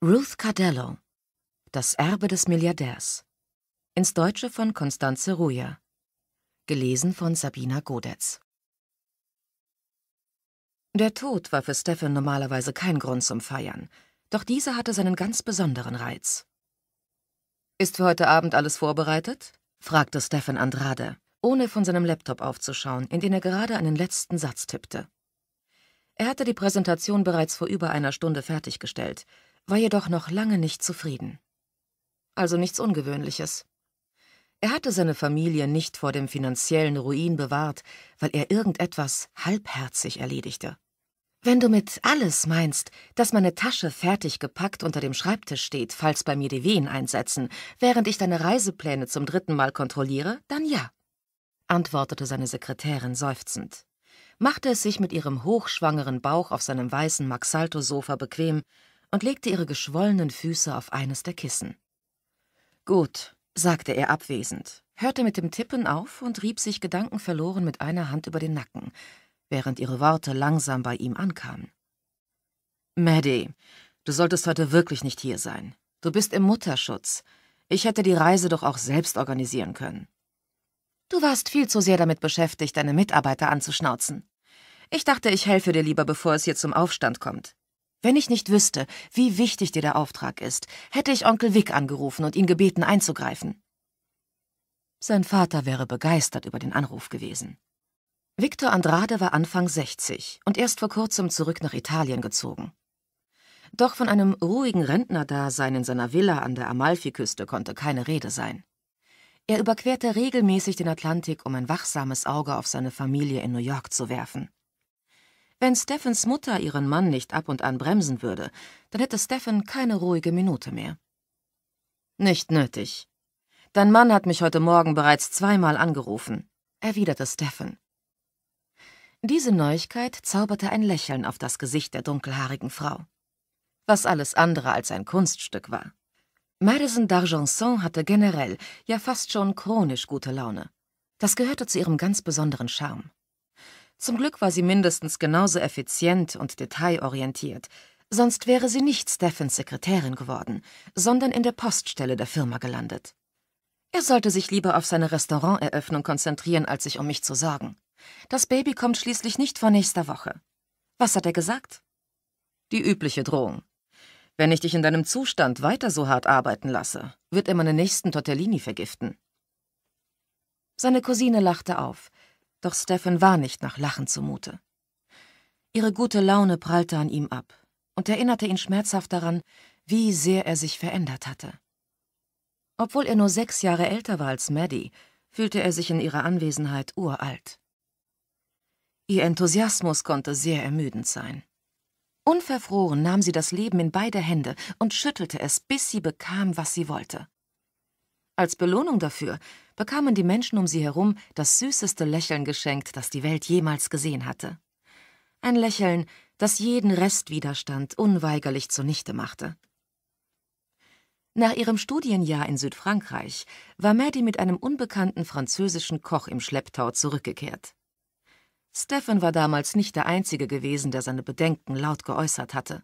Ruth Cardello Das Erbe des Milliardärs ins Deutsche von Konstanze Ruja gelesen von Sabina Godetz Der Tod war für Stefan normalerweise kein Grund zum Feiern, doch dieser hatte seinen ganz besonderen Reiz. Ist für heute Abend alles vorbereitet? fragte Stefan Andrade, ohne von seinem Laptop aufzuschauen, in den er gerade einen letzten Satz tippte. Er hatte die Präsentation bereits vor über einer Stunde fertiggestellt, war jedoch noch lange nicht zufrieden. Also nichts Ungewöhnliches. Er hatte seine Familie nicht vor dem finanziellen Ruin bewahrt, weil er irgendetwas halbherzig erledigte. Wenn du mit alles meinst, dass meine Tasche fertig gepackt unter dem Schreibtisch steht, falls bei mir die Wehen einsetzen, während ich deine Reisepläne zum dritten Mal kontrolliere, dann ja, antwortete seine Sekretärin seufzend, machte es sich mit ihrem hochschwangeren Bauch auf seinem weißen Maxalto-Sofa bequem und legte ihre geschwollenen Füße auf eines der Kissen. Gut, sagte er abwesend, hörte mit dem Tippen auf und rieb sich gedankenverloren mit einer Hand über den Nacken, während ihre Worte langsam bei ihm ankamen. Maddie, du solltest heute wirklich nicht hier sein. Du bist im Mutterschutz. Ich hätte die Reise doch auch selbst organisieren können. Du warst viel zu sehr damit beschäftigt, deine Mitarbeiter anzuschnauzen. Ich dachte, ich helfe dir lieber, bevor es hier zum Aufstand kommt. Wenn ich nicht wüsste, wie wichtig dir der Auftrag ist, hätte ich Onkel Vic angerufen und ihn gebeten einzugreifen. Sein Vater wäre begeistert über den Anruf gewesen. Victor Andrade war Anfang 60 und erst vor kurzem zurück nach Italien gezogen. Doch von einem ruhigen Rentnerdasein in seiner Villa an der Amalfiküste konnte keine Rede sein. Er überquerte regelmäßig den Atlantik, um ein wachsames Auge auf seine Familie in New York zu werfen. Wenn Steffens Mutter ihren Mann nicht ab und an bremsen würde, dann hätte Steffen keine ruhige Minute mehr. Nicht nötig. Dein Mann hat mich heute Morgen bereits zweimal angerufen, erwiderte Steffen. Diese Neuigkeit zauberte ein Lächeln auf das Gesicht der dunkelhaarigen Frau, was alles andere als ein Kunststück war. Madison d'Argenson hatte generell, ja fast schon chronisch gute Laune. Das gehörte zu ihrem ganz besonderen Charme. Zum Glück war sie mindestens genauso effizient und detailorientiert, sonst wäre sie nicht Steffens Sekretärin geworden, sondern in der Poststelle der Firma gelandet. Er sollte sich lieber auf seine Restauranteröffnung konzentrieren, als sich um mich zu sorgen. Das Baby kommt schließlich nicht vor nächster Woche. Was hat er gesagt? Die übliche Drohung. Wenn ich dich in deinem Zustand weiter so hart arbeiten lasse, wird er meine nächsten Tortellini vergiften. Seine Cousine lachte auf. Doch Stephen war nicht nach Lachen zumute. Ihre gute Laune prallte an ihm ab und erinnerte ihn schmerzhaft daran, wie sehr er sich verändert hatte. Obwohl er nur sechs Jahre älter war als Maddie, fühlte er sich in ihrer Anwesenheit uralt. Ihr Enthusiasmus konnte sehr ermüdend sein. Unverfroren nahm sie das Leben in beide Hände und schüttelte es, bis sie bekam, was sie wollte. Als Belohnung dafür bekamen die Menschen um sie herum das süßeste Lächeln geschenkt, das die Welt jemals gesehen hatte. Ein Lächeln, das jeden Restwiderstand unweigerlich zunichte machte. Nach ihrem Studienjahr in Südfrankreich war Maddie mit einem unbekannten französischen Koch im Schlepptau zurückgekehrt. Stefan war damals nicht der Einzige gewesen, der seine Bedenken laut geäußert hatte.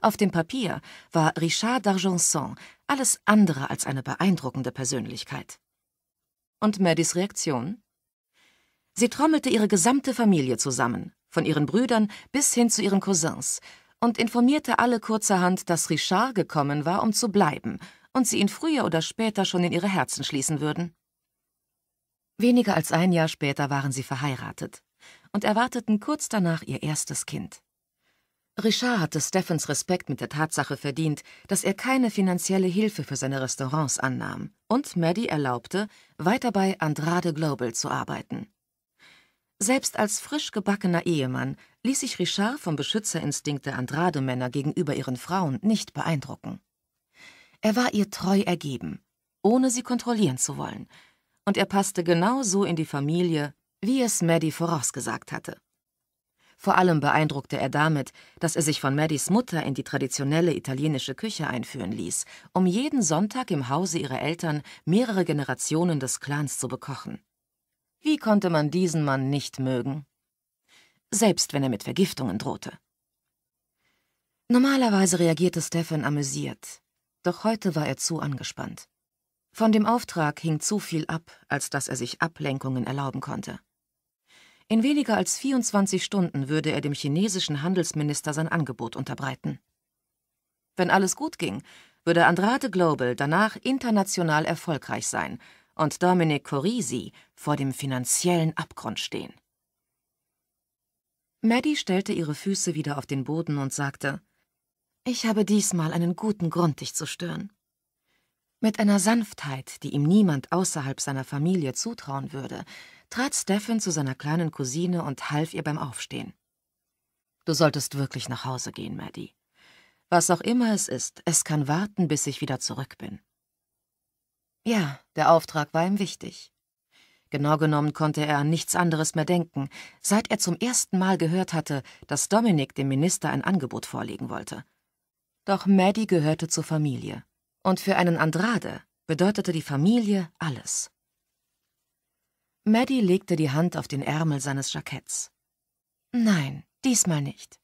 Auf dem Papier war Richard d'Argenson alles andere als eine beeindruckende Persönlichkeit. Und Maddys Reaktion? Sie trommelte ihre gesamte Familie zusammen, von ihren Brüdern bis hin zu ihren Cousins, und informierte alle kurzerhand, dass Richard gekommen war, um zu bleiben, und sie ihn früher oder später schon in ihre Herzen schließen würden. Weniger als ein Jahr später waren sie verheiratet und erwarteten kurz danach ihr erstes Kind. Richard hatte Steffens Respekt mit der Tatsache verdient, dass er keine finanzielle Hilfe für seine Restaurants annahm und Maddie erlaubte, weiter bei Andrade Global zu arbeiten. Selbst als frisch gebackener Ehemann ließ sich Richard vom Beschützerinstinkt der Andrade-Männer gegenüber ihren Frauen nicht beeindrucken. Er war ihr treu ergeben, ohne sie kontrollieren zu wollen, und er passte genau so in die Familie, wie es Maddie vorausgesagt hatte. Vor allem beeindruckte er damit, dass er sich von Maddys Mutter in die traditionelle italienische Küche einführen ließ, um jeden Sonntag im Hause ihrer Eltern mehrere Generationen des Clans zu bekochen. Wie konnte man diesen Mann nicht mögen? Selbst wenn er mit Vergiftungen drohte. Normalerweise reagierte Stefan amüsiert, doch heute war er zu angespannt. Von dem Auftrag hing zu viel ab, als dass er sich Ablenkungen erlauben konnte. In weniger als 24 Stunden würde er dem chinesischen Handelsminister sein Angebot unterbreiten. Wenn alles gut ging, würde Andrade Global danach international erfolgreich sein und Dominic Corisi vor dem finanziellen Abgrund stehen. Maddie stellte ihre Füße wieder auf den Boden und sagte, ich habe diesmal einen guten Grund, dich zu stören. Mit einer Sanftheit, die ihm niemand außerhalb seiner Familie zutrauen würde, trat Stephen zu seiner kleinen Cousine und half ihr beim Aufstehen. Du solltest wirklich nach Hause gehen, Maddie. Was auch immer es ist, es kann warten, bis ich wieder zurück bin. Ja, der Auftrag war ihm wichtig. Genau genommen konnte er an nichts anderes mehr denken, seit er zum ersten Mal gehört hatte, dass Dominik dem Minister ein Angebot vorlegen wollte. Doch Maddie gehörte zur Familie. Und für einen Andrade bedeutete die Familie alles. Maddie legte die Hand auf den Ärmel seines Jacketts. Nein, diesmal nicht.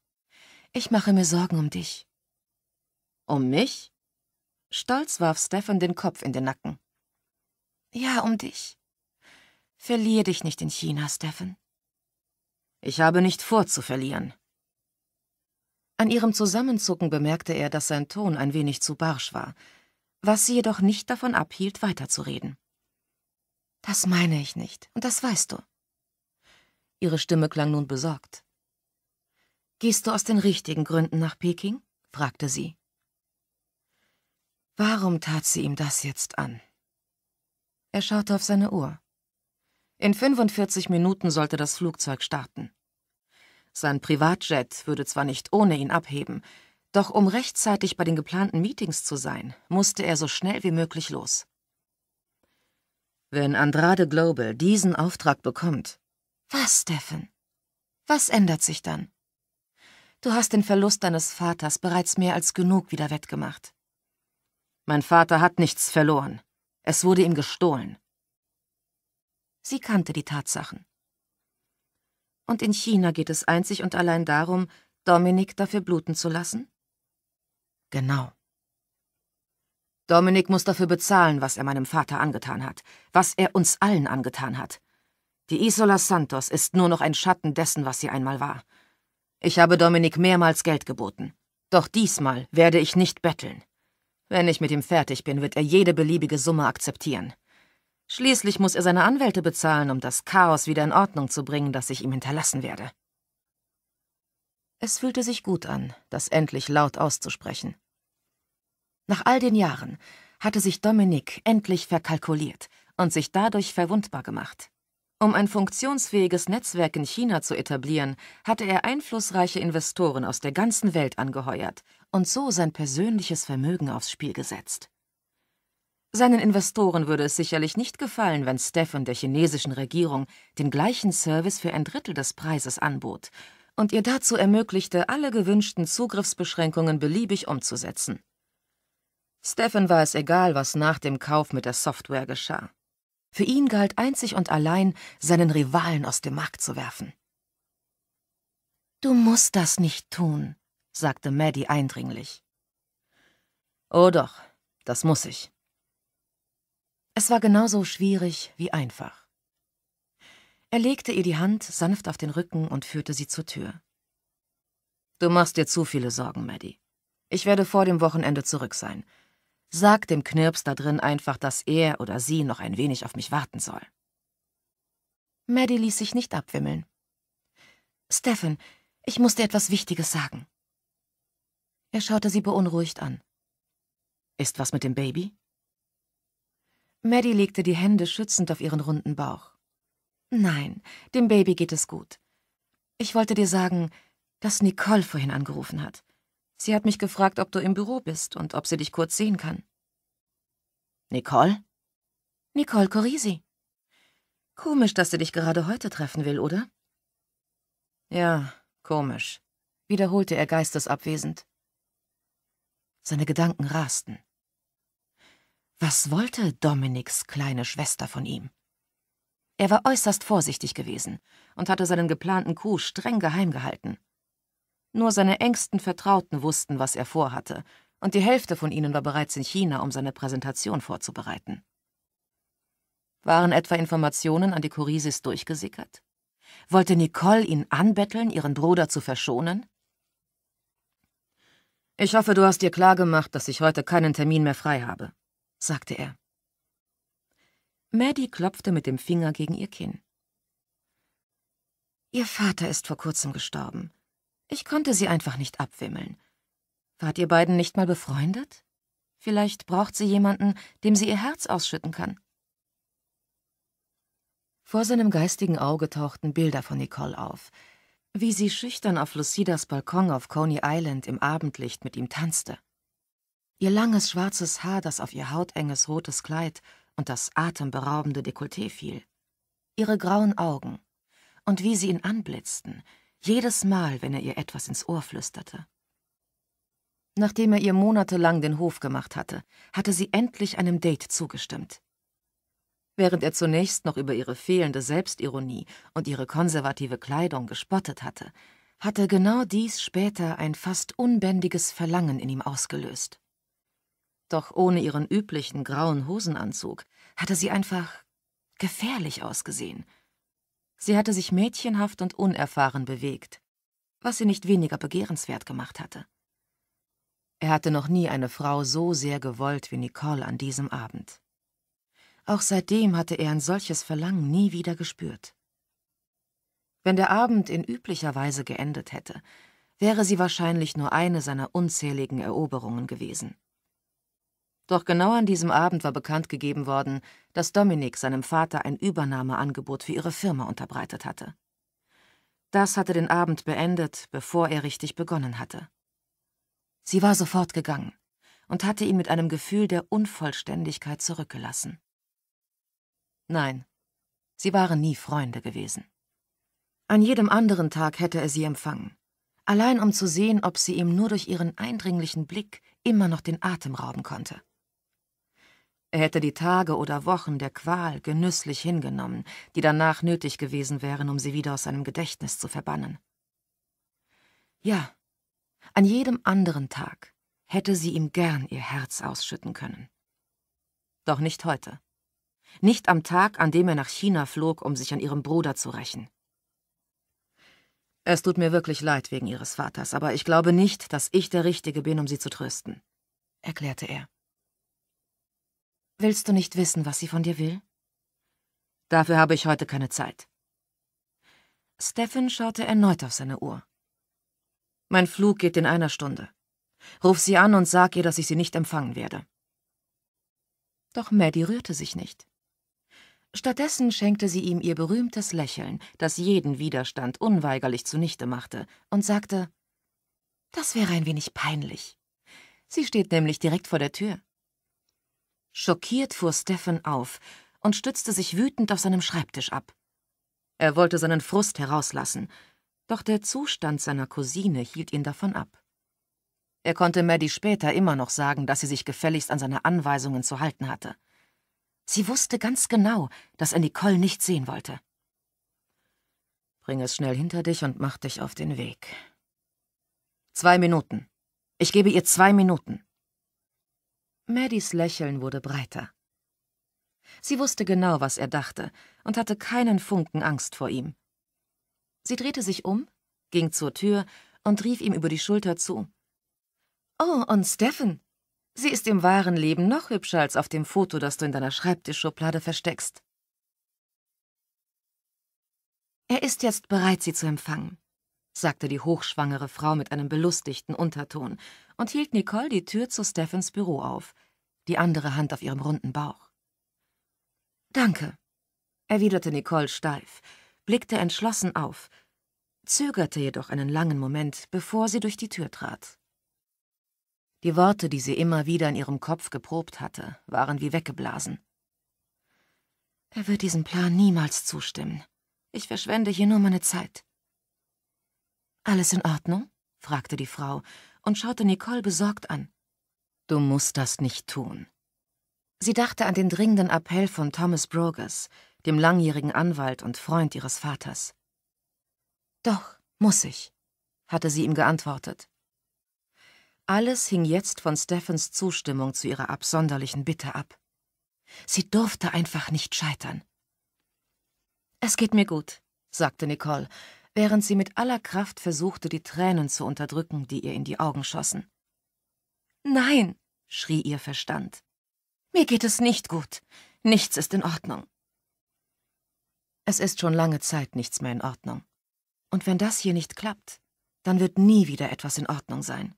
Ich mache mir Sorgen um dich. Um mich? Stolz warf Stefan den Kopf in den Nacken. Ja, um dich. Verlier dich nicht in China, Stefan. Ich habe nicht vor zu verlieren. An ihrem Zusammenzucken bemerkte er, dass sein Ton ein wenig zu barsch war, was sie jedoch nicht davon abhielt, weiterzureden. Das meine ich nicht, und das weißt du. Ihre Stimme klang nun besorgt. Gehst du aus den richtigen Gründen nach Peking? fragte sie. Warum tat sie ihm das jetzt an? Er schaute auf seine Uhr. In 45 Minuten sollte das Flugzeug starten. Sein Privatjet würde zwar nicht ohne ihn abheben, doch um rechtzeitig bei den geplanten Meetings zu sein, musste er so schnell wie möglich los. Wenn Andrade Global diesen Auftrag bekommt. Was, Steffen? Was ändert sich dann? Du hast den Verlust deines Vaters bereits mehr als genug wieder wettgemacht. Mein Vater hat nichts verloren. Es wurde ihm gestohlen. Sie kannte die Tatsachen. Und in China geht es einzig und allein darum, Dominik dafür bluten zu lassen? Genau. Dominik muss dafür bezahlen, was er meinem Vater angetan hat, was er uns allen angetan hat. Die Isola Santos ist nur noch ein Schatten dessen, was sie einmal war. Ich habe Dominik mehrmals Geld geboten. Doch diesmal werde ich nicht betteln. Wenn ich mit ihm fertig bin, wird er jede beliebige Summe akzeptieren. Schließlich muss er seine Anwälte bezahlen, um das Chaos wieder in Ordnung zu bringen, das ich ihm hinterlassen werde. Es fühlte sich gut an, das endlich laut auszusprechen. Nach all den Jahren hatte sich Dominik endlich verkalkuliert und sich dadurch verwundbar gemacht. Um ein funktionsfähiges Netzwerk in China zu etablieren, hatte er einflussreiche Investoren aus der ganzen Welt angeheuert und so sein persönliches Vermögen aufs Spiel gesetzt. Seinen Investoren würde es sicherlich nicht gefallen, wenn Stefan der chinesischen Regierung den gleichen Service für ein Drittel des Preises anbot und ihr dazu ermöglichte, alle gewünschten Zugriffsbeschränkungen beliebig umzusetzen. Stefan war es egal, was nach dem Kauf mit der Software geschah. Für ihn galt einzig und allein, seinen Rivalen aus dem Markt zu werfen. Du musst das nicht tun, sagte Maddie eindringlich. Oh doch, das muss ich. Es war genauso schwierig wie einfach. Er legte ihr die Hand sanft auf den Rücken und führte sie zur Tür. Du machst dir zu viele Sorgen, Maddie. Ich werde vor dem Wochenende zurück sein, Sag dem Knirps da drin einfach, dass er oder sie noch ein wenig auf mich warten soll. Maddie ließ sich nicht abwimmeln. Stefan, ich muss dir etwas Wichtiges sagen. Er schaute sie beunruhigt an. Ist was mit dem Baby? Maddie legte die Hände schützend auf ihren runden Bauch. Nein, dem Baby geht es gut. Ich wollte dir sagen, dass Nicole vorhin angerufen hat. Sie hat mich gefragt, ob du im Büro bist und ob sie dich kurz sehen kann. Nicole? Nicole Corisi. Komisch, dass sie dich gerade heute treffen will, oder? Ja, komisch, wiederholte er geistesabwesend. Seine Gedanken rasten. Was wollte Dominiks kleine Schwester von ihm? Er war äußerst vorsichtig gewesen und hatte seinen geplanten Coup streng geheim gehalten. Nur seine engsten Vertrauten wussten, was er vorhatte, und die Hälfte von ihnen war bereits in China, um seine Präsentation vorzubereiten. Waren etwa Informationen an die Kurisis durchgesickert? Wollte Nicole ihn anbetteln, ihren Bruder zu verschonen? Ich hoffe, du hast dir klargemacht, dass ich heute keinen Termin mehr frei habe, sagte er. Maddie klopfte mit dem Finger gegen ihr Kinn. Ihr Vater ist vor kurzem gestorben. Ich konnte sie einfach nicht abwimmeln. Wart ihr beiden nicht mal befreundet? Vielleicht braucht sie jemanden, dem sie ihr Herz ausschütten kann. Vor seinem geistigen Auge tauchten Bilder von Nicole auf, wie sie schüchtern auf Lucidas Balkon auf Coney Island im Abendlicht mit ihm tanzte. Ihr langes schwarzes Haar, das auf ihr hautenges rotes Kleid und das atemberaubende Dekolleté fiel. Ihre grauen Augen und wie sie ihn anblitzten, jedes Mal, wenn er ihr etwas ins Ohr flüsterte. Nachdem er ihr monatelang den Hof gemacht hatte, hatte sie endlich einem Date zugestimmt. Während er zunächst noch über ihre fehlende Selbstironie und ihre konservative Kleidung gespottet hatte, hatte genau dies später ein fast unbändiges Verlangen in ihm ausgelöst. Doch ohne ihren üblichen grauen Hosenanzug hatte sie einfach gefährlich ausgesehen – Sie hatte sich mädchenhaft und unerfahren bewegt, was sie nicht weniger begehrenswert gemacht hatte. Er hatte noch nie eine Frau so sehr gewollt wie Nicole an diesem Abend. Auch seitdem hatte er ein solches Verlangen nie wieder gespürt. Wenn der Abend in üblicher Weise geendet hätte, wäre sie wahrscheinlich nur eine seiner unzähligen Eroberungen gewesen. Doch genau an diesem Abend war bekannt gegeben worden, dass Dominik seinem Vater ein Übernahmeangebot für ihre Firma unterbreitet hatte. Das hatte den Abend beendet, bevor er richtig begonnen hatte. Sie war sofort gegangen und hatte ihn mit einem Gefühl der Unvollständigkeit zurückgelassen. Nein, sie waren nie Freunde gewesen. An jedem anderen Tag hätte er sie empfangen, allein um zu sehen, ob sie ihm nur durch ihren eindringlichen Blick immer noch den Atem rauben konnte. Er hätte die Tage oder Wochen der Qual genüsslich hingenommen, die danach nötig gewesen wären, um sie wieder aus seinem Gedächtnis zu verbannen. Ja, an jedem anderen Tag hätte sie ihm gern ihr Herz ausschütten können. Doch nicht heute. Nicht am Tag, an dem er nach China flog, um sich an ihrem Bruder zu rächen. Es tut mir wirklich leid wegen Ihres Vaters, aber ich glaube nicht, dass ich der Richtige bin, um Sie zu trösten, erklärte er. Willst du nicht wissen, was sie von dir will? Dafür habe ich heute keine Zeit. Stephen schaute erneut auf seine Uhr. Mein Flug geht in einer Stunde. Ruf sie an und sag ihr, dass ich sie nicht empfangen werde. Doch Maddie rührte sich nicht. Stattdessen schenkte sie ihm ihr berühmtes Lächeln, das jeden Widerstand unweigerlich zunichte machte, und sagte, »Das wäre ein wenig peinlich. Sie steht nämlich direkt vor der Tür. Schockiert fuhr Stephen auf und stützte sich wütend auf seinem Schreibtisch ab. Er wollte seinen Frust herauslassen, doch der Zustand seiner Cousine hielt ihn davon ab. Er konnte Maddie später immer noch sagen, dass sie sich gefälligst an seine Anweisungen zu halten hatte. Sie wusste ganz genau, dass er Nicole nicht sehen wollte. Bring es schnell hinter dich und mach dich auf den Weg. Zwei Minuten. Ich gebe ihr zwei Minuten. Maddys Lächeln wurde breiter. Sie wusste genau, was er dachte und hatte keinen Funken Angst vor ihm. Sie drehte sich um, ging zur Tür und rief ihm über die Schulter zu. Oh, und Steffen, sie ist im wahren Leben noch hübscher als auf dem Foto, das du in deiner Schreibtischschublade versteckst. Er ist jetzt bereit, sie zu empfangen sagte die hochschwangere Frau mit einem belustigten Unterton und hielt Nicole die Tür zu Steffens Büro auf, die andere Hand auf ihrem runden Bauch. Danke, erwiderte Nicole steif, blickte entschlossen auf, zögerte jedoch einen langen Moment, bevor sie durch die Tür trat. Die Worte, die sie immer wieder in ihrem Kopf geprobt hatte, waren wie weggeblasen. Er wird diesem Plan niemals zustimmen. Ich verschwende hier nur meine Zeit. Alles in Ordnung? fragte die Frau und schaute Nicole besorgt an. Du musst das nicht tun. Sie dachte an den dringenden Appell von Thomas Brogers, dem langjährigen Anwalt und Freund ihres Vaters. Doch, muss ich, hatte sie ihm geantwortet. Alles hing jetzt von Steffens Zustimmung zu ihrer absonderlichen Bitte ab. Sie durfte einfach nicht scheitern. Es geht mir gut, sagte Nicole während sie mit aller Kraft versuchte, die Tränen zu unterdrücken, die ihr in die Augen schossen. Nein, schrie ihr Verstand. Mir geht es nicht gut. Nichts ist in Ordnung. Es ist schon lange Zeit nichts mehr in Ordnung. Und wenn das hier nicht klappt, dann wird nie wieder etwas in Ordnung sein.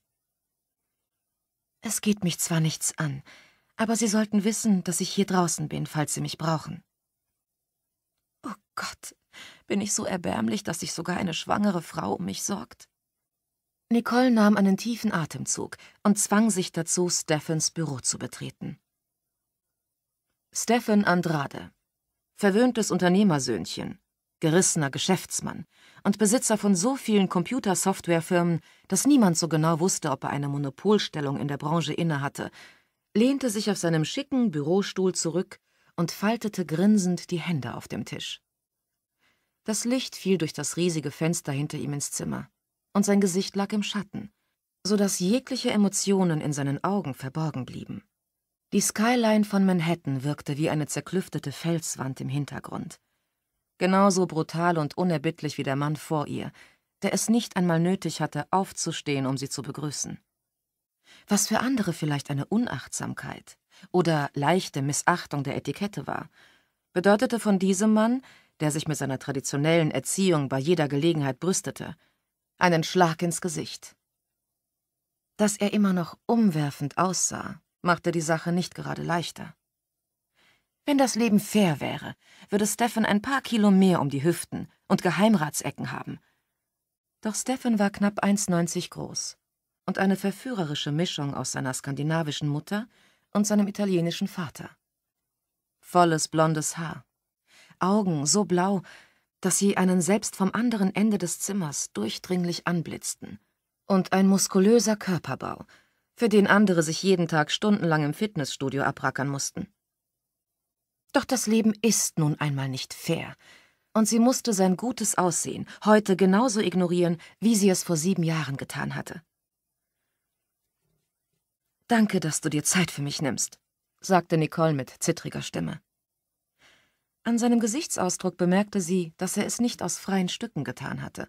Es geht mich zwar nichts an, aber Sie sollten wissen, dass ich hier draußen bin, falls Sie mich brauchen. Oh Gott, bin ich so erbärmlich, dass sich sogar eine schwangere Frau um mich sorgt? Nicole nahm einen tiefen Atemzug und zwang sich dazu, Steffens Büro zu betreten. Stephen Andrade. Verwöhntes Unternehmersöhnchen, gerissener Geschäftsmann und Besitzer von so vielen Computersoftwarefirmen, dass niemand so genau wusste, ob er eine Monopolstellung in der Branche innehatte, lehnte sich auf seinem schicken Bürostuhl zurück und faltete grinsend die Hände auf dem Tisch. Das Licht fiel durch das riesige Fenster hinter ihm ins Zimmer, und sein Gesicht lag im Schatten, so dass jegliche Emotionen in seinen Augen verborgen blieben. Die Skyline von Manhattan wirkte wie eine zerklüftete Felswand im Hintergrund. Genauso brutal und unerbittlich wie der Mann vor ihr, der es nicht einmal nötig hatte, aufzustehen, um sie zu begrüßen. Was für andere vielleicht eine Unachtsamkeit oder leichte Missachtung der Etikette war, bedeutete von diesem Mann, der sich mit seiner traditionellen Erziehung bei jeder Gelegenheit brüstete, einen Schlag ins Gesicht. Dass er immer noch umwerfend aussah, machte die Sache nicht gerade leichter. Wenn das Leben fair wäre, würde Stefan ein paar Kilo mehr um die Hüften und Geheimratsecken haben. Doch Stefan war knapp 1,90 groß und eine verführerische Mischung aus seiner skandinavischen Mutter und seinem italienischen Vater. Volles blondes Haar, Augen so blau, dass sie einen selbst vom anderen Ende des Zimmers durchdringlich anblitzten. Und ein muskulöser Körperbau, für den andere sich jeden Tag stundenlang im Fitnessstudio abrackern mussten. Doch das Leben ist nun einmal nicht fair. Und sie musste sein gutes Aussehen heute genauso ignorieren, wie sie es vor sieben Jahren getan hatte. Danke, dass du dir Zeit für mich nimmst, sagte Nicole mit zittriger Stimme. An seinem Gesichtsausdruck bemerkte sie, dass er es nicht aus freien Stücken getan hatte.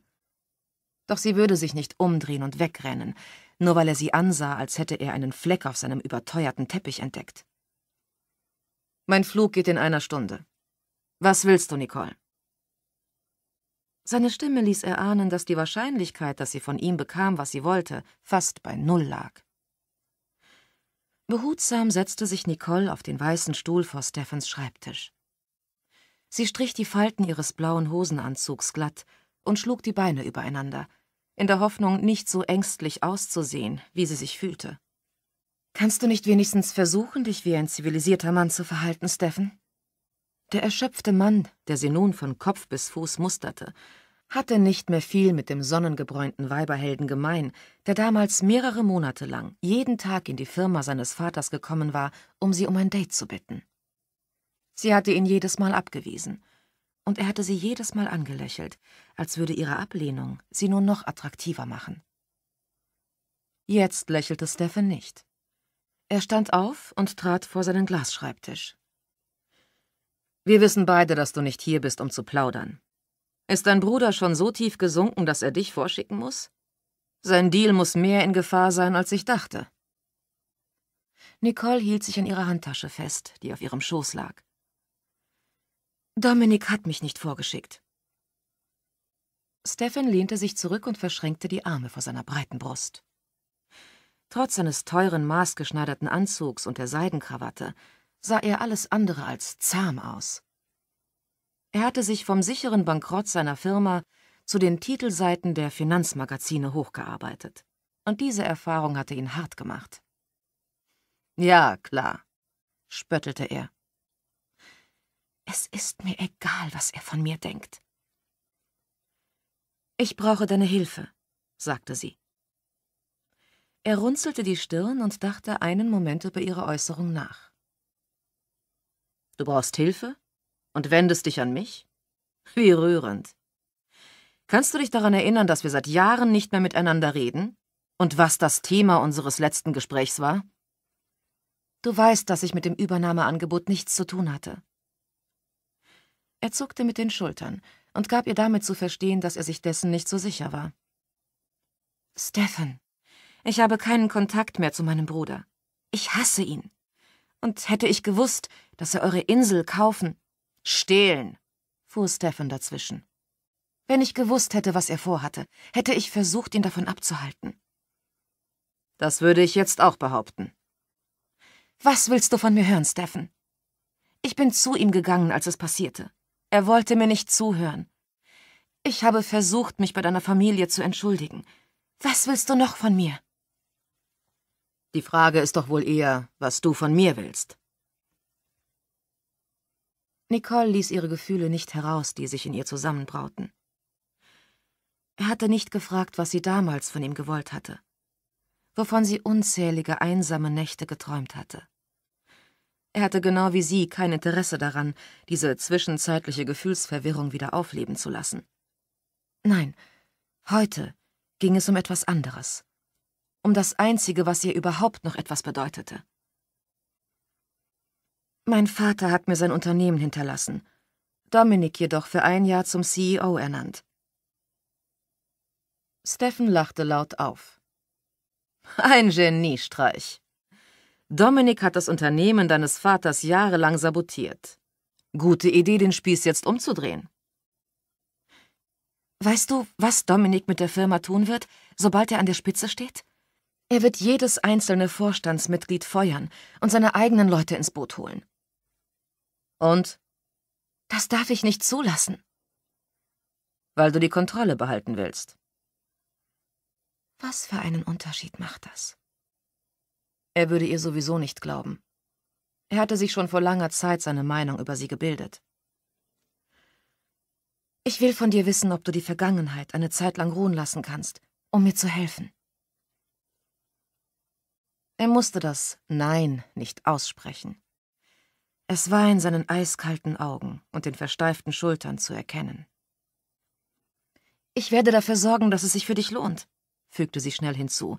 Doch sie würde sich nicht umdrehen und wegrennen, nur weil er sie ansah, als hätte er einen Fleck auf seinem überteuerten Teppich entdeckt. Mein Flug geht in einer Stunde. Was willst du, Nicole? Seine Stimme ließ erahnen, dass die Wahrscheinlichkeit, dass sie von ihm bekam, was sie wollte, fast bei Null lag. Behutsam setzte sich Nicole auf den weißen Stuhl vor Steffens Schreibtisch. Sie strich die Falten ihres blauen Hosenanzugs glatt und schlug die Beine übereinander, in der Hoffnung, nicht so ängstlich auszusehen, wie sie sich fühlte. Kannst du nicht wenigstens versuchen, dich wie ein zivilisierter Mann zu verhalten, Steffen? Der erschöpfte Mann, der sie nun von Kopf bis Fuß musterte, hatte nicht mehr viel mit dem sonnengebräunten Weiberhelden gemein, der damals mehrere Monate lang jeden Tag in die Firma seines Vaters gekommen war, um sie um ein Date zu bitten. Sie hatte ihn jedes Mal abgewiesen. Und er hatte sie jedes Mal angelächelt, als würde ihre Ablehnung sie nur noch attraktiver machen. Jetzt lächelte Steffen nicht. Er stand auf und trat vor seinen Glasschreibtisch. Wir wissen beide, dass du nicht hier bist, um zu plaudern. Ist dein Bruder schon so tief gesunken, dass er dich vorschicken muss? Sein Deal muss mehr in Gefahr sein, als ich dachte. Nicole hielt sich an ihrer Handtasche fest, die auf ihrem Schoß lag. Dominik hat mich nicht vorgeschickt. Stefan lehnte sich zurück und verschränkte die Arme vor seiner breiten Brust. Trotz seines teuren, maßgeschneiderten Anzugs und der Seidenkrawatte sah er alles andere als zahm aus. Er hatte sich vom sicheren Bankrott seiner Firma zu den Titelseiten der Finanzmagazine hochgearbeitet. Und diese Erfahrung hatte ihn hart gemacht. Ja, klar, spöttelte er. Es ist mir egal, was er von mir denkt. Ich brauche deine Hilfe, sagte sie. Er runzelte die Stirn und dachte einen Moment über ihre Äußerung nach. Du brauchst Hilfe und wendest dich an mich? Wie rührend. Kannst du dich daran erinnern, dass wir seit Jahren nicht mehr miteinander reden? Und was das Thema unseres letzten Gesprächs war? Du weißt, dass ich mit dem Übernahmeangebot nichts zu tun hatte. Er zuckte mit den Schultern und gab ihr damit zu verstehen, dass er sich dessen nicht so sicher war. Stefan, ich habe keinen Kontakt mehr zu meinem Bruder. Ich hasse ihn. Und hätte ich gewusst, dass er eure Insel kaufen. Stehlen, fuhr Stefan dazwischen. Wenn ich gewusst hätte, was er vorhatte, hätte ich versucht, ihn davon abzuhalten. Das würde ich jetzt auch behaupten. Was willst du von mir hören, Stefan? Ich bin zu ihm gegangen, als es passierte. Er wollte mir nicht zuhören. Ich habe versucht, mich bei deiner Familie zu entschuldigen. Was willst du noch von mir? Die Frage ist doch wohl eher, was du von mir willst. Nicole ließ ihre Gefühle nicht heraus, die sich in ihr zusammenbrauten. Er hatte nicht gefragt, was sie damals von ihm gewollt hatte, wovon sie unzählige einsame Nächte geträumt hatte. Er hatte genau wie sie kein Interesse daran, diese zwischenzeitliche Gefühlsverwirrung wieder aufleben zu lassen. Nein, heute ging es um etwas anderes. Um das Einzige, was ihr überhaupt noch etwas bedeutete. Mein Vater hat mir sein Unternehmen hinterlassen, Dominik jedoch für ein Jahr zum CEO ernannt. Steffen lachte laut auf. Ein Geniestreich. Dominik hat das Unternehmen deines Vaters jahrelang sabotiert. Gute Idee, den Spieß jetzt umzudrehen. Weißt du, was Dominik mit der Firma tun wird, sobald er an der Spitze steht? Er wird jedes einzelne Vorstandsmitglied feuern und seine eigenen Leute ins Boot holen. Und? Das darf ich nicht zulassen. Weil du die Kontrolle behalten willst. Was für einen Unterschied macht das? Er würde ihr sowieso nicht glauben. Er hatte sich schon vor langer Zeit seine Meinung über sie gebildet. Ich will von dir wissen, ob du die Vergangenheit eine Zeit lang ruhen lassen kannst, um mir zu helfen. Er musste das Nein nicht aussprechen. Es war in seinen eiskalten Augen und den versteiften Schultern zu erkennen. Ich werde dafür sorgen, dass es sich für dich lohnt, fügte sie schnell hinzu,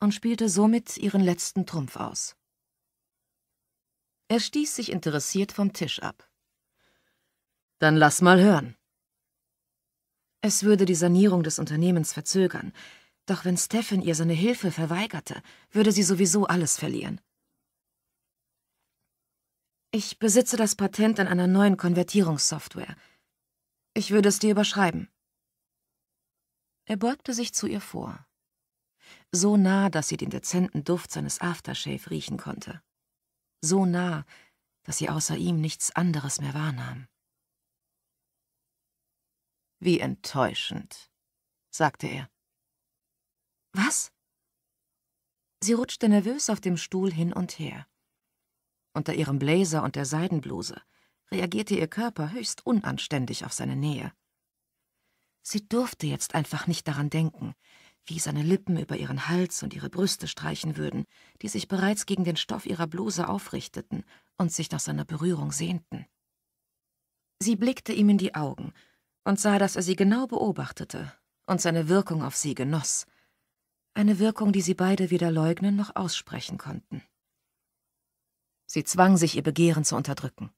und spielte somit ihren letzten Trumpf aus. Er stieß sich interessiert vom Tisch ab. Dann lass mal hören. Es würde die Sanierung des Unternehmens verzögern, doch wenn Stefan ihr seine Hilfe verweigerte, würde sie sowieso alles verlieren. Ich besitze das Patent an einer neuen Konvertierungssoftware. Ich würde es dir überschreiben. Er beugte sich zu ihr vor so nah, dass sie den dezenten Duft seines Aftershave riechen konnte. So nah, dass sie außer ihm nichts anderes mehr wahrnahm. Wie enttäuschend, sagte er. Was? Sie rutschte nervös auf dem Stuhl hin und her. Unter ihrem Blazer und der Seidenbluse reagierte ihr Körper höchst unanständig auf seine Nähe. Sie durfte jetzt einfach nicht daran denken, wie seine Lippen über ihren Hals und ihre Brüste streichen würden, die sich bereits gegen den Stoff ihrer Bluse aufrichteten und sich nach seiner Berührung sehnten. Sie blickte ihm in die Augen und sah, dass er sie genau beobachtete und seine Wirkung auf sie genoss. Eine Wirkung, die sie beide weder leugnen noch aussprechen konnten. Sie zwang sich, ihr Begehren zu unterdrücken.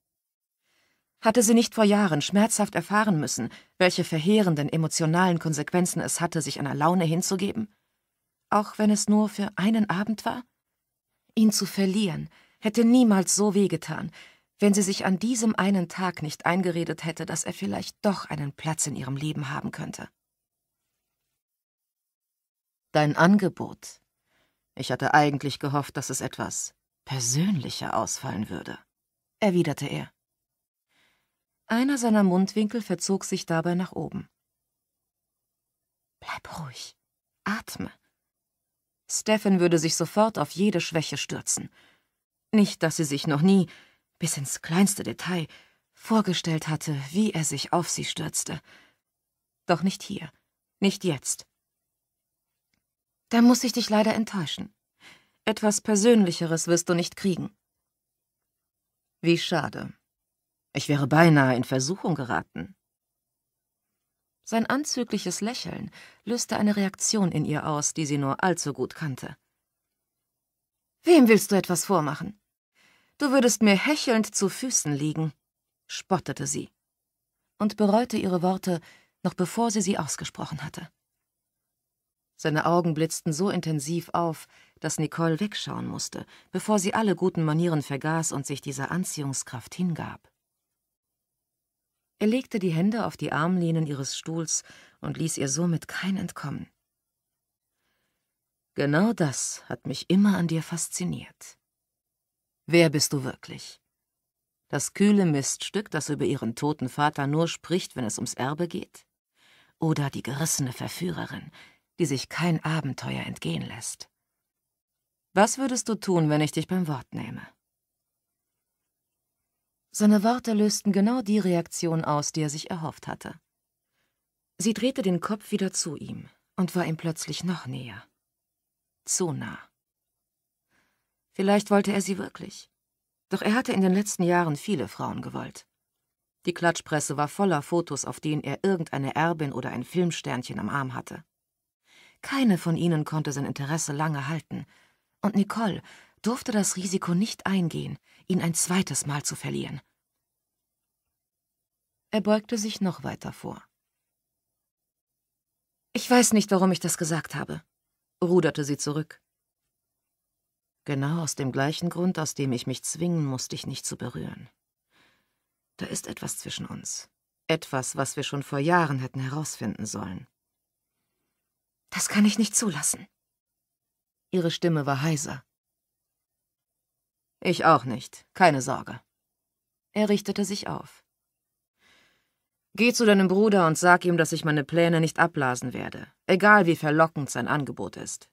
Hatte sie nicht vor Jahren schmerzhaft erfahren müssen, welche verheerenden emotionalen Konsequenzen es hatte, sich einer Laune hinzugeben? Auch wenn es nur für einen Abend war? Ihn zu verlieren hätte niemals so wehgetan, wenn sie sich an diesem einen Tag nicht eingeredet hätte, dass er vielleicht doch einen Platz in ihrem Leben haben könnte. Dein Angebot. Ich hatte eigentlich gehofft, dass es etwas persönlicher ausfallen würde, erwiderte er. Einer seiner Mundwinkel verzog sich dabei nach oben. Bleib ruhig. Atme. Stefan würde sich sofort auf jede Schwäche stürzen. Nicht, dass sie sich noch nie, bis ins kleinste Detail, vorgestellt hatte, wie er sich auf sie stürzte. Doch nicht hier, nicht jetzt. Da muss ich dich leider enttäuschen. Etwas Persönlicheres wirst du nicht kriegen. Wie schade. Ich wäre beinahe in Versuchung geraten. Sein anzügliches Lächeln löste eine Reaktion in ihr aus, die sie nur allzu gut kannte. Wem willst du etwas vormachen? Du würdest mir hechelnd zu Füßen liegen, spottete sie und bereute ihre Worte, noch bevor sie sie ausgesprochen hatte. Seine Augen blitzten so intensiv auf, dass Nicole wegschauen musste, bevor sie alle guten Manieren vergaß und sich dieser Anziehungskraft hingab. Er legte die Hände auf die Armlehnen ihres Stuhls und ließ ihr somit kein Entkommen. Genau das hat mich immer an dir fasziniert. Wer bist du wirklich? Das kühle Miststück, das über ihren toten Vater nur spricht, wenn es ums Erbe geht? Oder die gerissene Verführerin, die sich kein Abenteuer entgehen lässt? Was würdest du tun, wenn ich dich beim Wort nehme? Seine Worte lösten genau die Reaktion aus, die er sich erhofft hatte. Sie drehte den Kopf wieder zu ihm und war ihm plötzlich noch näher. Zu nah. Vielleicht wollte er sie wirklich. Doch er hatte in den letzten Jahren viele Frauen gewollt. Die Klatschpresse war voller Fotos, auf denen er irgendeine Erbin oder ein Filmsternchen am Arm hatte. Keine von ihnen konnte sein Interesse lange halten, und Nicole durfte das Risiko nicht eingehen, ihn ein zweites Mal zu verlieren. Er beugte sich noch weiter vor. Ich weiß nicht, warum ich das gesagt habe, ruderte sie zurück. Genau aus dem gleichen Grund, aus dem ich mich zwingen musste, dich nicht zu berühren. Da ist etwas zwischen uns. Etwas, was wir schon vor Jahren hätten herausfinden sollen. Das kann ich nicht zulassen. Ihre Stimme war heiser. Ich auch nicht, keine Sorge. Er richtete sich auf. Geh zu deinem Bruder und sag ihm, dass ich meine Pläne nicht abblasen werde, egal wie verlockend sein Angebot ist.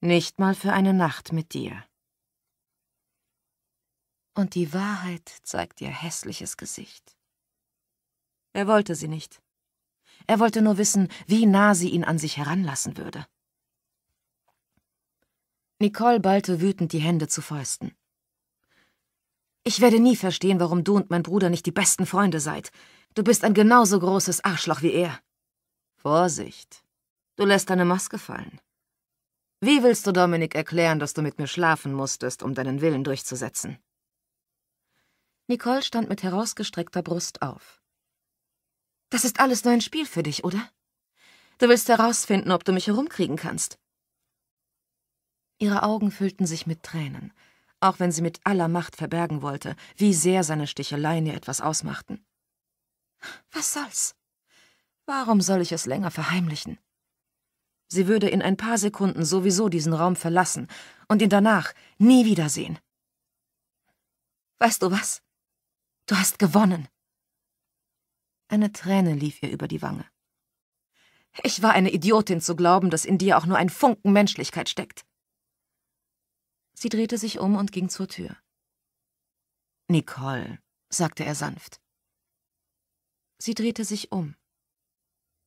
Nicht mal für eine Nacht mit dir. Und die Wahrheit zeigt ihr hässliches Gesicht. Er wollte sie nicht. Er wollte nur wissen, wie nah sie ihn an sich heranlassen würde. Nicole ballte wütend die Hände zu Fäusten. Ich werde nie verstehen, warum du und mein Bruder nicht die besten Freunde seid. Du bist ein genauso großes Arschloch wie er. Vorsicht. Du lässt deine Maske fallen. Wie willst du Dominik erklären, dass du mit mir schlafen musstest, um deinen Willen durchzusetzen? Nicole stand mit herausgestreckter Brust auf. Das ist alles nur ein Spiel für dich, oder? Du willst herausfinden, ob du mich herumkriegen kannst. Ihre Augen füllten sich mit Tränen auch wenn sie mit aller Macht verbergen wollte, wie sehr seine Sticheleien ihr etwas ausmachten. Was soll's? Warum soll ich es länger verheimlichen? Sie würde in ein paar Sekunden sowieso diesen Raum verlassen und ihn danach nie wiedersehen. Weißt du was? Du hast gewonnen. Eine Träne lief ihr über die Wange. Ich war eine Idiotin zu glauben, dass in dir auch nur ein Funken Menschlichkeit steckt. Sie drehte sich um und ging zur Tür. Nicole, sagte er sanft. Sie drehte sich um,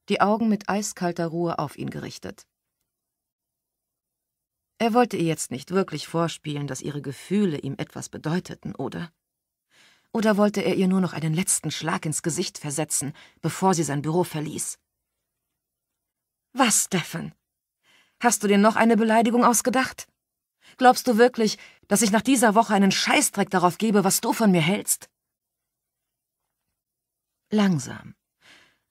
die Augen mit eiskalter Ruhe auf ihn gerichtet. Er wollte ihr jetzt nicht wirklich vorspielen, dass ihre Gefühle ihm etwas bedeuteten, oder? Oder wollte er ihr nur noch einen letzten Schlag ins Gesicht versetzen, bevor sie sein Büro verließ? Was, Stefan? Hast du dir noch eine Beleidigung ausgedacht? Glaubst du wirklich, dass ich nach dieser Woche einen Scheißdreck darauf gebe, was du von mir hältst? Langsam,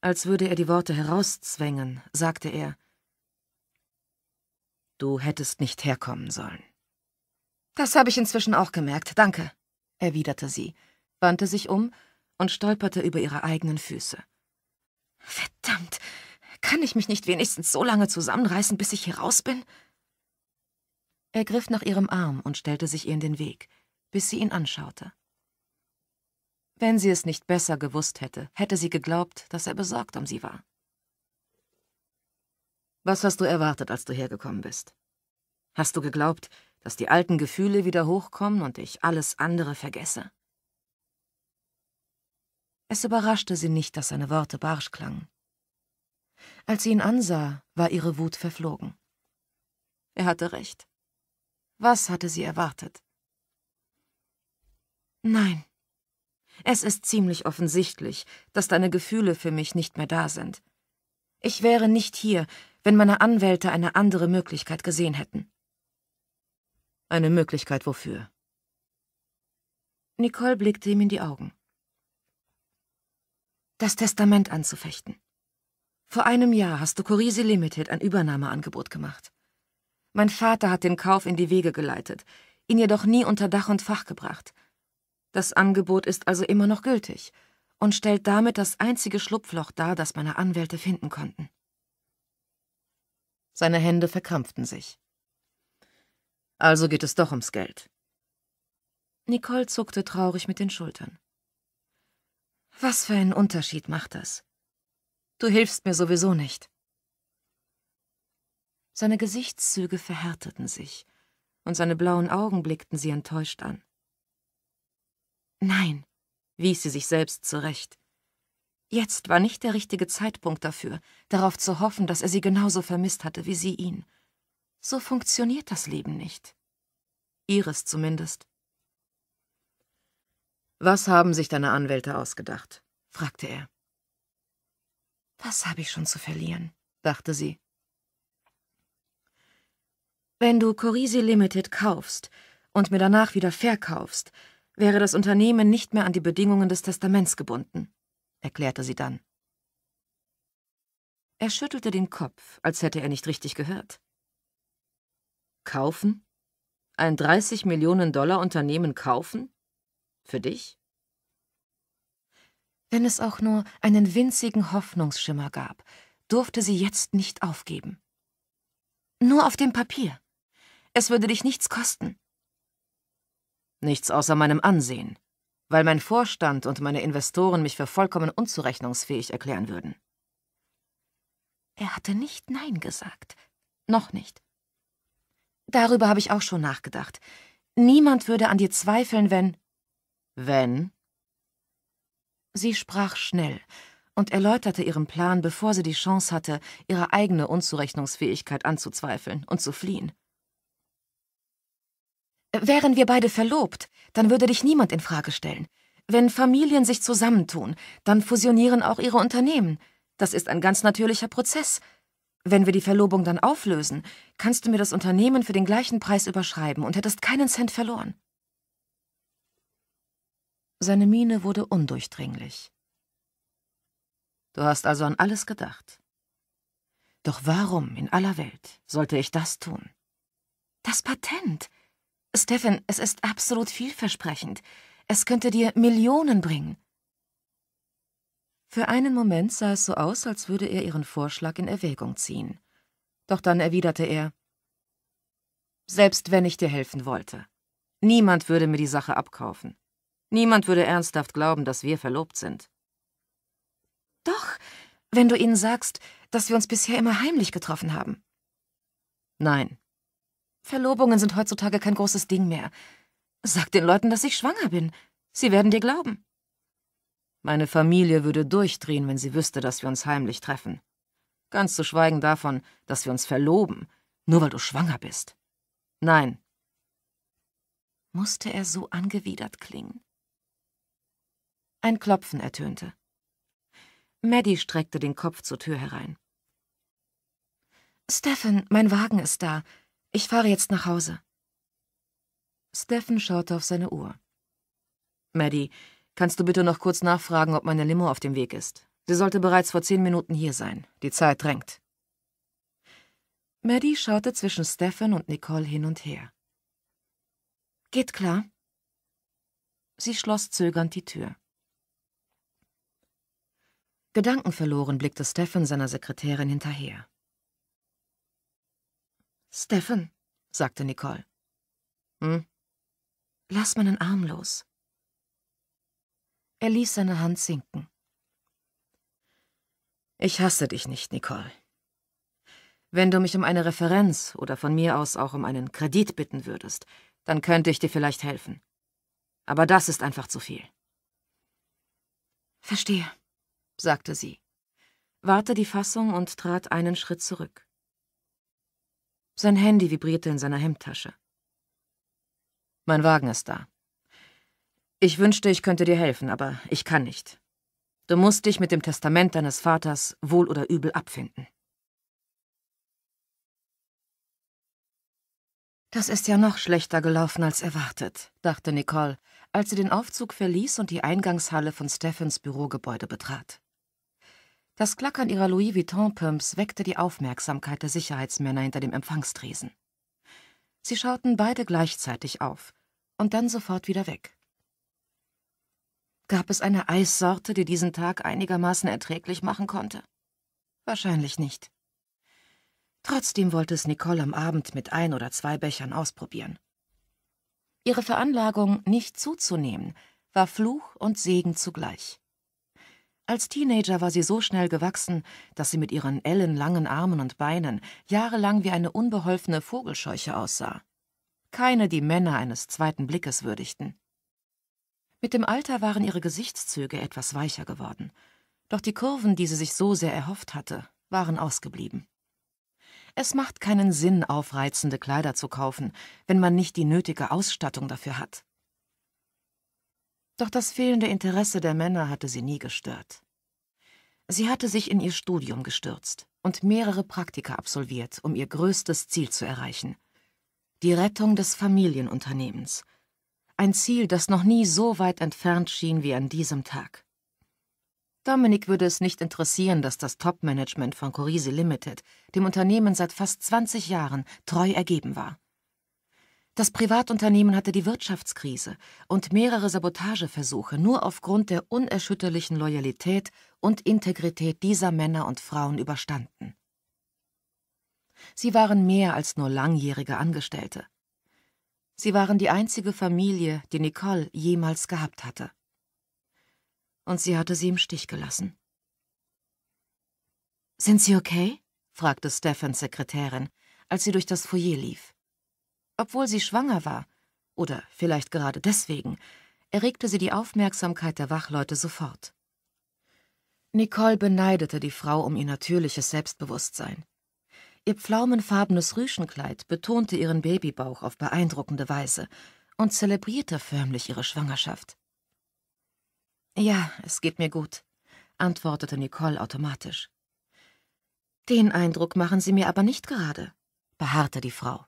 als würde er die Worte herauszwängen, sagte er, Du hättest nicht herkommen sollen. Das habe ich inzwischen auch gemerkt, danke, erwiderte sie, wandte sich um und stolperte über ihre eigenen Füße. Verdammt, kann ich mich nicht wenigstens so lange zusammenreißen, bis ich hier raus bin? Er griff nach ihrem Arm und stellte sich ihr in den Weg, bis sie ihn anschaute. Wenn sie es nicht besser gewusst hätte, hätte sie geglaubt, dass er besorgt um sie war. Was hast du erwartet, als du hergekommen bist? Hast du geglaubt, dass die alten Gefühle wieder hochkommen und ich alles andere vergesse? Es überraschte sie nicht, dass seine Worte barsch klangen. Als sie ihn ansah, war ihre Wut verflogen. Er hatte recht. Was hatte sie erwartet? Nein. Es ist ziemlich offensichtlich, dass deine Gefühle für mich nicht mehr da sind. Ich wäre nicht hier, wenn meine Anwälte eine andere Möglichkeit gesehen hätten. Eine Möglichkeit wofür? Nicole blickte ihm in die Augen. Das Testament anzufechten. Vor einem Jahr hast du Corisi Limited ein Übernahmeangebot gemacht. Mein Vater hat den Kauf in die Wege geleitet, ihn jedoch nie unter Dach und Fach gebracht. Das Angebot ist also immer noch gültig und stellt damit das einzige Schlupfloch dar, das meine Anwälte finden konnten. Seine Hände verkrampften sich. Also geht es doch ums Geld. Nicole zuckte traurig mit den Schultern. Was für einen Unterschied macht das? Du hilfst mir sowieso nicht. Seine Gesichtszüge verhärteten sich, und seine blauen Augen blickten sie enttäuscht an. Nein, wies sie sich selbst zurecht. Jetzt war nicht der richtige Zeitpunkt dafür, darauf zu hoffen, dass er sie genauso vermisst hatte wie sie ihn. So funktioniert das Leben nicht. Ihres zumindest. Was haben sich deine Anwälte ausgedacht? fragte er. Was habe ich schon zu verlieren? dachte sie. Wenn du Corisi Limited kaufst und mir danach wieder verkaufst, wäre das Unternehmen nicht mehr an die Bedingungen des Testaments gebunden, erklärte sie dann. Er schüttelte den Kopf, als hätte er nicht richtig gehört. Kaufen? Ein 30 Millionen Dollar Unternehmen kaufen? Für dich? Wenn es auch nur einen winzigen Hoffnungsschimmer gab, durfte sie jetzt nicht aufgeben. Nur auf dem Papier. Es würde dich nichts kosten. Nichts außer meinem Ansehen, weil mein Vorstand und meine Investoren mich für vollkommen unzurechnungsfähig erklären würden. Er hatte nicht Nein gesagt. Noch nicht. Darüber habe ich auch schon nachgedacht. Niemand würde an dir zweifeln, wenn... Wenn? Sie sprach schnell und erläuterte ihren Plan, bevor sie die Chance hatte, ihre eigene Unzurechnungsfähigkeit anzuzweifeln und zu fliehen. Wären wir beide verlobt, dann würde dich niemand in Frage stellen. Wenn Familien sich zusammentun, dann fusionieren auch ihre Unternehmen. Das ist ein ganz natürlicher Prozess. Wenn wir die Verlobung dann auflösen, kannst du mir das Unternehmen für den gleichen Preis überschreiben und hättest keinen Cent verloren. Seine Miene wurde undurchdringlich. Du hast also an alles gedacht. Doch warum in aller Welt sollte ich das tun? Das Patent. Stefan, es ist absolut vielversprechend. Es könnte dir Millionen bringen. Für einen Moment sah es so aus, als würde er ihren Vorschlag in Erwägung ziehen. Doch dann erwiderte er, Selbst wenn ich dir helfen wollte. Niemand würde mir die Sache abkaufen. Niemand würde ernsthaft glauben, dass wir verlobt sind. Doch, wenn du ihnen sagst, dass wir uns bisher immer heimlich getroffen haben. Nein, Verlobungen sind heutzutage kein großes Ding mehr. Sag den Leuten, dass ich schwanger bin. Sie werden dir glauben. Meine Familie würde durchdrehen, wenn sie wüsste, dass wir uns heimlich treffen. Ganz zu schweigen davon, dass wir uns verloben, nur weil du schwanger bist. Nein. Musste er so angewidert klingen? Ein Klopfen ertönte. Maddie streckte den Kopf zur Tür herein. Stefan, mein Wagen ist da. Ich fahre jetzt nach Hause. Stephen schaute auf seine Uhr. Maddie, kannst du bitte noch kurz nachfragen, ob meine Limo auf dem Weg ist? Sie sollte bereits vor zehn Minuten hier sein. Die Zeit drängt. Maddie schaute zwischen Stephen und Nicole hin und her. Geht klar. Sie schloss zögernd die Tür. Gedankenverloren blickte Stephen seiner Sekretärin hinterher. Stefan, sagte Nicole. Hm? Lass meinen Arm los. Er ließ seine Hand sinken. Ich hasse dich nicht, Nicole. Wenn du mich um eine Referenz oder von mir aus auch um einen Kredit bitten würdest, dann könnte ich dir vielleicht helfen. Aber das ist einfach zu viel. Verstehe, sagte sie, warte die Fassung und trat einen Schritt zurück. Sein Handy vibrierte in seiner Hemdtasche. Mein Wagen ist da. Ich wünschte, ich könnte dir helfen, aber ich kann nicht. Du musst dich mit dem Testament deines Vaters wohl oder übel abfinden. Das ist ja noch schlechter gelaufen als erwartet, dachte Nicole, als sie den Aufzug verließ und die Eingangshalle von Steffens Bürogebäude betrat. Das Klackern ihrer Louis Vuitton-Pumps weckte die Aufmerksamkeit der Sicherheitsmänner hinter dem Empfangstresen. Sie schauten beide gleichzeitig auf und dann sofort wieder weg. Gab es eine Eissorte, die diesen Tag einigermaßen erträglich machen konnte? Wahrscheinlich nicht. Trotzdem wollte es Nicole am Abend mit ein oder zwei Bechern ausprobieren. Ihre Veranlagung, nicht zuzunehmen, war Fluch und Segen zugleich. Als Teenager war sie so schnell gewachsen, dass sie mit ihren ellenlangen Armen und Beinen jahrelang wie eine unbeholfene Vogelscheuche aussah. Keine, die Männer eines zweiten Blickes würdigten. Mit dem Alter waren ihre Gesichtszüge etwas weicher geworden, doch die Kurven, die sie sich so sehr erhofft hatte, waren ausgeblieben. Es macht keinen Sinn, aufreizende Kleider zu kaufen, wenn man nicht die nötige Ausstattung dafür hat. Doch das fehlende Interesse der Männer hatte sie nie gestört. Sie hatte sich in ihr Studium gestürzt und mehrere Praktika absolviert, um ihr größtes Ziel zu erreichen. Die Rettung des Familienunternehmens. Ein Ziel, das noch nie so weit entfernt schien wie an diesem Tag. Dominik würde es nicht interessieren, dass das Top-Management von Corise Limited dem Unternehmen seit fast 20 Jahren treu ergeben war. Das Privatunternehmen hatte die Wirtschaftskrise und mehrere Sabotageversuche nur aufgrund der unerschütterlichen Loyalität und Integrität dieser Männer und Frauen überstanden. Sie waren mehr als nur langjährige Angestellte. Sie waren die einzige Familie, die Nicole jemals gehabt hatte. Und sie hatte sie im Stich gelassen. Sind Sie okay? fragte Steffens Sekretärin, als sie durch das Foyer lief. Obwohl sie schwanger war, oder vielleicht gerade deswegen, erregte sie die Aufmerksamkeit der Wachleute sofort. Nicole beneidete die Frau um ihr natürliches Selbstbewusstsein. Ihr pflaumenfarbenes Rüschenkleid betonte ihren Babybauch auf beeindruckende Weise und zelebrierte förmlich ihre Schwangerschaft. Ja, es geht mir gut, antwortete Nicole automatisch. Den Eindruck machen Sie mir aber nicht gerade, beharrte die Frau.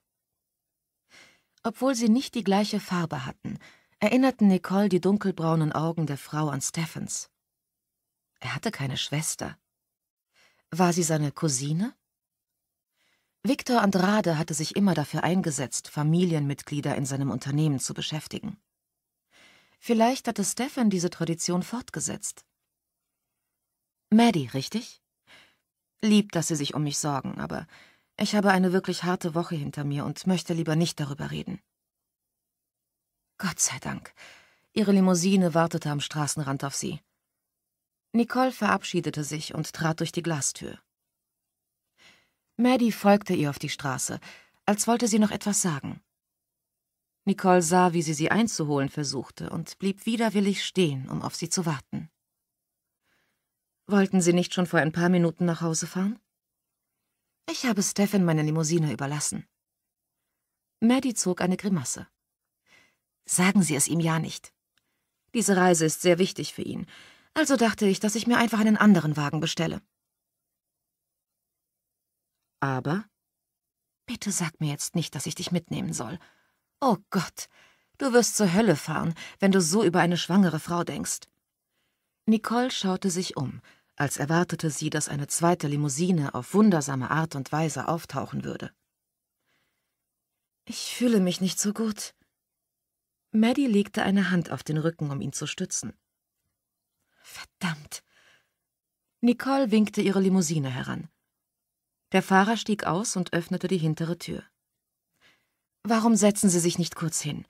Obwohl sie nicht die gleiche Farbe hatten, erinnerten Nicole die dunkelbraunen Augen der Frau an Steffens. Er hatte keine Schwester. War sie seine Cousine? Victor Andrade hatte sich immer dafür eingesetzt, Familienmitglieder in seinem Unternehmen zu beschäftigen. Vielleicht hatte Stefan diese Tradition fortgesetzt. Maddie, richtig? Lieb, dass Sie sich um mich sorgen, aber ich habe eine wirklich harte Woche hinter mir und möchte lieber nicht darüber reden. Gott sei Dank. Ihre Limousine wartete am Straßenrand auf sie. Nicole verabschiedete sich und trat durch die Glastür. Maddie folgte ihr auf die Straße, als wollte sie noch etwas sagen. Nicole sah, wie sie sie einzuholen versuchte, und blieb widerwillig stehen, um auf sie zu warten. Wollten Sie nicht schon vor ein paar Minuten nach Hause fahren? Ich habe Stefan meine Limousine überlassen. Maddie zog eine Grimasse. Sagen Sie es ihm ja nicht. Diese Reise ist sehr wichtig für ihn, also dachte ich, dass ich mir einfach einen anderen Wagen bestelle. Aber? Bitte sag mir jetzt nicht, dass ich dich mitnehmen soll. Oh Gott, du wirst zur Hölle fahren, wenn du so über eine schwangere Frau denkst. Nicole schaute sich um, als erwartete sie, dass eine zweite Limousine auf wundersame Art und Weise auftauchen würde. Ich fühle mich nicht so gut. Maddie legte eine Hand auf den Rücken, um ihn zu stützen. Verdammt! Nicole winkte ihre Limousine heran. Der Fahrer stieg aus und öffnete die hintere Tür. Warum setzen Sie sich nicht kurz hin?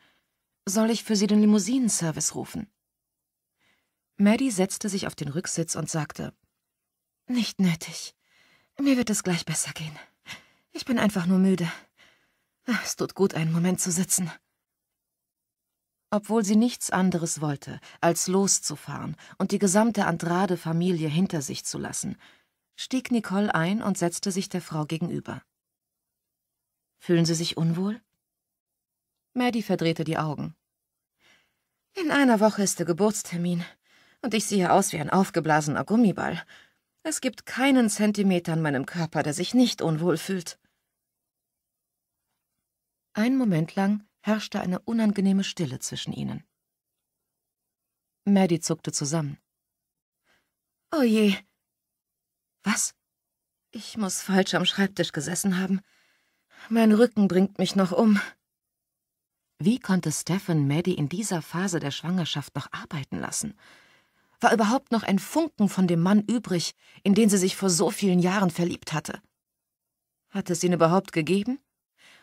Soll ich für Sie den Limousinenservice rufen? Maddie setzte sich auf den Rücksitz und sagte, nicht nötig. Mir wird es gleich besser gehen. Ich bin einfach nur müde. Ah, es tut gut, einen Moment zu sitzen. Obwohl sie nichts anderes wollte, als loszufahren und die gesamte Andrade-Familie hinter sich zu lassen, stieg Nicole ein und setzte sich der Frau gegenüber. Fühlen Sie sich unwohl? Maddie verdrehte die Augen. In einer Woche ist der Geburtstermin, und ich sehe aus wie ein aufgeblasener Gummiball. Es gibt keinen Zentimeter an meinem Körper, der sich nicht unwohl fühlt. Ein Moment lang herrschte eine unangenehme Stille zwischen ihnen. Maddie zuckte zusammen. Oh je. Was? Ich muss falsch am Schreibtisch gesessen haben. Mein Rücken bringt mich noch um. Wie konnte Stefan Maddie in dieser Phase der Schwangerschaft noch arbeiten lassen? war überhaupt noch ein Funken von dem Mann übrig, in den sie sich vor so vielen Jahren verliebt hatte. Hatte es ihn überhaupt gegeben?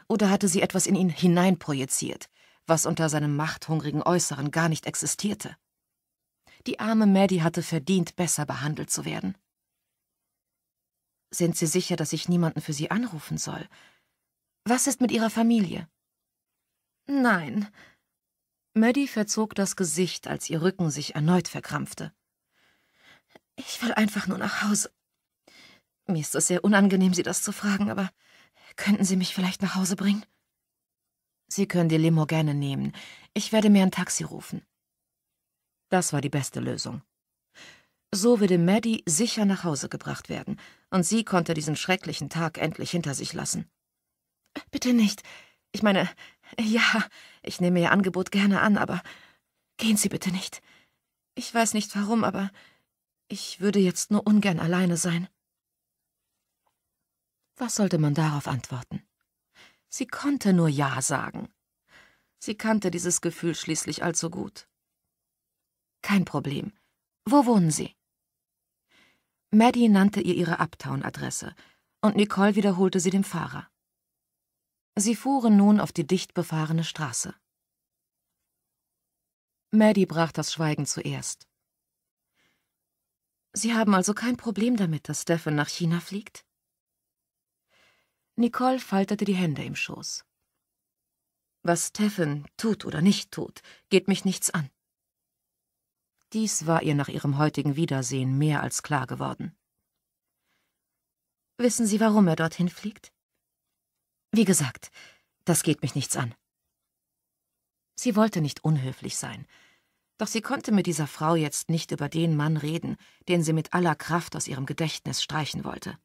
Oder hatte sie etwas in ihn hineinprojiziert, was unter seinem machthungrigen Äußeren gar nicht existierte? Die arme Maddie hatte verdient, besser behandelt zu werden. Sind Sie sicher, dass ich niemanden für Sie anrufen soll? Was ist mit Ihrer Familie? Nein, Maddie verzog das Gesicht, als ihr Rücken sich erneut verkrampfte. Ich will einfach nur nach Hause. Mir ist es sehr unangenehm, Sie das zu fragen, aber könnten Sie mich vielleicht nach Hause bringen? Sie können die Limo gerne nehmen. Ich werde mir ein Taxi rufen. Das war die beste Lösung. So würde Maddie sicher nach Hause gebracht werden, und sie konnte diesen schrecklichen Tag endlich hinter sich lassen. Bitte nicht. Ich meine, ja, ich nehme Ihr Angebot gerne an, aber gehen Sie bitte nicht. Ich weiß nicht warum, aber ich würde jetzt nur ungern alleine sein. Was sollte man darauf antworten? Sie konnte nur Ja sagen. Sie kannte dieses Gefühl schließlich allzu gut. Kein Problem. Wo wohnen Sie? Maddie nannte ihr ihre Uptown-Adresse, und Nicole wiederholte sie dem Fahrer. Sie fuhren nun auf die dicht befahrene Straße. Maddie brach das Schweigen zuerst. Sie haben also kein Problem damit, dass Stefan nach China fliegt? Nicole faltete die Hände im Schoß. Was Stefan tut oder nicht tut, geht mich nichts an. Dies war ihr nach ihrem heutigen Wiedersehen mehr als klar geworden. Wissen Sie, warum er dorthin fliegt? Wie gesagt, das geht mich nichts an. Sie wollte nicht unhöflich sein, doch sie konnte mit dieser Frau jetzt nicht über den Mann reden, den sie mit aller Kraft aus ihrem Gedächtnis streichen wollte.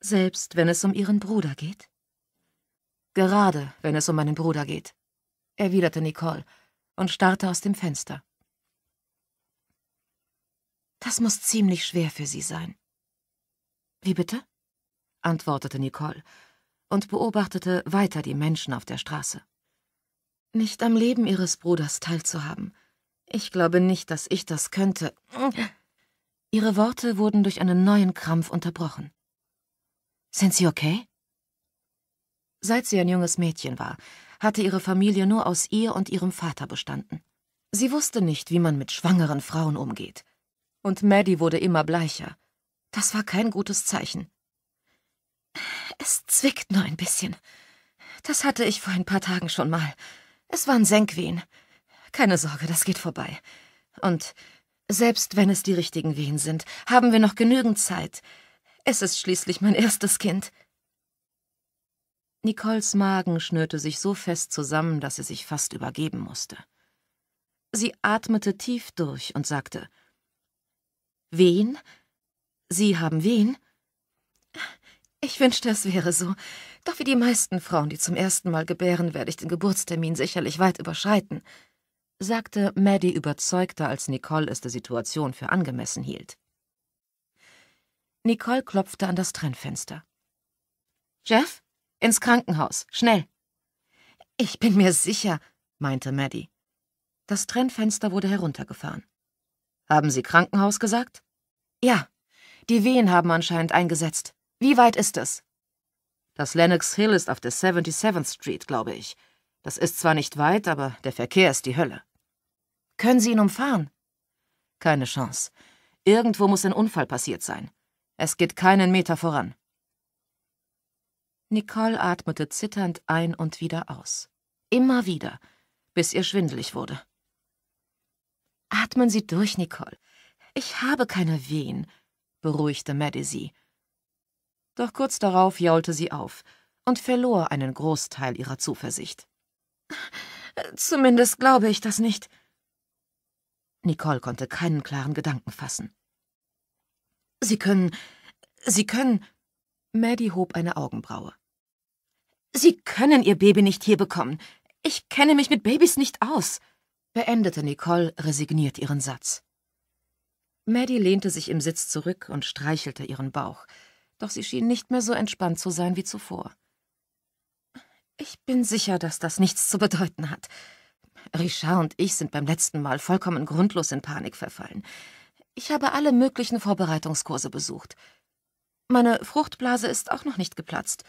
Selbst wenn es um ihren Bruder geht? Gerade wenn es um meinen Bruder geht, erwiderte Nicole und starrte aus dem Fenster. Das muss ziemlich schwer für sie sein. Wie bitte? antwortete Nicole und beobachtete weiter die Menschen auf der Straße. Nicht am Leben ihres Bruders teilzuhaben. Ich glaube nicht, dass ich das könnte. Ihre Worte wurden durch einen neuen Krampf unterbrochen. Sind Sie okay? Seit sie ein junges Mädchen war, hatte ihre Familie nur aus ihr und ihrem Vater bestanden. Sie wusste nicht, wie man mit schwangeren Frauen umgeht. Und Maddie wurde immer bleicher. Das war kein gutes Zeichen. Es zwickt nur ein bisschen. Das hatte ich vor ein paar Tagen schon mal. Es waren Senkwehen. Keine Sorge, das geht vorbei. Und selbst wenn es die richtigen Wehen sind, haben wir noch genügend Zeit. Es ist schließlich mein erstes Kind. Nicoles Magen schnürte sich so fest zusammen, dass sie sich fast übergeben musste. Sie atmete tief durch und sagte: Wehen? Sie haben wen? Ich wünschte, es wäre so. Doch wie die meisten Frauen, die zum ersten Mal gebären, werde ich den Geburtstermin sicherlich weit überschreiten, sagte Maddie überzeugter, als Nicole es der Situation für angemessen hielt. Nicole klopfte an das Trennfenster. Jeff, ins Krankenhaus, schnell. Ich bin mir sicher, meinte Maddie. Das Trennfenster wurde heruntergefahren. Haben Sie Krankenhaus gesagt? Ja, die Wehen haben anscheinend eingesetzt. Wie weit ist es? Das Lennox Hill ist auf der 77th Street, glaube ich. Das ist zwar nicht weit, aber der Verkehr ist die Hölle. Können Sie ihn umfahren? Keine Chance. Irgendwo muss ein Unfall passiert sein. Es geht keinen Meter voran. Nicole atmete zitternd ein und wieder aus. Immer wieder, bis ihr schwindelig wurde. Atmen Sie durch, Nicole. Ich habe keine Wehen, beruhigte Maddie sie. Doch kurz darauf jaulte sie auf und verlor einen Großteil ihrer Zuversicht. Zumindest glaube ich das nicht. Nicole konnte keinen klaren Gedanken fassen. Sie können. Sie können. Maddie hob eine Augenbraue. Sie können Ihr Baby nicht hier bekommen. Ich kenne mich mit Babys nicht aus, beendete Nicole resigniert ihren Satz. Maddie lehnte sich im Sitz zurück und streichelte ihren Bauch doch sie schien nicht mehr so entspannt zu sein wie zuvor. Ich bin sicher, dass das nichts zu bedeuten hat. Richard und ich sind beim letzten Mal vollkommen grundlos in Panik verfallen. Ich habe alle möglichen Vorbereitungskurse besucht. Meine Fruchtblase ist auch noch nicht geplatzt.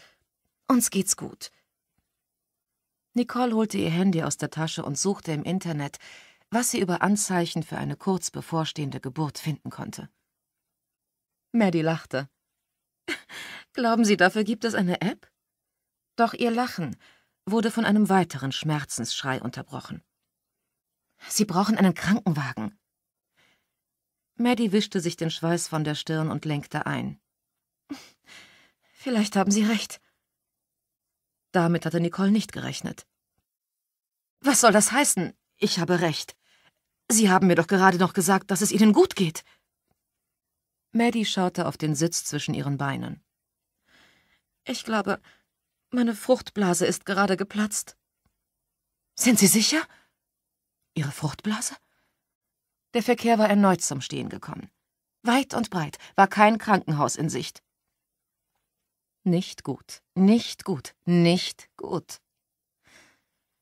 Uns geht's gut. Nicole holte ihr Handy aus der Tasche und suchte im Internet, was sie über Anzeichen für eine kurz bevorstehende Geburt finden konnte. Maddie lachte. Glauben Sie, dafür gibt es eine App? Doch ihr Lachen wurde von einem weiteren Schmerzensschrei unterbrochen. Sie brauchen einen Krankenwagen. Maddie wischte sich den Schweiß von der Stirn und lenkte ein. Vielleicht haben Sie recht. Damit hatte Nicole nicht gerechnet. Was soll das heißen? Ich habe recht. Sie haben mir doch gerade noch gesagt, dass es Ihnen gut geht. Maddie schaute auf den Sitz zwischen ihren Beinen. Ich glaube, meine Fruchtblase ist gerade geplatzt. Sind Sie sicher? Ihre Fruchtblase? Der Verkehr war erneut zum Stehen gekommen. Weit und breit war kein Krankenhaus in Sicht. Nicht gut, nicht gut, nicht gut.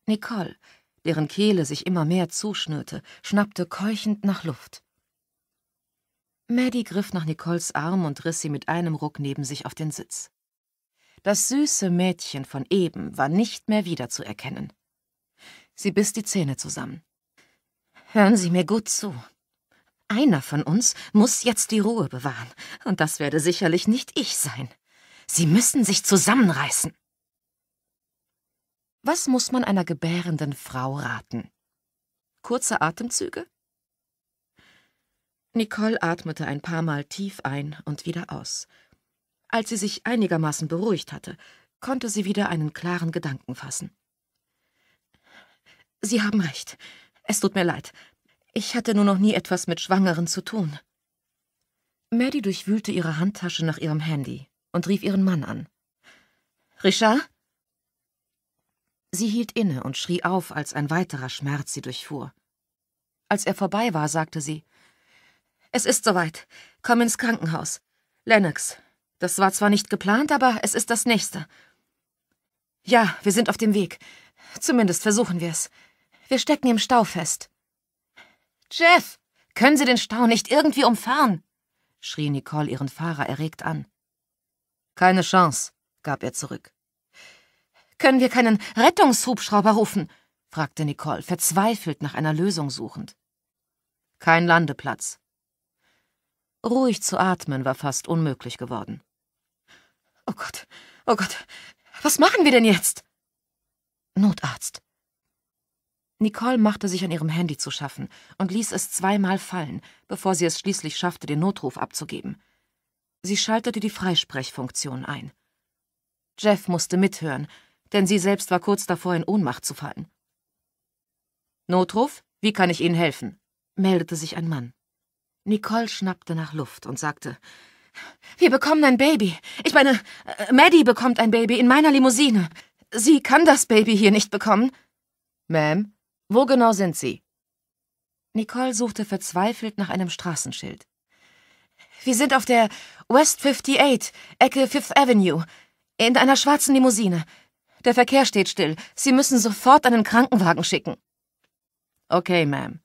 Nicole, deren Kehle sich immer mehr zuschnürte, schnappte keuchend nach Luft. Maddie griff nach Nicoles Arm und riss sie mit einem Ruck neben sich auf den Sitz. Das süße Mädchen von eben war nicht mehr wiederzuerkennen. Sie biss die Zähne zusammen. Hören Sie mir gut zu. Einer von uns muss jetzt die Ruhe bewahren, und das werde sicherlich nicht ich sein. Sie müssen sich zusammenreißen. Was muss man einer gebärenden Frau raten? Kurze Atemzüge? Nicole atmete ein paar Mal tief ein und wieder aus. Als sie sich einigermaßen beruhigt hatte, konnte sie wieder einen klaren Gedanken fassen. Sie haben recht. Es tut mir leid. Ich hatte nur noch nie etwas mit Schwangeren zu tun. Maddie durchwühlte ihre Handtasche nach ihrem Handy und rief ihren Mann an. Richard? Sie hielt inne und schrie auf, als ein weiterer Schmerz sie durchfuhr. Als er vorbei war, sagte sie, es ist soweit. Komm ins Krankenhaus. Lennox. Das war zwar nicht geplant, aber es ist das Nächste. Ja, wir sind auf dem Weg. Zumindest versuchen wir es. Wir stecken im Stau fest. Jeff, können Sie den Stau nicht irgendwie umfahren? schrie Nicole ihren Fahrer erregt an. Keine Chance, gab er zurück. Können wir keinen Rettungshubschrauber rufen? fragte Nicole, verzweifelt nach einer Lösung suchend. Kein Landeplatz, Ruhig zu atmen war fast unmöglich geworden. Oh Gott, oh Gott, was machen wir denn jetzt? Notarzt. Nicole machte sich an ihrem Handy zu schaffen und ließ es zweimal fallen, bevor sie es schließlich schaffte, den Notruf abzugeben. Sie schaltete die Freisprechfunktion ein. Jeff musste mithören, denn sie selbst war kurz davor, in Ohnmacht zu fallen. Notruf, wie kann ich Ihnen helfen? meldete sich ein Mann. Nicole schnappte nach Luft und sagte, wir bekommen ein Baby. Ich meine, äh, Maddie bekommt ein Baby in meiner Limousine. Sie kann das Baby hier nicht bekommen. Ma'am, wo genau sind Sie? Nicole suchte verzweifelt nach einem Straßenschild. Wir sind auf der West 58, Ecke Fifth Avenue, in einer schwarzen Limousine. Der Verkehr steht still. Sie müssen sofort einen Krankenwagen schicken. Okay, Ma'am.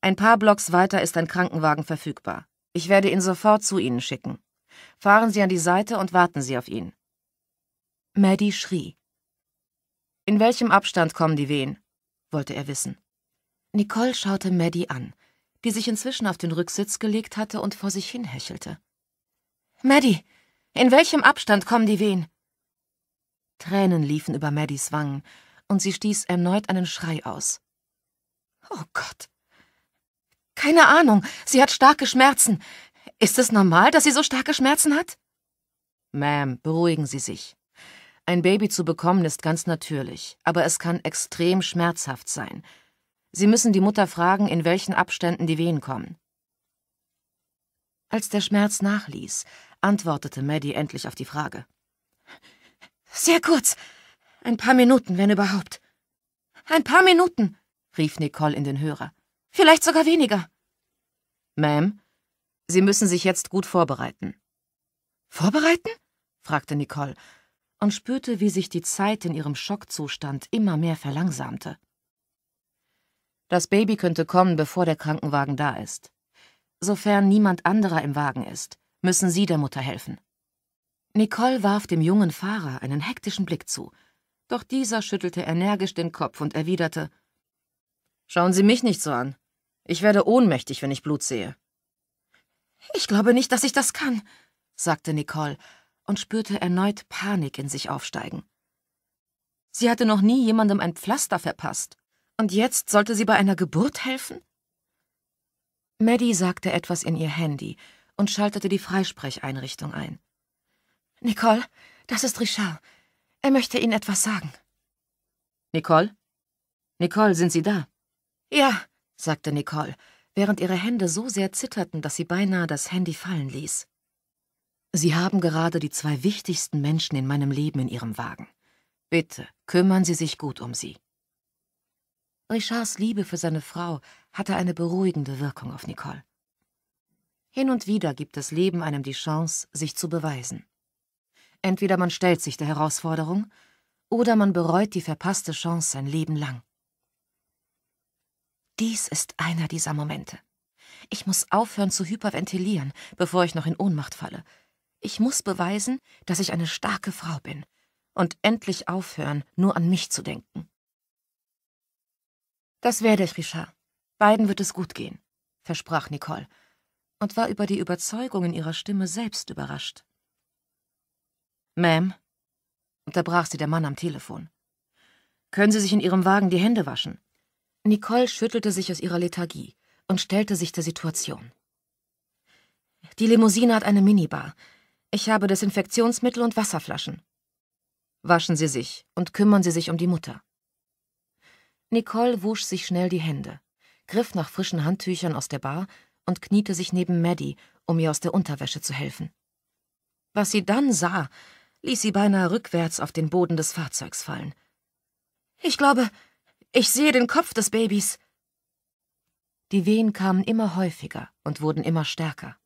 Ein paar Blocks weiter ist ein Krankenwagen verfügbar. Ich werde ihn sofort zu Ihnen schicken. Fahren Sie an die Seite und warten Sie auf ihn. Maddie schrie. In welchem Abstand kommen die Wehen? wollte er wissen. Nicole schaute Maddie an, die sich inzwischen auf den Rücksitz gelegt hatte und vor sich hin hechelte. Maddie, in welchem Abstand kommen die Wehen? Tränen liefen über Maddies Wangen und sie stieß erneut einen Schrei aus. Oh Gott, keine Ahnung. Sie hat starke Schmerzen. Ist es normal, dass sie so starke Schmerzen hat? Ma'am, beruhigen Sie sich. Ein Baby zu bekommen ist ganz natürlich, aber es kann extrem schmerzhaft sein. Sie müssen die Mutter fragen, in welchen Abständen die Wehen kommen. Als der Schmerz nachließ, antwortete Maddie endlich auf die Frage. Sehr kurz. Ein paar Minuten, wenn überhaupt. Ein paar Minuten, rief Nicole in den Hörer. Vielleicht sogar weniger. Ma'am, Sie müssen sich jetzt gut vorbereiten. Vorbereiten? fragte Nicole und spürte, wie sich die Zeit in ihrem Schockzustand immer mehr verlangsamte. Das Baby könnte kommen, bevor der Krankenwagen da ist. Sofern niemand anderer im Wagen ist, müssen Sie der Mutter helfen. Nicole warf dem jungen Fahrer einen hektischen Blick zu, doch dieser schüttelte energisch den Kopf und erwiderte Schauen Sie mich nicht so an. Ich werde ohnmächtig, wenn ich Blut sehe. Ich glaube nicht, dass ich das kann, sagte Nicole und spürte erneut Panik in sich aufsteigen. Sie hatte noch nie jemandem ein Pflaster verpasst. Und jetzt sollte sie bei einer Geburt helfen? Maddie sagte etwas in ihr Handy und schaltete die Freisprecheinrichtung ein. Nicole, das ist Richard. Er möchte Ihnen etwas sagen. Nicole? Nicole, sind Sie da? Ja, sagte Nicole, während ihre Hände so sehr zitterten, dass sie beinahe das Handy fallen ließ. Sie haben gerade die zwei wichtigsten Menschen in meinem Leben in Ihrem Wagen. Bitte kümmern Sie sich gut um sie. Richards Liebe für seine Frau hatte eine beruhigende Wirkung auf Nicole. Hin und wieder gibt das Leben einem die Chance, sich zu beweisen. Entweder man stellt sich der Herausforderung, oder man bereut die verpasste Chance sein Leben lang. Dies ist einer dieser Momente. Ich muss aufhören zu hyperventilieren, bevor ich noch in Ohnmacht falle. Ich muss beweisen, dass ich eine starke Frau bin und endlich aufhören, nur an mich zu denken. Das werde ich, Richard. Beiden wird es gut gehen, versprach Nicole und war über die Überzeugung in ihrer Stimme selbst überrascht. Ma'am, unterbrach sie der Mann am Telefon. Können Sie sich in Ihrem Wagen die Hände waschen? Nicole schüttelte sich aus ihrer Lethargie und stellte sich der Situation. Die Limousine hat eine Minibar. Ich habe Desinfektionsmittel und Wasserflaschen. Waschen Sie sich und kümmern Sie sich um die Mutter. Nicole wusch sich schnell die Hände, griff nach frischen Handtüchern aus der Bar und kniete sich neben Maddie, um ihr aus der Unterwäsche zu helfen. Was sie dann sah, ließ sie beinahe rückwärts auf den Boden des Fahrzeugs fallen. Ich glaube, ich sehe den Kopf des Babys. Die Wehen kamen immer häufiger und wurden immer stärker.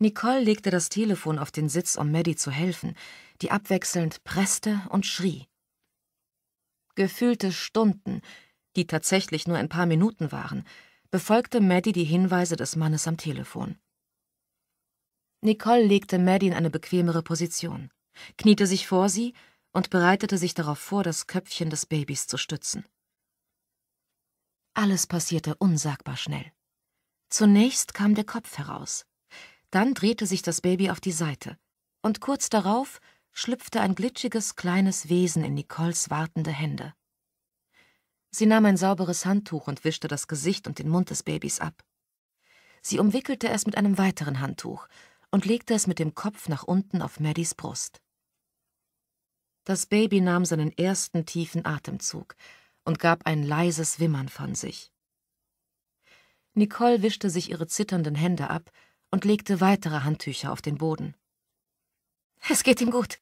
Nicole legte das Telefon auf den Sitz, um Maddie zu helfen, die abwechselnd presste und schrie. Gefühlte Stunden, die tatsächlich nur ein paar Minuten waren, befolgte Maddie die Hinweise des Mannes am Telefon. Nicole legte Maddie in eine bequemere Position, kniete sich vor sie und bereitete sich darauf vor, das Köpfchen des Babys zu stützen. Alles passierte unsagbar schnell. Zunächst kam der Kopf heraus. Dann drehte sich das Baby auf die Seite. Und kurz darauf schlüpfte ein glitschiges kleines Wesen in Nicoles wartende Hände. Sie nahm ein sauberes Handtuch und wischte das Gesicht und den Mund des Babys ab. Sie umwickelte es mit einem weiteren Handtuch und legte es mit dem Kopf nach unten auf Maddys Brust. Das Baby nahm seinen ersten tiefen Atemzug und gab ein leises Wimmern von sich. Nicole wischte sich ihre zitternden Hände ab und legte weitere Handtücher auf den Boden. Es geht ihm gut.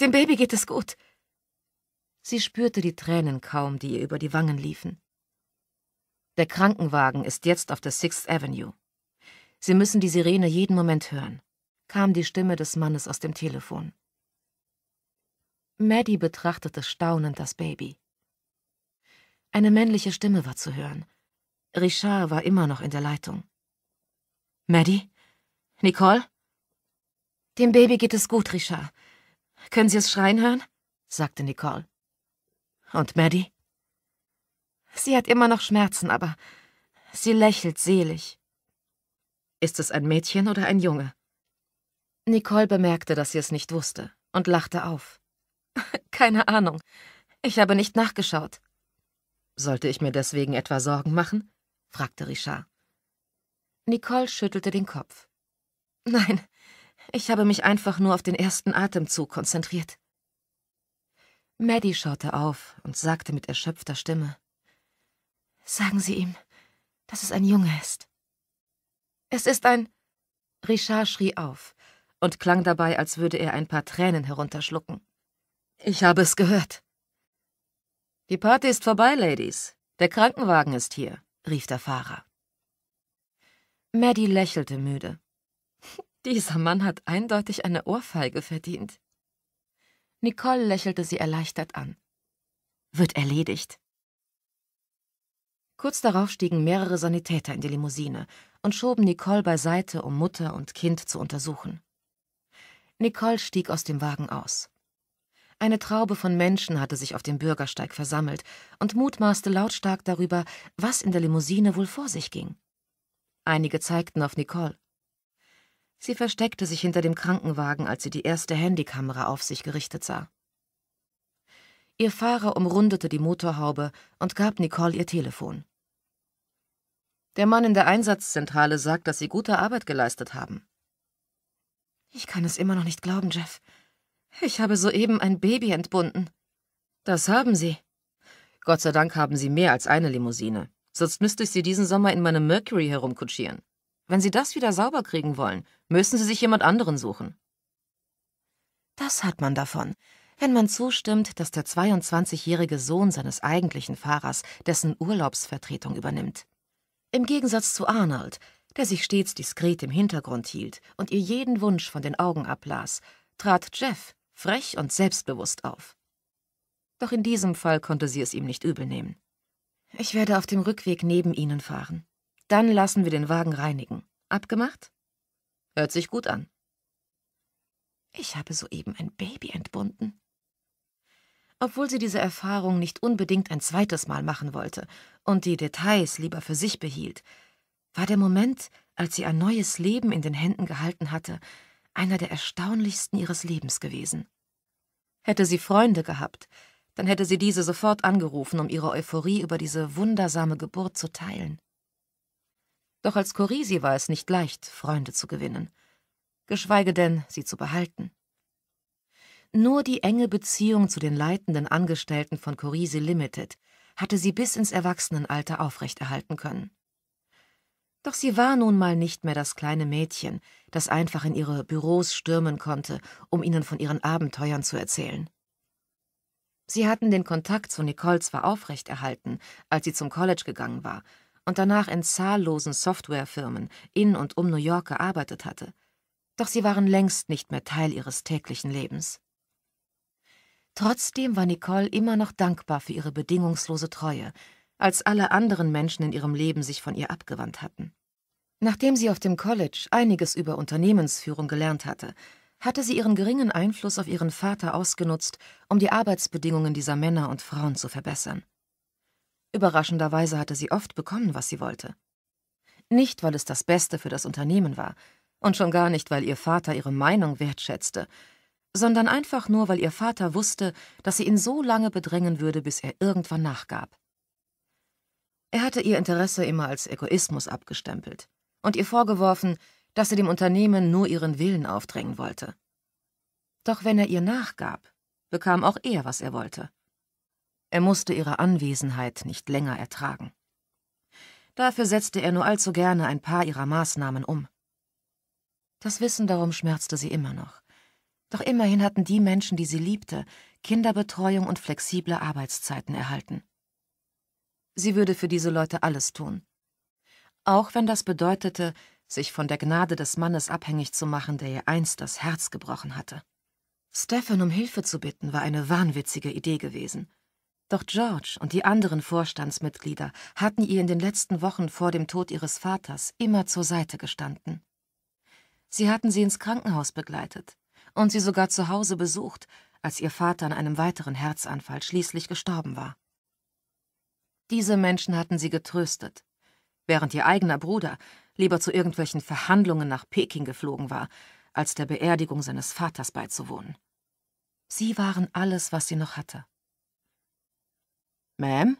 Dem Baby geht es gut. Sie spürte die Tränen kaum, die ihr über die Wangen liefen. Der Krankenwagen ist jetzt auf der Sixth Avenue. Sie müssen die Sirene jeden Moment hören, kam die Stimme des Mannes aus dem Telefon. Maddie betrachtete staunend das Baby. Eine männliche Stimme war zu hören. Richard war immer noch in der Leitung. Maddie? Nicole? Dem Baby geht es gut, Richard. Können Sie es schreien hören? sagte Nicole. Und Maddie? Sie hat immer noch Schmerzen, aber sie lächelt selig. Ist es ein Mädchen oder ein Junge? Nicole bemerkte, dass sie es nicht wusste und lachte auf. Keine Ahnung. Ich habe nicht nachgeschaut. Sollte ich mir deswegen etwa Sorgen machen? fragte Richard. Nicole schüttelte den Kopf. Nein, ich habe mich einfach nur auf den ersten Atemzug konzentriert. Maddie schaute auf und sagte mit erschöpfter Stimme: Sagen Sie ihm, dass es ein Junge ist. Es ist ein. Richard schrie auf und klang dabei, als würde er ein paar Tränen herunterschlucken. Ich habe es gehört. Die Party ist vorbei, Ladies. Der Krankenwagen ist hier, rief der Fahrer. Maddie lächelte müde. Dieser Mann hat eindeutig eine Ohrfeige verdient. Nicole lächelte sie erleichtert an. Wird erledigt. Kurz darauf stiegen mehrere Sanitäter in die Limousine und schoben Nicole beiseite, um Mutter und Kind zu untersuchen. Nicole stieg aus dem Wagen aus. Eine Traube von Menschen hatte sich auf dem Bürgersteig versammelt und mutmaßte lautstark darüber, was in der Limousine wohl vor sich ging. Einige zeigten auf Nicole. Sie versteckte sich hinter dem Krankenwagen, als sie die erste Handykamera auf sich gerichtet sah. Ihr Fahrer umrundete die Motorhaube und gab Nicole ihr Telefon. Der Mann in der Einsatzzentrale sagt, dass Sie gute Arbeit geleistet haben. Ich kann es immer noch nicht glauben, Jeff. Ich habe soeben ein Baby entbunden. Das haben Sie. Gott sei Dank haben Sie mehr als eine Limousine. Sonst müsste ich Sie diesen Sommer in meinem Mercury herumkutschieren. Wenn Sie das wieder sauber kriegen wollen, müssen Sie sich jemand anderen suchen. Das hat man davon, wenn man zustimmt, dass der 22-jährige Sohn seines eigentlichen Fahrers dessen Urlaubsvertretung übernimmt. Im Gegensatz zu Arnold, der sich stets diskret im Hintergrund hielt und ihr jeden Wunsch von den Augen ablas, trat Jeff, frech und selbstbewusst auf. Doch in diesem Fall konnte sie es ihm nicht übelnehmen. Ich werde auf dem Rückweg neben Ihnen fahren. Dann lassen wir den Wagen reinigen. Abgemacht? Hört sich gut an. Ich habe soeben ein Baby entbunden. Obwohl sie diese Erfahrung nicht unbedingt ein zweites Mal machen wollte und die Details lieber für sich behielt, war der Moment, als sie ein neues Leben in den Händen gehalten hatte, einer der erstaunlichsten ihres Lebens gewesen. Hätte sie Freunde gehabt, dann hätte sie diese sofort angerufen, um ihre Euphorie über diese wundersame Geburt zu teilen. Doch als Corisi war es nicht leicht, Freunde zu gewinnen, geschweige denn, sie zu behalten. Nur die enge Beziehung zu den leitenden Angestellten von Corisi Limited hatte sie bis ins Erwachsenenalter aufrechterhalten können. Doch sie war nun mal nicht mehr das kleine Mädchen, das einfach in ihre Büros stürmen konnte, um ihnen von ihren Abenteuern zu erzählen. Sie hatten den Kontakt zu Nicole zwar aufrechterhalten, als sie zum College gegangen war und danach in zahllosen Softwarefirmen in und um New York gearbeitet hatte, doch sie waren längst nicht mehr Teil ihres täglichen Lebens. Trotzdem war Nicole immer noch dankbar für ihre bedingungslose Treue als alle anderen Menschen in ihrem Leben sich von ihr abgewandt hatten. Nachdem sie auf dem College einiges über Unternehmensführung gelernt hatte, hatte sie ihren geringen Einfluss auf ihren Vater ausgenutzt, um die Arbeitsbedingungen dieser Männer und Frauen zu verbessern. Überraschenderweise hatte sie oft bekommen, was sie wollte. Nicht, weil es das Beste für das Unternehmen war, und schon gar nicht, weil ihr Vater ihre Meinung wertschätzte, sondern einfach nur, weil ihr Vater wusste, dass sie ihn so lange bedrängen würde, bis er irgendwann nachgab. Er hatte ihr Interesse immer als Egoismus abgestempelt und ihr vorgeworfen, dass er dem Unternehmen nur ihren Willen aufdrängen wollte. Doch wenn er ihr nachgab, bekam auch er, was er wollte. Er musste ihre Anwesenheit nicht länger ertragen. Dafür setzte er nur allzu gerne ein paar ihrer Maßnahmen um. Das Wissen darum schmerzte sie immer noch. Doch immerhin hatten die Menschen, die sie liebte, Kinderbetreuung und flexible Arbeitszeiten erhalten. Sie würde für diese Leute alles tun. Auch wenn das bedeutete, sich von der Gnade des Mannes abhängig zu machen, der ihr einst das Herz gebrochen hatte. Stefan um Hilfe zu bitten, war eine wahnwitzige Idee gewesen. Doch George und die anderen Vorstandsmitglieder hatten ihr in den letzten Wochen vor dem Tod ihres Vaters immer zur Seite gestanden. Sie hatten sie ins Krankenhaus begleitet und sie sogar zu Hause besucht, als ihr Vater an einem weiteren Herzanfall schließlich gestorben war. Diese Menschen hatten sie getröstet, während ihr eigener Bruder lieber zu irgendwelchen Verhandlungen nach Peking geflogen war, als der Beerdigung seines Vaters beizuwohnen. Sie waren alles, was sie noch hatte. Ma'am?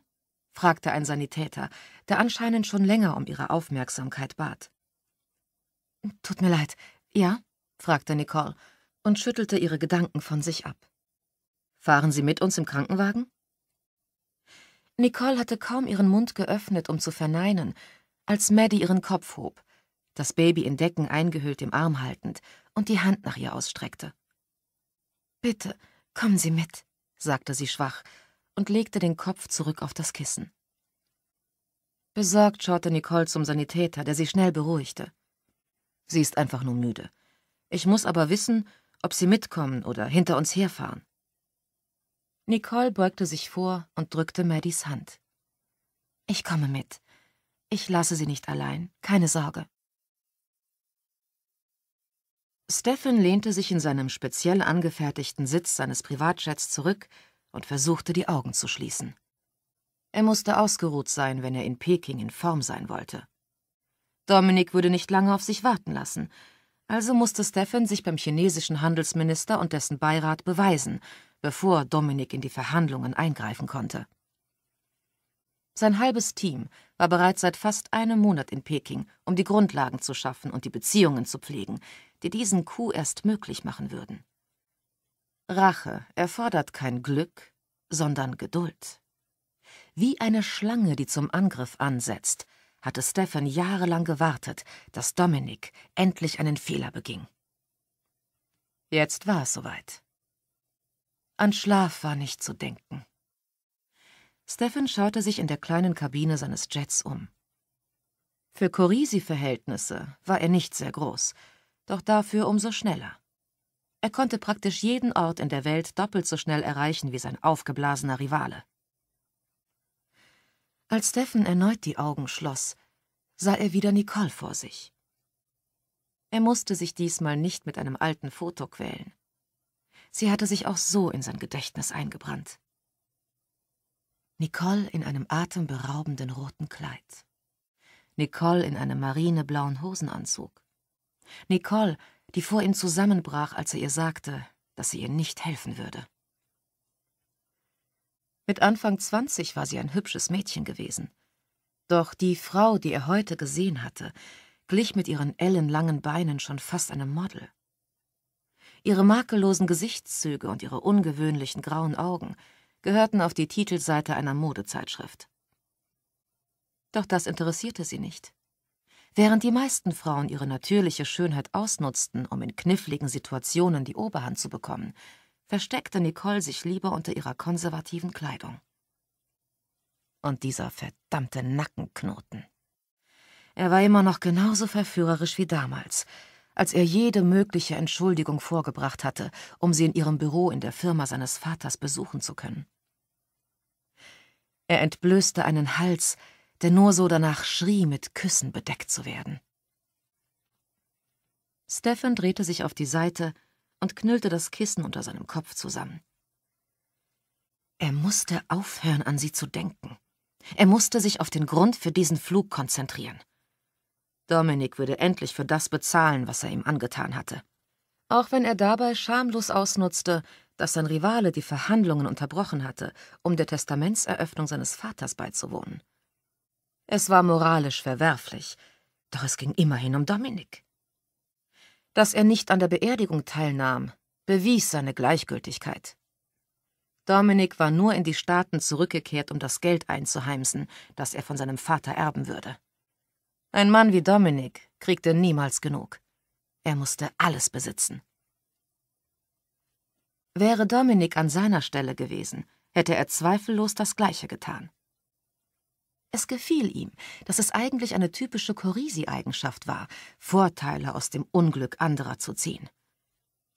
fragte ein Sanitäter, der anscheinend schon länger um ihre Aufmerksamkeit bat. Tut mir leid, ja? fragte Nicole und schüttelte ihre Gedanken von sich ab. Fahren Sie mit uns im Krankenwagen? Nicole hatte kaum ihren Mund geöffnet, um zu verneinen, als Maddie ihren Kopf hob, das Baby in Decken eingehüllt im Arm haltend und die Hand nach ihr ausstreckte. Bitte, kommen Sie mit, sagte sie schwach und legte den Kopf zurück auf das Kissen. Besorgt schaute Nicole zum Sanitäter, der sie schnell beruhigte. Sie ist einfach nur müde. Ich muss aber wissen, ob sie mitkommen oder hinter uns herfahren. Nicole beugte sich vor und drückte Maddys Hand. Ich komme mit. Ich lasse sie nicht allein, keine Sorge. Stephen lehnte sich in seinem speziell angefertigten Sitz seines Privatjets zurück und versuchte, die Augen zu schließen. Er musste ausgeruht sein, wenn er in Peking in Form sein wollte. Dominik würde nicht lange auf sich warten lassen, also musste Stephen sich beim chinesischen Handelsminister und dessen Beirat beweisen — bevor Dominik in die Verhandlungen eingreifen konnte. Sein halbes Team war bereits seit fast einem Monat in Peking, um die Grundlagen zu schaffen und die Beziehungen zu pflegen, die diesen Coup erst möglich machen würden. Rache erfordert kein Glück, sondern Geduld. Wie eine Schlange, die zum Angriff ansetzt, hatte Stefan jahrelang gewartet, dass Dominik endlich einen Fehler beging. Jetzt war es soweit. An Schlaf war nicht zu denken. Stephen schaute sich in der kleinen Kabine seines Jets um. Für Corisi-Verhältnisse war er nicht sehr groß, doch dafür umso schneller. Er konnte praktisch jeden Ort in der Welt doppelt so schnell erreichen wie sein aufgeblasener Rivale. Als Stephen erneut die Augen schloss, sah er wieder Nicole vor sich. Er musste sich diesmal nicht mit einem alten Foto quälen. Sie hatte sich auch so in sein Gedächtnis eingebrannt. Nicole in einem atemberaubenden roten Kleid. Nicole in einem marineblauen Hosenanzug. Nicole, die vor ihm zusammenbrach, als er ihr sagte, dass sie ihr nicht helfen würde. Mit Anfang 20 war sie ein hübsches Mädchen gewesen. Doch die Frau, die er heute gesehen hatte, glich mit ihren ellenlangen Beinen schon fast einem Model. Ihre makellosen Gesichtszüge und ihre ungewöhnlichen grauen Augen gehörten auf die Titelseite einer Modezeitschrift. Doch das interessierte sie nicht. Während die meisten Frauen ihre natürliche Schönheit ausnutzten, um in kniffligen Situationen die Oberhand zu bekommen, versteckte Nicole sich lieber unter ihrer konservativen Kleidung. Und dieser verdammte Nackenknoten. Er war immer noch genauso verführerisch wie damals, als er jede mögliche Entschuldigung vorgebracht hatte, um sie in ihrem Büro in der Firma seines Vaters besuchen zu können. Er entblößte einen Hals, der nur so danach schrie, mit Küssen bedeckt zu werden. Stephen drehte sich auf die Seite und knüllte das Kissen unter seinem Kopf zusammen. Er musste aufhören, an sie zu denken. Er musste sich auf den Grund für diesen Flug konzentrieren. Dominik würde endlich für das bezahlen, was er ihm angetan hatte. Auch wenn er dabei schamlos ausnutzte, dass sein Rivale die Verhandlungen unterbrochen hatte, um der Testamentseröffnung seines Vaters beizuwohnen. Es war moralisch verwerflich, doch es ging immerhin um Dominik. Dass er nicht an der Beerdigung teilnahm, bewies seine Gleichgültigkeit. Dominik war nur in die Staaten zurückgekehrt, um das Geld einzuheimsen, das er von seinem Vater erben würde. Ein Mann wie Dominik kriegte niemals genug. Er musste alles besitzen. Wäre Dominik an seiner Stelle gewesen, hätte er zweifellos das Gleiche getan. Es gefiel ihm, dass es eigentlich eine typische Corisi-Eigenschaft war, Vorteile aus dem Unglück anderer zu ziehen.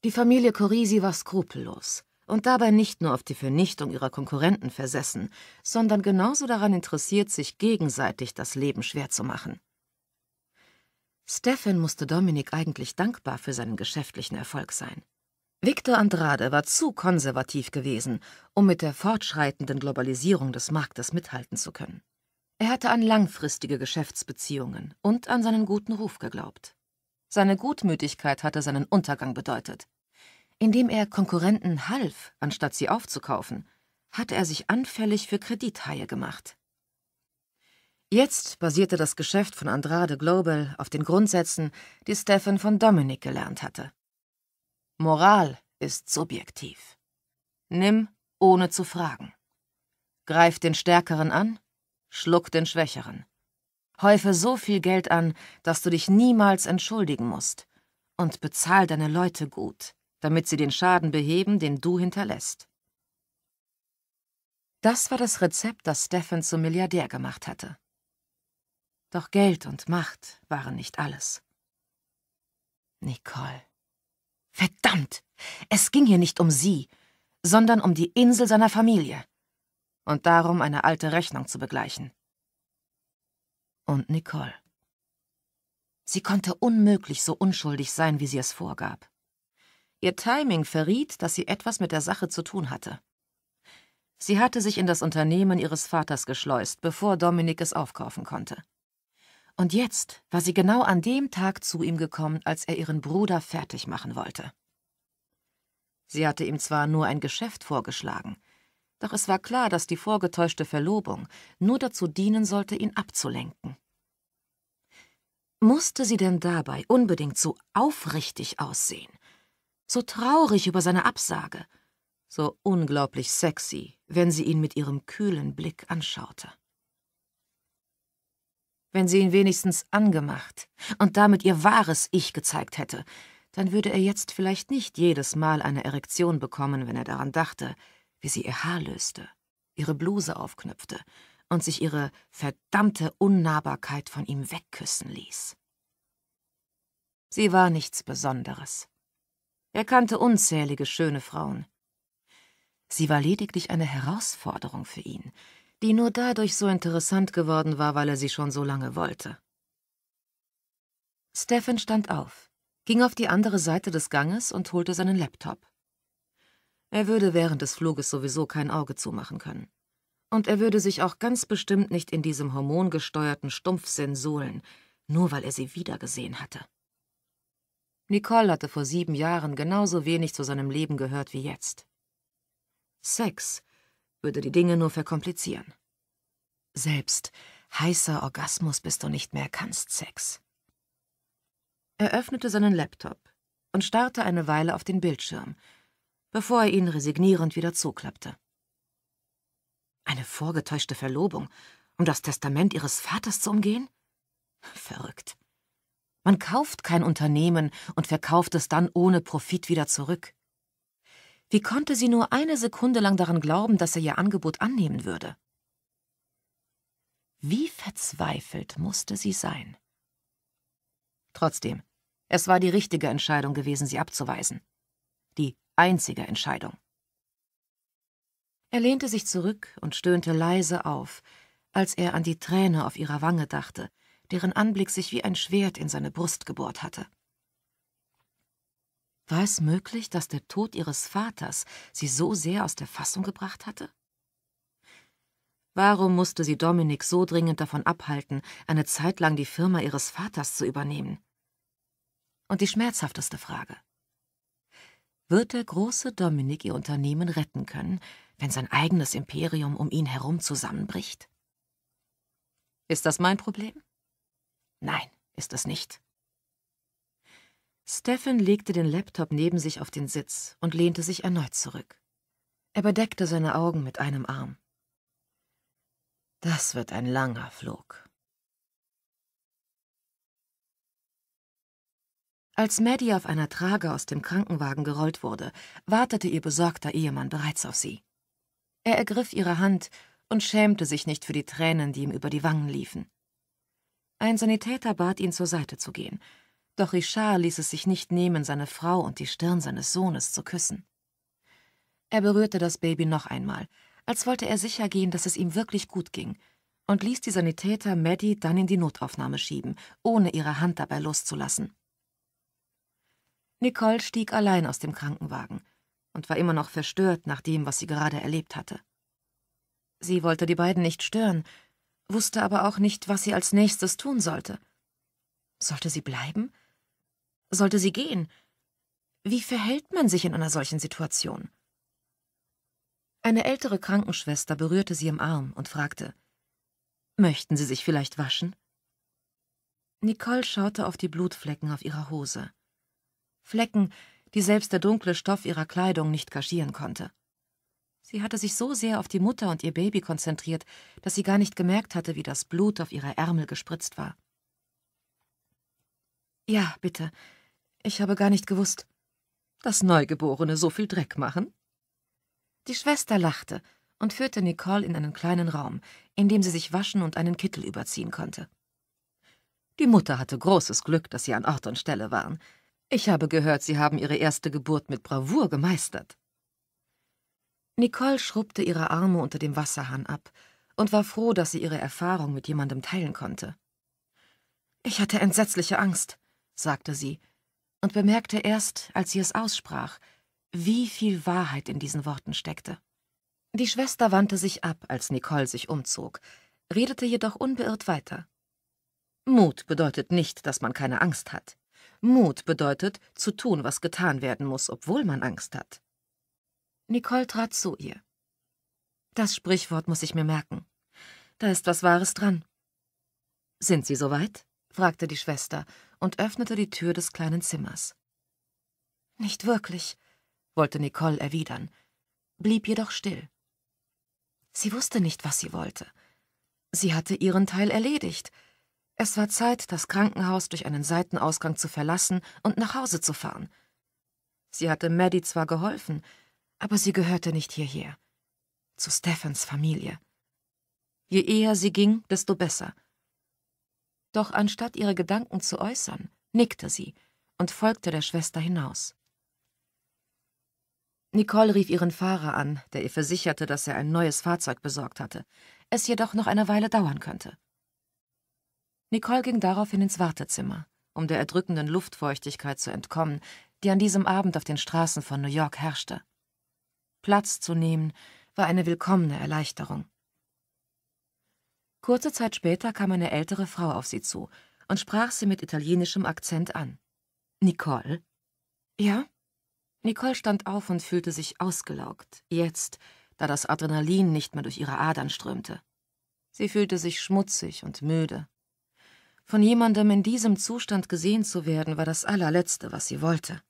Die Familie Corisi war skrupellos und dabei nicht nur auf die Vernichtung ihrer Konkurrenten versessen, sondern genauso daran interessiert, sich gegenseitig das Leben schwer zu machen. Stefan musste Dominik eigentlich dankbar für seinen geschäftlichen Erfolg sein. Victor Andrade war zu konservativ gewesen, um mit der fortschreitenden Globalisierung des Marktes mithalten zu können. Er hatte an langfristige Geschäftsbeziehungen und an seinen guten Ruf geglaubt. Seine Gutmütigkeit hatte seinen Untergang bedeutet. Indem er Konkurrenten half, anstatt sie aufzukaufen, hatte er sich anfällig für Kredithaie gemacht. Jetzt basierte das Geschäft von Andrade Global auf den Grundsätzen, die Stefan von Dominik gelernt hatte. Moral ist subjektiv. Nimm, ohne zu fragen. Greif den Stärkeren an, schluck den Schwächeren. Häufe so viel Geld an, dass du dich niemals entschuldigen musst. Und bezahl deine Leute gut, damit sie den Schaden beheben, den du hinterlässt. Das war das Rezept, das Stefan zum Milliardär gemacht hatte. Doch Geld und Macht waren nicht alles. Nicole. Verdammt! Es ging hier nicht um sie, sondern um die Insel seiner Familie. Und darum, eine alte Rechnung zu begleichen. Und Nicole. Sie konnte unmöglich so unschuldig sein, wie sie es vorgab. Ihr Timing verriet, dass sie etwas mit der Sache zu tun hatte. Sie hatte sich in das Unternehmen ihres Vaters geschleust, bevor Dominik es aufkaufen konnte. Und jetzt war sie genau an dem Tag zu ihm gekommen, als er ihren Bruder fertig machen wollte. Sie hatte ihm zwar nur ein Geschäft vorgeschlagen, doch es war klar, dass die vorgetäuschte Verlobung nur dazu dienen sollte, ihn abzulenken. Musste sie denn dabei unbedingt so aufrichtig aussehen, so traurig über seine Absage, so unglaublich sexy, wenn sie ihn mit ihrem kühlen Blick anschaute? Wenn sie ihn wenigstens angemacht und damit ihr wahres Ich gezeigt hätte, dann würde er jetzt vielleicht nicht jedes Mal eine Erektion bekommen, wenn er daran dachte, wie sie ihr Haar löste, ihre Bluse aufknüpfte und sich ihre verdammte Unnahbarkeit von ihm wegküssen ließ. Sie war nichts Besonderes. Er kannte unzählige schöne Frauen. Sie war lediglich eine Herausforderung für ihn, die nur dadurch so interessant geworden war, weil er sie schon so lange wollte. Stephen stand auf, ging auf die andere Seite des Ganges und holte seinen Laptop. Er würde während des Fluges sowieso kein Auge zumachen können. Und er würde sich auch ganz bestimmt nicht in diesem hormongesteuerten Stumpfsinn suhlen, nur weil er sie wiedergesehen hatte. Nicole hatte vor sieben Jahren genauso wenig zu seinem Leben gehört wie jetzt. Sex würde die Dinge nur verkomplizieren. Selbst heißer Orgasmus bist du nicht mehr, kannst Sex. Er öffnete seinen Laptop und starrte eine Weile auf den Bildschirm, bevor er ihn resignierend wieder zuklappte. Eine vorgetäuschte Verlobung, um das Testament ihres Vaters zu umgehen? Verrückt. Man kauft kein Unternehmen und verkauft es dann ohne Profit wieder zurück. Wie konnte sie nur eine Sekunde lang daran glauben, dass er ihr Angebot annehmen würde? Wie verzweifelt musste sie sein? Trotzdem, es war die richtige Entscheidung gewesen, sie abzuweisen. Die einzige Entscheidung. Er lehnte sich zurück und stöhnte leise auf, als er an die Träne auf ihrer Wange dachte, deren Anblick sich wie ein Schwert in seine Brust gebohrt hatte. War es möglich, dass der Tod ihres Vaters sie so sehr aus der Fassung gebracht hatte? Warum musste sie Dominik so dringend davon abhalten, eine Zeit lang die Firma ihres Vaters zu übernehmen? Und die schmerzhafteste Frage. Wird der große Dominik ihr Unternehmen retten können, wenn sein eigenes Imperium um ihn herum zusammenbricht? Ist das mein Problem? Nein, ist es nicht. Stephen legte den Laptop neben sich auf den Sitz und lehnte sich erneut zurück. Er bedeckte seine Augen mit einem Arm. Das wird ein langer Flug. Als Maddie auf einer Trage aus dem Krankenwagen gerollt wurde, wartete ihr besorgter Ehemann bereits auf sie. Er ergriff ihre Hand und schämte sich nicht für die Tränen, die ihm über die Wangen liefen. Ein Sanitäter bat ihn, zur Seite zu gehen, doch Richard ließ es sich nicht nehmen, seine Frau und die Stirn seines Sohnes zu küssen. Er berührte das Baby noch einmal, als wollte er sicher gehen, dass es ihm wirklich gut ging, und ließ die Sanitäter Maddie dann in die Notaufnahme schieben, ohne ihre Hand dabei loszulassen. Nicole stieg allein aus dem Krankenwagen und war immer noch verstört nach dem, was sie gerade erlebt hatte. Sie wollte die beiden nicht stören, wusste aber auch nicht, was sie als nächstes tun sollte. Sollte sie bleiben? sollte sie gehen? Wie verhält man sich in einer solchen Situation? Eine ältere Krankenschwester berührte sie im Arm und fragte, Möchten Sie sich vielleicht waschen? Nicole schaute auf die Blutflecken auf ihrer Hose. Flecken, die selbst der dunkle Stoff ihrer Kleidung nicht kaschieren konnte. Sie hatte sich so sehr auf die Mutter und ihr Baby konzentriert, dass sie gar nicht gemerkt hatte, wie das Blut auf ihrer Ärmel gespritzt war. Ja, bitte. Ich habe gar nicht gewusst. Dass Neugeborene so viel Dreck machen? Die Schwester lachte und führte Nicole in einen kleinen Raum, in dem sie sich waschen und einen Kittel überziehen konnte. Die Mutter hatte großes Glück, dass sie an Ort und Stelle waren. Ich habe gehört, sie haben ihre erste Geburt mit Bravour gemeistert. Nicole schrubbte ihre Arme unter dem Wasserhahn ab und war froh, dass sie ihre Erfahrung mit jemandem teilen konnte. Ich hatte entsetzliche Angst, sagte sie und bemerkte erst, als sie es aussprach, wie viel Wahrheit in diesen Worten steckte. Die Schwester wandte sich ab, als Nicole sich umzog, redete jedoch unbeirrt weiter. Mut bedeutet nicht, dass man keine Angst hat. Mut bedeutet, zu tun, was getan werden muss, obwohl man Angst hat. Nicole trat zu ihr. Das Sprichwort muss ich mir merken. Da ist was Wahres dran. Sind Sie soweit? fragte die Schwester und öffnete die Tür des kleinen Zimmers. Nicht wirklich, wollte Nicole erwidern, blieb jedoch still. Sie wusste nicht, was sie wollte. Sie hatte ihren Teil erledigt. Es war Zeit, das Krankenhaus durch einen Seitenausgang zu verlassen und nach Hause zu fahren. Sie hatte Maddie zwar geholfen, aber sie gehörte nicht hierher. Zu Stephens Familie. Je eher sie ging, desto besser. Doch anstatt ihre Gedanken zu äußern, nickte sie und folgte der Schwester hinaus. Nicole rief ihren Fahrer an, der ihr versicherte, dass er ein neues Fahrzeug besorgt hatte, es jedoch noch eine Weile dauern könnte. Nicole ging daraufhin ins Wartezimmer, um der erdrückenden Luftfeuchtigkeit zu entkommen, die an diesem Abend auf den Straßen von New York herrschte. Platz zu nehmen war eine willkommene Erleichterung. Kurze Zeit später kam eine ältere Frau auf sie zu und sprach sie mit italienischem Akzent an. Nicole? Ja? Nicole stand auf und fühlte sich ausgelaugt, jetzt, da das Adrenalin nicht mehr durch ihre Adern strömte. Sie fühlte sich schmutzig und müde. Von jemandem in diesem Zustand gesehen zu werden, war das allerletzte, was sie wollte.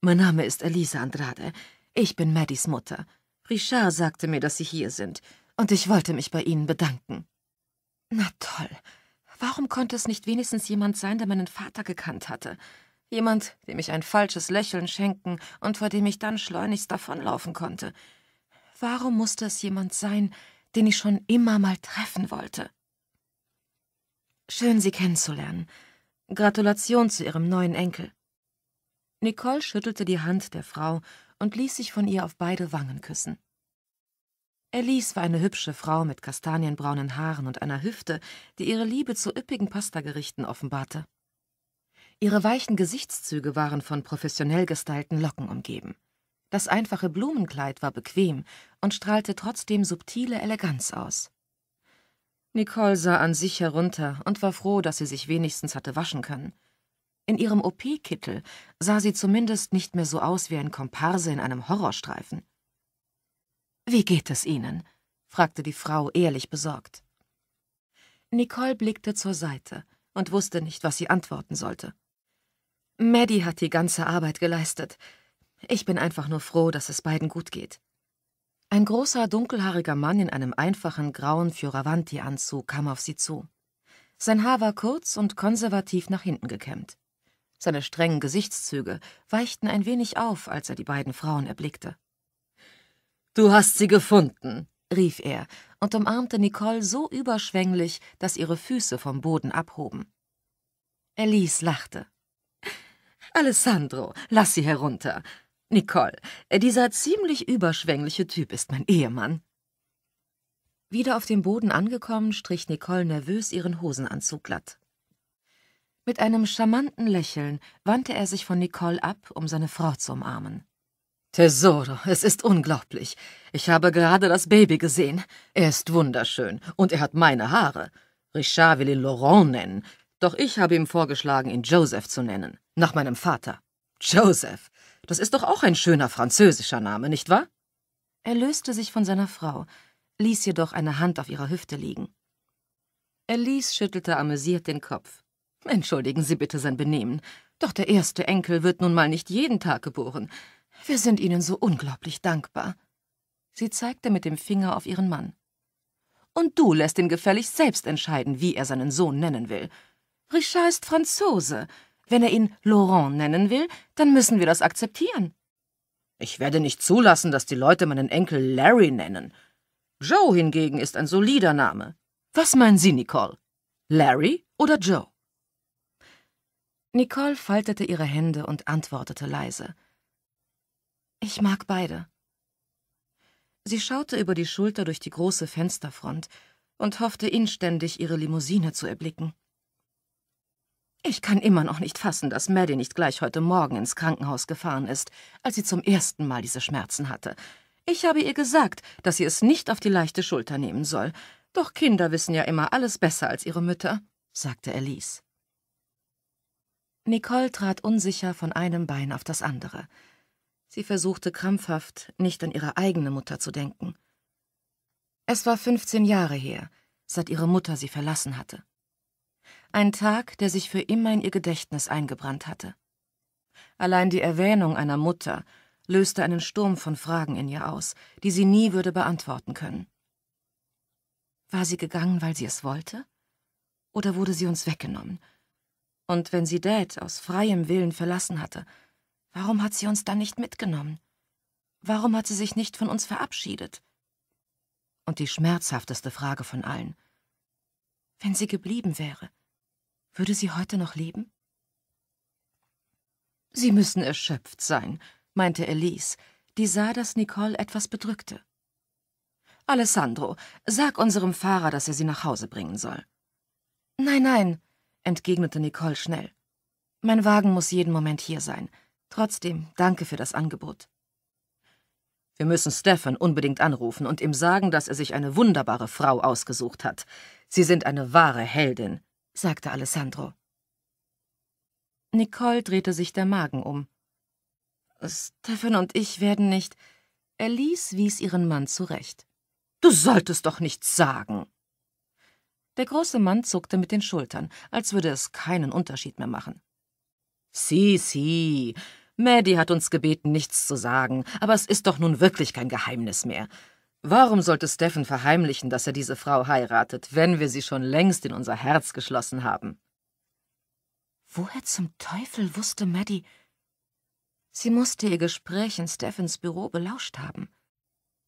Mein Name ist Elisa Andrade. Ich bin Maddys Mutter. Richard sagte mir, dass Sie hier sind und ich wollte mich bei Ihnen bedanken. Na toll. Warum konnte es nicht wenigstens jemand sein, der meinen Vater gekannt hatte? Jemand, dem ich ein falsches Lächeln schenken und vor dem ich dann schleunigst davonlaufen konnte. Warum musste es jemand sein, den ich schon immer mal treffen wollte? Schön, Sie kennenzulernen. Gratulation zu Ihrem neuen Enkel. Nicole schüttelte die Hand der Frau und ließ sich von ihr auf beide Wangen küssen. Elise war eine hübsche Frau mit kastanienbraunen Haaren und einer Hüfte, die ihre Liebe zu üppigen Pastagerichten offenbarte. Ihre weichen Gesichtszüge waren von professionell gestylten Locken umgeben. Das einfache Blumenkleid war bequem und strahlte trotzdem subtile Eleganz aus. Nicole sah an sich herunter und war froh, dass sie sich wenigstens hatte waschen können. In ihrem OP-Kittel sah sie zumindest nicht mehr so aus wie ein Komparse in einem Horrorstreifen. Wie geht es Ihnen? fragte die Frau ehrlich besorgt. Nicole blickte zur Seite und wusste nicht, was sie antworten sollte. Maddie hat die ganze Arbeit geleistet. Ich bin einfach nur froh, dass es beiden gut geht. Ein großer, dunkelhaariger Mann in einem einfachen grauen Fioravanti-Anzug kam auf sie zu. Sein Haar war kurz und konservativ nach hinten gekämmt. Seine strengen Gesichtszüge weichten ein wenig auf, als er die beiden Frauen erblickte. Du hast sie gefunden, rief er und umarmte Nicole so überschwänglich, dass ihre Füße vom Boden abhoben. Elise lachte. Alessandro, lass sie herunter. Nicole, dieser ziemlich überschwängliche Typ ist mein Ehemann. Wieder auf dem Boden angekommen, strich Nicole nervös ihren Hosenanzug glatt. Mit einem charmanten Lächeln wandte er sich von Nicole ab, um seine Frau zu umarmen. Tesoro, es ist unglaublich. Ich habe gerade das Baby gesehen. Er ist wunderschön und er hat meine Haare. Richard will ihn Laurent nennen, doch ich habe ihm vorgeschlagen, ihn Joseph zu nennen, nach meinem Vater. Joseph, das ist doch auch ein schöner französischer Name, nicht wahr? Er löste sich von seiner Frau, ließ jedoch eine Hand auf ihrer Hüfte liegen. Elise schüttelte amüsiert den Kopf. Entschuldigen Sie bitte sein Benehmen, doch der erste Enkel wird nun mal nicht jeden Tag geboren. Wir sind Ihnen so unglaublich dankbar. Sie zeigte mit dem Finger auf ihren Mann. Und du lässt ihn gefällig selbst entscheiden, wie er seinen Sohn nennen will. Richard ist Franzose. Wenn er ihn Laurent nennen will, dann müssen wir das akzeptieren. Ich werde nicht zulassen, dass die Leute meinen Enkel Larry nennen. Joe hingegen ist ein solider Name. Was meinen Sie, Nicole? Larry oder Joe? Nicole faltete ihre Hände und antwortete leise. Ich mag beide. Sie schaute über die Schulter durch die große Fensterfront und hoffte inständig, ihre Limousine zu erblicken. Ich kann immer noch nicht fassen, dass Maddie nicht gleich heute Morgen ins Krankenhaus gefahren ist, als sie zum ersten Mal diese Schmerzen hatte. Ich habe ihr gesagt, dass sie es nicht auf die leichte Schulter nehmen soll. Doch Kinder wissen ja immer alles besser als ihre Mütter, sagte Elise. Nicole trat unsicher von einem Bein auf das andere. Sie versuchte krampfhaft, nicht an ihre eigene Mutter zu denken. Es war 15 Jahre her, seit ihre Mutter sie verlassen hatte. Ein Tag, der sich für immer in ihr Gedächtnis eingebrannt hatte. Allein die Erwähnung einer Mutter löste einen Sturm von Fragen in ihr aus, die sie nie würde beantworten können. War sie gegangen, weil sie es wollte? Oder wurde sie uns weggenommen? Und wenn sie Dad aus freiem Willen verlassen hatte, Warum hat sie uns dann nicht mitgenommen? Warum hat sie sich nicht von uns verabschiedet? Und die schmerzhafteste Frage von allen. Wenn sie geblieben wäre, würde sie heute noch leben? Sie müssen erschöpft sein, meinte Elise, die sah, dass Nicole etwas bedrückte. Alessandro, sag unserem Fahrer, dass er sie nach Hause bringen soll. Nein, nein, entgegnete Nicole schnell. Mein Wagen muss jeden Moment hier sein. Trotzdem, danke für das Angebot. Wir müssen Stefan unbedingt anrufen und ihm sagen, dass er sich eine wunderbare Frau ausgesucht hat. Sie sind eine wahre Heldin, sagte Alessandro. Nicole drehte sich der Magen um. Stefan und ich werden nicht. Elise wies ihren Mann zurecht. Du solltest doch nichts sagen. Der große Mann zuckte mit den Schultern, als würde es keinen Unterschied mehr machen. Sieh, sieh, Maddie hat uns gebeten, nichts zu sagen, aber es ist doch nun wirklich kein Geheimnis mehr. Warum sollte Steffen verheimlichen, dass er diese Frau heiratet, wenn wir sie schon längst in unser Herz geschlossen haben? Woher zum Teufel wusste Maddie? Sie musste ihr Gespräch in Steffens Büro belauscht haben.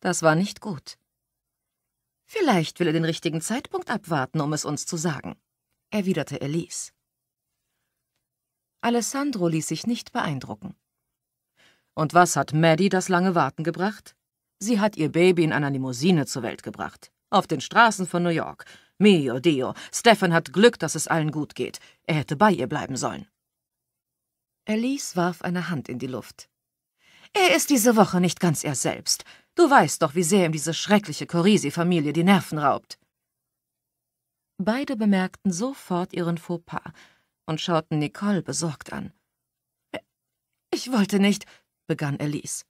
Das war nicht gut. Vielleicht will er den richtigen Zeitpunkt abwarten, um es uns zu sagen, erwiderte Elise. Alessandro ließ sich nicht beeindrucken. Und was hat Maddie das lange Warten gebracht? Sie hat ihr Baby in einer Limousine zur Welt gebracht. Auf den Straßen von New York. Mio Dio, Stefan hat Glück, dass es allen gut geht. Er hätte bei ihr bleiben sollen. Alice warf eine Hand in die Luft. Er ist diese Woche nicht ganz er selbst. Du weißt doch, wie sehr ihm diese schreckliche Corisi-Familie die Nerven raubt. Beide bemerkten sofort ihren Fauxpas und schauten Nicole besorgt an. Ich wollte nicht, begann Elise.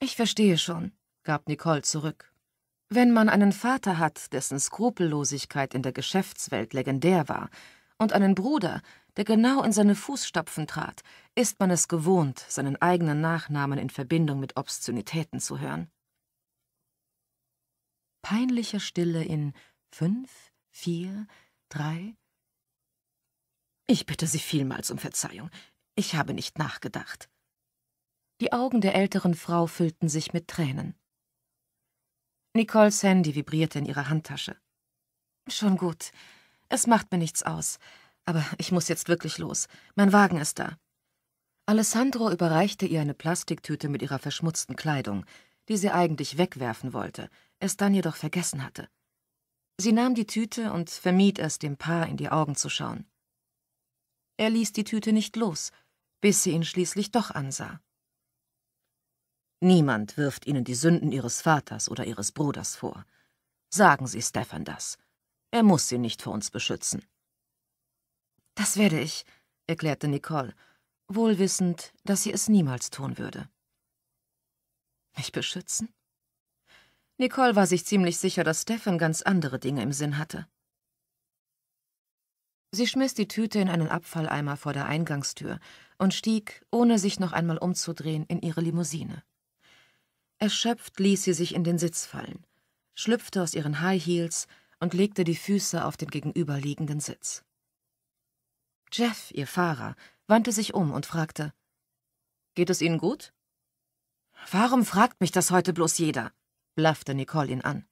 Ich verstehe schon, gab Nicole zurück. Wenn man einen Vater hat, dessen Skrupellosigkeit in der Geschäftswelt legendär war, und einen Bruder, der genau in seine Fußstapfen trat, ist man es gewohnt, seinen eigenen Nachnamen in Verbindung mit Obszönitäten zu hören. Peinliche Stille in fünf, vier, drei, ich bitte Sie vielmals um Verzeihung. Ich habe nicht nachgedacht. Die Augen der älteren Frau füllten sich mit Tränen. Nicoles Handy vibrierte in ihrer Handtasche. Schon gut. Es macht mir nichts aus. Aber ich muss jetzt wirklich los. Mein Wagen ist da. Alessandro überreichte ihr eine Plastiktüte mit ihrer verschmutzten Kleidung, die sie eigentlich wegwerfen wollte, es dann jedoch vergessen hatte. Sie nahm die Tüte und vermied es, dem Paar in die Augen zu schauen. Er ließ die Tüte nicht los, bis sie ihn schließlich doch ansah. Niemand wirft Ihnen die Sünden Ihres Vaters oder Ihres Bruders vor. Sagen Sie Stefan das. Er muss Sie nicht vor uns beschützen. Das werde ich, erklärte Nicole, wohl wissend, dass sie es niemals tun würde. Mich beschützen? Nicole war sich ziemlich sicher, dass Stefan ganz andere Dinge im Sinn hatte. Sie schmiss die Tüte in einen Abfalleimer vor der Eingangstür und stieg, ohne sich noch einmal umzudrehen, in ihre Limousine. Erschöpft ließ sie sich in den Sitz fallen, schlüpfte aus ihren High Heels und legte die Füße auf den gegenüberliegenden Sitz. Jeff, ihr Fahrer, wandte sich um und fragte: Geht es Ihnen gut? Warum fragt mich das heute bloß jeder? blaffte Nicole ihn an.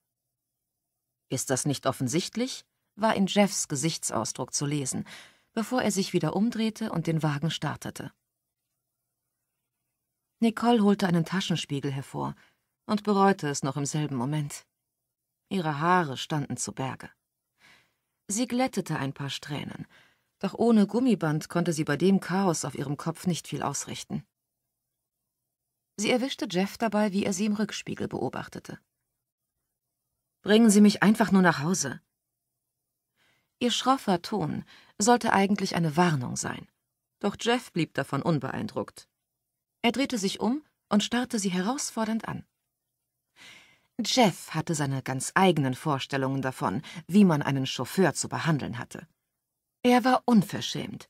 Ist das nicht offensichtlich? war in Jeffs Gesichtsausdruck zu lesen, bevor er sich wieder umdrehte und den Wagen startete. Nicole holte einen Taschenspiegel hervor und bereute es noch im selben Moment. Ihre Haare standen zu Berge. Sie glättete ein paar Strähnen, doch ohne Gummiband konnte sie bei dem Chaos auf ihrem Kopf nicht viel ausrichten. Sie erwischte Jeff dabei, wie er sie im Rückspiegel beobachtete. Bringen Sie mich einfach nur nach Hause, Ihr schroffer Ton sollte eigentlich eine Warnung sein. Doch Jeff blieb davon unbeeindruckt. Er drehte sich um und starrte sie herausfordernd an. Jeff hatte seine ganz eigenen Vorstellungen davon, wie man einen Chauffeur zu behandeln hatte. Er war unverschämt,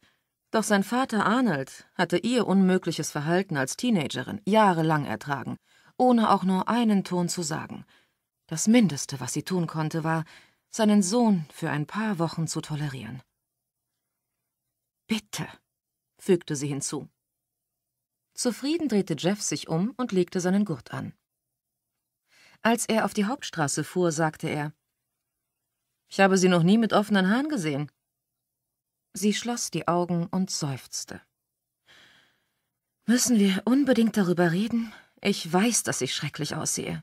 doch sein Vater Arnold hatte ihr unmögliches Verhalten als Teenagerin jahrelang ertragen, ohne auch nur einen Ton zu sagen. Das Mindeste, was sie tun konnte, war, seinen Sohn für ein paar Wochen zu tolerieren. Bitte, fügte sie hinzu. Zufrieden drehte Jeff sich um und legte seinen Gurt an. Als er auf die Hauptstraße fuhr, sagte er, ich habe sie noch nie mit offenen Haaren gesehen. Sie schloss die Augen und seufzte. Müssen wir unbedingt darüber reden? Ich weiß, dass ich schrecklich aussehe.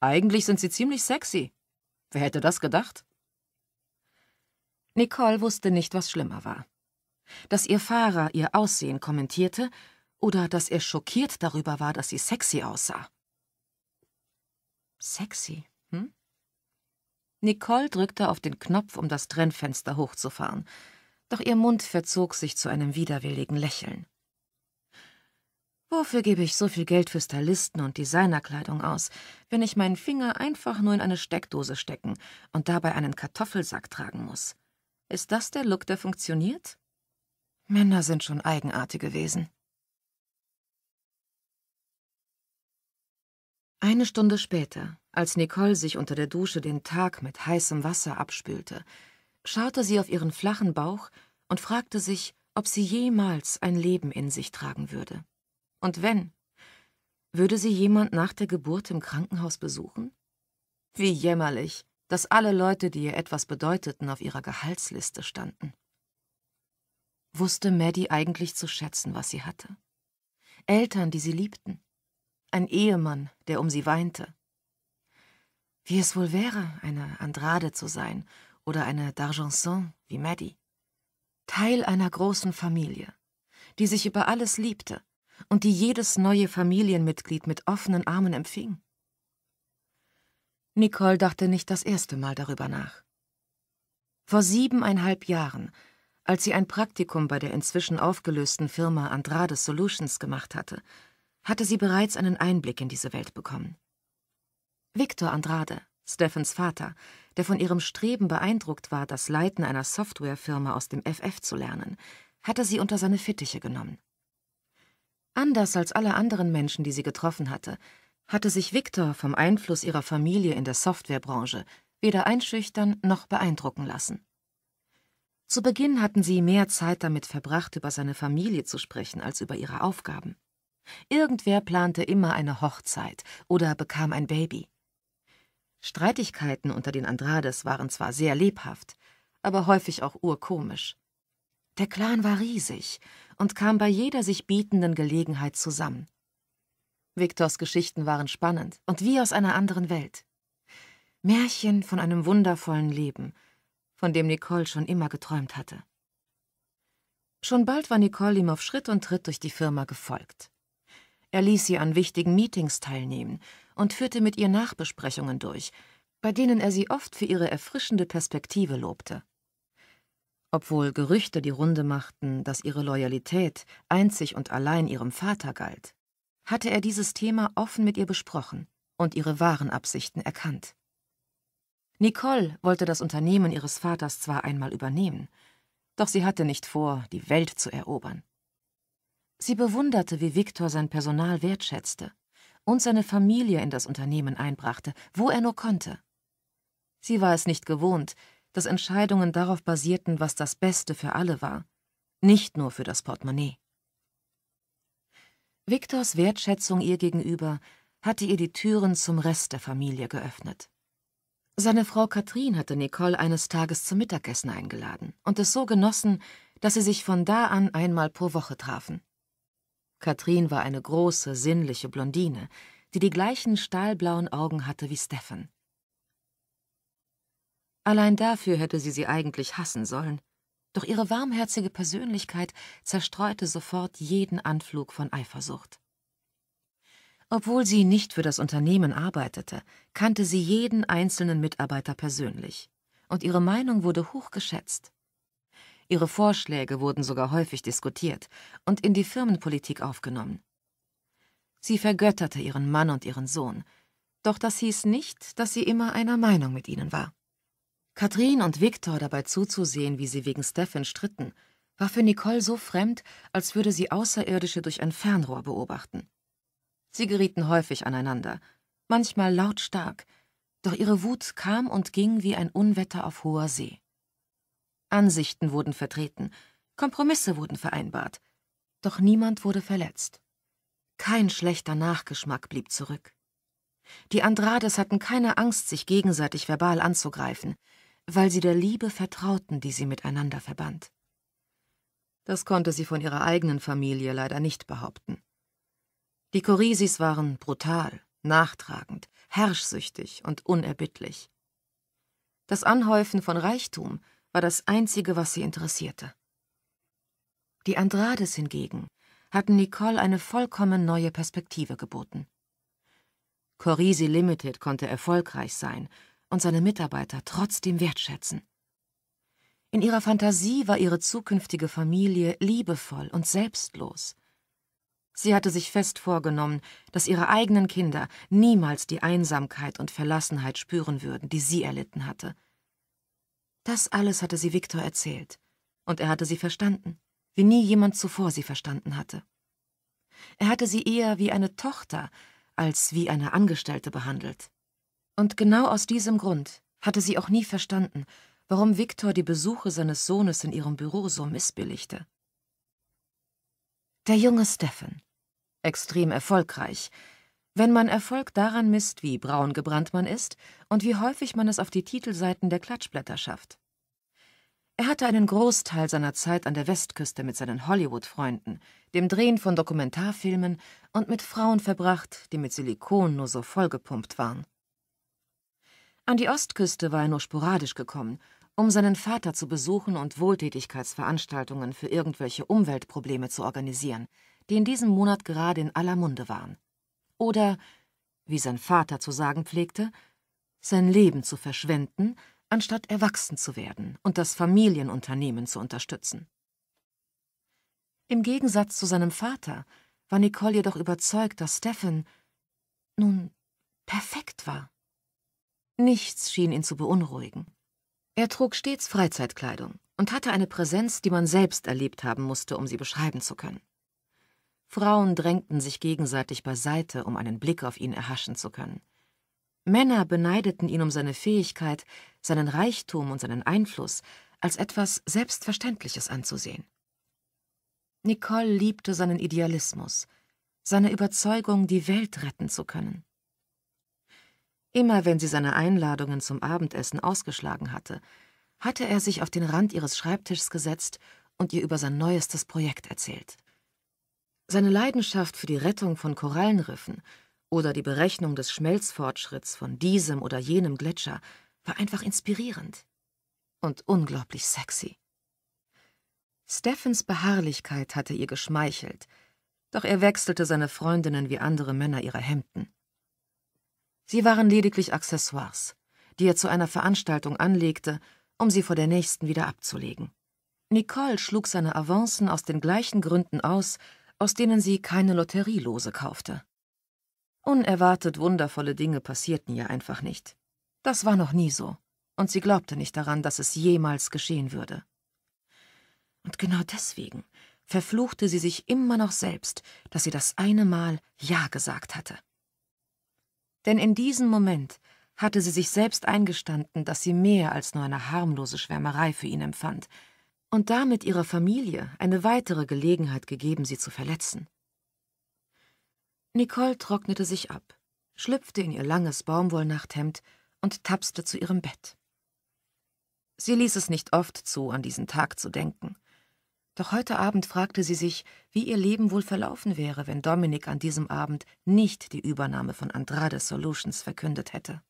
Eigentlich sind sie ziemlich sexy, Wer hätte das gedacht? Nicole wusste nicht, was schlimmer war. Dass ihr Fahrer ihr Aussehen kommentierte oder dass er schockiert darüber war, dass sie sexy aussah. Sexy, hm? Nicole drückte auf den Knopf, um das Trennfenster hochzufahren, doch ihr Mund verzog sich zu einem widerwilligen Lächeln. Wofür gebe ich so viel Geld für Stylisten und Designerkleidung aus, wenn ich meinen Finger einfach nur in eine Steckdose stecken und dabei einen Kartoffelsack tragen muss? Ist das der Look, der funktioniert? Männer sind schon eigenartige Wesen. Eine Stunde später, als Nicole sich unter der Dusche den Tag mit heißem Wasser abspülte, schaute sie auf ihren flachen Bauch und fragte sich, ob sie jemals ein Leben in sich tragen würde. Und wenn? Würde sie jemand nach der Geburt im Krankenhaus besuchen? Wie jämmerlich, dass alle Leute, die ihr etwas bedeuteten, auf ihrer Gehaltsliste standen. Wusste Maddie eigentlich zu schätzen, was sie hatte? Eltern, die sie liebten. Ein Ehemann, der um sie weinte. Wie es wohl wäre, eine Andrade zu sein oder eine D'Argenson wie Maddie. Teil einer großen Familie, die sich über alles liebte und die jedes neue Familienmitglied mit offenen Armen empfing. Nicole dachte nicht das erste Mal darüber nach. Vor siebeneinhalb Jahren, als sie ein Praktikum bei der inzwischen aufgelösten Firma Andrade Solutions gemacht hatte, hatte sie bereits einen Einblick in diese Welt bekommen. Victor Andrade, Stephens Vater, der von ihrem Streben beeindruckt war, das Leiten einer Softwarefirma aus dem FF zu lernen, hatte sie unter seine Fittiche genommen. Anders als alle anderen Menschen, die sie getroffen hatte, hatte sich Viktor vom Einfluss ihrer Familie in der Softwarebranche weder einschüchtern noch beeindrucken lassen. Zu Beginn hatten sie mehr Zeit damit verbracht, über seine Familie zu sprechen, als über ihre Aufgaben. Irgendwer plante immer eine Hochzeit oder bekam ein Baby. Streitigkeiten unter den Andrades waren zwar sehr lebhaft, aber häufig auch urkomisch. Der Clan war riesig, und kam bei jeder sich bietenden Gelegenheit zusammen. Viktors Geschichten waren spannend und wie aus einer anderen Welt. Märchen von einem wundervollen Leben, von dem Nicole schon immer geträumt hatte. Schon bald war Nicole ihm auf Schritt und Tritt durch die Firma gefolgt. Er ließ sie an wichtigen Meetings teilnehmen und führte mit ihr Nachbesprechungen durch, bei denen er sie oft für ihre erfrischende Perspektive lobte obwohl Gerüchte die Runde machten, dass ihre Loyalität einzig und allein ihrem Vater galt, hatte er dieses Thema offen mit ihr besprochen und ihre wahren Absichten erkannt. Nicole wollte das Unternehmen ihres Vaters zwar einmal übernehmen, doch sie hatte nicht vor, die Welt zu erobern. Sie bewunderte, wie Viktor sein Personal wertschätzte und seine Familie in das Unternehmen einbrachte, wo er nur konnte. Sie war es nicht gewohnt, dass Entscheidungen darauf basierten, was das Beste für alle war, nicht nur für das Portemonnaie. Viktors Wertschätzung ihr gegenüber hatte ihr die Türen zum Rest der Familie geöffnet. Seine Frau Katrin hatte Nicole eines Tages zum Mittagessen eingeladen und es so genossen, dass sie sich von da an einmal pro Woche trafen. Katrin war eine große, sinnliche Blondine, die die gleichen stahlblauen Augen hatte wie Stefan. Allein dafür hätte sie sie eigentlich hassen sollen. Doch ihre warmherzige Persönlichkeit zerstreute sofort jeden Anflug von Eifersucht. Obwohl sie nicht für das Unternehmen arbeitete, kannte sie jeden einzelnen Mitarbeiter persönlich. Und ihre Meinung wurde hoch geschätzt. Ihre Vorschläge wurden sogar häufig diskutiert und in die Firmenpolitik aufgenommen. Sie vergötterte ihren Mann und ihren Sohn, doch das hieß nicht, dass sie immer einer Meinung mit ihnen war. Katrin und Viktor dabei zuzusehen, wie sie wegen Stefan stritten, war für Nicole so fremd, als würde sie Außerirdische durch ein Fernrohr beobachten. Sie gerieten häufig aneinander, manchmal lautstark, doch ihre Wut kam und ging wie ein Unwetter auf hoher See. Ansichten wurden vertreten, Kompromisse wurden vereinbart, doch niemand wurde verletzt. Kein schlechter Nachgeschmack blieb zurück. Die Andrades hatten keine Angst, sich gegenseitig verbal anzugreifen weil sie der Liebe vertrauten, die sie miteinander verband. Das konnte sie von ihrer eigenen Familie leider nicht behaupten. Die Korisis waren brutal, nachtragend, herrschsüchtig und unerbittlich. Das Anhäufen von Reichtum war das Einzige, was sie interessierte. Die Andrades hingegen hatten Nicole eine vollkommen neue Perspektive geboten. Corisi Limited konnte erfolgreich sein und seine Mitarbeiter trotzdem wertschätzen. In ihrer Fantasie war ihre zukünftige Familie liebevoll und selbstlos. Sie hatte sich fest vorgenommen, dass ihre eigenen Kinder niemals die Einsamkeit und Verlassenheit spüren würden, die sie erlitten hatte. Das alles hatte sie Viktor erzählt, und er hatte sie verstanden, wie nie jemand zuvor sie verstanden hatte. Er hatte sie eher wie eine Tochter als wie eine Angestellte behandelt. Und genau aus diesem Grund hatte sie auch nie verstanden, warum Viktor die Besuche seines Sohnes in ihrem Büro so missbilligte. Der junge Stefan. Extrem erfolgreich. Wenn man Erfolg daran misst, wie braun gebrannt man ist und wie häufig man es auf die Titelseiten der Klatschblätter schafft. Er hatte einen Großteil seiner Zeit an der Westküste mit seinen Hollywood-Freunden, dem Drehen von Dokumentarfilmen und mit Frauen verbracht, die mit Silikon nur so vollgepumpt waren. An die Ostküste war er nur sporadisch gekommen, um seinen Vater zu besuchen und Wohltätigkeitsveranstaltungen für irgendwelche Umweltprobleme zu organisieren, die in diesem Monat gerade in aller Munde waren. Oder, wie sein Vater zu sagen pflegte, sein Leben zu verschwenden, anstatt erwachsen zu werden und das Familienunternehmen zu unterstützen. Im Gegensatz zu seinem Vater war Nicole jedoch überzeugt, dass Stefan nun perfekt war. Nichts schien ihn zu beunruhigen. Er trug stets Freizeitkleidung und hatte eine Präsenz, die man selbst erlebt haben musste, um sie beschreiben zu können. Frauen drängten sich gegenseitig beiseite, um einen Blick auf ihn erhaschen zu können. Männer beneideten ihn um seine Fähigkeit, seinen Reichtum und seinen Einfluss als etwas Selbstverständliches anzusehen. Nicole liebte seinen Idealismus, seine Überzeugung, die Welt retten zu können. Immer wenn sie seine Einladungen zum Abendessen ausgeschlagen hatte, hatte er sich auf den Rand ihres Schreibtischs gesetzt und ihr über sein neuestes Projekt erzählt. Seine Leidenschaft für die Rettung von Korallenriffen oder die Berechnung des Schmelzfortschritts von diesem oder jenem Gletscher war einfach inspirierend und unglaublich sexy. Steffens Beharrlichkeit hatte ihr geschmeichelt, doch er wechselte seine Freundinnen wie andere Männer ihre Hemden. Sie waren lediglich Accessoires, die er zu einer Veranstaltung anlegte, um sie vor der nächsten wieder abzulegen. Nicole schlug seine Avancen aus den gleichen Gründen aus, aus denen sie keine Lotterielose kaufte. Unerwartet wundervolle Dinge passierten ihr einfach nicht. Das war noch nie so, und sie glaubte nicht daran, dass es jemals geschehen würde. Und genau deswegen verfluchte sie sich immer noch selbst, dass sie das eine Mal Ja gesagt hatte. Denn in diesem Moment hatte sie sich selbst eingestanden, dass sie mehr als nur eine harmlose Schwärmerei für ihn empfand und damit ihrer Familie eine weitere Gelegenheit gegeben, sie zu verletzen. Nicole trocknete sich ab, schlüpfte in ihr langes Baumwollnachthemd und tapste zu ihrem Bett. Sie ließ es nicht oft zu, an diesen Tag zu denken. Doch heute Abend fragte sie sich, wie ihr Leben wohl verlaufen wäre, wenn Dominik an diesem Abend nicht die Übernahme von Andrade Solutions verkündet hätte.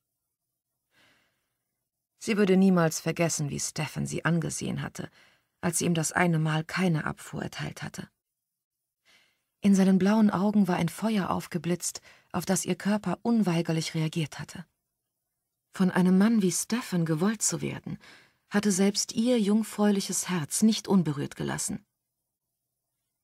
Sie würde niemals vergessen, wie Stefan sie angesehen hatte, als sie ihm das eine Mal keine Abfuhr erteilt hatte. In seinen blauen Augen war ein Feuer aufgeblitzt, auf das ihr Körper unweigerlich reagiert hatte. Von einem Mann wie Stefan gewollt zu werden, hatte selbst ihr jungfräuliches Herz nicht unberührt gelassen.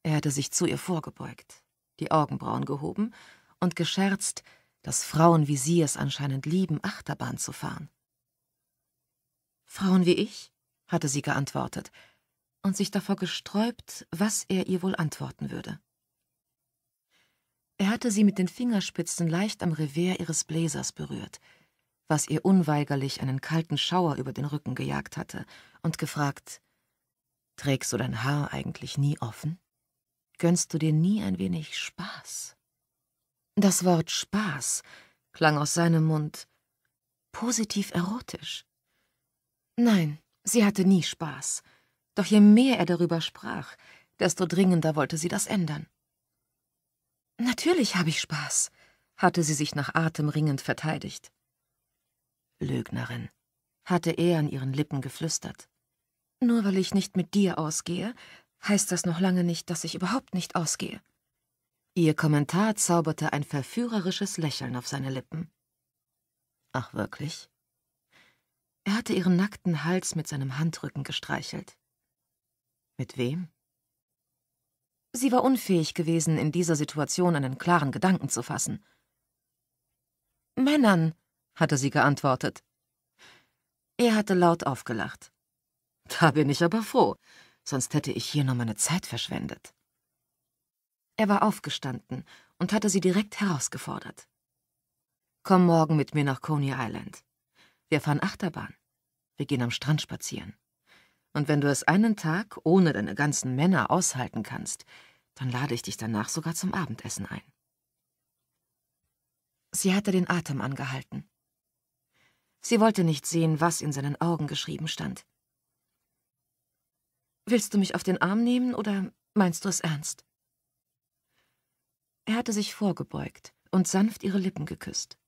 Er hatte sich zu ihr vorgebeugt, die Augenbrauen gehoben und gescherzt, dass Frauen wie sie es anscheinend lieben, Achterbahn zu fahren. Frauen wie ich? hatte sie geantwortet und sich davor gesträubt, was er ihr wohl antworten würde. Er hatte sie mit den Fingerspitzen leicht am Revers ihres Bläsers berührt, was ihr unweigerlich einen kalten Schauer über den Rücken gejagt hatte, und gefragt Trägst du dein Haar eigentlich nie offen? Gönnst du dir nie ein wenig Spaß? Das Wort Spaß klang aus seinem Mund positiv erotisch. Nein, sie hatte nie Spaß, doch je mehr er darüber sprach, desto dringender wollte sie das ändern. Natürlich habe ich Spaß, hatte sie sich nach Atem ringend verteidigt. Lügnerin, hatte er an ihren Lippen geflüstert. Nur weil ich nicht mit dir ausgehe, heißt das noch lange nicht, dass ich überhaupt nicht ausgehe. Ihr Kommentar zauberte ein verführerisches Lächeln auf seine Lippen. Ach wirklich? Er hatte ihren nackten Hals mit seinem Handrücken gestreichelt. Mit wem? Sie war unfähig gewesen, in dieser Situation einen klaren Gedanken zu fassen. Männern, hatte sie geantwortet. Er hatte laut aufgelacht. Da bin ich aber froh, sonst hätte ich hier nur meine Zeit verschwendet. Er war aufgestanden und hatte sie direkt herausgefordert. Komm morgen mit mir nach Coney Island. Wir fahren Achterbahn. Wir gehen am Strand spazieren. Und wenn du es einen Tag ohne deine ganzen Männer aushalten kannst, dann lade ich dich danach sogar zum Abendessen ein. Sie hatte den Atem angehalten. Sie wollte nicht sehen, was in seinen Augen geschrieben stand. Willst du mich auf den Arm nehmen oder meinst du es ernst? Er hatte sich vorgebeugt und sanft ihre Lippen geküsst.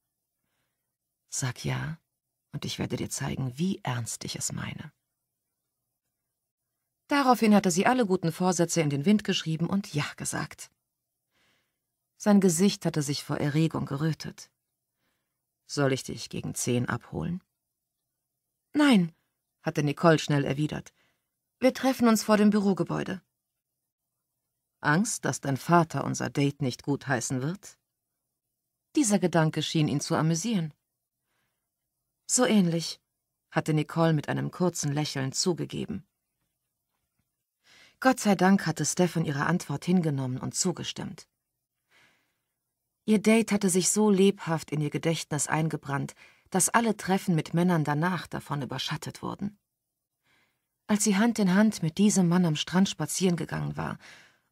Sag ja, und ich werde dir zeigen, wie ernst ich es meine. Daraufhin hatte sie alle guten Vorsätze in den Wind geschrieben und Ja gesagt. Sein Gesicht hatte sich vor Erregung gerötet. Soll ich dich gegen zehn abholen? Nein, hatte Nicole schnell erwidert. Wir treffen uns vor dem Bürogebäude. Angst, dass dein Vater unser Date nicht gutheißen wird? Dieser Gedanke schien ihn zu amüsieren. So ähnlich, hatte Nicole mit einem kurzen Lächeln zugegeben. Gott sei Dank hatte Stefan ihre Antwort hingenommen und zugestimmt. Ihr Date hatte sich so lebhaft in ihr Gedächtnis eingebrannt, dass alle Treffen mit Männern danach davon überschattet wurden. Als sie Hand in Hand mit diesem Mann am Strand spazieren gegangen war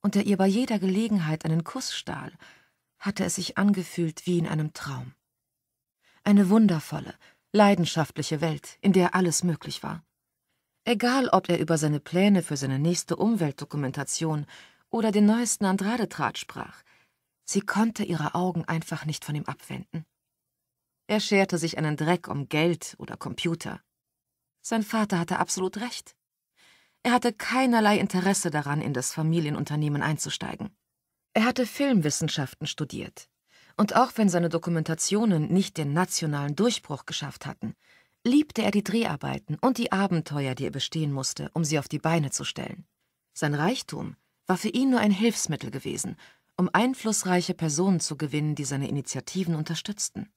und er ihr bei jeder Gelegenheit einen Kuss stahl, hatte es sich angefühlt wie in einem Traum. Eine wundervolle, leidenschaftliche Welt, in der alles möglich war. Egal, ob er über seine Pläne für seine nächste Umweltdokumentation oder den neuesten andrade trat sprach – Sie konnte ihre Augen einfach nicht von ihm abwenden. Er scherte sich einen Dreck um Geld oder Computer. Sein Vater hatte absolut recht. Er hatte keinerlei Interesse daran, in das Familienunternehmen einzusteigen. Er hatte Filmwissenschaften studiert. Und auch wenn seine Dokumentationen nicht den nationalen Durchbruch geschafft hatten, liebte er die Dreharbeiten und die Abenteuer, die er bestehen musste, um sie auf die Beine zu stellen. Sein Reichtum war für ihn nur ein Hilfsmittel gewesen, um einflussreiche Personen zu gewinnen, die seine Initiativen unterstützten.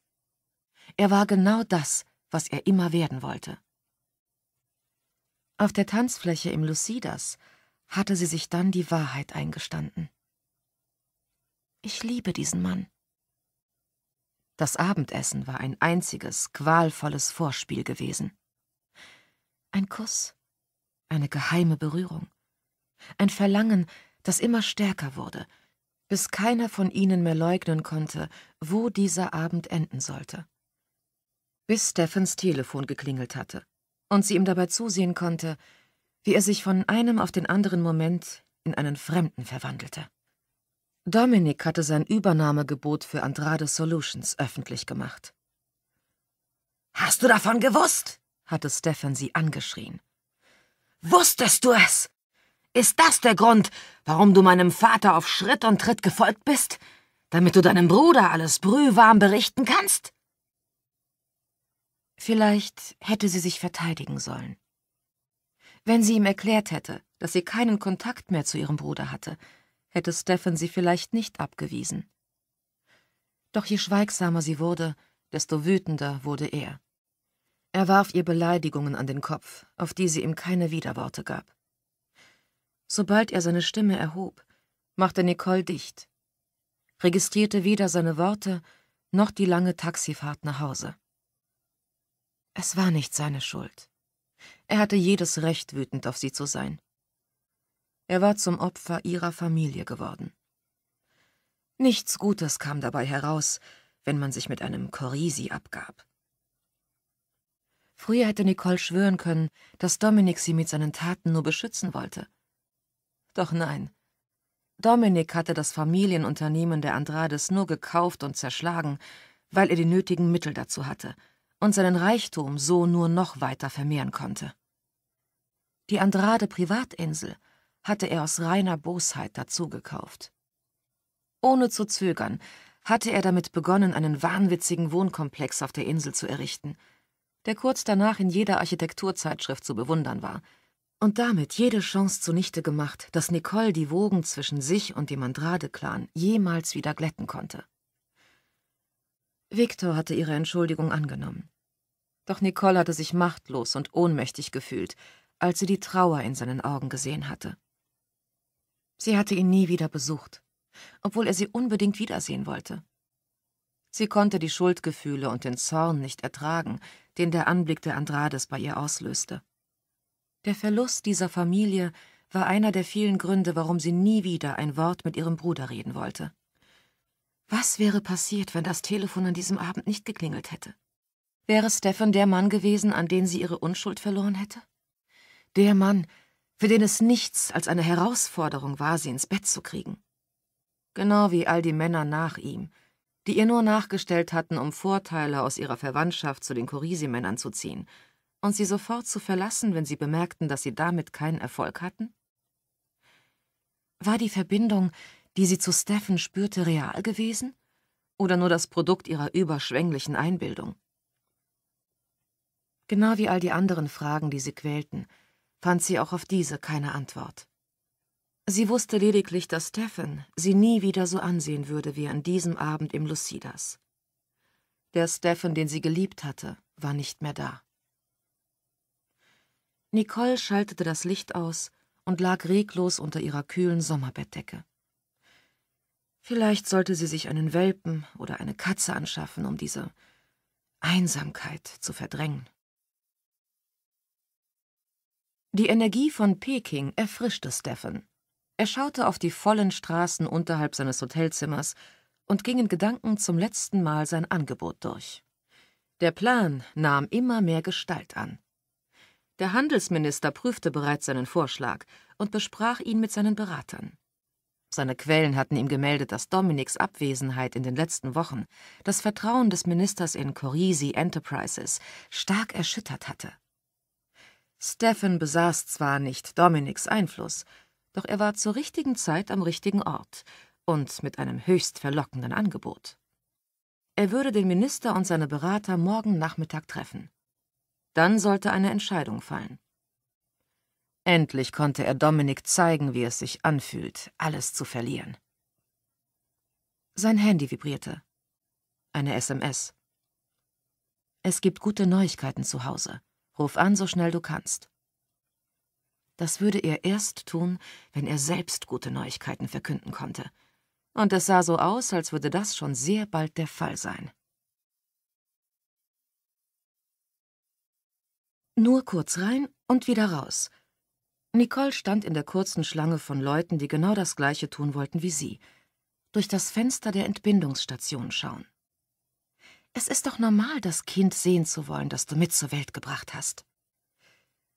Er war genau das, was er immer werden wollte. Auf der Tanzfläche im Lucidas hatte sie sich dann die Wahrheit eingestanden. Ich liebe diesen Mann. Das Abendessen war ein einziges, qualvolles Vorspiel gewesen. Ein Kuss, eine geheime Berührung, ein Verlangen, das immer stärker wurde, bis keiner von ihnen mehr leugnen konnte, wo dieser Abend enden sollte. Bis Steffens Telefon geklingelt hatte und sie ihm dabei zusehen konnte, wie er sich von einem auf den anderen Moment in einen Fremden verwandelte. Dominik hatte sein Übernahmegebot für Andrade Solutions öffentlich gemacht. Hast du davon gewusst? hatte Stefan sie angeschrien. Wusstest du es? Ist das der Grund, warum du meinem Vater auf Schritt und Tritt gefolgt bist? Damit du deinem Bruder alles brühwarm berichten kannst? Vielleicht hätte sie sich verteidigen sollen. Wenn sie ihm erklärt hätte, dass sie keinen Kontakt mehr zu ihrem Bruder hatte, hätte Stefan sie vielleicht nicht abgewiesen. Doch je schweigsamer sie wurde, desto wütender wurde er. Er warf ihr Beleidigungen an den Kopf, auf die sie ihm keine Widerworte gab. Sobald er seine Stimme erhob, machte Nicole dicht, registrierte weder seine Worte noch die lange Taxifahrt nach Hause. Es war nicht seine Schuld. Er hatte jedes Recht, wütend auf sie zu sein. Er war zum Opfer ihrer Familie geworden. Nichts Gutes kam dabei heraus, wenn man sich mit einem Corisi abgab. Früher hätte Nicole schwören können, dass Dominik sie mit seinen Taten nur beschützen wollte. Doch nein. Dominik hatte das Familienunternehmen der Andrades nur gekauft und zerschlagen, weil er die nötigen Mittel dazu hatte und seinen Reichtum so nur noch weiter vermehren konnte. Die Andrade Privatinsel hatte er aus reiner Bosheit dazu gekauft. Ohne zu zögern hatte er damit begonnen, einen wahnwitzigen Wohnkomplex auf der Insel zu errichten, der kurz danach in jeder Architekturzeitschrift zu bewundern war – und damit jede Chance zunichte gemacht, dass Nicole die Wogen zwischen sich und dem Andrade-Clan jemals wieder glätten konnte. Victor hatte ihre Entschuldigung angenommen. Doch Nicole hatte sich machtlos und ohnmächtig gefühlt, als sie die Trauer in seinen Augen gesehen hatte. Sie hatte ihn nie wieder besucht, obwohl er sie unbedingt wiedersehen wollte. Sie konnte die Schuldgefühle und den Zorn nicht ertragen, den der Anblick der Andrades bei ihr auslöste. Der Verlust dieser Familie war einer der vielen Gründe, warum sie nie wieder ein Wort mit ihrem Bruder reden wollte. Was wäre passiert, wenn das Telefon an diesem Abend nicht geklingelt hätte? Wäre Stefan der Mann gewesen, an den sie ihre Unschuld verloren hätte? Der Mann, für den es nichts als eine Herausforderung war, sie ins Bett zu kriegen. Genau wie all die Männer nach ihm, die ihr nur nachgestellt hatten, um Vorteile aus ihrer Verwandtschaft zu den Corisi-Männern zu ziehen – und sie sofort zu verlassen, wenn sie bemerkten, dass sie damit keinen Erfolg hatten? War die Verbindung, die sie zu Steffen spürte, real gewesen oder nur das Produkt ihrer überschwänglichen Einbildung? Genau wie all die anderen Fragen, die sie quälten, fand sie auch auf diese keine Antwort. Sie wusste lediglich, dass Stefan sie nie wieder so ansehen würde wie an diesem Abend im Lucidas. Der Stefan, den sie geliebt hatte, war nicht mehr da. Nicole schaltete das Licht aus und lag reglos unter ihrer kühlen Sommerbettdecke. Vielleicht sollte sie sich einen Welpen oder eine Katze anschaffen, um diese Einsamkeit zu verdrängen. Die Energie von Peking erfrischte Stefan. Er schaute auf die vollen Straßen unterhalb seines Hotelzimmers und ging in Gedanken zum letzten Mal sein Angebot durch. Der Plan nahm immer mehr Gestalt an. Der Handelsminister prüfte bereits seinen Vorschlag und besprach ihn mit seinen Beratern. Seine Quellen hatten ihm gemeldet, dass Dominiks Abwesenheit in den letzten Wochen das Vertrauen des Ministers in Corisi Enterprises stark erschüttert hatte. Stephen besaß zwar nicht Dominiks Einfluss, doch er war zur richtigen Zeit am richtigen Ort und mit einem höchst verlockenden Angebot. Er würde den Minister und seine Berater morgen Nachmittag treffen. Dann sollte eine Entscheidung fallen. Endlich konnte er Dominik zeigen, wie es sich anfühlt, alles zu verlieren. Sein Handy vibrierte. Eine SMS. Es gibt gute Neuigkeiten zu Hause. Ruf an, so schnell du kannst. Das würde er erst tun, wenn er selbst gute Neuigkeiten verkünden konnte. Und es sah so aus, als würde das schon sehr bald der Fall sein. Nur kurz rein und wieder raus. Nicole stand in der kurzen Schlange von Leuten, die genau das Gleiche tun wollten wie sie. Durch das Fenster der Entbindungsstation schauen. Es ist doch normal, das Kind sehen zu wollen, das du mit zur Welt gebracht hast.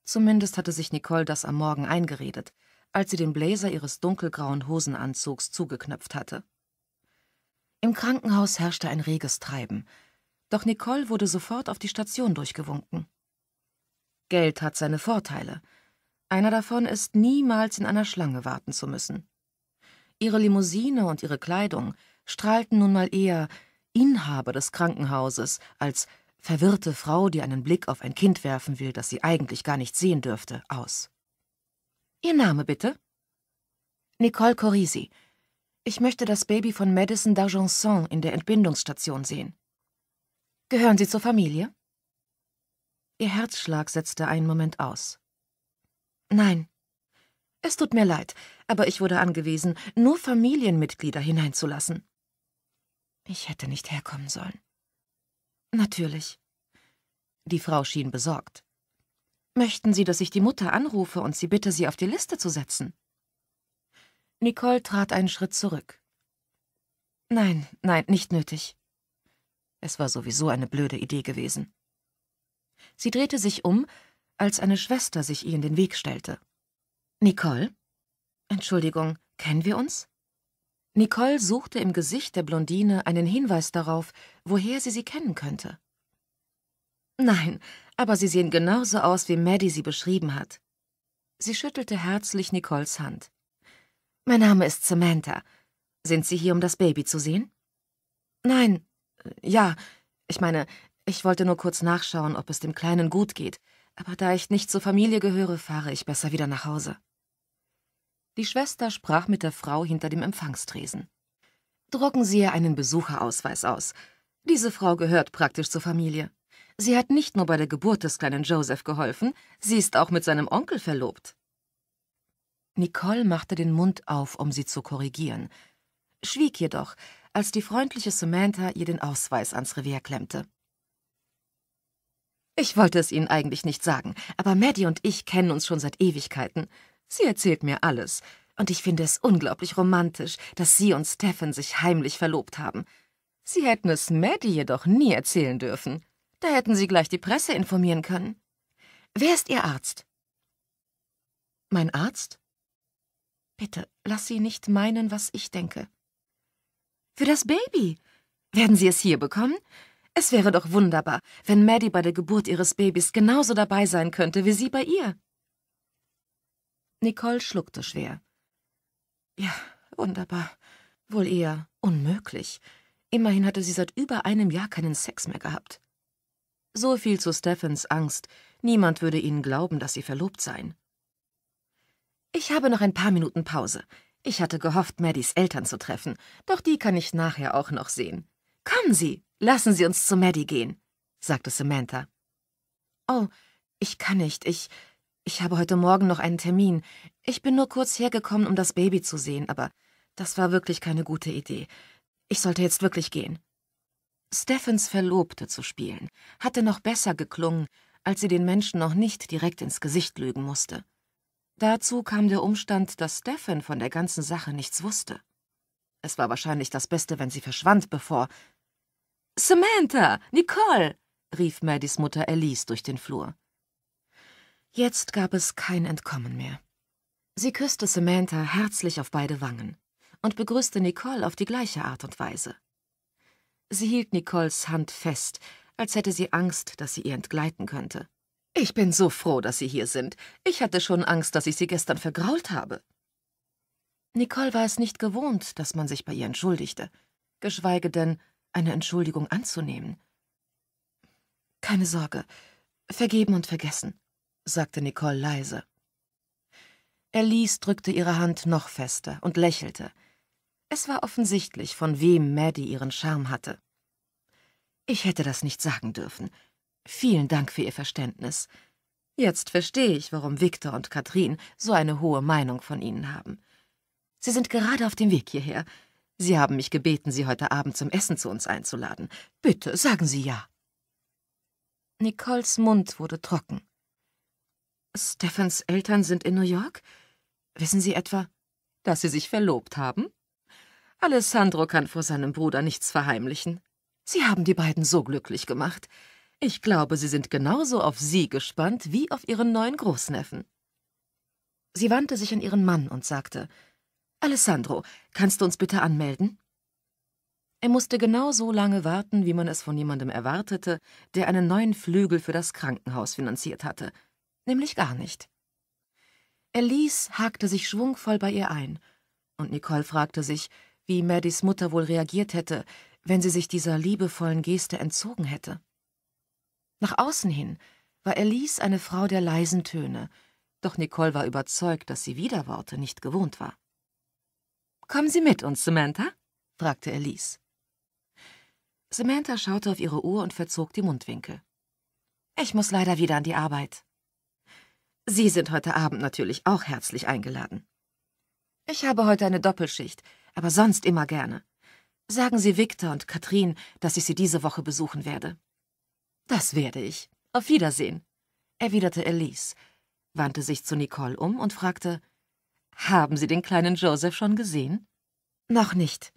Zumindest hatte sich Nicole das am Morgen eingeredet, als sie den Blazer ihres dunkelgrauen Hosenanzugs zugeknöpft hatte. Im Krankenhaus herrschte ein reges Treiben, doch Nicole wurde sofort auf die Station durchgewunken. Geld hat seine Vorteile. Einer davon ist, niemals in einer Schlange warten zu müssen. Ihre Limousine und ihre Kleidung strahlten nun mal eher Inhaber des Krankenhauses als verwirrte Frau, die einen Blick auf ein Kind werfen will, das sie eigentlich gar nicht sehen dürfte, aus. Ihr Name bitte? Nicole Corisi. Ich möchte das Baby von Madison d'Argenson in der Entbindungsstation sehen. Gehören Sie zur Familie? Ihr Herzschlag setzte einen Moment aus. Nein. Es tut mir leid, aber ich wurde angewiesen, nur Familienmitglieder hineinzulassen. Ich hätte nicht herkommen sollen. Natürlich. Die Frau schien besorgt. Möchten Sie, dass ich die Mutter anrufe und Sie bitte, sie auf die Liste zu setzen? Nicole trat einen Schritt zurück. Nein, nein, nicht nötig. Es war sowieso eine blöde Idee gewesen. Sie drehte sich um, als eine Schwester sich ihr in den Weg stellte. Nicole? Entschuldigung, kennen wir uns? Nicole suchte im Gesicht der Blondine einen Hinweis darauf, woher sie sie kennen könnte. Nein, aber sie sehen genauso aus, wie Maddie sie beschrieben hat. Sie schüttelte herzlich Nicoles Hand. Mein Name ist Samantha. Sind Sie hier, um das Baby zu sehen? Nein, äh, ja, ich meine, ich wollte nur kurz nachschauen, ob es dem Kleinen gut geht, aber da ich nicht zur Familie gehöre, fahre ich besser wieder nach Hause. Die Schwester sprach mit der Frau hinter dem Empfangstresen. Drucken Sie ihr einen Besucherausweis aus. Diese Frau gehört praktisch zur Familie. Sie hat nicht nur bei der Geburt des kleinen Joseph geholfen, sie ist auch mit seinem Onkel verlobt. Nicole machte den Mund auf, um sie zu korrigieren, schwieg jedoch, als die freundliche Samantha ihr den Ausweis ans Revier klemmte. Ich wollte es Ihnen eigentlich nicht sagen, aber Maddie und ich kennen uns schon seit Ewigkeiten. Sie erzählt mir alles. Und ich finde es unglaublich romantisch, dass Sie und Stefan sich heimlich verlobt haben. Sie hätten es Maddie jedoch nie erzählen dürfen. Da hätten Sie gleich die Presse informieren können. Wer ist Ihr Arzt? Mein Arzt? Bitte, lass sie nicht meinen, was ich denke. Für das Baby. Werden Sie es hier bekommen? Es wäre doch wunderbar, wenn Maddie bei der Geburt ihres Babys genauso dabei sein könnte wie sie bei ihr. Nicole schluckte schwer. Ja, wunderbar. Wohl eher unmöglich. Immerhin hatte sie seit über einem Jahr keinen Sex mehr gehabt. So viel zu Steffens Angst. Niemand würde ihnen glauben, dass sie verlobt seien. Ich habe noch ein paar Minuten Pause. Ich hatte gehofft, Maddies Eltern zu treffen, doch die kann ich nachher auch noch sehen. Kommen Sie! Lassen Sie uns zu Maddie gehen, sagte Samantha. Oh, ich kann nicht. Ich. Ich habe heute Morgen noch einen Termin. Ich bin nur kurz hergekommen, um das Baby zu sehen, aber das war wirklich keine gute Idee. Ich sollte jetzt wirklich gehen. Steffens Verlobte zu spielen, hatte noch besser geklungen, als sie den Menschen noch nicht direkt ins Gesicht lügen musste. Dazu kam der Umstand, dass Stephen von der ganzen Sache nichts wusste. Es war wahrscheinlich das Beste, wenn sie verschwand, bevor Samantha, Nicole, rief Maddys Mutter Elise durch den Flur. Jetzt gab es kein Entkommen mehr. Sie küsste Samantha herzlich auf beide Wangen und begrüßte Nicole auf die gleiche Art und Weise. Sie hielt Nicoles Hand fest, als hätte sie Angst, dass sie ihr entgleiten könnte. Ich bin so froh, dass Sie hier sind. Ich hatte schon Angst, dass ich Sie gestern vergrault habe. Nicole war es nicht gewohnt, dass man sich bei ihr entschuldigte, geschweige denn, eine Entschuldigung anzunehmen. Keine Sorge, vergeben und vergessen, sagte Nicole leise. Elise drückte ihre Hand noch fester und lächelte. Es war offensichtlich, von wem Maddie ihren Charme hatte. Ich hätte das nicht sagen dürfen. Vielen Dank für Ihr Verständnis. Jetzt verstehe ich, warum Viktor und Katrin so eine hohe Meinung von Ihnen haben. Sie sind gerade auf dem Weg hierher. Sie haben mich gebeten, Sie heute Abend zum Essen zu uns einzuladen. Bitte, sagen Sie ja. Nicoles Mund wurde trocken. Steffens Eltern sind in New York? Wissen Sie etwa, dass sie sich verlobt haben? Alessandro kann vor seinem Bruder nichts verheimlichen. Sie haben die beiden so glücklich gemacht. Ich glaube, sie sind genauso auf Sie gespannt wie auf Ihren neuen Großneffen. Sie wandte sich an ihren Mann und sagte, Alessandro, kannst du uns bitte anmelden? Er musste genau so lange warten, wie man es von jemandem erwartete, der einen neuen Flügel für das Krankenhaus finanziert hatte. Nämlich gar nicht. Elise hakte sich schwungvoll bei ihr ein, und Nicole fragte sich, wie Maddys Mutter wohl reagiert hätte, wenn sie sich dieser liebevollen Geste entzogen hätte. Nach außen hin war Elise eine Frau der leisen Töne, doch Nicole war überzeugt, dass sie Widerworte nicht gewohnt war. Kommen Sie mit uns, Samantha? fragte Elise. Samantha schaute auf ihre Uhr und verzog die Mundwinkel. Ich muss leider wieder an die Arbeit. Sie sind heute Abend natürlich auch herzlich eingeladen. Ich habe heute eine Doppelschicht, aber sonst immer gerne. Sagen Sie Viktor und Katrin, dass ich Sie diese Woche besuchen werde. Das werde ich. Auf Wiedersehen, erwiderte Elise, wandte sich zu Nicole um und fragte, haben Sie den kleinen Joseph schon gesehen? Noch nicht.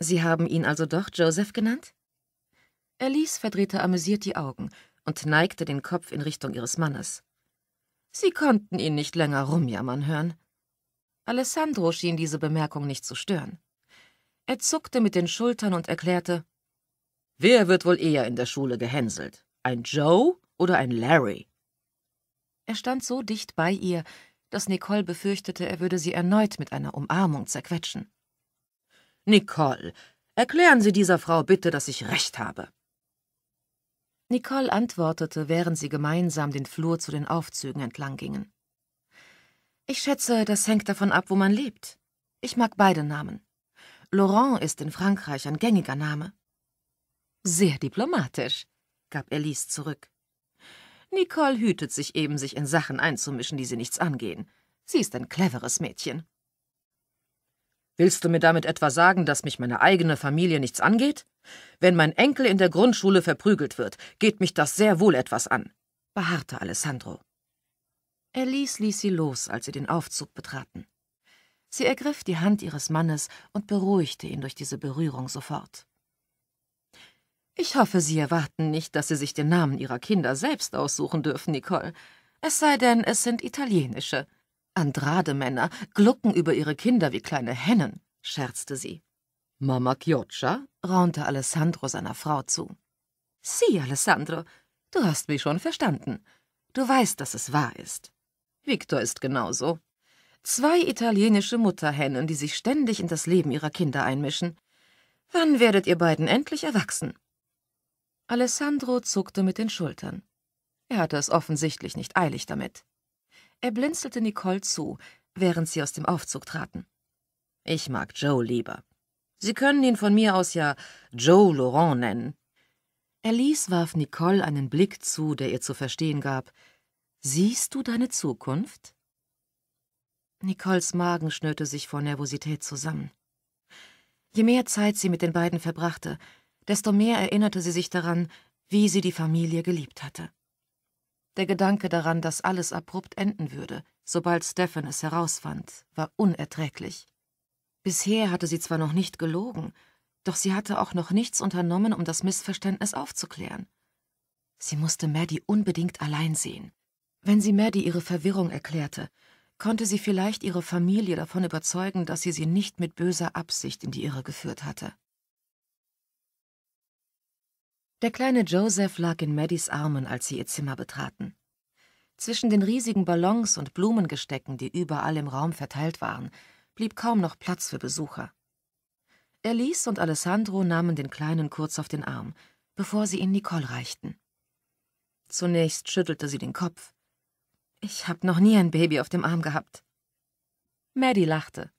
Sie haben ihn also doch Joseph genannt? Alice verdrehte amüsiert die Augen und neigte den Kopf in Richtung ihres Mannes. Sie konnten ihn nicht länger rumjammern hören. Alessandro schien diese Bemerkung nicht zu stören. Er zuckte mit den Schultern und erklärte, Wer wird wohl eher in der Schule gehänselt? Ein Joe oder ein Larry? Er stand so dicht bei ihr, dass Nicole befürchtete, er würde sie erneut mit einer Umarmung zerquetschen. Nicole, erklären Sie dieser Frau bitte, dass ich recht habe. Nicole antwortete, während sie gemeinsam den Flur zu den Aufzügen entlang gingen. Ich schätze, das hängt davon ab, wo man lebt. Ich mag beide Namen. Laurent ist in Frankreich ein gängiger Name. Sehr diplomatisch, gab Elise zurück. Nicole hütet sich eben, sich in Sachen einzumischen, die sie nichts angehen. Sie ist ein cleveres Mädchen. Willst du mir damit etwa sagen, dass mich meine eigene Familie nichts angeht? Wenn mein Enkel in der Grundschule verprügelt wird, geht mich das sehr wohl etwas an, beharrte Alessandro. Elise ließ sie los, als sie den Aufzug betraten. Sie ergriff die Hand ihres Mannes und beruhigte ihn durch diese Berührung sofort. Ich hoffe, Sie erwarten nicht, dass Sie sich den Namen Ihrer Kinder selbst aussuchen dürfen, Nicole. Es sei denn, es sind italienische. Andrademänner glucken über ihre Kinder wie kleine Hennen, scherzte sie. Mama Chioccia? raunte Alessandro seiner Frau zu. Sieh, Alessandro, du hast mich schon verstanden. Du weißt, dass es wahr ist. Victor ist genauso. Zwei italienische Mutterhennen, die sich ständig in das Leben ihrer Kinder einmischen. Wann werdet ihr beiden endlich erwachsen? Alessandro zuckte mit den Schultern. Er hatte es offensichtlich nicht eilig damit. Er blinzelte Nicole zu, während sie aus dem Aufzug traten. Ich mag Joe lieber. Sie können ihn von mir aus ja Joe Laurent nennen. Alice warf Nicole einen Blick zu, der ihr zu verstehen gab. Siehst du deine Zukunft? Nicoles Magen schnürte sich vor Nervosität zusammen. Je mehr Zeit sie mit den beiden verbrachte, desto mehr erinnerte sie sich daran, wie sie die Familie geliebt hatte. Der Gedanke daran, dass alles abrupt enden würde, sobald Stefan es herausfand, war unerträglich. Bisher hatte sie zwar noch nicht gelogen, doch sie hatte auch noch nichts unternommen, um das Missverständnis aufzuklären. Sie musste Maddie unbedingt allein sehen. Wenn sie Maddie ihre Verwirrung erklärte, konnte sie vielleicht ihre Familie davon überzeugen, dass sie sie nicht mit böser Absicht in die Irre geführt hatte. Der kleine Joseph lag in Maddys Armen, als sie ihr Zimmer betraten. Zwischen den riesigen Ballons und Blumengestecken, die überall im Raum verteilt waren, blieb kaum noch Platz für Besucher. Elise und Alessandro nahmen den Kleinen kurz auf den Arm, bevor sie ihn Nicole reichten. Zunächst schüttelte sie den Kopf. Ich habe noch nie ein Baby auf dem Arm gehabt. Maddie lachte.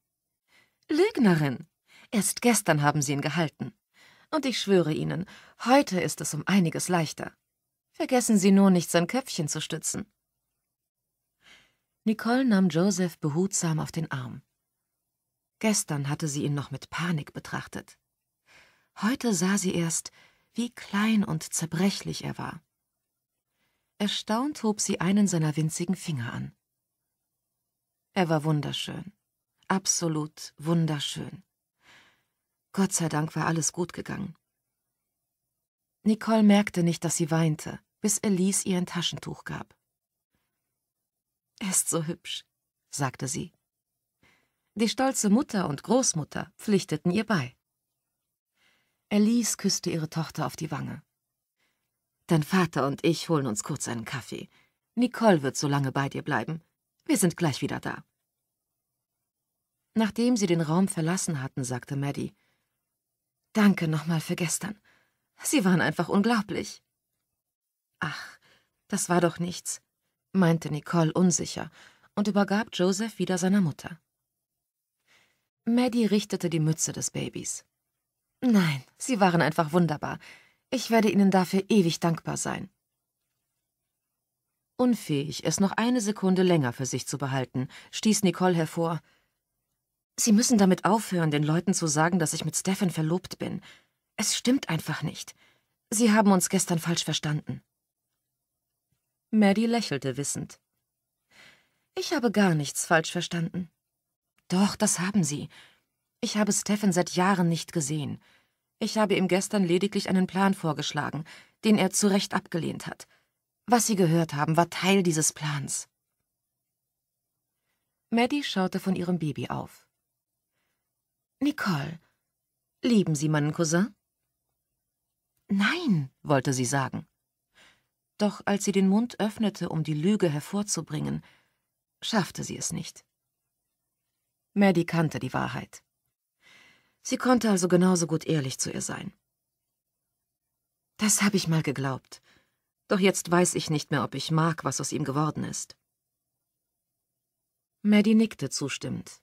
Lügnerin! Erst gestern haben sie ihn gehalten und ich schwöre Ihnen, heute ist es um einiges leichter. Vergessen Sie nur nicht, sein Köpfchen zu stützen. Nicole nahm Joseph behutsam auf den Arm. Gestern hatte sie ihn noch mit Panik betrachtet. Heute sah sie erst, wie klein und zerbrechlich er war. Erstaunt hob sie einen seiner winzigen Finger an. Er war wunderschön, absolut wunderschön. Gott sei Dank war alles gut gegangen. Nicole merkte nicht, dass sie weinte, bis Elise ihr ein Taschentuch gab. Er ist so hübsch, sagte sie. Die stolze Mutter und Großmutter pflichteten ihr bei. Elise küsste ihre Tochter auf die Wange. Dein Vater und ich holen uns kurz einen Kaffee. Nicole wird so lange bei dir bleiben. Wir sind gleich wieder da. Nachdem sie den Raum verlassen hatten, sagte Maddie, Danke nochmal für gestern. Sie waren einfach unglaublich. Ach, das war doch nichts, meinte Nicole unsicher und übergab Joseph wieder seiner Mutter. Maddie richtete die Mütze des Babys. Nein, sie waren einfach wunderbar. Ich werde ihnen dafür ewig dankbar sein. Unfähig, es noch eine Sekunde länger für sich zu behalten, stieß Nicole hervor. Sie müssen damit aufhören, den Leuten zu sagen, dass ich mit Stefan verlobt bin. Es stimmt einfach nicht. Sie haben uns gestern falsch verstanden. Maddie lächelte wissend. Ich habe gar nichts falsch verstanden. Doch, das haben Sie. Ich habe Stefan seit Jahren nicht gesehen. Ich habe ihm gestern lediglich einen Plan vorgeschlagen, den er zu Recht abgelehnt hat. Was Sie gehört haben, war Teil dieses Plans. Maddie schaute von ihrem Baby auf. Nicole, lieben Sie meinen Cousin? Nein, wollte sie sagen. Doch als sie den Mund öffnete, um die Lüge hervorzubringen, schaffte sie es nicht. Maddie kannte die Wahrheit. Sie konnte also genauso gut ehrlich zu ihr sein. Das habe ich mal geglaubt. Doch jetzt weiß ich nicht mehr, ob ich mag, was aus ihm geworden ist. Maddie nickte zustimmend,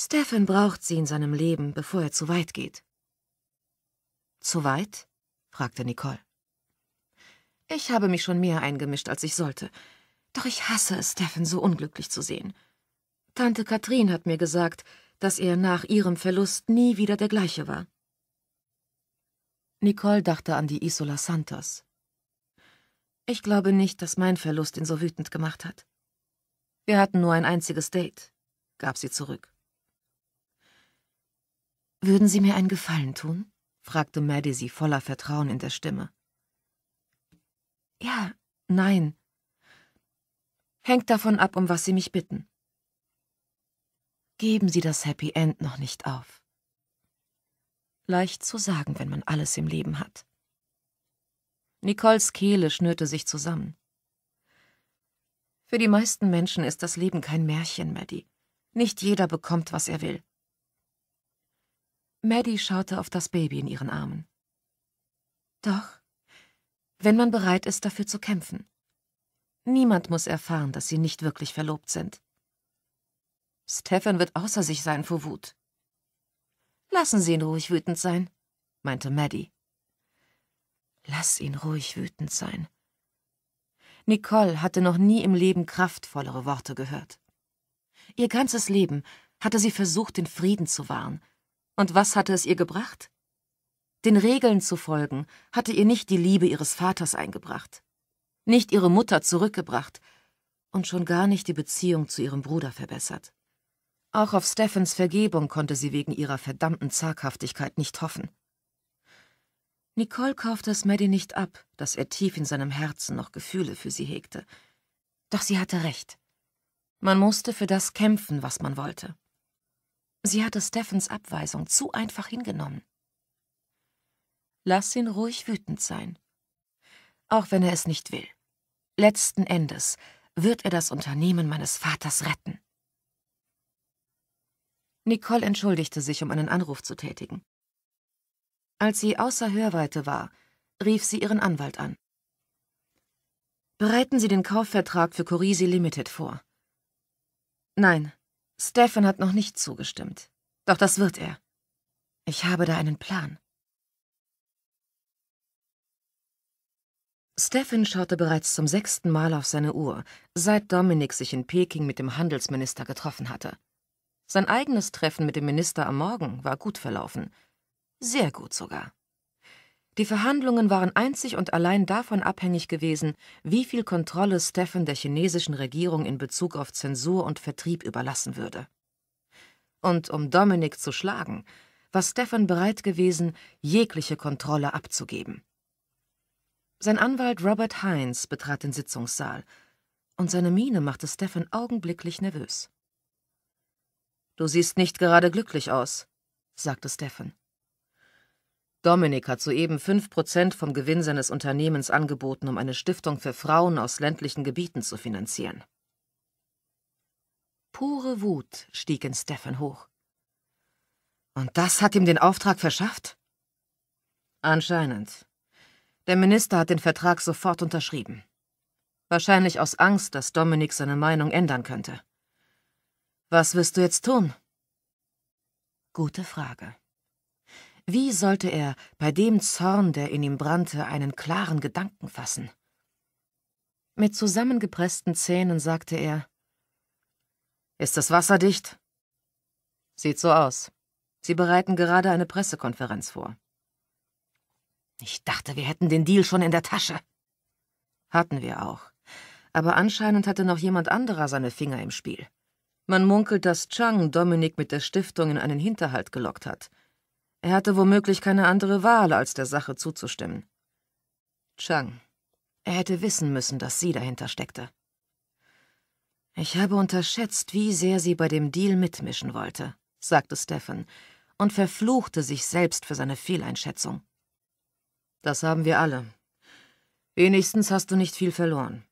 Stefan braucht sie in seinem Leben, bevor er zu weit geht. Zu weit? fragte Nicole. Ich habe mich schon mehr eingemischt, als ich sollte. Doch ich hasse es, Stefan so unglücklich zu sehen. Tante Katrin hat mir gesagt, dass er nach ihrem Verlust nie wieder der gleiche war. Nicole dachte an die Isola Santos. Ich glaube nicht, dass mein Verlust ihn so wütend gemacht hat. Wir hatten nur ein einziges Date, gab sie zurück. Würden Sie mir einen Gefallen tun? fragte Maddie sie voller Vertrauen in der Stimme. Ja, nein. Hängt davon ab, um was Sie mich bitten. Geben Sie das Happy End noch nicht auf. Leicht zu sagen, wenn man alles im Leben hat. Nicoles Kehle schnürte sich zusammen. Für die meisten Menschen ist das Leben kein Märchen, Maddie. Nicht jeder bekommt, was er will. Maddie schaute auf das Baby in ihren Armen. Doch, wenn man bereit ist, dafür zu kämpfen. Niemand muss erfahren, dass sie nicht wirklich verlobt sind. Stefan wird außer sich sein vor Wut. Lassen Sie ihn ruhig wütend sein, meinte Maddie. Lass ihn ruhig wütend sein. Nicole hatte noch nie im Leben kraftvollere Worte gehört. Ihr ganzes Leben hatte sie versucht, den Frieden zu wahren, und was hatte es ihr gebracht? Den Regeln zu folgen, hatte ihr nicht die Liebe ihres Vaters eingebracht, nicht ihre Mutter zurückgebracht und schon gar nicht die Beziehung zu ihrem Bruder verbessert. Auch auf Steffens Vergebung konnte sie wegen ihrer verdammten Zaghaftigkeit nicht hoffen. Nicole kaufte es Maddie nicht ab, dass er tief in seinem Herzen noch Gefühle für sie hegte. Doch sie hatte recht. Man musste für das kämpfen, was man wollte. Sie hatte Steffens Abweisung zu einfach hingenommen. Lass ihn ruhig wütend sein. Auch wenn er es nicht will. Letzten Endes wird er das Unternehmen meines Vaters retten. Nicole entschuldigte sich, um einen Anruf zu tätigen. Als sie außer Hörweite war, rief sie ihren Anwalt an. Bereiten Sie den Kaufvertrag für Corisi Limited vor. Nein, Stefan hat noch nicht zugestimmt. Doch das wird er. Ich habe da einen Plan. Stefan schaute bereits zum sechsten Mal auf seine Uhr, seit Dominik sich in Peking mit dem Handelsminister getroffen hatte. Sein eigenes Treffen mit dem Minister am Morgen war gut verlaufen. Sehr gut sogar. Die Verhandlungen waren einzig und allein davon abhängig gewesen, wie viel Kontrolle Stephen der chinesischen Regierung in Bezug auf Zensur und Vertrieb überlassen würde. Und um Dominik zu schlagen, war Stefan bereit gewesen, jegliche Kontrolle abzugeben. Sein Anwalt Robert Heinz betrat den Sitzungssaal, und seine Miene machte Stefan augenblicklich nervös. Du siehst nicht gerade glücklich aus, sagte Stefan. Dominik hat soeben 5% vom Gewinn seines Unternehmens angeboten, um eine Stiftung für Frauen aus ländlichen Gebieten zu finanzieren. Pure Wut stieg in Stefan hoch. Und das hat ihm den Auftrag verschafft? Anscheinend. Der Minister hat den Vertrag sofort unterschrieben. Wahrscheinlich aus Angst, dass Dominik seine Meinung ändern könnte. Was wirst du jetzt tun? Gute Frage. Wie sollte er bei dem Zorn, der in ihm brannte, einen klaren Gedanken fassen? Mit zusammengepressten Zähnen sagte er, Ist das Wasser dicht? Sieht so aus. Sie bereiten gerade eine Pressekonferenz vor. Ich dachte, wir hätten den Deal schon in der Tasche. Hatten wir auch. Aber anscheinend hatte noch jemand anderer seine Finger im Spiel. Man munkelt, dass Chang Dominik mit der Stiftung in einen Hinterhalt gelockt hat er hatte womöglich keine andere Wahl, als der Sache zuzustimmen. Chang. Er hätte wissen müssen, dass sie dahinter steckte. Ich habe unterschätzt, wie sehr sie bei dem Deal mitmischen wollte, sagte Stefan und verfluchte sich selbst für seine Fehleinschätzung. Das haben wir alle. Wenigstens hast du nicht viel verloren.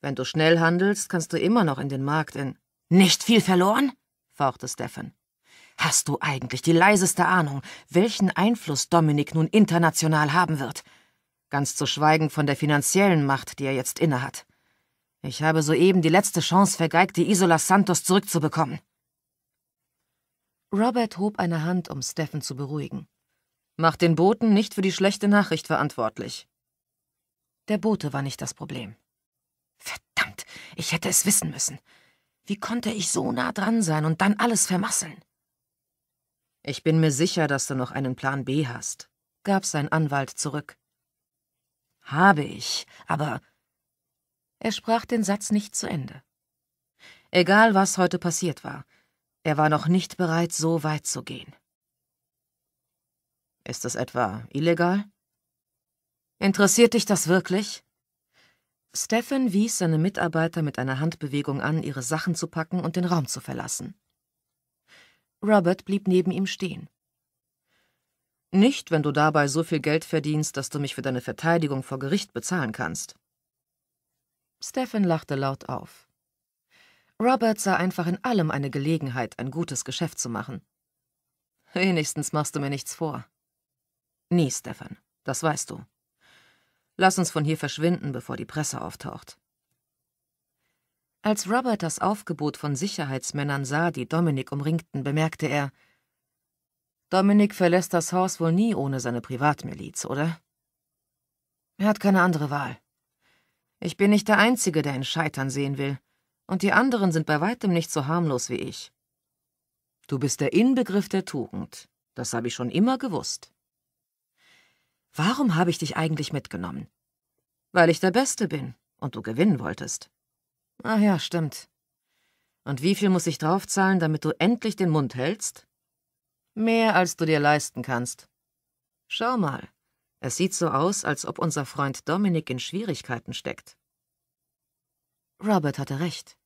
Wenn du schnell handelst, kannst du immer noch in den Markt in. Nicht viel verloren? fauchte Stefan. Hast du eigentlich die leiseste Ahnung, welchen Einfluss Dominik nun international haben wird? Ganz zu schweigen von der finanziellen Macht, die er jetzt innehat. Ich habe soeben die letzte Chance vergeigt, die Isola Santos zurückzubekommen. Robert hob eine Hand, um Steffen zu beruhigen. Mach den Boten nicht für die schlechte Nachricht verantwortlich. Der Bote war nicht das Problem. Verdammt, ich hätte es wissen müssen. Wie konnte ich so nah dran sein und dann alles vermasseln? Ich bin mir sicher, dass du noch einen Plan B hast, gab sein Anwalt zurück. Habe ich, aber. Er sprach den Satz nicht zu Ende. Egal, was heute passiert war, er war noch nicht bereit, so weit zu gehen. Ist das etwa illegal? Interessiert dich das wirklich? Stefan wies seine Mitarbeiter mit einer Handbewegung an, ihre Sachen zu packen und den Raum zu verlassen. Robert blieb neben ihm stehen. Nicht, wenn du dabei so viel Geld verdienst, dass du mich für deine Verteidigung vor Gericht bezahlen kannst. Stephen lachte laut auf. Robert sah einfach in allem eine Gelegenheit, ein gutes Geschäft zu machen. Wenigstens machst du mir nichts vor. Nie, Stefan, das weißt du. Lass uns von hier verschwinden, bevor die Presse auftaucht. Als Robert das Aufgebot von Sicherheitsmännern sah, die Dominik umringten, bemerkte er, Dominik verlässt das Haus wohl nie ohne seine Privatmiliz, oder? Er hat keine andere Wahl. Ich bin nicht der Einzige, der ihn scheitern sehen will, und die anderen sind bei weitem nicht so harmlos wie ich. Du bist der Inbegriff der Tugend, das habe ich schon immer gewusst. Warum habe ich dich eigentlich mitgenommen? Weil ich der Beste bin und du gewinnen wolltest. Ah ja, stimmt. Und wie viel muss ich draufzahlen, damit du endlich den Mund hältst? Mehr, als du dir leisten kannst. Schau mal. Es sieht so aus, als ob unser Freund Dominik in Schwierigkeiten steckt. Robert hatte recht.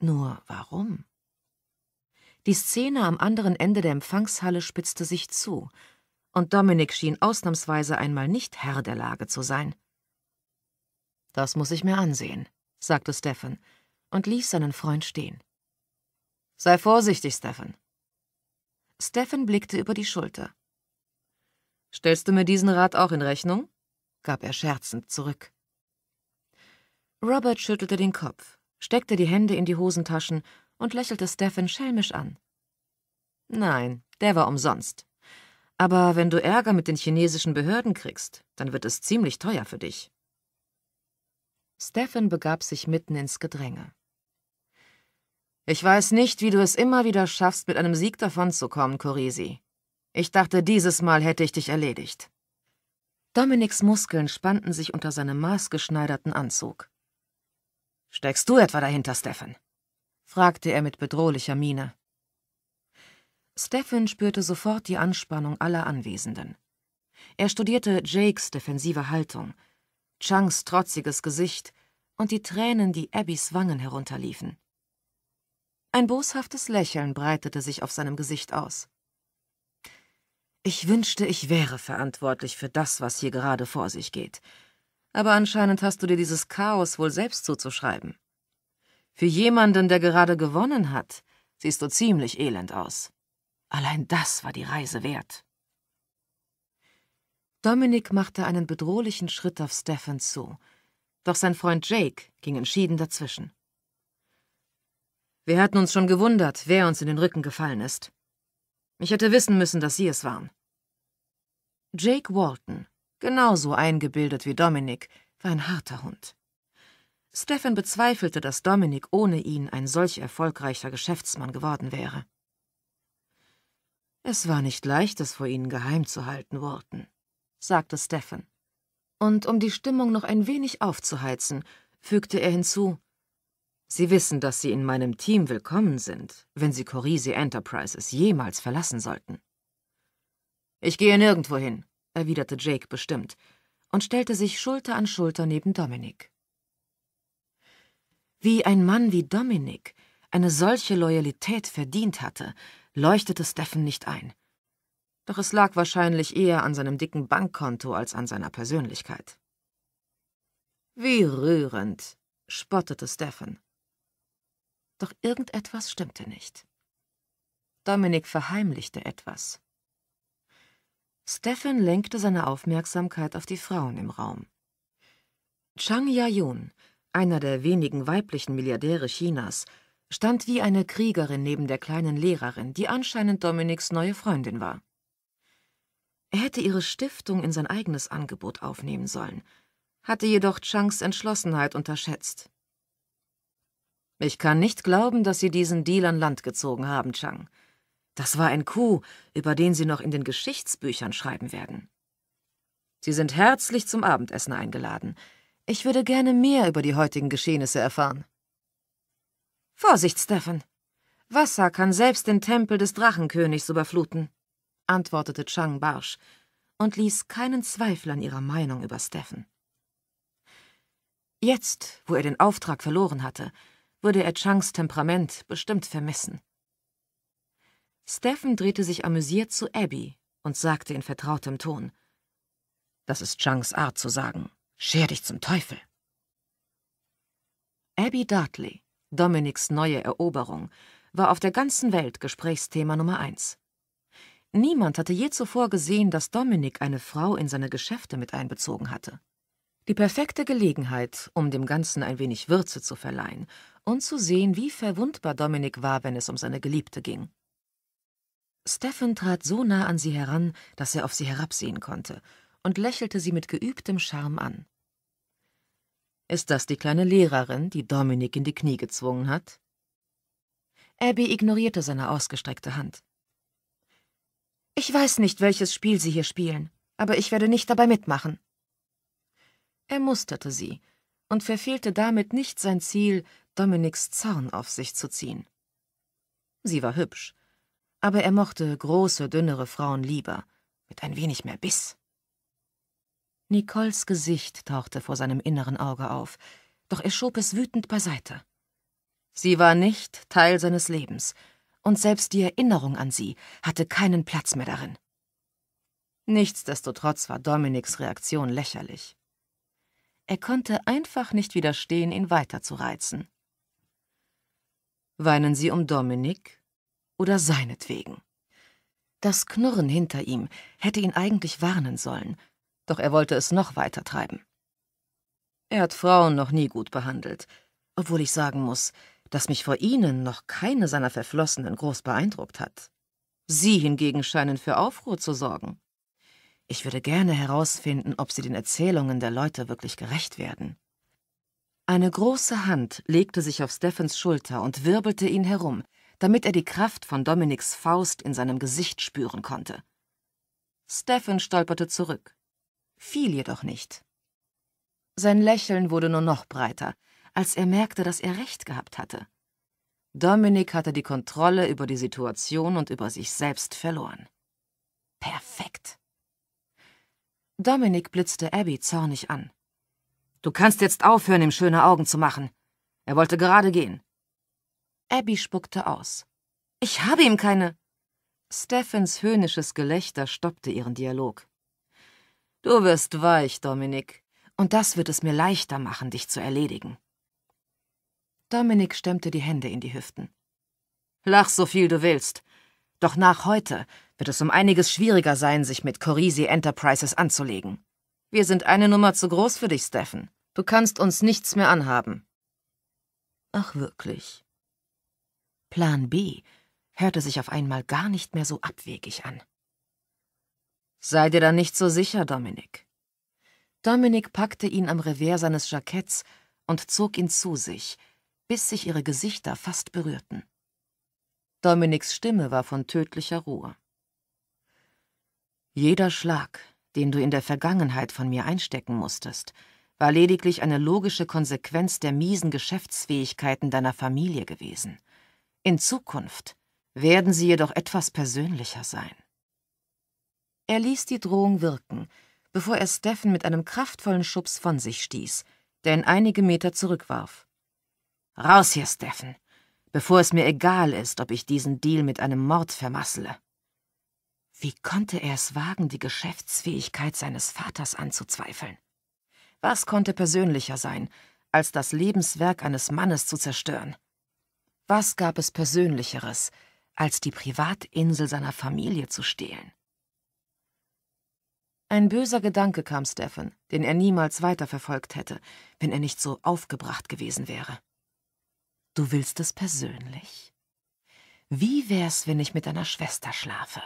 Nur warum? Die Szene am anderen Ende der Empfangshalle spitzte sich zu, und Dominik schien ausnahmsweise einmal nicht Herr der Lage zu sein. Das muss ich mir ansehen sagte Stefan und ließ seinen Freund stehen. Sei vorsichtig, Stefan. Stefan blickte über die Schulter. Stellst du mir diesen Rat auch in Rechnung? gab er scherzend zurück. Robert schüttelte den Kopf, steckte die Hände in die Hosentaschen und lächelte Stefan schelmisch an. Nein, der war umsonst. Aber wenn du Ärger mit den chinesischen Behörden kriegst, dann wird es ziemlich teuer für dich. Stephen begab sich mitten ins Gedränge. Ich weiß nicht, wie du es immer wieder schaffst, mit einem Sieg davonzukommen, Corisi. Ich dachte, dieses Mal hätte ich dich erledigt. Dominiks Muskeln spannten sich unter seinem maßgeschneiderten Anzug. Steckst du etwa dahinter, Stephen? fragte er mit bedrohlicher Miene. Stephen spürte sofort die Anspannung aller Anwesenden. Er studierte Jakes defensive Haltung, Changs trotziges Gesicht und die Tränen, die Abbys Wangen herunterliefen. Ein boshaftes Lächeln breitete sich auf seinem Gesicht aus. Ich wünschte, ich wäre verantwortlich für das, was hier gerade vor sich geht. Aber anscheinend hast du dir dieses Chaos wohl selbst zuzuschreiben. Für jemanden, der gerade gewonnen hat, siehst du ziemlich elend aus. Allein das war die Reise wert. Dominic machte einen bedrohlichen Schritt auf Stefan zu, doch sein Freund Jake ging entschieden dazwischen. Wir hatten uns schon gewundert, wer uns in den Rücken gefallen ist. Ich hätte wissen müssen, dass Sie es waren. Jake Walton, genauso eingebildet wie Dominic, war ein harter Hund. Stefan bezweifelte, dass Dominic ohne ihn ein solch erfolgreicher Geschäftsmann geworden wäre. Es war nicht leicht, das vor ihnen geheim zu halten, Walton sagte Stephen. Und um die Stimmung noch ein wenig aufzuheizen, fügte er hinzu, Sie wissen, dass Sie in meinem Team willkommen sind, wenn Sie Corisi Enterprises jemals verlassen sollten. Ich gehe nirgendwo hin, erwiderte Jake bestimmt und stellte sich Schulter an Schulter neben Dominik. Wie ein Mann wie Dominik eine solche Loyalität verdient hatte, leuchtete Steffen nicht ein doch es lag wahrscheinlich eher an seinem dicken Bankkonto als an seiner Persönlichkeit. Wie rührend, spottete Stefan. Doch irgendetwas stimmte nicht. Dominik verheimlichte etwas. Stefan lenkte seine Aufmerksamkeit auf die Frauen im Raum. Chang Ya-yun, einer der wenigen weiblichen Milliardäre Chinas, stand wie eine Kriegerin neben der kleinen Lehrerin, die anscheinend Dominiks neue Freundin war. Er hätte ihre Stiftung in sein eigenes Angebot aufnehmen sollen, hatte jedoch Changs Entschlossenheit unterschätzt. Ich kann nicht glauben, dass Sie diesen Deal an Land gezogen haben, Chang. Das war ein Coup, über den Sie noch in den Geschichtsbüchern schreiben werden. Sie sind herzlich zum Abendessen eingeladen. Ich würde gerne mehr über die heutigen Geschehnisse erfahren. Vorsicht, Stefan! Wasser kann selbst den Tempel des Drachenkönigs überfluten antwortete Chang barsch und ließ keinen Zweifel an ihrer Meinung über Steffen. Jetzt, wo er den Auftrag verloren hatte, würde er Changs Temperament bestimmt vermissen. Steffen drehte sich amüsiert zu Abby und sagte in vertrautem Ton: Das ist Changs Art zu sagen. Scher dich zum Teufel. Abby Dartley, Dominics neue Eroberung, war auf der ganzen Welt Gesprächsthema Nummer eins. Niemand hatte je zuvor gesehen, dass Dominik eine Frau in seine Geschäfte mit einbezogen hatte. Die perfekte Gelegenheit, um dem Ganzen ein wenig Würze zu verleihen und zu sehen, wie verwundbar Dominik war, wenn es um seine Geliebte ging. Stephen trat so nah an sie heran, dass er auf sie herabsehen konnte, und lächelte sie mit geübtem Charme an. Ist das die kleine Lehrerin, die Dominik in die Knie gezwungen hat? Abby ignorierte seine ausgestreckte Hand. Ich weiß nicht, welches Spiel Sie hier spielen, aber ich werde nicht dabei mitmachen. Er musterte sie und verfehlte damit nicht sein Ziel, Dominiks Zorn auf sich zu ziehen. Sie war hübsch, aber er mochte große, dünnere Frauen lieber, mit ein wenig mehr Biss. Nicoles Gesicht tauchte vor seinem inneren Auge auf, doch er schob es wütend beiseite. Sie war nicht Teil seines Lebens, und selbst die Erinnerung an sie hatte keinen Platz mehr darin. Nichtsdestotrotz war Dominiks Reaktion lächerlich. Er konnte einfach nicht widerstehen, ihn weiterzureizen. Weinen Sie um Dominik oder seinetwegen? Das Knurren hinter ihm hätte ihn eigentlich warnen sollen, doch er wollte es noch weiter treiben. Er hat Frauen noch nie gut behandelt, obwohl ich sagen muss, dass mich vor ihnen noch keine seiner Verflossenen groß beeindruckt hat. Sie hingegen scheinen für Aufruhr zu sorgen. Ich würde gerne herausfinden, ob sie den Erzählungen der Leute wirklich gerecht werden. Eine große Hand legte sich auf Steffens Schulter und wirbelte ihn herum, damit er die Kraft von Dominiks Faust in seinem Gesicht spüren konnte. Steffen stolperte zurück, fiel jedoch nicht. Sein Lächeln wurde nur noch breiter, als er merkte, dass er recht gehabt hatte. Dominik hatte die Kontrolle über die Situation und über sich selbst verloren. Perfekt. Dominik blitzte Abby zornig an. Du kannst jetzt aufhören, ihm schöne Augen zu machen. Er wollte gerade gehen. Abby spuckte aus. Ich habe ihm keine. Steffens höhnisches Gelächter stoppte ihren Dialog. Du wirst weich, Dominik, und das wird es mir leichter machen, dich zu erledigen. Dominik stemmte die Hände in die Hüften. Lach so viel du willst. Doch nach heute wird es um einiges schwieriger sein, sich mit Corisi Enterprises anzulegen. Wir sind eine Nummer zu groß für dich, Steffen. Du kannst uns nichts mehr anhaben. Ach wirklich. Plan B hörte sich auf einmal gar nicht mehr so abwegig an. Sei dir da nicht so sicher, Dominik. Dominik packte ihn am Revers seines Jacketts und zog ihn zu sich, bis sich ihre Gesichter fast berührten. Dominiks Stimme war von tödlicher Ruhe. Jeder Schlag, den du in der Vergangenheit von mir einstecken musstest, war lediglich eine logische Konsequenz der miesen Geschäftsfähigkeiten deiner Familie gewesen. In Zukunft werden sie jedoch etwas persönlicher sein. Er ließ die Drohung wirken, bevor er Steffen mit einem kraftvollen Schubs von sich stieß, der ihn einige Meter zurückwarf. Raus hier, Steffen, bevor es mir egal ist, ob ich diesen Deal mit einem Mord vermassele. Wie konnte er es wagen, die Geschäftsfähigkeit seines Vaters anzuzweifeln? Was konnte persönlicher sein, als das Lebenswerk eines Mannes zu zerstören? Was gab es Persönlicheres, als die Privatinsel seiner Familie zu stehlen? Ein böser Gedanke kam Stefan, den er niemals weiterverfolgt hätte, wenn er nicht so aufgebracht gewesen wäre. Du willst es persönlich. Wie wär's, wenn ich mit deiner Schwester schlafe?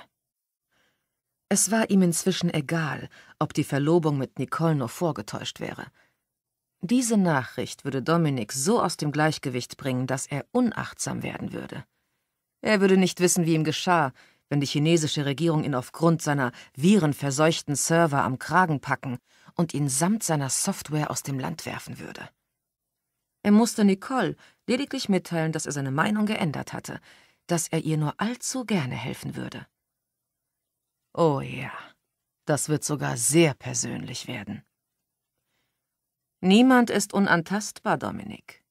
Es war ihm inzwischen egal, ob die Verlobung mit Nicole nur vorgetäuscht wäre. Diese Nachricht würde Dominik so aus dem Gleichgewicht bringen, dass er unachtsam werden würde. Er würde nicht wissen, wie ihm geschah, wenn die chinesische Regierung ihn aufgrund seiner virenverseuchten Server am Kragen packen und ihn samt seiner Software aus dem Land werfen würde. Er musste Nicole lediglich mitteilen, dass er seine Meinung geändert hatte, dass er ihr nur allzu gerne helfen würde. Oh ja, das wird sogar sehr persönlich werden. Niemand ist unantastbar, Dominik.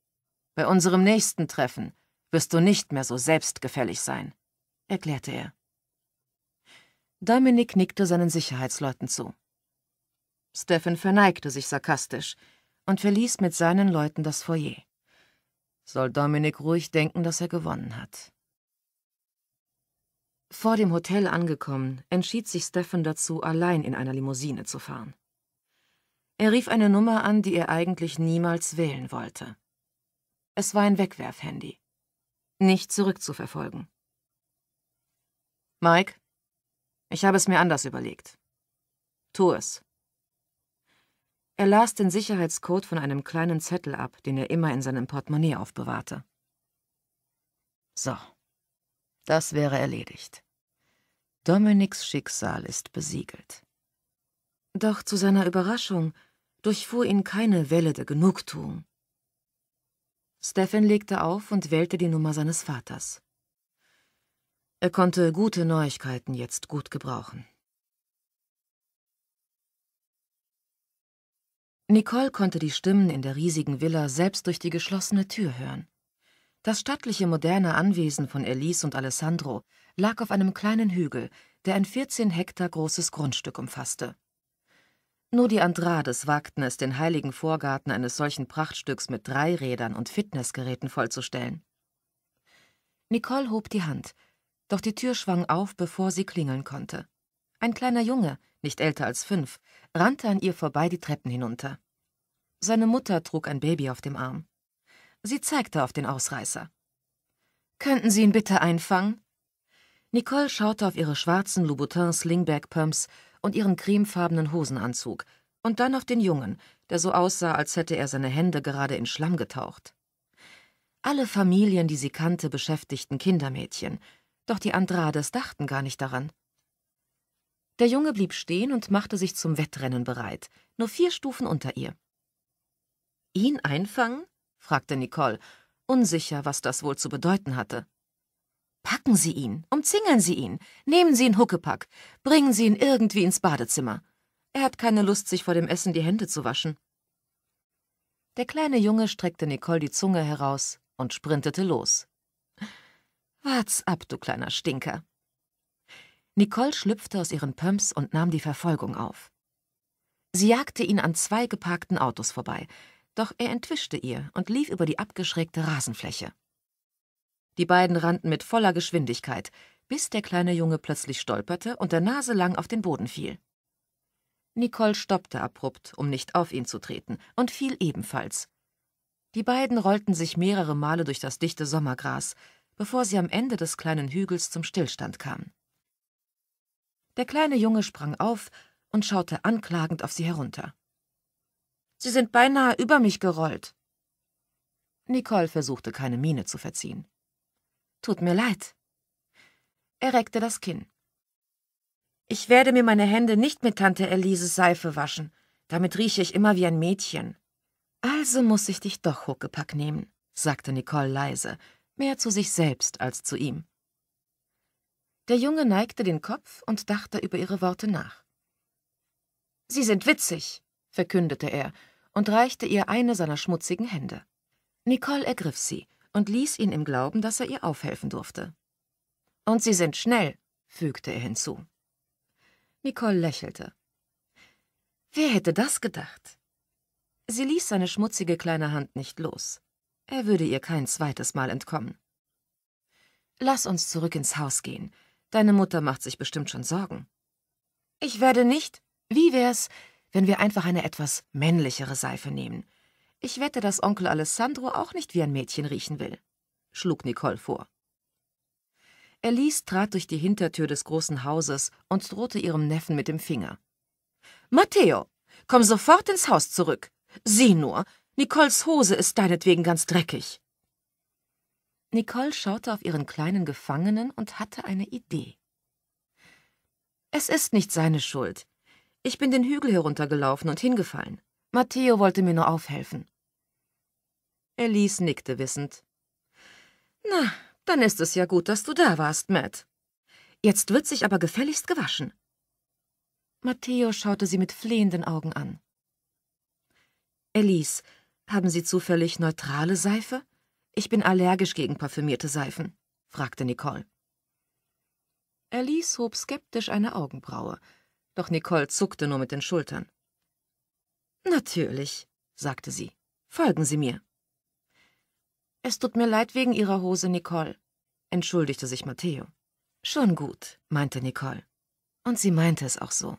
Bei unserem nächsten Treffen wirst du nicht mehr so selbstgefällig sein, erklärte er. Dominik nickte seinen Sicherheitsleuten zu. Stephen verneigte sich sarkastisch, und verließ mit seinen Leuten das Foyer. Soll Dominik ruhig denken, dass er gewonnen hat. Vor dem Hotel angekommen, entschied sich Stefan dazu, allein in einer Limousine zu fahren. Er rief eine Nummer an, die er eigentlich niemals wählen wollte. Es war ein Wegwerfhandy. Nicht zurückzuverfolgen. Mike, ich habe es mir anders überlegt. Tu es. Er las den Sicherheitscode von einem kleinen Zettel ab, den er immer in seinem Portemonnaie aufbewahrte. So, das wäre erledigt. Dominiks Schicksal ist besiegelt. Doch zu seiner Überraschung durchfuhr ihn keine Welle der Genugtuung. Stephen legte auf und wählte die Nummer seines Vaters. Er konnte gute Neuigkeiten jetzt gut gebrauchen. Nicole konnte die Stimmen in der riesigen Villa selbst durch die geschlossene Tür hören. Das stattliche moderne Anwesen von Elise und Alessandro lag auf einem kleinen Hügel, der ein 14 Hektar großes Grundstück umfasste. Nur die Andrades wagten es, den heiligen Vorgarten eines solchen Prachtstücks mit Dreirädern und Fitnessgeräten vollzustellen. Nicole hob die Hand, doch die Tür schwang auf, bevor sie klingeln konnte. Ein kleiner Junge, nicht älter als fünf, rannte an ihr vorbei die Treppen hinunter. Seine Mutter trug ein Baby auf dem Arm. Sie zeigte auf den Ausreißer. Könnten Sie ihn bitte einfangen? Nicole schaute auf ihre schwarzen Louboutin Slingback Pumps und ihren cremefarbenen Hosenanzug und dann auf den Jungen, der so aussah, als hätte er seine Hände gerade in Schlamm getaucht. Alle Familien, die sie kannte, beschäftigten Kindermädchen, doch die Andrades dachten gar nicht daran. Der Junge blieb stehen und machte sich zum Wettrennen bereit, nur vier Stufen unter ihr. Ihn einfangen? fragte Nicole, unsicher, was das wohl zu bedeuten hatte. Packen Sie ihn, umzingeln Sie ihn, nehmen Sie ihn Huckepack, bringen Sie ihn irgendwie ins Badezimmer. Er hat keine Lust, sich vor dem Essen die Hände zu waschen. Der kleine Junge streckte Nicole die Zunge heraus und sprintete los. Wart's ab, du kleiner Stinker, Nicole schlüpfte aus ihren Pumps und nahm die Verfolgung auf. Sie jagte ihn an zwei geparkten Autos vorbei, doch er entwischte ihr und lief über die abgeschrägte Rasenfläche. Die beiden rannten mit voller Geschwindigkeit, bis der kleine Junge plötzlich stolperte und der Nase lang auf den Boden fiel. Nicole stoppte abrupt, um nicht auf ihn zu treten, und fiel ebenfalls. Die beiden rollten sich mehrere Male durch das dichte Sommergras, bevor sie am Ende des kleinen Hügels zum Stillstand kamen. Der kleine Junge sprang auf und schaute anklagend auf sie herunter. Sie sind beinahe über mich gerollt. Nicole versuchte keine Miene zu verziehen. Tut mir leid. Er reckte das Kinn. Ich werde mir meine Hände nicht mit Tante Elises Seife waschen. Damit rieche ich immer wie ein Mädchen. Also muss ich dich doch Huckepack nehmen, sagte Nicole leise, mehr zu sich selbst als zu ihm. Der Junge neigte den Kopf und dachte über ihre Worte nach. Sie sind witzig, verkündete er und reichte ihr eine seiner schmutzigen Hände. Nicole ergriff sie und ließ ihn im Glauben, dass er ihr aufhelfen durfte. Und sie sind schnell, fügte er hinzu. Nicole lächelte. Wer hätte das gedacht? Sie ließ seine schmutzige kleine Hand nicht los. Er würde ihr kein zweites Mal entkommen. Lass uns zurück ins Haus gehen. Deine Mutter macht sich bestimmt schon Sorgen. Ich werde nicht. Wie wär's, wenn wir einfach eine etwas männlichere Seife nehmen? Ich wette, dass Onkel Alessandro auch nicht wie ein Mädchen riechen will, schlug Nicole vor. Elise trat durch die Hintertür des großen Hauses und drohte ihrem Neffen mit dem Finger. Matteo, komm sofort ins Haus zurück. Sieh nur, Nicoles Hose ist deinetwegen ganz dreckig. Nicole schaute auf ihren kleinen Gefangenen und hatte eine Idee. Es ist nicht seine Schuld. Ich bin den Hügel heruntergelaufen und hingefallen. Matteo wollte mir nur aufhelfen. Elise nickte wissend. Na, dann ist es ja gut, dass du da warst, Matt. Jetzt wird sich aber gefälligst gewaschen. Matteo schaute sie mit flehenden Augen an. Elise, haben Sie zufällig neutrale Seife? Ich bin allergisch gegen parfümierte Seifen, fragte Nicole. Alice hob skeptisch eine Augenbraue, doch Nicole zuckte nur mit den Schultern. Natürlich, sagte sie. Folgen Sie mir. Es tut mir leid wegen Ihrer Hose, Nicole, entschuldigte sich Matteo. Schon gut, meinte Nicole. Und sie meinte es auch so.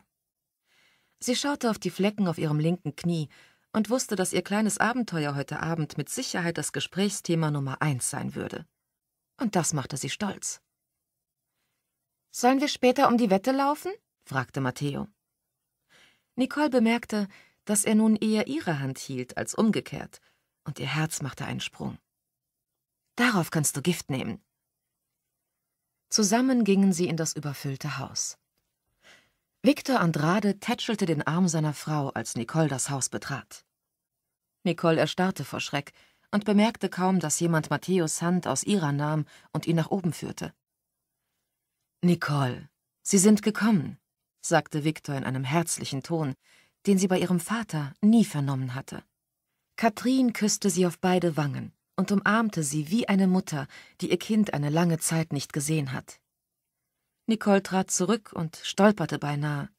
Sie schaute auf die Flecken auf ihrem linken Knie und wusste, dass ihr kleines Abenteuer heute Abend mit Sicherheit das Gesprächsthema Nummer eins sein würde. Und das machte sie stolz. Sollen wir später um die Wette laufen? fragte Matteo. Nicole bemerkte, dass er nun eher ihre Hand hielt als umgekehrt, und ihr Herz machte einen Sprung. Darauf kannst du Gift nehmen. Zusammen gingen sie in das überfüllte Haus. Victor Andrade tätschelte den Arm seiner Frau, als Nicole das Haus betrat. Nicole erstarrte vor Schreck und bemerkte kaum, dass jemand Matthäus Hand aus ihrer nahm und ihn nach oben führte. Nicole, Sie sind gekommen, sagte Victor in einem herzlichen Ton, den sie bei ihrem Vater nie vernommen hatte. Kathrin küsste sie auf beide Wangen und umarmte sie wie eine Mutter, die ihr Kind eine lange Zeit nicht gesehen hat. Nicole trat zurück und stolperte beinahe.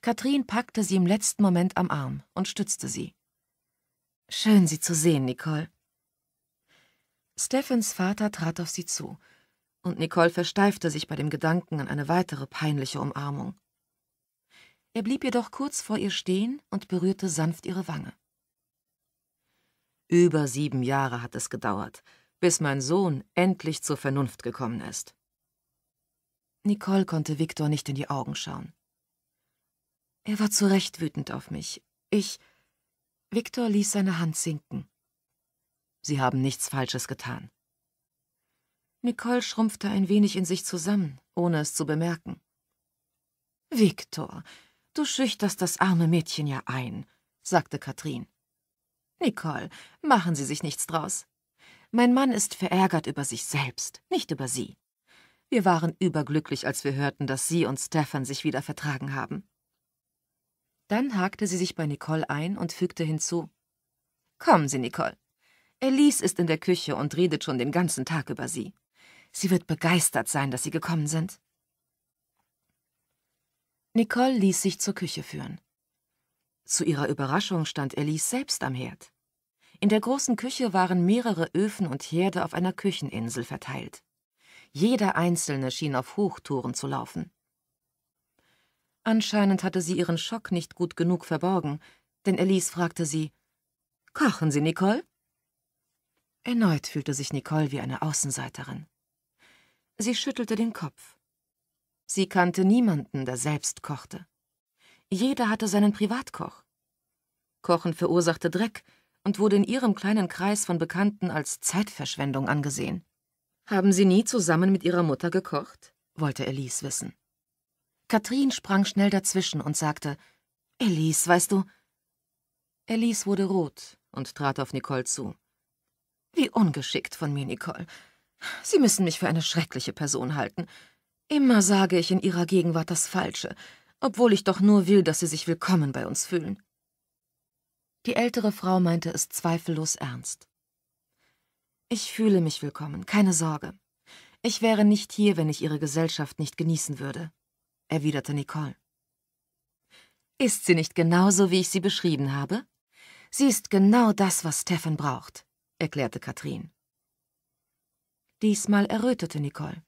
Katrin packte sie im letzten Moment am Arm und stützte sie. Schön, Sie zu sehen, Nicole. Steffens Vater trat auf sie zu, und Nicole versteifte sich bei dem Gedanken an eine weitere peinliche Umarmung. Er blieb jedoch kurz vor ihr stehen und berührte sanft ihre Wange. Über sieben Jahre hat es gedauert, bis mein Sohn endlich zur Vernunft gekommen ist. Nicole konnte Viktor nicht in die Augen schauen. Er war zu Recht wütend auf mich. Ich. Viktor ließ seine Hand sinken. Sie haben nichts Falsches getan. Nicole schrumpfte ein wenig in sich zusammen, ohne es zu bemerken. Viktor, du schüchterst das arme Mädchen ja ein, sagte Katrin. Nicole, machen Sie sich nichts draus. Mein Mann ist verärgert über sich selbst, nicht über Sie. Wir waren überglücklich, als wir hörten, dass sie und Stefan sich wieder vertragen haben. Dann hakte sie sich bei Nicole ein und fügte hinzu: Kommen Sie, Nicole. Elise ist in der Küche und redet schon den ganzen Tag über Sie. Sie wird begeistert sein, dass Sie gekommen sind. Nicole ließ sich zur Küche führen. Zu ihrer Überraschung stand Elise selbst am Herd. In der großen Küche waren mehrere Öfen und Herde auf einer Kücheninsel verteilt. Jeder Einzelne schien auf Hochtouren zu laufen. Anscheinend hatte sie ihren Schock nicht gut genug verborgen, denn Elise fragte sie, »Kochen Sie, Nicole?« Erneut fühlte sich Nicole wie eine Außenseiterin. Sie schüttelte den Kopf. Sie kannte niemanden, der selbst kochte. Jeder hatte seinen Privatkoch. Kochen verursachte Dreck und wurde in ihrem kleinen Kreis von Bekannten als Zeitverschwendung angesehen. Haben Sie nie zusammen mit Ihrer Mutter gekocht? wollte Elise wissen. Katrin sprang schnell dazwischen und sagte, Elise, weißt du? Elise wurde rot und trat auf Nicole zu. Wie ungeschickt von mir, Nicole. Sie müssen mich für eine schreckliche Person halten. Immer sage ich in Ihrer Gegenwart das Falsche, obwohl ich doch nur will, dass Sie sich willkommen bei uns fühlen. Die ältere Frau meinte es zweifellos ernst. Ich fühle mich willkommen, keine Sorge. Ich wäre nicht hier, wenn ich Ihre Gesellschaft nicht genießen würde, erwiderte Nicole. Ist sie nicht genauso, wie ich sie beschrieben habe? Sie ist genau das, was Stefan braucht, erklärte Katrin. Diesmal errötete Nicole.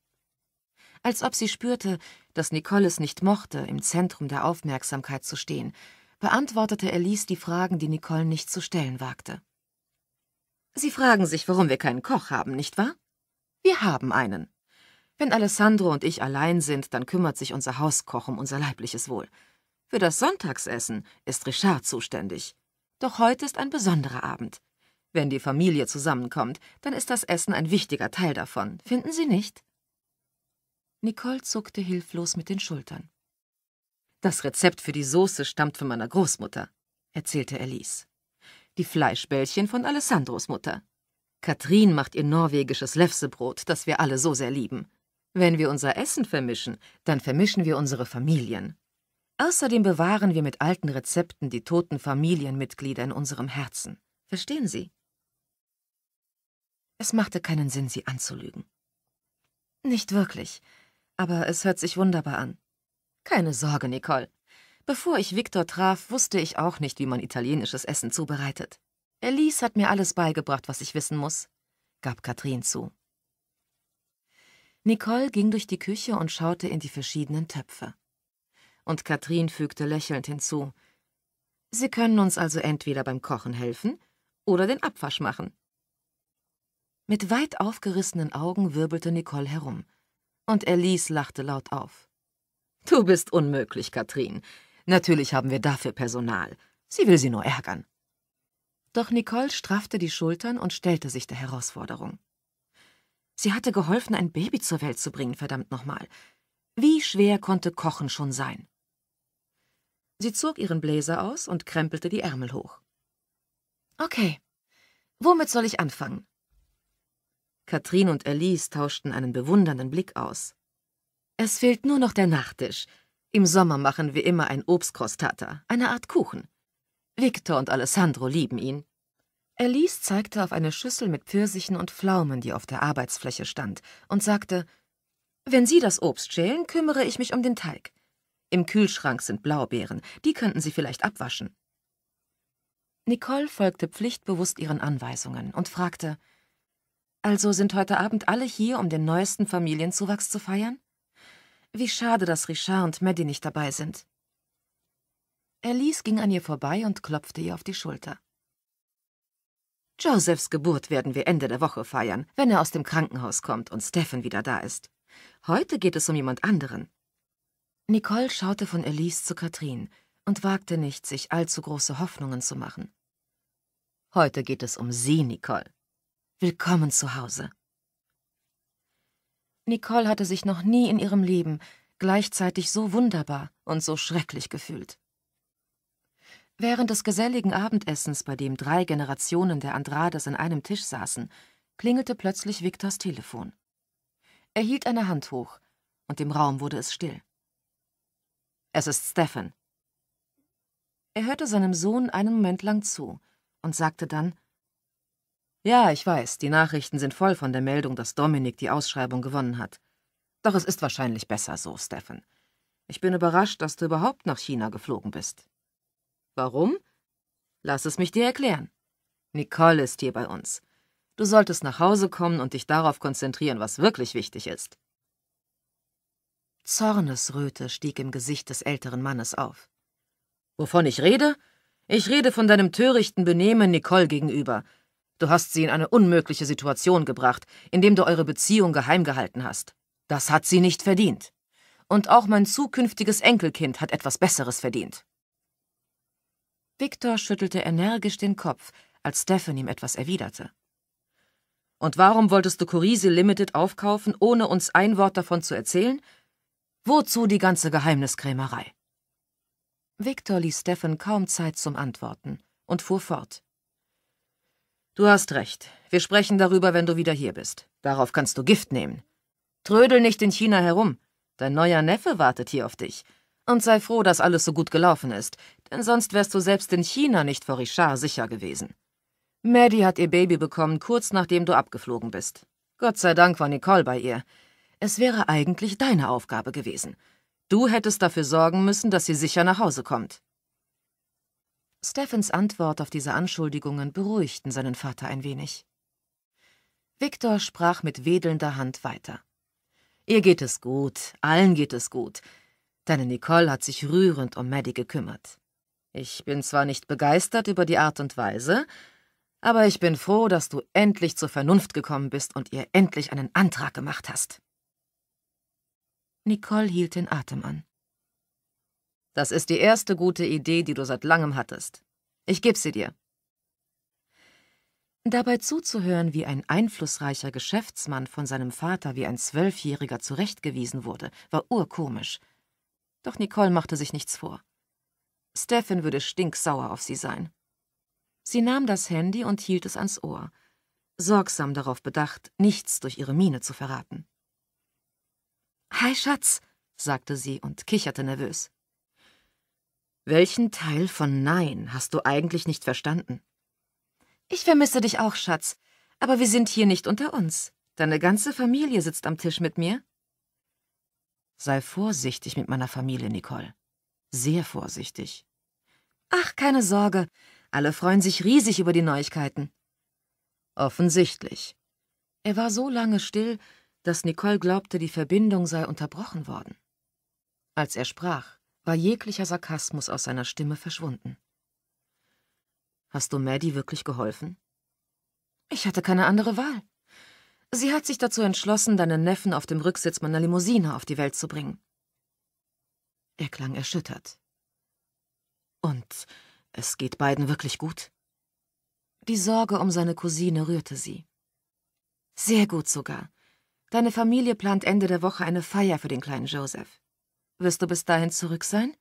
Als ob sie spürte, dass Nicole es nicht mochte, im Zentrum der Aufmerksamkeit zu stehen, beantwortete Elise die Fragen, die Nicole nicht zu stellen wagte. Sie fragen sich, warum wir keinen Koch haben, nicht wahr? Wir haben einen. Wenn Alessandro und ich allein sind, dann kümmert sich unser Hauskoch um unser leibliches Wohl. Für das Sonntagsessen ist Richard zuständig. Doch heute ist ein besonderer Abend. Wenn die Familie zusammenkommt, dann ist das Essen ein wichtiger Teil davon, finden Sie nicht? Nicole zuckte hilflos mit den Schultern. Das Rezept für die Soße stammt von meiner Großmutter, erzählte Elise die Fleischbällchen von Alessandros Mutter. Katrin macht ihr norwegisches Lefsebrot, das wir alle so sehr lieben. Wenn wir unser Essen vermischen, dann vermischen wir unsere Familien. Außerdem bewahren wir mit alten Rezepten die toten Familienmitglieder in unserem Herzen. Verstehen Sie? Es machte keinen Sinn, sie anzulügen. Nicht wirklich, aber es hört sich wunderbar an. Keine Sorge, Nicole. Bevor ich Viktor traf, wusste ich auch nicht, wie man italienisches Essen zubereitet. Elise hat mir alles beigebracht, was ich wissen muss, gab Katrin zu. Nicole ging durch die Küche und schaute in die verschiedenen Töpfe. Und Katrin fügte lächelnd hinzu: Sie können uns also entweder beim Kochen helfen oder den Abwasch machen. Mit weit aufgerissenen Augen wirbelte Nicole herum, und Elise lachte laut auf. Du bist unmöglich, Katrin. Natürlich haben wir dafür Personal. Sie will sie nur ärgern. Doch Nicole straffte die Schultern und stellte sich der Herausforderung. Sie hatte geholfen, ein Baby zur Welt zu bringen, verdammt nochmal. Wie schwer konnte Kochen schon sein? Sie zog ihren Bläser aus und krempelte die Ärmel hoch. Okay, womit soll ich anfangen? Katrin und Elise tauschten einen bewundernden Blick aus. Es fehlt nur noch der Nachtisch. Im Sommer machen wir immer ein Obstkrostata, eine Art Kuchen. Victor und Alessandro lieben ihn. Elise zeigte auf eine Schüssel mit Pfirsichen und Pflaumen, die auf der Arbeitsfläche stand, und sagte, wenn Sie das Obst schälen, kümmere ich mich um den Teig. Im Kühlschrank sind Blaubeeren, die könnten Sie vielleicht abwaschen. Nicole folgte pflichtbewusst ihren Anweisungen und fragte, also sind heute Abend alle hier, um den neuesten Familienzuwachs zu feiern? Wie schade, dass Richard und Maddie nicht dabei sind. Alice ging an ihr vorbei und klopfte ihr auf die Schulter. Josephs Geburt werden wir Ende der Woche feiern, wenn er aus dem Krankenhaus kommt und Stephen wieder da ist. Heute geht es um jemand anderen. Nicole schaute von Elise zu Katrin und wagte nicht, sich allzu große Hoffnungen zu machen. Heute geht es um sie, Nicole. Willkommen zu Hause. Nicole hatte sich noch nie in ihrem Leben gleichzeitig so wunderbar und so schrecklich gefühlt. Während des geselligen Abendessens, bei dem drei Generationen der Andrades an einem Tisch saßen, klingelte plötzlich Viktors Telefon. Er hielt eine Hand hoch, und im Raum wurde es still. Es ist Stefan. Er hörte seinem Sohn einen Moment lang zu und sagte dann, ja, ich weiß, die Nachrichten sind voll von der Meldung, dass Dominik die Ausschreibung gewonnen hat. Doch es ist wahrscheinlich besser so, Stefan. Ich bin überrascht, dass du überhaupt nach China geflogen bist. Warum? Lass es mich dir erklären. Nicole ist hier bei uns. Du solltest nach Hause kommen und dich darauf konzentrieren, was wirklich wichtig ist. Zornesröte stieg im Gesicht des älteren Mannes auf. Wovon ich rede? Ich rede von deinem törichten Benehmen Nicole gegenüber, Du hast sie in eine unmögliche Situation gebracht, indem du eure Beziehung geheim gehalten hast. Das hat sie nicht verdient. Und auch mein zukünftiges Enkelkind hat etwas Besseres verdient. Victor schüttelte energisch den Kopf, als Stefan ihm etwas erwiderte. Und warum wolltest du Corise Limited aufkaufen, ohne uns ein Wort davon zu erzählen? Wozu die ganze Geheimniskrämerei? Victor ließ Stefan kaum Zeit zum Antworten und fuhr fort. Du hast recht. Wir sprechen darüber, wenn du wieder hier bist. Darauf kannst du Gift nehmen. Trödel nicht in China herum. Dein neuer Neffe wartet hier auf dich. Und sei froh, dass alles so gut gelaufen ist, denn sonst wärst du selbst in China nicht vor Richard sicher gewesen. Maddie hat ihr Baby bekommen, kurz nachdem du abgeflogen bist. Gott sei Dank war Nicole bei ihr. Es wäre eigentlich deine Aufgabe gewesen. Du hättest dafür sorgen müssen, dass sie sicher nach Hause kommt. Steffens Antwort auf diese Anschuldigungen beruhigten seinen Vater ein wenig. Viktor sprach mit wedelnder Hand weiter. Ihr geht es gut, allen geht es gut. Deine Nicole hat sich rührend um Maddie gekümmert. Ich bin zwar nicht begeistert über die Art und Weise, aber ich bin froh, dass du endlich zur Vernunft gekommen bist und ihr endlich einen Antrag gemacht hast. Nicole hielt den Atem an. Das ist die erste gute Idee, die du seit langem hattest. Ich geb sie dir. Dabei zuzuhören, wie ein einflussreicher Geschäftsmann von seinem Vater wie ein Zwölfjähriger zurechtgewiesen wurde, war urkomisch. Doch Nicole machte sich nichts vor. Stefan würde stinksauer auf sie sein. Sie nahm das Handy und hielt es ans Ohr, sorgsam darauf bedacht, nichts durch ihre Miene zu verraten. Hi, Schatz, sagte sie und kicherte nervös. Welchen Teil von Nein hast du eigentlich nicht verstanden? Ich vermisse dich auch, Schatz, aber wir sind hier nicht unter uns. Deine ganze Familie sitzt am Tisch mit mir. Sei vorsichtig mit meiner Familie, Nicole. Sehr vorsichtig. Ach, keine Sorge. Alle freuen sich riesig über die Neuigkeiten. Offensichtlich. Er war so lange still, dass Nicole glaubte, die Verbindung sei unterbrochen worden. Als er sprach, war jeglicher Sarkasmus aus seiner Stimme verschwunden. Hast du Maddie wirklich geholfen? Ich hatte keine andere Wahl. Sie hat sich dazu entschlossen, deinen Neffen auf dem Rücksitz meiner Limousine auf die Welt zu bringen. Er klang erschüttert. Und es geht beiden wirklich gut? Die Sorge um seine Cousine rührte sie. Sehr gut sogar. Deine Familie plant Ende der Woche eine Feier für den kleinen Joseph. Wirst du bis dahin zurück sein?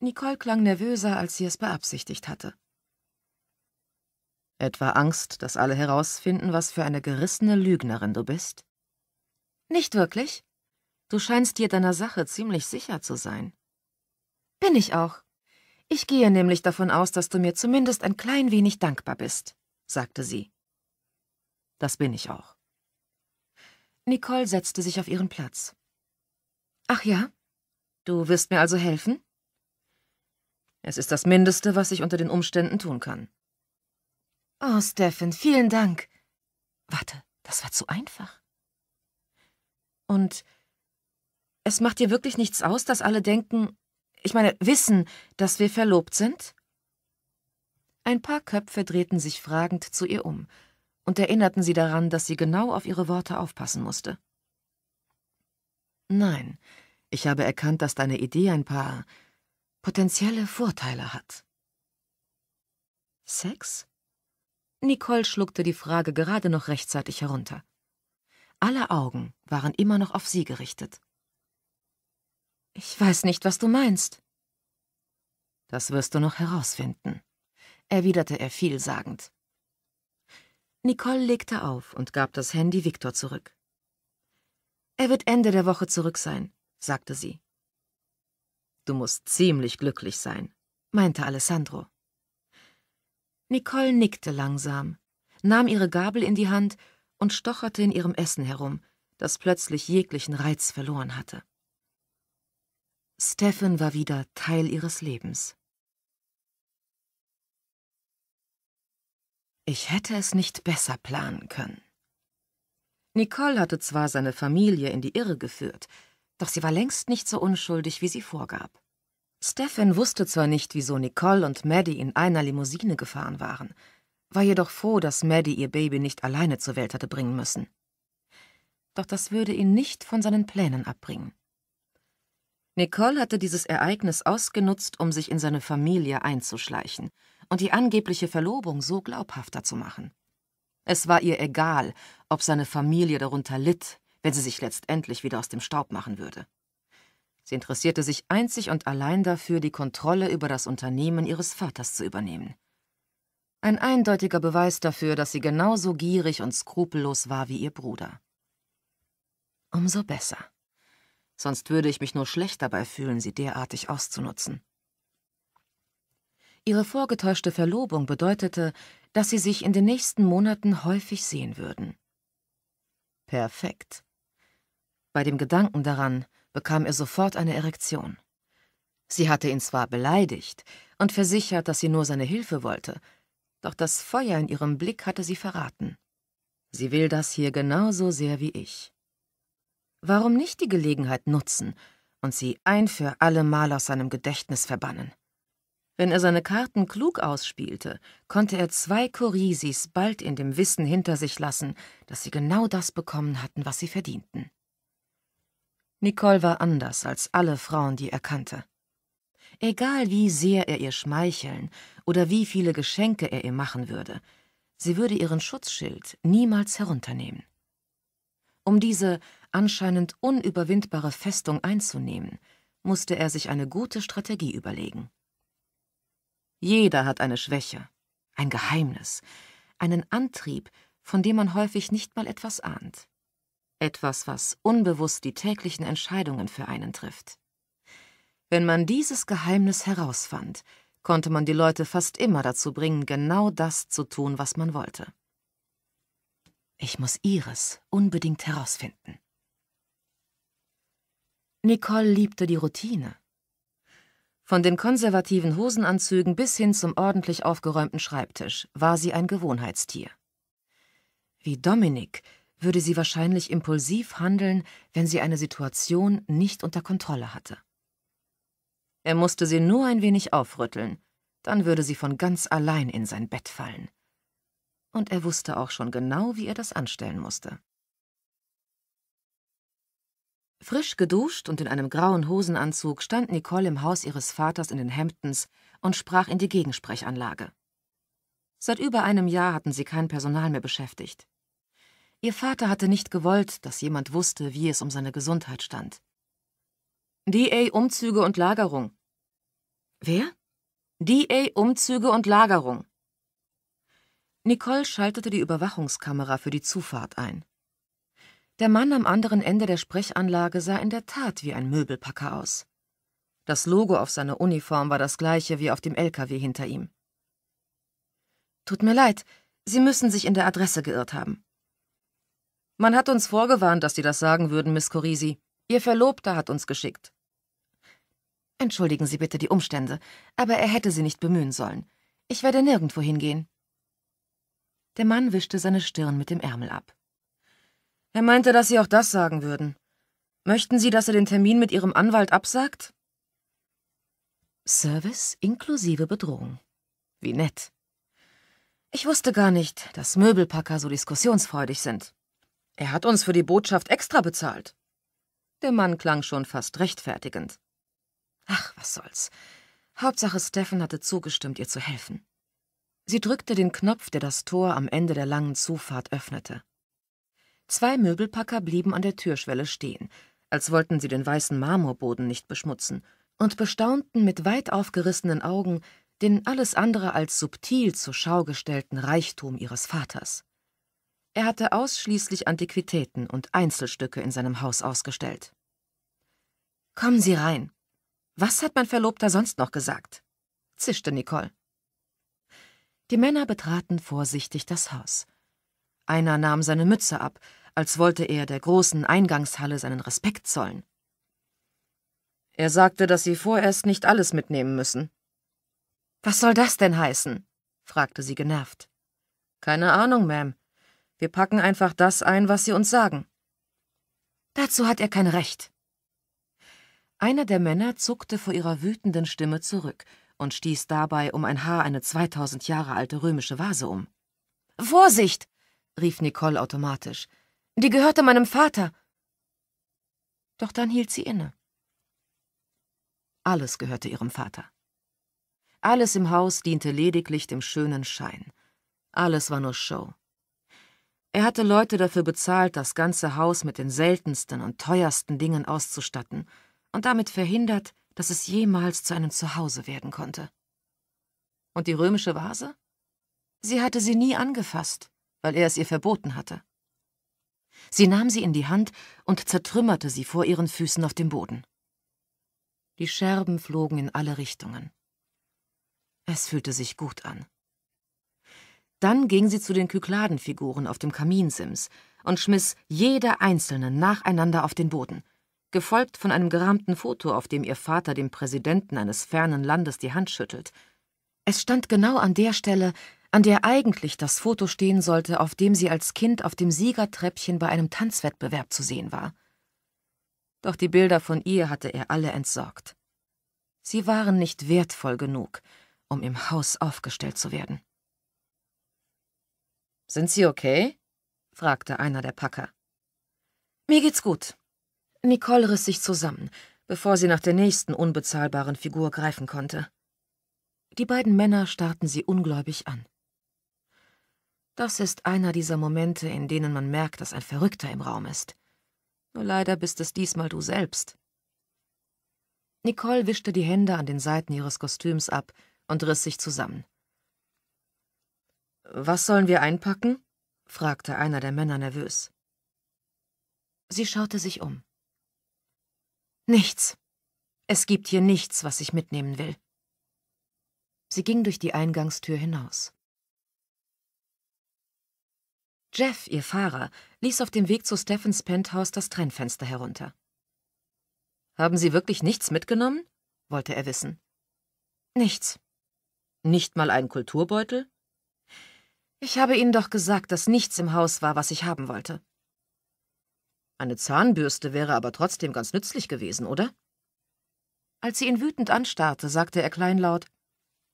Nicole klang nervöser, als sie es beabsichtigt hatte. Etwa Angst, dass alle herausfinden, was für eine gerissene Lügnerin du bist? Nicht wirklich. Du scheinst dir deiner Sache ziemlich sicher zu sein. Bin ich auch. Ich gehe nämlich davon aus, dass du mir zumindest ein klein wenig dankbar bist, sagte sie. Das bin ich auch. Nicole setzte sich auf ihren Platz. Ach ja? Du wirst mir also helfen? Es ist das Mindeste, was ich unter den Umständen tun kann. Oh, Stephen, vielen Dank. Warte, das war zu einfach. Und es macht dir wirklich nichts aus, dass alle denken, ich meine, wissen, dass wir verlobt sind? Ein paar Köpfe drehten sich fragend zu ihr um und erinnerten sie daran, dass sie genau auf ihre Worte aufpassen musste. Nein, ich habe erkannt, dass deine Idee ein paar potenzielle Vorteile hat. Sex? Nicole schluckte die Frage gerade noch rechtzeitig herunter. Alle Augen waren immer noch auf sie gerichtet. Ich weiß nicht, was du meinst. Das wirst du noch herausfinden, erwiderte er vielsagend. Nicole legte auf und gab das Handy Viktor zurück. Er wird Ende der Woche zurück sein, sagte sie. Du musst ziemlich glücklich sein, meinte Alessandro. Nicole nickte langsam, nahm ihre Gabel in die Hand und stocherte in ihrem Essen herum, das plötzlich jeglichen Reiz verloren hatte. Stephen war wieder Teil ihres Lebens. Ich hätte es nicht besser planen können. Nicole hatte zwar seine Familie in die Irre geführt, doch sie war längst nicht so unschuldig, wie sie vorgab. Stefan wusste zwar nicht, wieso Nicole und Maddie in einer Limousine gefahren waren, war jedoch froh, dass Maddie ihr Baby nicht alleine zur Welt hatte bringen müssen. Doch das würde ihn nicht von seinen Plänen abbringen. Nicole hatte dieses Ereignis ausgenutzt, um sich in seine Familie einzuschleichen und die angebliche Verlobung so glaubhafter zu machen. Es war ihr egal, ob seine Familie darunter litt, wenn sie sich letztendlich wieder aus dem Staub machen würde. Sie interessierte sich einzig und allein dafür, die Kontrolle über das Unternehmen ihres Vaters zu übernehmen. Ein eindeutiger Beweis dafür, dass sie genauso gierig und skrupellos war wie ihr Bruder. Umso besser. Sonst würde ich mich nur schlecht dabei fühlen, sie derartig auszunutzen. Ihre vorgetäuschte Verlobung bedeutete, dass sie sich in den nächsten Monaten häufig sehen würden. Perfekt. Bei dem Gedanken daran bekam er sofort eine Erektion. Sie hatte ihn zwar beleidigt und versichert, dass sie nur seine Hilfe wollte, doch das Feuer in ihrem Blick hatte sie verraten. Sie will das hier genauso sehr wie ich. Warum nicht die Gelegenheit nutzen und sie ein für alle Mal aus seinem Gedächtnis verbannen? Wenn er seine Karten klug ausspielte, konnte er zwei Kurisis bald in dem Wissen hinter sich lassen, dass sie genau das bekommen hatten, was sie verdienten. Nicole war anders als alle Frauen, die er kannte. Egal wie sehr er ihr schmeicheln oder wie viele Geschenke er ihr machen würde, sie würde ihren Schutzschild niemals herunternehmen. Um diese anscheinend unüberwindbare Festung einzunehmen, musste er sich eine gute Strategie überlegen. Jeder hat eine Schwäche, ein Geheimnis, einen Antrieb, von dem man häufig nicht mal etwas ahnt. Etwas, was unbewusst die täglichen Entscheidungen für einen trifft. Wenn man dieses Geheimnis herausfand, konnte man die Leute fast immer dazu bringen, genau das zu tun, was man wollte. Ich muss ihres unbedingt herausfinden. Nicole liebte die Routine. Von den konservativen Hosenanzügen bis hin zum ordentlich aufgeräumten Schreibtisch war sie ein Gewohnheitstier. Wie Dominik würde sie wahrscheinlich impulsiv handeln, wenn sie eine Situation nicht unter Kontrolle hatte. Er musste sie nur ein wenig aufrütteln, dann würde sie von ganz allein in sein Bett fallen. Und er wusste auch schon genau, wie er das anstellen musste. Frisch geduscht und in einem grauen Hosenanzug stand Nicole im Haus ihres Vaters in den Hamptons und sprach in die Gegensprechanlage. Seit über einem Jahr hatten sie kein Personal mehr beschäftigt. Ihr Vater hatte nicht gewollt, dass jemand wusste, wie es um seine Gesundheit stand. DA Umzüge und Lagerung. Wer? DA Umzüge und Lagerung. Nicole schaltete die Überwachungskamera für die Zufahrt ein. Der Mann am anderen Ende der Sprechanlage sah in der Tat wie ein Möbelpacker aus. Das Logo auf seiner Uniform war das gleiche wie auf dem LKW hinter ihm. Tut mir leid, Sie müssen sich in der Adresse geirrt haben. Man hat uns vorgewarnt, dass Sie das sagen würden, Miss Corisi. Ihr Verlobter hat uns geschickt. Entschuldigen Sie bitte die Umstände, aber er hätte Sie nicht bemühen sollen. Ich werde nirgendwo hingehen. Der Mann wischte seine Stirn mit dem Ärmel ab. Er meinte, dass Sie auch das sagen würden. Möchten Sie, dass er den Termin mit Ihrem Anwalt absagt? Service inklusive Bedrohung. Wie nett. Ich wusste gar nicht, dass Möbelpacker so diskussionsfreudig sind. Er hat uns für die Botschaft extra bezahlt. Der Mann klang schon fast rechtfertigend. Ach, was soll's. Hauptsache, Stephen hatte zugestimmt, ihr zu helfen. Sie drückte den Knopf, der das Tor am Ende der langen Zufahrt öffnete. Zwei Möbelpacker blieben an der Türschwelle stehen, als wollten sie den weißen Marmorboden nicht beschmutzen, und bestaunten mit weit aufgerissenen Augen den alles andere als subtil zur Schau gestellten Reichtum ihres Vaters. Er hatte ausschließlich Antiquitäten und Einzelstücke in seinem Haus ausgestellt. Kommen Sie rein. Was hat mein Verlobter sonst noch gesagt? zischte Nicole. Die Männer betraten vorsichtig das Haus. Einer nahm seine Mütze ab, als wollte er der großen Eingangshalle seinen Respekt zollen. Er sagte, dass sie vorerst nicht alles mitnehmen müssen. Was soll das denn heißen? fragte sie genervt. Keine Ahnung, Ma'am. Wir packen einfach das ein, was Sie uns sagen. Dazu hat er kein Recht. Einer der Männer zuckte vor ihrer wütenden Stimme zurück und stieß dabei um ein Haar eine 2000 Jahre alte römische Vase um. Vorsicht! rief Nicole automatisch. Die gehörte meinem Vater. Doch dann hielt sie inne. Alles gehörte ihrem Vater. Alles im Haus diente lediglich dem schönen Schein. Alles war nur Show. Er hatte Leute dafür bezahlt, das ganze Haus mit den seltensten und teuersten Dingen auszustatten und damit verhindert, dass es jemals zu einem Zuhause werden konnte. Und die römische Vase? Sie hatte sie nie angefasst, weil er es ihr verboten hatte. Sie nahm sie in die Hand und zertrümmerte sie vor ihren Füßen auf dem Boden. Die Scherben flogen in alle Richtungen. Es fühlte sich gut an. Dann ging sie zu den Kykladenfiguren auf dem Kaminsims und schmiss jede einzelne nacheinander auf den Boden, gefolgt von einem gerahmten Foto, auf dem ihr Vater dem Präsidenten eines fernen Landes die Hand schüttelt. Es stand genau an der Stelle, an der eigentlich das Foto stehen sollte, auf dem sie als Kind auf dem Siegertreppchen bei einem Tanzwettbewerb zu sehen war. Doch die Bilder von ihr hatte er alle entsorgt. Sie waren nicht wertvoll genug, um im Haus aufgestellt zu werden. Sind Sie okay? fragte einer der Packer. Mir geht's gut. Nicole riss sich zusammen, bevor sie nach der nächsten unbezahlbaren Figur greifen konnte. Die beiden Männer starrten sie ungläubig an. Das ist einer dieser Momente, in denen man merkt, dass ein Verrückter im Raum ist. Nur leider bist es diesmal du selbst. Nicole wischte die Hände an den Seiten ihres Kostüms ab und riss sich zusammen. Was sollen wir einpacken? fragte einer der Männer nervös. Sie schaute sich um. Nichts. Es gibt hier nichts, was ich mitnehmen will. Sie ging durch die Eingangstür hinaus. Jeff, ihr Fahrer, ließ auf dem Weg zu Steffens Penthouse das Trennfenster herunter. Haben Sie wirklich nichts mitgenommen? wollte er wissen. Nichts. Nicht mal einen Kulturbeutel? Ich habe Ihnen doch gesagt, dass nichts im Haus war, was ich haben wollte. Eine Zahnbürste wäre aber trotzdem ganz nützlich gewesen, oder? Als sie ihn wütend anstarrte, sagte er kleinlaut: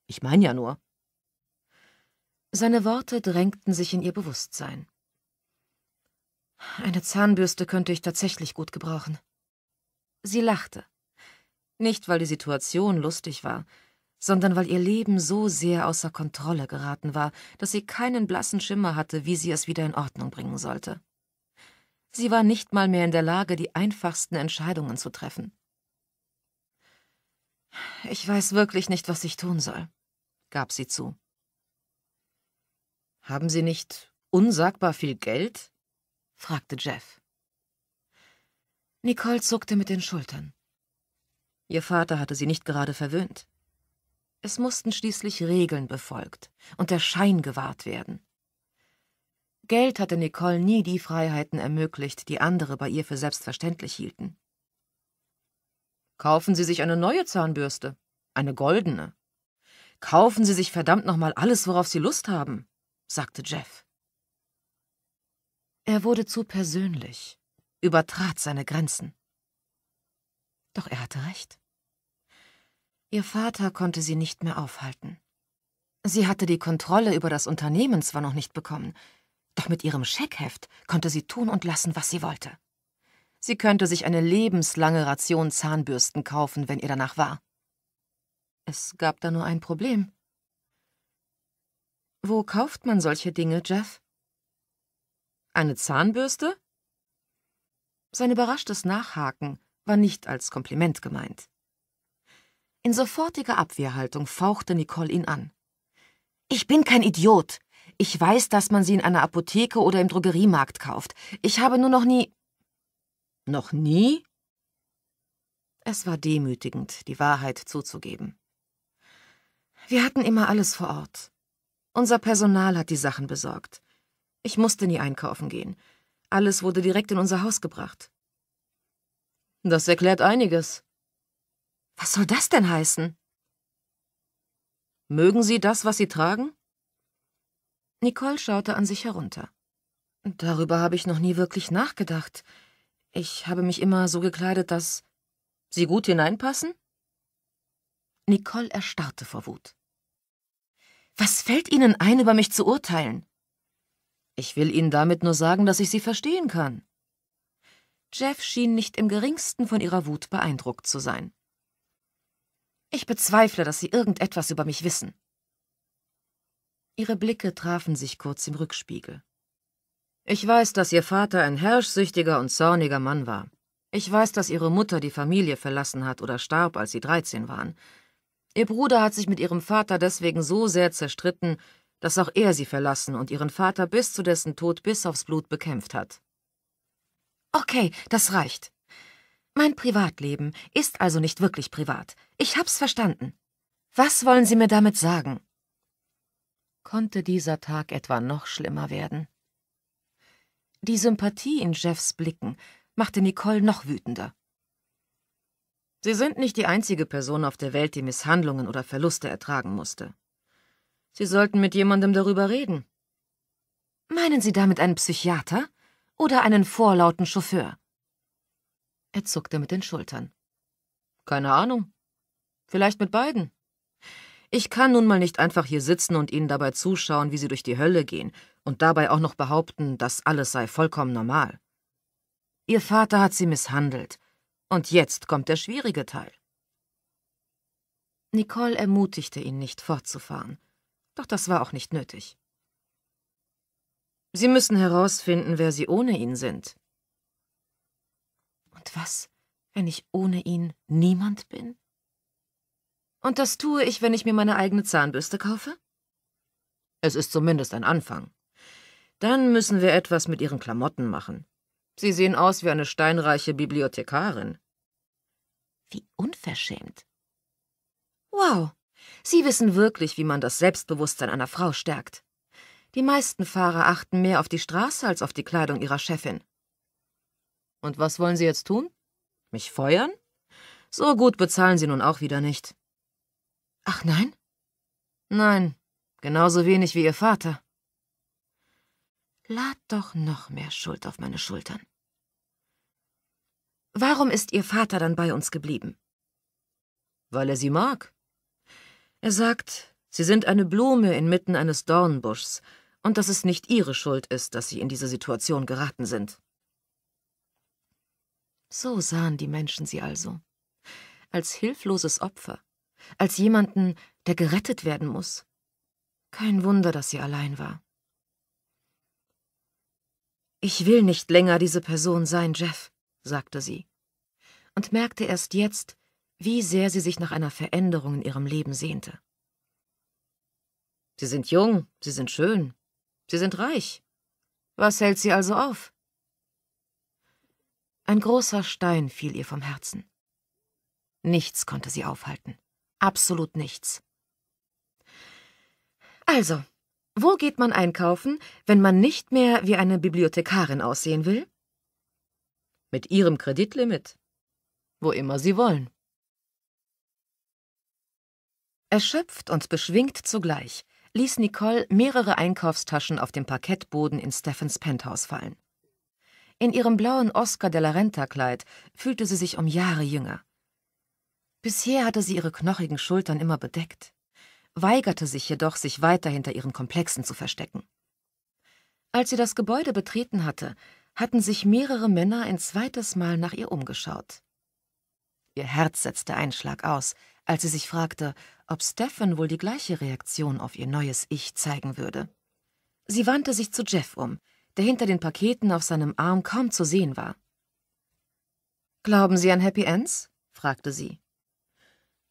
Ich meine ja nur. Seine Worte drängten sich in ihr Bewusstsein. Eine Zahnbürste könnte ich tatsächlich gut gebrauchen. Sie lachte. Nicht, weil die Situation lustig war, sondern weil ihr Leben so sehr außer Kontrolle geraten war, dass sie keinen blassen Schimmer hatte, wie sie es wieder in Ordnung bringen sollte. Sie war nicht mal mehr in der Lage, die einfachsten Entscheidungen zu treffen. Ich weiß wirklich nicht, was ich tun soll, gab sie zu. Haben Sie nicht unsagbar viel Geld? fragte Jeff. Nicole zuckte mit den Schultern. Ihr Vater hatte sie nicht gerade verwöhnt. Es mussten schließlich Regeln befolgt und der Schein gewahrt werden. Geld hatte Nicole nie die Freiheiten ermöglicht, die andere bei ihr für selbstverständlich hielten. Kaufen Sie sich eine neue Zahnbürste, eine goldene. Kaufen Sie sich verdammt nochmal alles, worauf Sie Lust haben sagte Jeff. Er wurde zu persönlich, übertrat seine Grenzen. Doch er hatte recht. Ihr Vater konnte sie nicht mehr aufhalten. Sie hatte die Kontrolle über das Unternehmen zwar noch nicht bekommen, doch mit ihrem Scheckheft konnte sie tun und lassen, was sie wollte. Sie könnte sich eine lebenslange Ration Zahnbürsten kaufen, wenn ihr danach war. Es gab da nur ein Problem. Wo kauft man solche Dinge, Jeff? Eine Zahnbürste? Sein überraschtes Nachhaken war nicht als Kompliment gemeint. In sofortiger Abwehrhaltung fauchte Nicole ihn an. Ich bin kein Idiot. Ich weiß, dass man sie in einer Apotheke oder im Drogeriemarkt kauft. Ich habe nur noch nie. Noch nie? Es war demütigend, die Wahrheit zuzugeben. Wir hatten immer alles vor Ort. Unser Personal hat die Sachen besorgt. Ich musste nie einkaufen gehen. Alles wurde direkt in unser Haus gebracht. Das erklärt einiges. Was soll das denn heißen? Mögen Sie das, was Sie tragen? Nicole schaute an sich herunter. Darüber habe ich noch nie wirklich nachgedacht. Ich habe mich immer so gekleidet, dass Sie gut hineinpassen? Nicole erstarrte vor Wut. Was fällt Ihnen ein, über mich zu urteilen? Ich will Ihnen damit nur sagen, dass ich Sie verstehen kann. Jeff schien nicht im geringsten von ihrer Wut beeindruckt zu sein. Ich bezweifle, dass Sie irgendetwas über mich wissen. Ihre Blicke trafen sich kurz im Rückspiegel. Ich weiß, dass Ihr Vater ein herrschsüchtiger und zorniger Mann war. Ich weiß, dass Ihre Mutter die Familie verlassen hat oder starb, als Sie 13 waren. Ihr Bruder hat sich mit ihrem Vater deswegen so sehr zerstritten, dass auch er sie verlassen und ihren Vater bis zu dessen Tod bis aufs Blut bekämpft hat. Okay, das reicht. Mein Privatleben ist also nicht wirklich privat. Ich hab's verstanden. Was wollen Sie mir damit sagen? Konnte dieser Tag etwa noch schlimmer werden? Die Sympathie in Jeffs Blicken machte Nicole noch wütender. Sie sind nicht die einzige Person auf der Welt, die Misshandlungen oder Verluste ertragen musste. Sie sollten mit jemandem darüber reden. Meinen Sie damit einen Psychiater oder einen vorlauten Chauffeur? Er zuckte mit den Schultern. Keine Ahnung. Vielleicht mit beiden. Ich kann nun mal nicht einfach hier sitzen und Ihnen dabei zuschauen, wie Sie durch die Hölle gehen und dabei auch noch behaupten, das alles sei vollkommen normal. Ihr Vater hat Sie misshandelt und jetzt kommt der schwierige Teil. Nicole ermutigte ihn nicht fortzufahren, doch das war auch nicht nötig. Sie müssen herausfinden, wer Sie ohne ihn sind. Und was, wenn ich ohne ihn niemand bin? Und das tue ich, wenn ich mir meine eigene Zahnbürste kaufe? Es ist zumindest ein Anfang. Dann müssen wir etwas mit Ihren Klamotten machen. Sie sehen aus wie eine steinreiche Bibliothekarin. Wie unverschämt. Wow, Sie wissen wirklich, wie man das Selbstbewusstsein einer Frau stärkt. Die meisten Fahrer achten mehr auf die Straße als auf die Kleidung ihrer Chefin. Und was wollen Sie jetzt tun? Mich feuern? So gut bezahlen Sie nun auch wieder nicht. Ach nein? Nein, genauso wenig wie Ihr Vater lad doch noch mehr Schuld auf meine Schultern. Warum ist Ihr Vater dann bei uns geblieben? Weil er Sie mag. Er sagt, Sie sind eine Blume inmitten eines Dornbuschs und dass es nicht Ihre Schuld ist, dass Sie in diese Situation geraten sind. So sahen die Menschen sie also. Als hilfloses Opfer, als jemanden, der gerettet werden muss. Kein Wunder, dass sie allein war. Ich will nicht länger diese Person sein, Jeff, sagte sie, und merkte erst jetzt, wie sehr sie sich nach einer Veränderung in ihrem Leben sehnte. Sie sind jung, sie sind schön, sie sind reich. Was hält sie also auf? Ein großer Stein fiel ihr vom Herzen. Nichts konnte sie aufhalten. Absolut nichts. Also, wo geht man einkaufen, wenn man nicht mehr wie eine Bibliothekarin aussehen will? Mit Ihrem Kreditlimit. Wo immer Sie wollen. Erschöpft und beschwingt zugleich ließ Nicole mehrere Einkaufstaschen auf dem Parkettboden in Steffens Penthouse fallen. In ihrem blauen Oscar de la Renta-Kleid fühlte sie sich um Jahre jünger. Bisher hatte sie ihre knochigen Schultern immer bedeckt weigerte sich jedoch, sich weiter hinter ihren Komplexen zu verstecken. Als sie das Gebäude betreten hatte, hatten sich mehrere Männer ein zweites Mal nach ihr umgeschaut. Ihr Herz setzte einen Schlag aus, als sie sich fragte, ob Stefan wohl die gleiche Reaktion auf ihr neues Ich zeigen würde. Sie wandte sich zu Jeff um, der hinter den Paketen auf seinem Arm kaum zu sehen war. Glauben Sie an Happy Ends? fragte sie.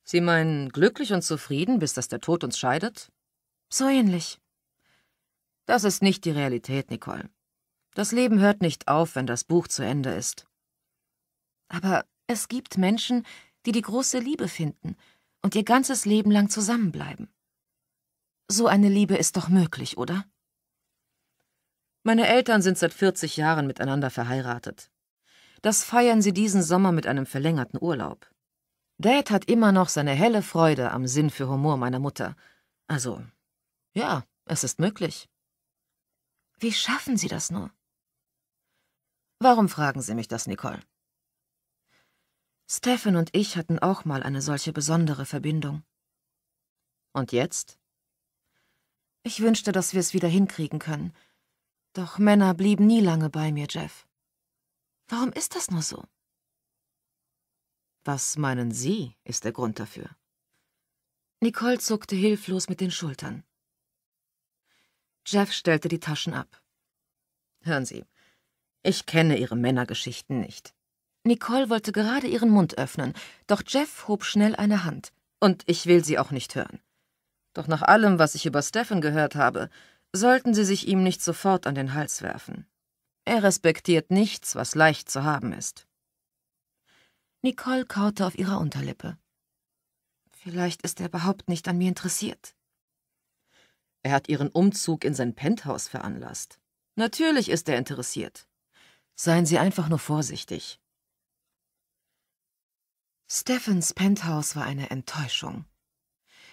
Sie meinen glücklich und zufrieden, bis dass der Tod uns scheidet? So ähnlich. Das ist nicht die Realität, Nicole. Das Leben hört nicht auf, wenn das Buch zu Ende ist. Aber es gibt Menschen, die die große Liebe finden und ihr ganzes Leben lang zusammenbleiben. So eine Liebe ist doch möglich, oder? Meine Eltern sind seit 40 Jahren miteinander verheiratet. Das feiern sie diesen Sommer mit einem verlängerten Urlaub. Dad hat immer noch seine helle Freude am Sinn für Humor meiner Mutter. Also, ja, es ist möglich. Wie schaffen Sie das nur? Warum fragen Sie mich das, Nicole? Stefan und ich hatten auch mal eine solche besondere Verbindung. Und jetzt? Ich wünschte, dass wir es wieder hinkriegen können. Doch Männer blieben nie lange bei mir, Jeff. Warum ist das nur so? Was meinen Sie, ist der Grund dafür? Nicole zuckte hilflos mit den Schultern. Jeff stellte die Taschen ab. Hören Sie, ich kenne Ihre Männergeschichten nicht. Nicole wollte gerade ihren Mund öffnen, doch Jeff hob schnell eine Hand. Und ich will Sie auch nicht hören. Doch nach allem, was ich über Stephen gehört habe, sollten Sie sich ihm nicht sofort an den Hals werfen. Er respektiert nichts, was leicht zu haben ist. Nicole kaute auf ihrer Unterlippe. Vielleicht ist er überhaupt nicht an mir interessiert. Er hat ihren Umzug in sein Penthouse veranlasst. Natürlich ist er interessiert. Seien Sie einfach nur vorsichtig. Steffens Penthouse war eine Enttäuschung.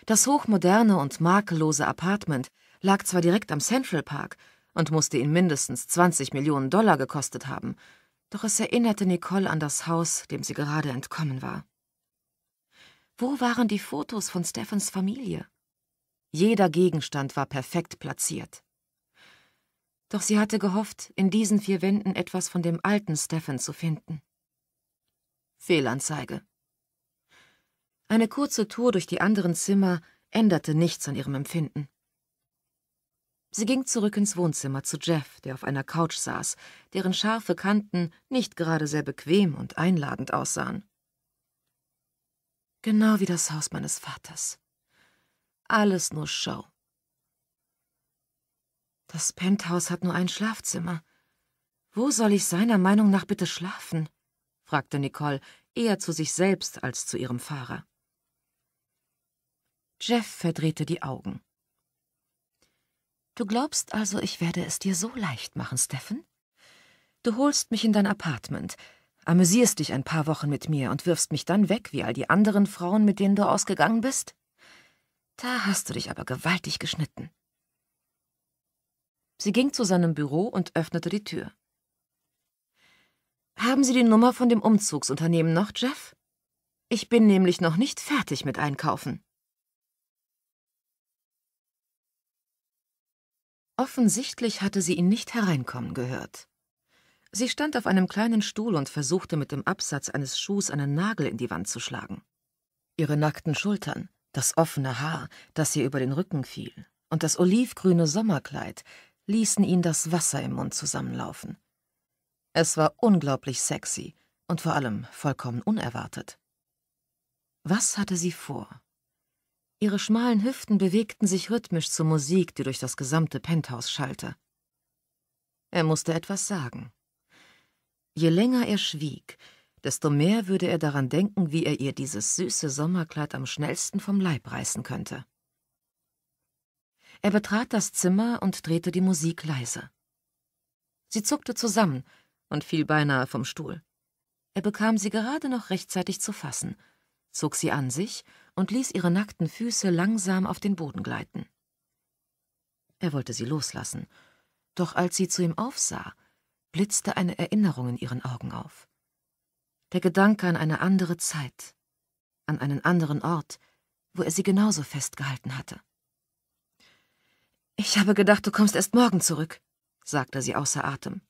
Das hochmoderne und makellose Apartment lag zwar direkt am Central Park und musste ihn mindestens 20 Millionen Dollar gekostet haben, doch es erinnerte Nicole an das Haus, dem sie gerade entkommen war. Wo waren die Fotos von Steffens Familie? Jeder Gegenstand war perfekt platziert. Doch sie hatte gehofft, in diesen vier Wänden etwas von dem alten Steffen zu finden. Fehlanzeige. Eine kurze Tour durch die anderen Zimmer änderte nichts an ihrem Empfinden. Sie ging zurück ins Wohnzimmer zu Jeff, der auf einer Couch saß, deren scharfe Kanten nicht gerade sehr bequem und einladend aussahen. Genau wie das Haus meines Vaters. Alles nur Show. Das Penthouse hat nur ein Schlafzimmer. Wo soll ich seiner Meinung nach bitte schlafen? fragte Nicole, eher zu sich selbst als zu ihrem Fahrer. Jeff verdrehte die Augen. Du glaubst also, ich werde es dir so leicht machen, Steffen? Du holst mich in dein Apartment, amüsierst dich ein paar Wochen mit mir und wirfst mich dann weg wie all die anderen Frauen, mit denen du ausgegangen bist? Da hast du dich aber gewaltig geschnitten. Sie ging zu seinem Büro und öffnete die Tür. Haben Sie die Nummer von dem Umzugsunternehmen noch, Jeff? Ich bin nämlich noch nicht fertig mit Einkaufen. Offensichtlich hatte sie ihn nicht hereinkommen gehört. Sie stand auf einem kleinen Stuhl und versuchte mit dem Absatz eines Schuhs einen Nagel in die Wand zu schlagen. Ihre nackten Schultern, das offene Haar, das ihr über den Rücken fiel, und das olivgrüne Sommerkleid ließen ihn das Wasser im Mund zusammenlaufen. Es war unglaublich sexy und vor allem vollkommen unerwartet. Was hatte sie vor? Ihre schmalen Hüften bewegten sich rhythmisch zur Musik, die durch das gesamte Penthouse schallte. Er musste etwas sagen. Je länger er schwieg, desto mehr würde er daran denken, wie er ihr dieses süße Sommerkleid am schnellsten vom Leib reißen könnte. Er betrat das Zimmer und drehte die Musik leise. Sie zuckte zusammen und fiel beinahe vom Stuhl. Er bekam sie gerade noch rechtzeitig zu fassen, zog sie an sich und ließ ihre nackten Füße langsam auf den Boden gleiten. Er wollte sie loslassen, doch als sie zu ihm aufsah, blitzte eine Erinnerung in ihren Augen auf. Der Gedanke an eine andere Zeit, an einen anderen Ort, wo er sie genauso festgehalten hatte. Ich habe gedacht, du kommst erst morgen zurück, sagte sie außer Atem.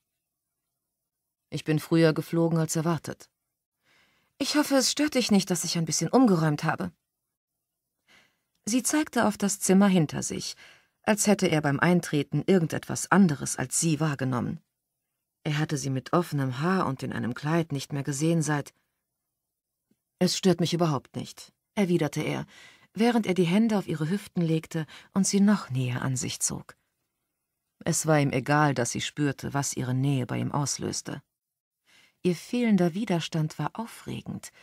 Ich bin früher geflogen als erwartet. Ich hoffe, es stört dich nicht, dass ich ein bisschen umgeräumt habe. Sie zeigte auf das Zimmer hinter sich, als hätte er beim Eintreten irgendetwas anderes als sie wahrgenommen. Er hatte sie mit offenem Haar und in einem Kleid nicht mehr gesehen seit. Es stört mich überhaupt nicht, erwiderte er, während er die Hände auf ihre Hüften legte und sie noch näher an sich zog. Es war ihm egal, dass sie spürte, was ihre Nähe bei ihm auslöste. Ihr fehlender Widerstand war aufregend,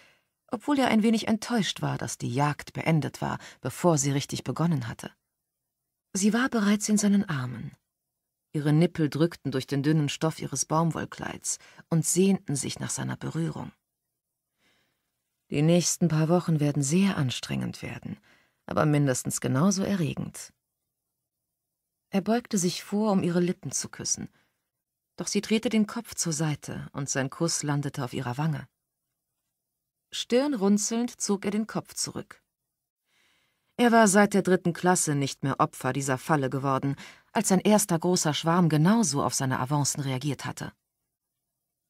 obwohl er ein wenig enttäuscht war, dass die Jagd beendet war, bevor sie richtig begonnen hatte. Sie war bereits in seinen Armen. Ihre Nippel drückten durch den dünnen Stoff ihres Baumwollkleids und sehnten sich nach seiner Berührung. Die nächsten paar Wochen werden sehr anstrengend werden, aber mindestens genauso erregend. Er beugte sich vor, um ihre Lippen zu küssen, doch sie drehte den Kopf zur Seite und sein Kuss landete auf ihrer Wange. Stirnrunzelnd zog er den Kopf zurück. Er war seit der dritten Klasse nicht mehr Opfer dieser Falle geworden, als sein erster großer Schwarm genauso auf seine Avancen reagiert hatte.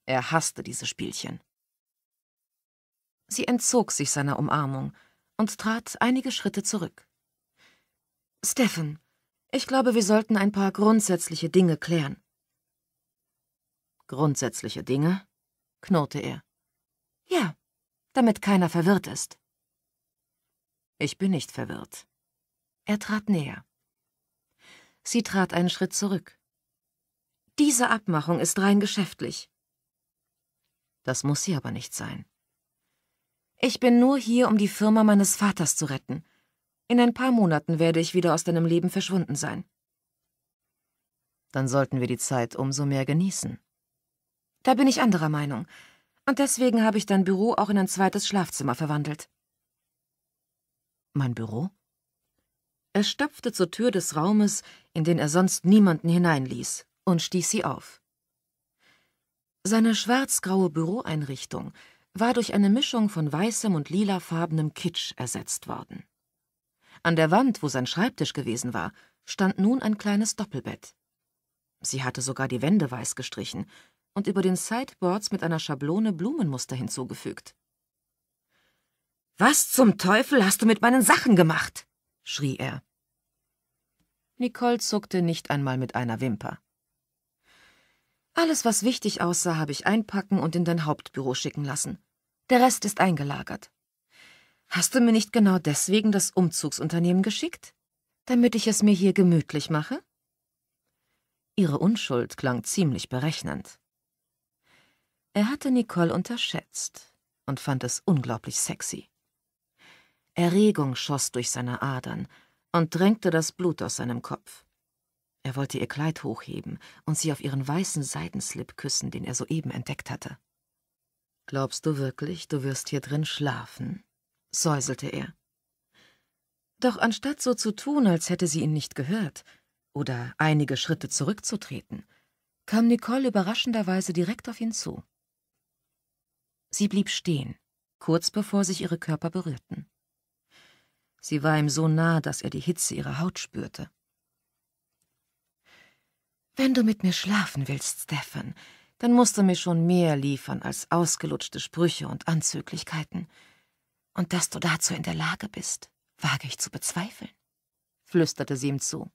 Er hasste diese Spielchen. Sie entzog sich seiner Umarmung und trat einige Schritte zurück. Stefan, ich glaube, wir sollten ein paar grundsätzliche Dinge klären. Grundsätzliche Dinge? knurrte er. Ja, damit keiner verwirrt ist. Ich bin nicht verwirrt. Er trat näher. Sie trat einen Schritt zurück. Diese Abmachung ist rein geschäftlich. Das muss sie aber nicht sein. Ich bin nur hier, um die Firma meines Vaters zu retten. In ein paar Monaten werde ich wieder aus deinem Leben verschwunden sein. Dann sollten wir die Zeit umso mehr genießen. Da bin ich anderer Meinung. Und deswegen habe ich dein Büro auch in ein zweites Schlafzimmer verwandelt. Mein Büro? Er stopfte zur Tür des Raumes, in den er sonst niemanden hineinließ, und stieß sie auf. Seine schwarzgraue Büroeinrichtung war durch eine Mischung von weißem und lilafarbenem Kitsch ersetzt worden. An der Wand, wo sein Schreibtisch gewesen war, stand nun ein kleines Doppelbett. Sie hatte sogar die Wände weiß gestrichen, und über den Sideboards mit einer Schablone Blumenmuster hinzugefügt. Was zum Teufel hast du mit meinen Sachen gemacht? schrie er. Nicole zuckte nicht einmal mit einer Wimper. Alles, was wichtig aussah, habe ich einpacken und in dein Hauptbüro schicken lassen. Der Rest ist eingelagert. Hast du mir nicht genau deswegen das Umzugsunternehmen geschickt? Damit ich es mir hier gemütlich mache? Ihre Unschuld klang ziemlich berechnend. Er hatte Nicole unterschätzt und fand es unglaublich sexy. Erregung schoss durch seine Adern und drängte das Blut aus seinem Kopf. Er wollte ihr Kleid hochheben und sie auf ihren weißen Seidenslip küssen, den er soeben entdeckt hatte. Glaubst du wirklich, du wirst hier drin schlafen? säuselte er. Doch anstatt so zu tun, als hätte sie ihn nicht gehört oder einige Schritte zurückzutreten, kam Nicole überraschenderweise direkt auf ihn zu. Sie blieb stehen, kurz bevor sich ihre Körper berührten. Sie war ihm so nah, dass er die Hitze ihrer Haut spürte. Wenn du mit mir schlafen willst, Stefan, dann musst du mir schon mehr liefern als ausgelutschte Sprüche und Anzüglichkeiten. Und dass du dazu in der Lage bist, wage ich zu bezweifeln, flüsterte sie ihm zu.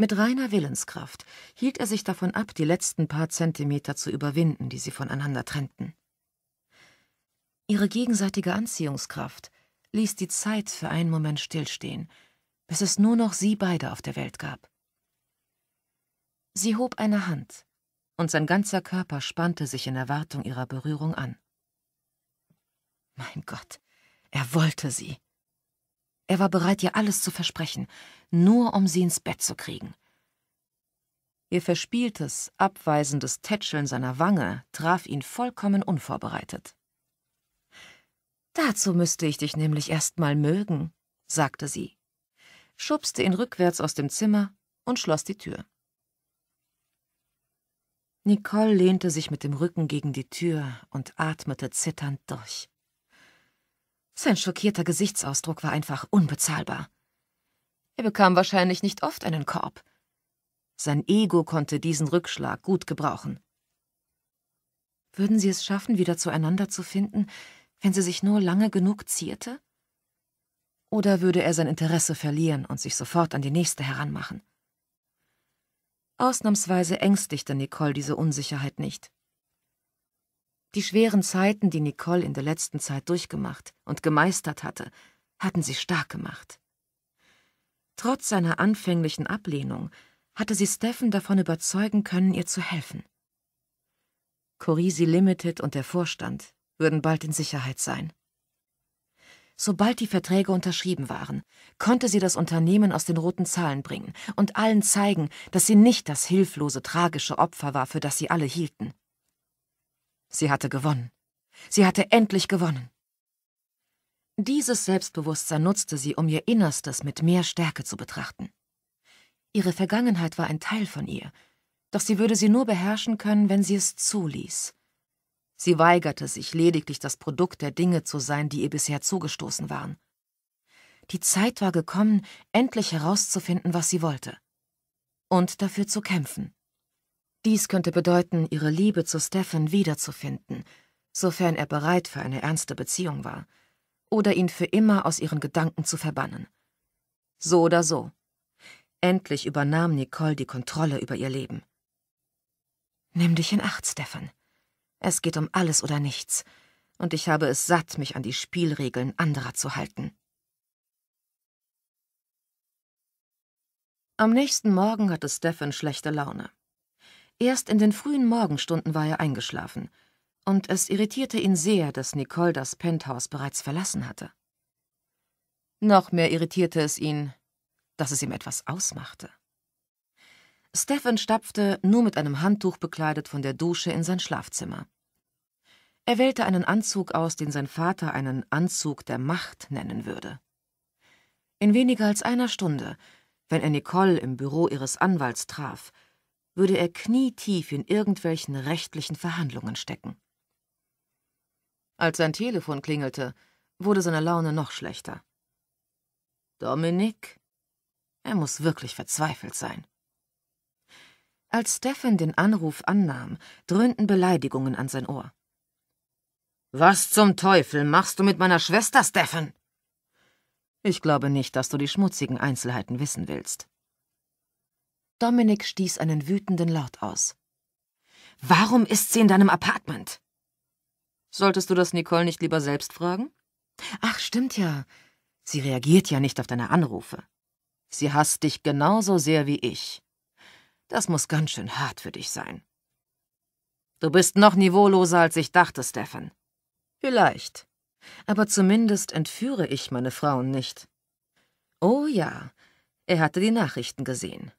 Mit reiner Willenskraft hielt er sich davon ab, die letzten paar Zentimeter zu überwinden, die sie voneinander trennten. Ihre gegenseitige Anziehungskraft ließ die Zeit für einen Moment stillstehen, bis es nur noch sie beide auf der Welt gab. Sie hob eine Hand, und sein ganzer Körper spannte sich in Erwartung ihrer Berührung an. Mein Gott, er wollte sie. Er war bereit, ihr alles zu versprechen, nur um sie ins Bett zu kriegen. Ihr verspieltes, abweisendes Tätscheln seiner Wange traf ihn vollkommen unvorbereitet. Dazu müsste ich dich nämlich erst mal mögen, sagte sie, schubste ihn rückwärts aus dem Zimmer und schloss die Tür. Nicole lehnte sich mit dem Rücken gegen die Tür und atmete zitternd durch. Sein schockierter Gesichtsausdruck war einfach unbezahlbar. Er bekam wahrscheinlich nicht oft einen Korb. Sein Ego konnte diesen Rückschlag gut gebrauchen. Würden sie es schaffen, wieder zueinander zu finden, wenn sie sich nur lange genug zierte? Oder würde er sein Interesse verlieren und sich sofort an die nächste heranmachen? Ausnahmsweise ängstigte Nicole diese Unsicherheit nicht. Die schweren Zeiten, die Nicole in der letzten Zeit durchgemacht und gemeistert hatte, hatten sie stark gemacht. Trotz seiner anfänglichen Ablehnung hatte sie Steffen davon überzeugen können, ihr zu helfen. Corisi Limited und der Vorstand würden bald in Sicherheit sein. Sobald die Verträge unterschrieben waren, konnte sie das Unternehmen aus den roten Zahlen bringen und allen zeigen, dass sie nicht das hilflose, tragische Opfer war, für das sie alle hielten. Sie hatte gewonnen. Sie hatte endlich gewonnen. Dieses Selbstbewusstsein nutzte sie, um ihr Innerstes mit mehr Stärke zu betrachten. Ihre Vergangenheit war ein Teil von ihr, doch sie würde sie nur beherrschen können, wenn sie es zuließ. Sie weigerte sich, lediglich das Produkt der Dinge zu sein, die ihr bisher zugestoßen waren. Die Zeit war gekommen, endlich herauszufinden, was sie wollte. Und dafür zu kämpfen. Dies könnte bedeuten, ihre Liebe zu Stephen wiederzufinden, sofern er bereit für eine ernste Beziehung war, oder ihn für immer aus ihren Gedanken zu verbannen. So oder so. Endlich übernahm Nicole die Kontrolle über ihr Leben. Nimm dich in Acht, Stefan. Es geht um alles oder nichts, und ich habe es satt, mich an die Spielregeln anderer zu halten. Am nächsten Morgen hatte Stefan schlechte Laune. Erst in den frühen Morgenstunden war er eingeschlafen, und es irritierte ihn sehr, dass Nicole das Penthouse bereits verlassen hatte. Noch mehr irritierte es ihn, dass es ihm etwas ausmachte. Stephen stapfte, nur mit einem Handtuch bekleidet, von der Dusche in sein Schlafzimmer. Er wählte einen Anzug aus, den sein Vater einen Anzug der Macht nennen würde. In weniger als einer Stunde, wenn er Nicole im Büro ihres Anwalts traf, würde er knietief in irgendwelchen rechtlichen Verhandlungen stecken. Als sein Telefon klingelte, wurde seine Laune noch schlechter. Dominik? Er muss wirklich verzweifelt sein. Als Stefan den Anruf annahm, dröhnten Beleidigungen an sein Ohr. Was zum Teufel machst du mit meiner Schwester, Stefan? Ich glaube nicht, dass du die schmutzigen Einzelheiten wissen willst. Dominik stieß einen wütenden Laut aus. Warum ist sie in deinem Apartment? Solltest du das Nicole nicht lieber selbst fragen? Ach, stimmt ja. Sie reagiert ja nicht auf deine Anrufe. Sie hasst dich genauso sehr wie ich. Das muss ganz schön hart für dich sein. Du bist noch niveauloser, als ich dachte, Stefan. Vielleicht. Aber zumindest entführe ich meine Frauen nicht. Oh ja, er hatte die Nachrichten gesehen.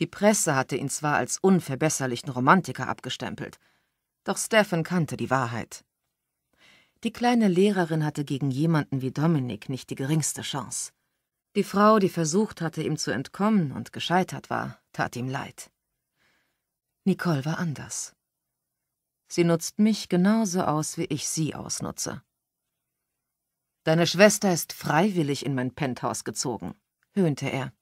Die Presse hatte ihn zwar als unverbesserlichen Romantiker abgestempelt, doch Stephen kannte die Wahrheit. Die kleine Lehrerin hatte gegen jemanden wie Dominik nicht die geringste Chance. Die Frau, die versucht hatte, ihm zu entkommen und gescheitert war, tat ihm leid. Nicole war anders. Sie nutzt mich genauso aus, wie ich sie ausnutze. Deine Schwester ist freiwillig in mein Penthouse gezogen, höhnte er.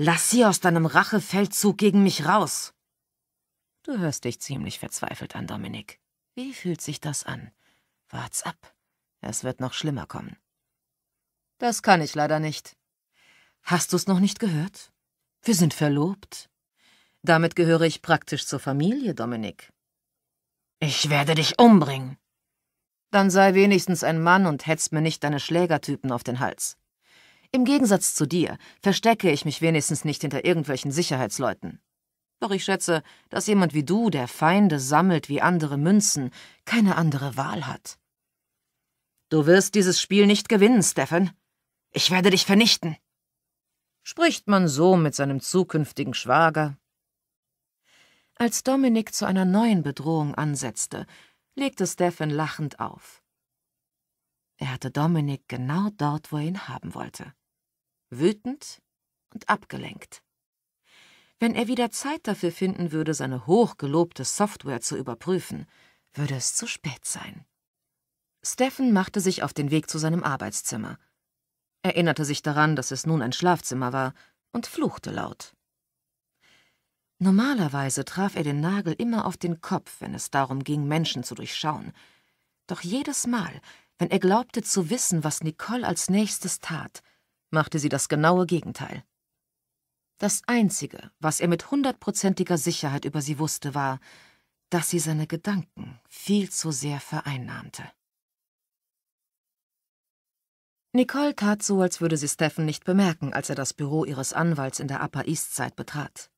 Lass sie aus deinem Rachefeldzug gegen mich raus. Du hörst dich ziemlich verzweifelt an, Dominik. Wie fühlt sich das an? Wart's ab. Es wird noch schlimmer kommen. Das kann ich leider nicht. Hast du's noch nicht gehört? Wir sind verlobt. Damit gehöre ich praktisch zur Familie, Dominik. Ich werde dich umbringen. Dann sei wenigstens ein Mann und hetz mir nicht deine Schlägertypen auf den Hals. Im Gegensatz zu dir verstecke ich mich wenigstens nicht hinter irgendwelchen Sicherheitsleuten. Doch ich schätze, dass jemand wie du, der Feinde sammelt wie andere Münzen, keine andere Wahl hat. Du wirst dieses Spiel nicht gewinnen, Stefan. Ich werde dich vernichten. Spricht man so mit seinem zukünftigen Schwager? Als Dominik zu einer neuen Bedrohung ansetzte, legte Stefan lachend auf. Er hatte Dominik genau dort, wo er ihn haben wollte wütend und abgelenkt. Wenn er wieder Zeit dafür finden würde, seine hochgelobte Software zu überprüfen, würde es zu spät sein. Steffen machte sich auf den Weg zu seinem Arbeitszimmer, erinnerte sich daran, dass es nun ein Schlafzimmer war, und fluchte laut. Normalerweise traf er den Nagel immer auf den Kopf, wenn es darum ging, Menschen zu durchschauen. Doch jedes Mal, wenn er glaubte zu wissen, was Nicole als nächstes tat, machte sie das genaue Gegenteil. Das Einzige, was er mit hundertprozentiger Sicherheit über sie wusste, war, dass sie seine Gedanken viel zu sehr vereinnahmte. Nicole tat so, als würde sie Steffen nicht bemerken, als er das Büro ihres Anwalts in der Upper East Side betrat.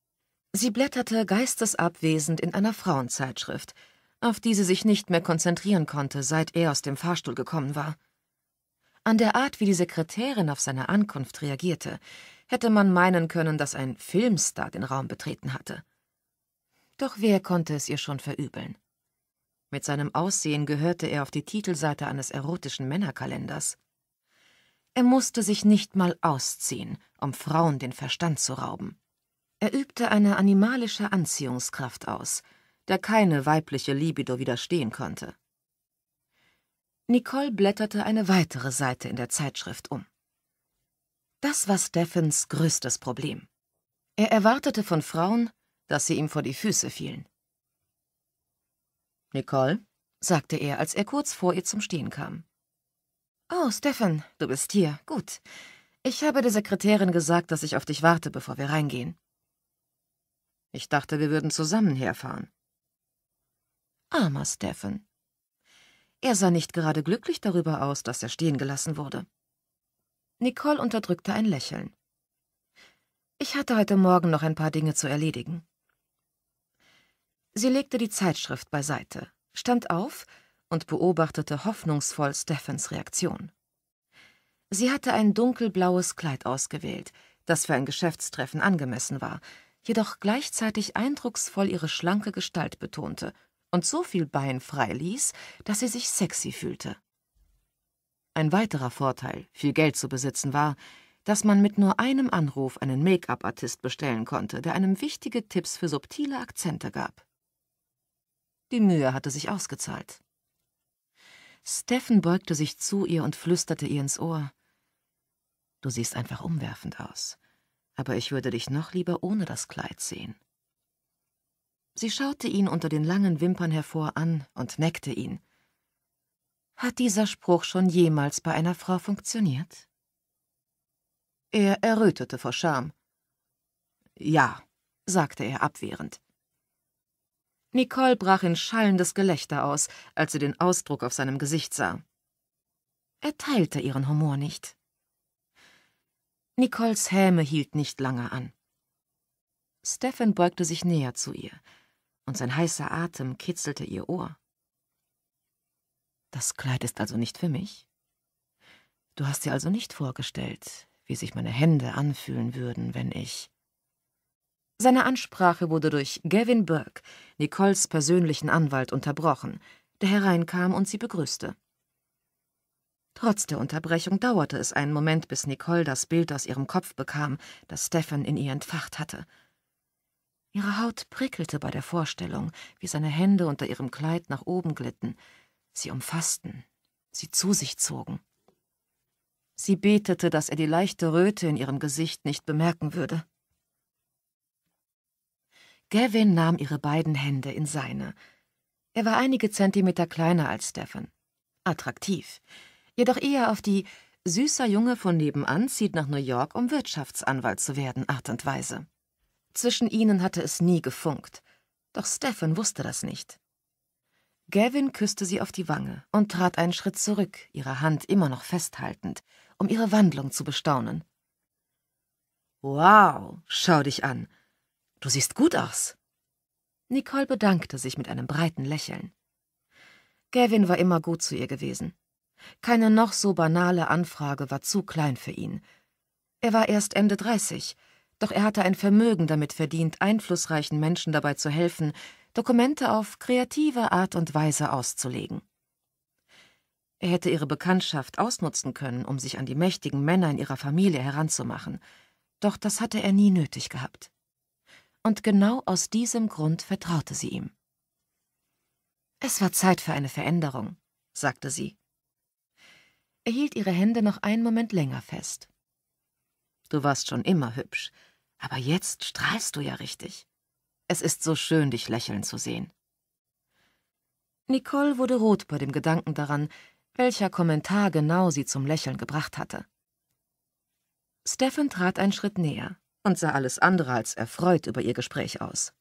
Sie blätterte geistesabwesend in einer Frauenzeitschrift, auf die sie sich nicht mehr konzentrieren konnte, seit er aus dem Fahrstuhl gekommen war. An der Art, wie die Sekretärin auf seine Ankunft reagierte, hätte man meinen können, dass ein Filmstar den Raum betreten hatte. Doch wer konnte es ihr schon verübeln? Mit seinem Aussehen gehörte er auf die Titelseite eines erotischen Männerkalenders. Er musste sich nicht mal ausziehen, um Frauen den Verstand zu rauben. Er übte eine animalische Anziehungskraft aus, der keine weibliche Libido widerstehen konnte. Nicole blätterte eine weitere Seite in der Zeitschrift um. Das war Steffens größtes Problem. Er erwartete von Frauen, dass sie ihm vor die Füße fielen. Nicole, sagte er, als er kurz vor ihr zum Stehen kam. Oh, Stefan, du bist hier. Gut. Ich habe der Sekretärin gesagt, dass ich auf dich warte, bevor wir reingehen. Ich dachte, wir würden zusammen herfahren. Armer Stefan. Er sah nicht gerade glücklich darüber aus, dass er stehen gelassen wurde. Nicole unterdrückte ein Lächeln. Ich hatte heute Morgen noch ein paar Dinge zu erledigen. Sie legte die Zeitschrift beiseite, stand auf und beobachtete hoffnungsvoll Steffens Reaktion. Sie hatte ein dunkelblaues Kleid ausgewählt, das für ein Geschäftstreffen angemessen war, jedoch gleichzeitig eindrucksvoll ihre schlanke Gestalt betonte und so viel Bein freiließ, dass sie sich sexy fühlte. Ein weiterer Vorteil, viel Geld zu besitzen, war, dass man mit nur einem Anruf einen Make-up-Artist bestellen konnte, der einem wichtige Tipps für subtile Akzente gab. Die Mühe hatte sich ausgezahlt. Steffen beugte sich zu ihr und flüsterte ihr ins Ohr. Du siehst einfach umwerfend aus, aber ich würde dich noch lieber ohne das Kleid sehen. Sie schaute ihn unter den langen Wimpern hervor an und neckte ihn. Hat dieser Spruch schon jemals bei einer Frau funktioniert? Er errötete vor Scham. Ja, sagte er abwehrend. Nicole brach in schallendes Gelächter aus, als sie den Ausdruck auf seinem Gesicht sah. Er teilte ihren Humor nicht. Nicoles Häme hielt nicht lange an. Stephen beugte sich näher zu ihr und sein heißer Atem kitzelte ihr Ohr. Das Kleid ist also nicht für mich? Du hast dir also nicht vorgestellt, wie sich meine Hände anfühlen würden, wenn ich. Seine Ansprache wurde durch Gavin Burke, Nicoles persönlichen Anwalt, unterbrochen, der hereinkam und sie begrüßte. Trotz der Unterbrechung dauerte es einen Moment, bis Nicole das Bild aus ihrem Kopf bekam, das Stefan in ihr entfacht hatte. Ihre Haut prickelte bei der Vorstellung, wie seine Hände unter ihrem Kleid nach oben glitten, sie umfassten, sie zu sich zogen. Sie betete, dass er die leichte Röte in ihrem Gesicht nicht bemerken würde. Gavin nahm ihre beiden Hände in seine. Er war einige Zentimeter kleiner als Stefan. Attraktiv. Jedoch eher auf die süßer Junge von nebenan zieht nach New York, um Wirtschaftsanwalt zu werden, Art und Weise. Zwischen ihnen hatte es nie gefunkt. Doch Stefan wusste das nicht. Gavin küsste sie auf die Wange und trat einen Schritt zurück, ihre Hand immer noch festhaltend, um ihre Wandlung zu bestaunen. Wow, schau dich an. Du siehst gut aus. Nicole bedankte sich mit einem breiten Lächeln. Gavin war immer gut zu ihr gewesen. Keine noch so banale Anfrage war zu klein für ihn. Er war erst Ende 30 doch er hatte ein Vermögen damit verdient, einflussreichen Menschen dabei zu helfen, Dokumente auf kreative Art und Weise auszulegen. Er hätte ihre Bekanntschaft ausnutzen können, um sich an die mächtigen Männer in ihrer Familie heranzumachen. Doch das hatte er nie nötig gehabt. Und genau aus diesem Grund vertraute sie ihm. Es war Zeit für eine Veränderung, sagte sie. Er hielt ihre Hände noch einen Moment länger fest. Du warst schon immer hübsch, aber jetzt strahlst du ja richtig. Es ist so schön, dich lächeln zu sehen. Nicole wurde rot bei dem Gedanken daran, welcher Kommentar genau sie zum Lächeln gebracht hatte. Stefan trat einen Schritt näher und sah alles andere als erfreut über ihr Gespräch aus.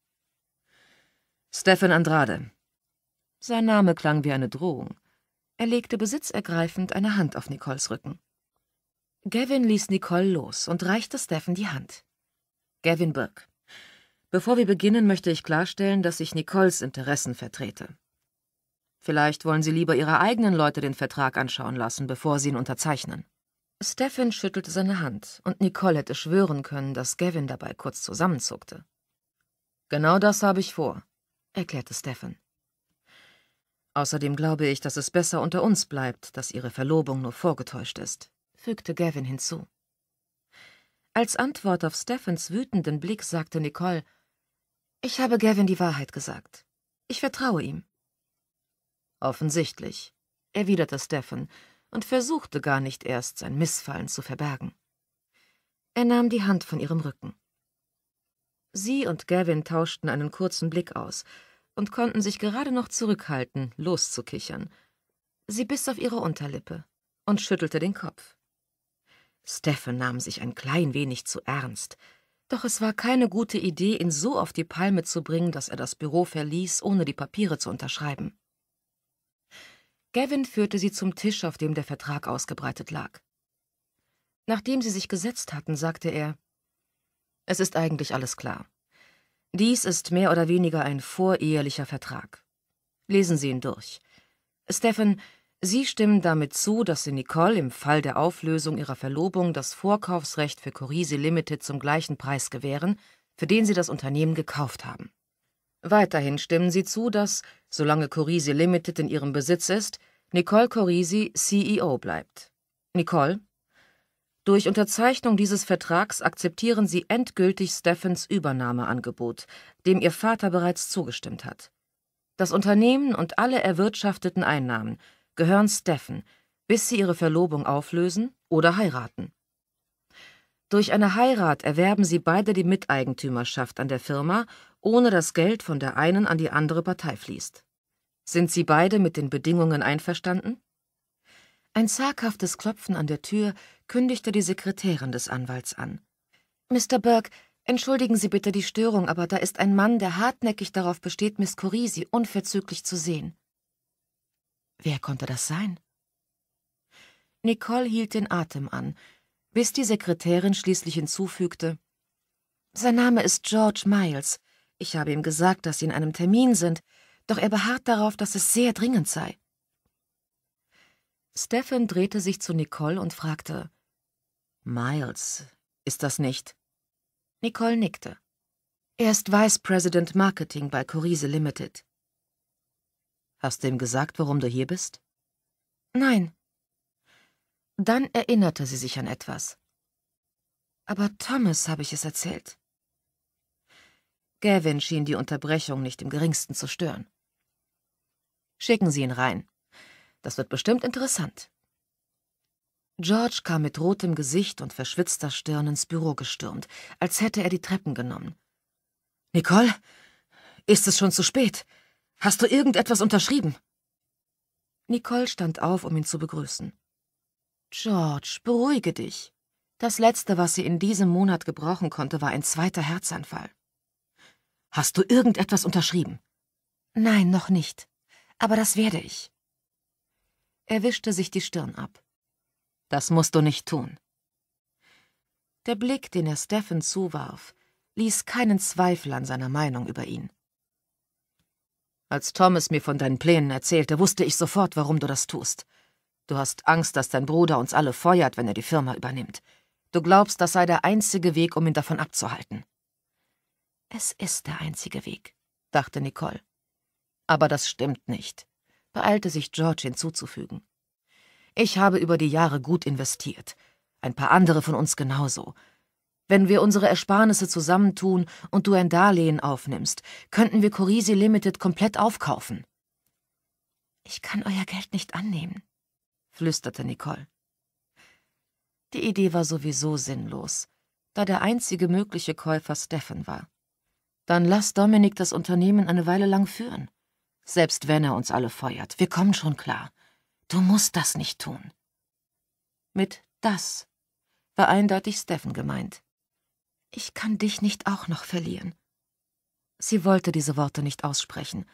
Stefan Andrade. Sein Name klang wie eine Drohung. Er legte besitzergreifend eine Hand auf Nicoles Rücken. Gavin ließ Nicole los und reichte Stefan die Hand. Gavin Burke. Bevor wir beginnen, möchte ich klarstellen, dass ich Nicoles Interessen vertrete. Vielleicht wollen Sie lieber Ihre eigenen Leute den Vertrag anschauen lassen, bevor Sie ihn unterzeichnen. Stephen schüttelte seine Hand, und Nicole hätte schwören können, dass Gavin dabei kurz zusammenzuckte. Genau das habe ich vor, erklärte Stephen. Außerdem glaube ich, dass es besser unter uns bleibt, dass ihre Verlobung nur vorgetäuscht ist, fügte Gavin hinzu. Als Antwort auf Steffens wütenden Blick sagte Nicole, ich habe Gavin die Wahrheit gesagt. Ich vertraue ihm. Offensichtlich, erwiderte Stefan und versuchte gar nicht erst, sein Missfallen zu verbergen. Er nahm die Hand von ihrem Rücken. Sie und Gavin tauschten einen kurzen Blick aus und konnten sich gerade noch zurückhalten, loszukichern. Sie biss auf ihre Unterlippe und schüttelte den Kopf. Steffen nahm sich ein klein wenig zu ernst. Doch es war keine gute Idee, ihn so auf die Palme zu bringen, dass er das Büro verließ, ohne die Papiere zu unterschreiben. Gavin führte sie zum Tisch, auf dem der Vertrag ausgebreitet lag. Nachdem sie sich gesetzt hatten, sagte er, es ist eigentlich alles klar. Dies ist mehr oder weniger ein vorehelicher Vertrag. Lesen Sie ihn durch. Stephen, Sie stimmen damit zu, dass sie Nicole im Fall der Auflösung ihrer Verlobung das Vorkaufsrecht für Corisi Limited zum gleichen Preis gewähren, für den sie das Unternehmen gekauft haben. Weiterhin stimmen sie zu, dass, solange Corisi Limited in ihrem Besitz ist, Nicole Corisi CEO bleibt. Nicole, durch Unterzeichnung dieses Vertrags akzeptieren sie endgültig Steffens Übernahmeangebot, dem ihr Vater bereits zugestimmt hat. Das Unternehmen und alle erwirtschafteten Einnahmen – gehören Steffen, bis sie ihre Verlobung auflösen oder heiraten. Durch eine Heirat erwerben sie beide die Miteigentümerschaft an der Firma, ohne dass Geld von der einen an die andere Partei fließt. Sind sie beide mit den Bedingungen einverstanden? Ein zaghaftes Klopfen an der Tür kündigte die Sekretärin des Anwalts an. Mr. Burke, entschuldigen Sie bitte die Störung, aber da ist ein Mann, der hartnäckig darauf besteht, Miss Corisi unverzüglich zu sehen. Wer konnte das sein? Nicole hielt den Atem an, bis die Sekretärin schließlich hinzufügte, sein Name ist George Miles. Ich habe ihm gesagt, dass Sie in einem Termin sind, doch er beharrt darauf, dass es sehr dringend sei. Stephen drehte sich zu Nicole und fragte, Miles, ist das nicht? Nicole nickte. Er ist Vice President Marketing bei Corise Limited. Hast du ihm gesagt, warum du hier bist? Nein. Dann erinnerte sie sich an etwas. Aber Thomas habe ich es erzählt. Gavin schien die Unterbrechung nicht im geringsten zu stören. Schicken Sie ihn rein. Das wird bestimmt interessant. George kam mit rotem Gesicht und verschwitzter Stirn ins Büro gestürmt, als hätte er die Treppen genommen. Nicole, ist es schon zu spät? Hast du irgendetwas unterschrieben? Nicole stand auf, um ihn zu begrüßen. George, beruhige dich. Das Letzte, was sie in diesem Monat gebrauchen konnte, war ein zweiter Herzanfall. Hast du irgendetwas unterschrieben? Nein, noch nicht. Aber das werde ich. Er wischte sich die Stirn ab. Das musst du nicht tun. Der Blick, den er Stephen zuwarf, ließ keinen Zweifel an seiner Meinung über ihn. Als Thomas mir von deinen Plänen erzählte, wusste ich sofort, warum du das tust. Du hast Angst, dass dein Bruder uns alle feuert, wenn er die Firma übernimmt. Du glaubst, das sei der einzige Weg, um ihn davon abzuhalten. Es ist der einzige Weg, dachte Nicole. Aber das stimmt nicht, beeilte sich George hinzuzufügen. Ich habe über die Jahre gut investiert. Ein paar andere von uns genauso. Wenn wir unsere Ersparnisse zusammentun und du ein Darlehen aufnimmst, könnten wir Corisi Limited komplett aufkaufen. Ich kann euer Geld nicht annehmen, flüsterte Nicole. Die Idee war sowieso sinnlos, da der einzige mögliche Käufer Stefan war. Dann lass Dominik das Unternehmen eine Weile lang führen. Selbst wenn er uns alle feuert, wir kommen schon klar. Du musst das nicht tun. Mit das war eindeutig Steffen gemeint. Ich kann dich nicht auch noch verlieren. Sie wollte diese Worte nicht aussprechen,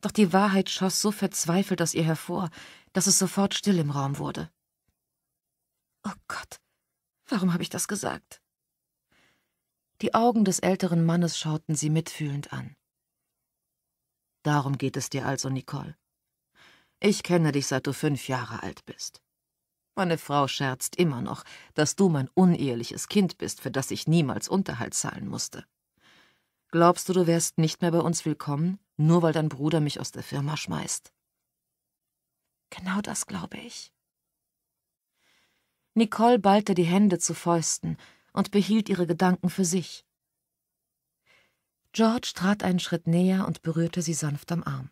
doch die Wahrheit schoss so verzweifelt aus ihr hervor, dass es sofort still im Raum wurde. Oh Gott, warum habe ich das gesagt? Die Augen des älteren Mannes schauten sie mitfühlend an. Darum geht es dir also, Nicole. Ich kenne dich, seit du fünf Jahre alt bist. Meine Frau scherzt immer noch, dass du mein uneheliches Kind bist, für das ich niemals Unterhalt zahlen musste. Glaubst du, du wärst nicht mehr bei uns willkommen, nur weil dein Bruder mich aus der Firma schmeißt? Genau das glaube ich. Nicole ballte die Hände zu Fäusten und behielt ihre Gedanken für sich. George trat einen Schritt näher und berührte sie sanft am Arm.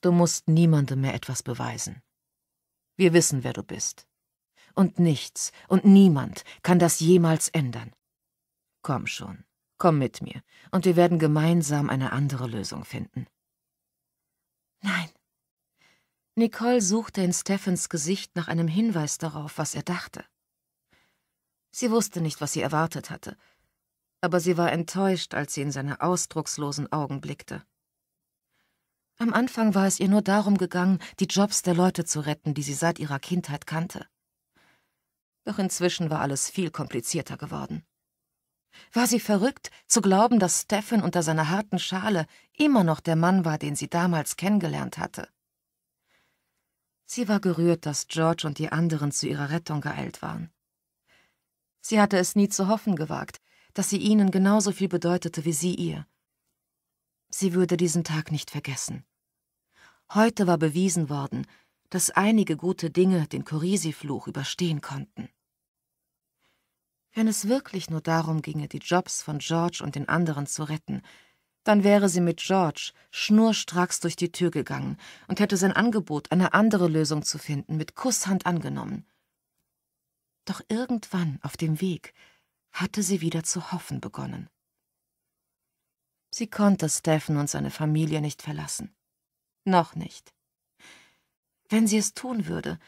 Du musst niemandem mehr etwas beweisen, wir wissen, wer du bist. Und nichts und niemand kann das jemals ändern. Komm schon, komm mit mir, und wir werden gemeinsam eine andere Lösung finden. Nein. Nicole suchte in Steffens Gesicht nach einem Hinweis darauf, was er dachte. Sie wusste nicht, was sie erwartet hatte, aber sie war enttäuscht, als sie in seine ausdruckslosen Augen blickte. Am Anfang war es ihr nur darum gegangen, die Jobs der Leute zu retten, die sie seit ihrer Kindheit kannte. Doch inzwischen war alles viel komplizierter geworden. War sie verrückt, zu glauben, dass Stephen unter seiner harten Schale immer noch der Mann war, den sie damals kennengelernt hatte? Sie war gerührt, dass George und die anderen zu ihrer Rettung geeilt waren. Sie hatte es nie zu hoffen gewagt, dass sie ihnen genauso viel bedeutete wie sie ihr, Sie würde diesen Tag nicht vergessen. Heute war bewiesen worden, dass einige gute Dinge den kurisi fluch überstehen konnten. Wenn es wirklich nur darum ginge, die Jobs von George und den anderen zu retten, dann wäre sie mit George schnurstracks durch die Tür gegangen und hätte sein Angebot, eine andere Lösung zu finden, mit Kusshand angenommen. Doch irgendwann auf dem Weg hatte sie wieder zu hoffen begonnen. Sie konnte Steffen und seine Familie nicht verlassen. Noch nicht. Wenn sie es tun würde,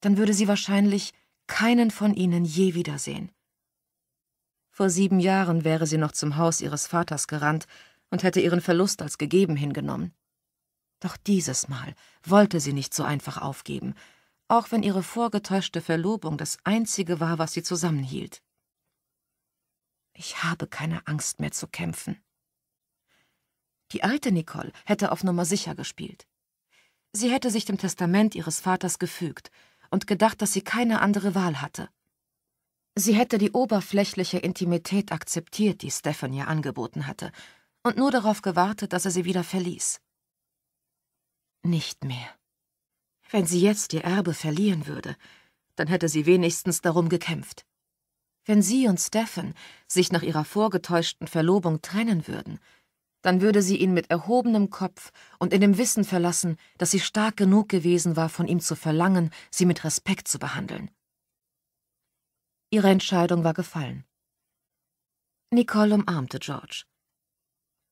dann würde sie wahrscheinlich keinen von ihnen je wiedersehen. Vor sieben Jahren wäre sie noch zum Haus ihres Vaters gerannt und hätte ihren Verlust als gegeben hingenommen. Doch dieses Mal wollte sie nicht so einfach aufgeben, auch wenn ihre vorgetäuschte Verlobung das Einzige war, was sie zusammenhielt. Ich habe keine Angst mehr zu kämpfen, die alte Nicole hätte auf Nummer sicher gespielt. Sie hätte sich dem Testament ihres Vaters gefügt und gedacht, dass sie keine andere Wahl hatte. Sie hätte die oberflächliche Intimität akzeptiert, die Stefan ihr angeboten hatte, und nur darauf gewartet, dass er sie wieder verließ. Nicht mehr. Wenn sie jetzt ihr Erbe verlieren würde, dann hätte sie wenigstens darum gekämpft. Wenn sie und Stefan sich nach ihrer vorgetäuschten Verlobung trennen würden, dann würde sie ihn mit erhobenem Kopf und in dem Wissen verlassen, dass sie stark genug gewesen war, von ihm zu verlangen, sie mit Respekt zu behandeln. Ihre Entscheidung war gefallen. Nicole umarmte George.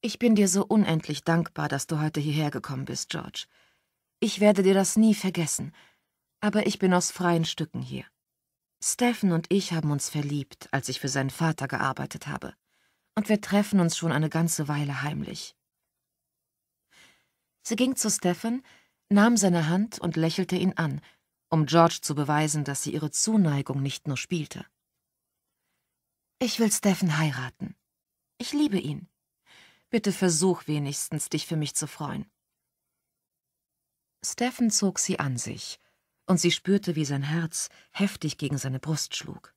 Ich bin dir so unendlich dankbar, dass du heute hierher gekommen bist, George. Ich werde dir das nie vergessen, aber ich bin aus freien Stücken hier. Stephen und ich haben uns verliebt, als ich für seinen Vater gearbeitet habe und wir treffen uns schon eine ganze Weile heimlich. Sie ging zu Stefan, nahm seine Hand und lächelte ihn an, um George zu beweisen, dass sie ihre Zuneigung nicht nur spielte. Ich will Stefan heiraten. Ich liebe ihn. Bitte versuch wenigstens, dich für mich zu freuen. Stefan zog sie an sich, und sie spürte, wie sein Herz heftig gegen seine Brust schlug.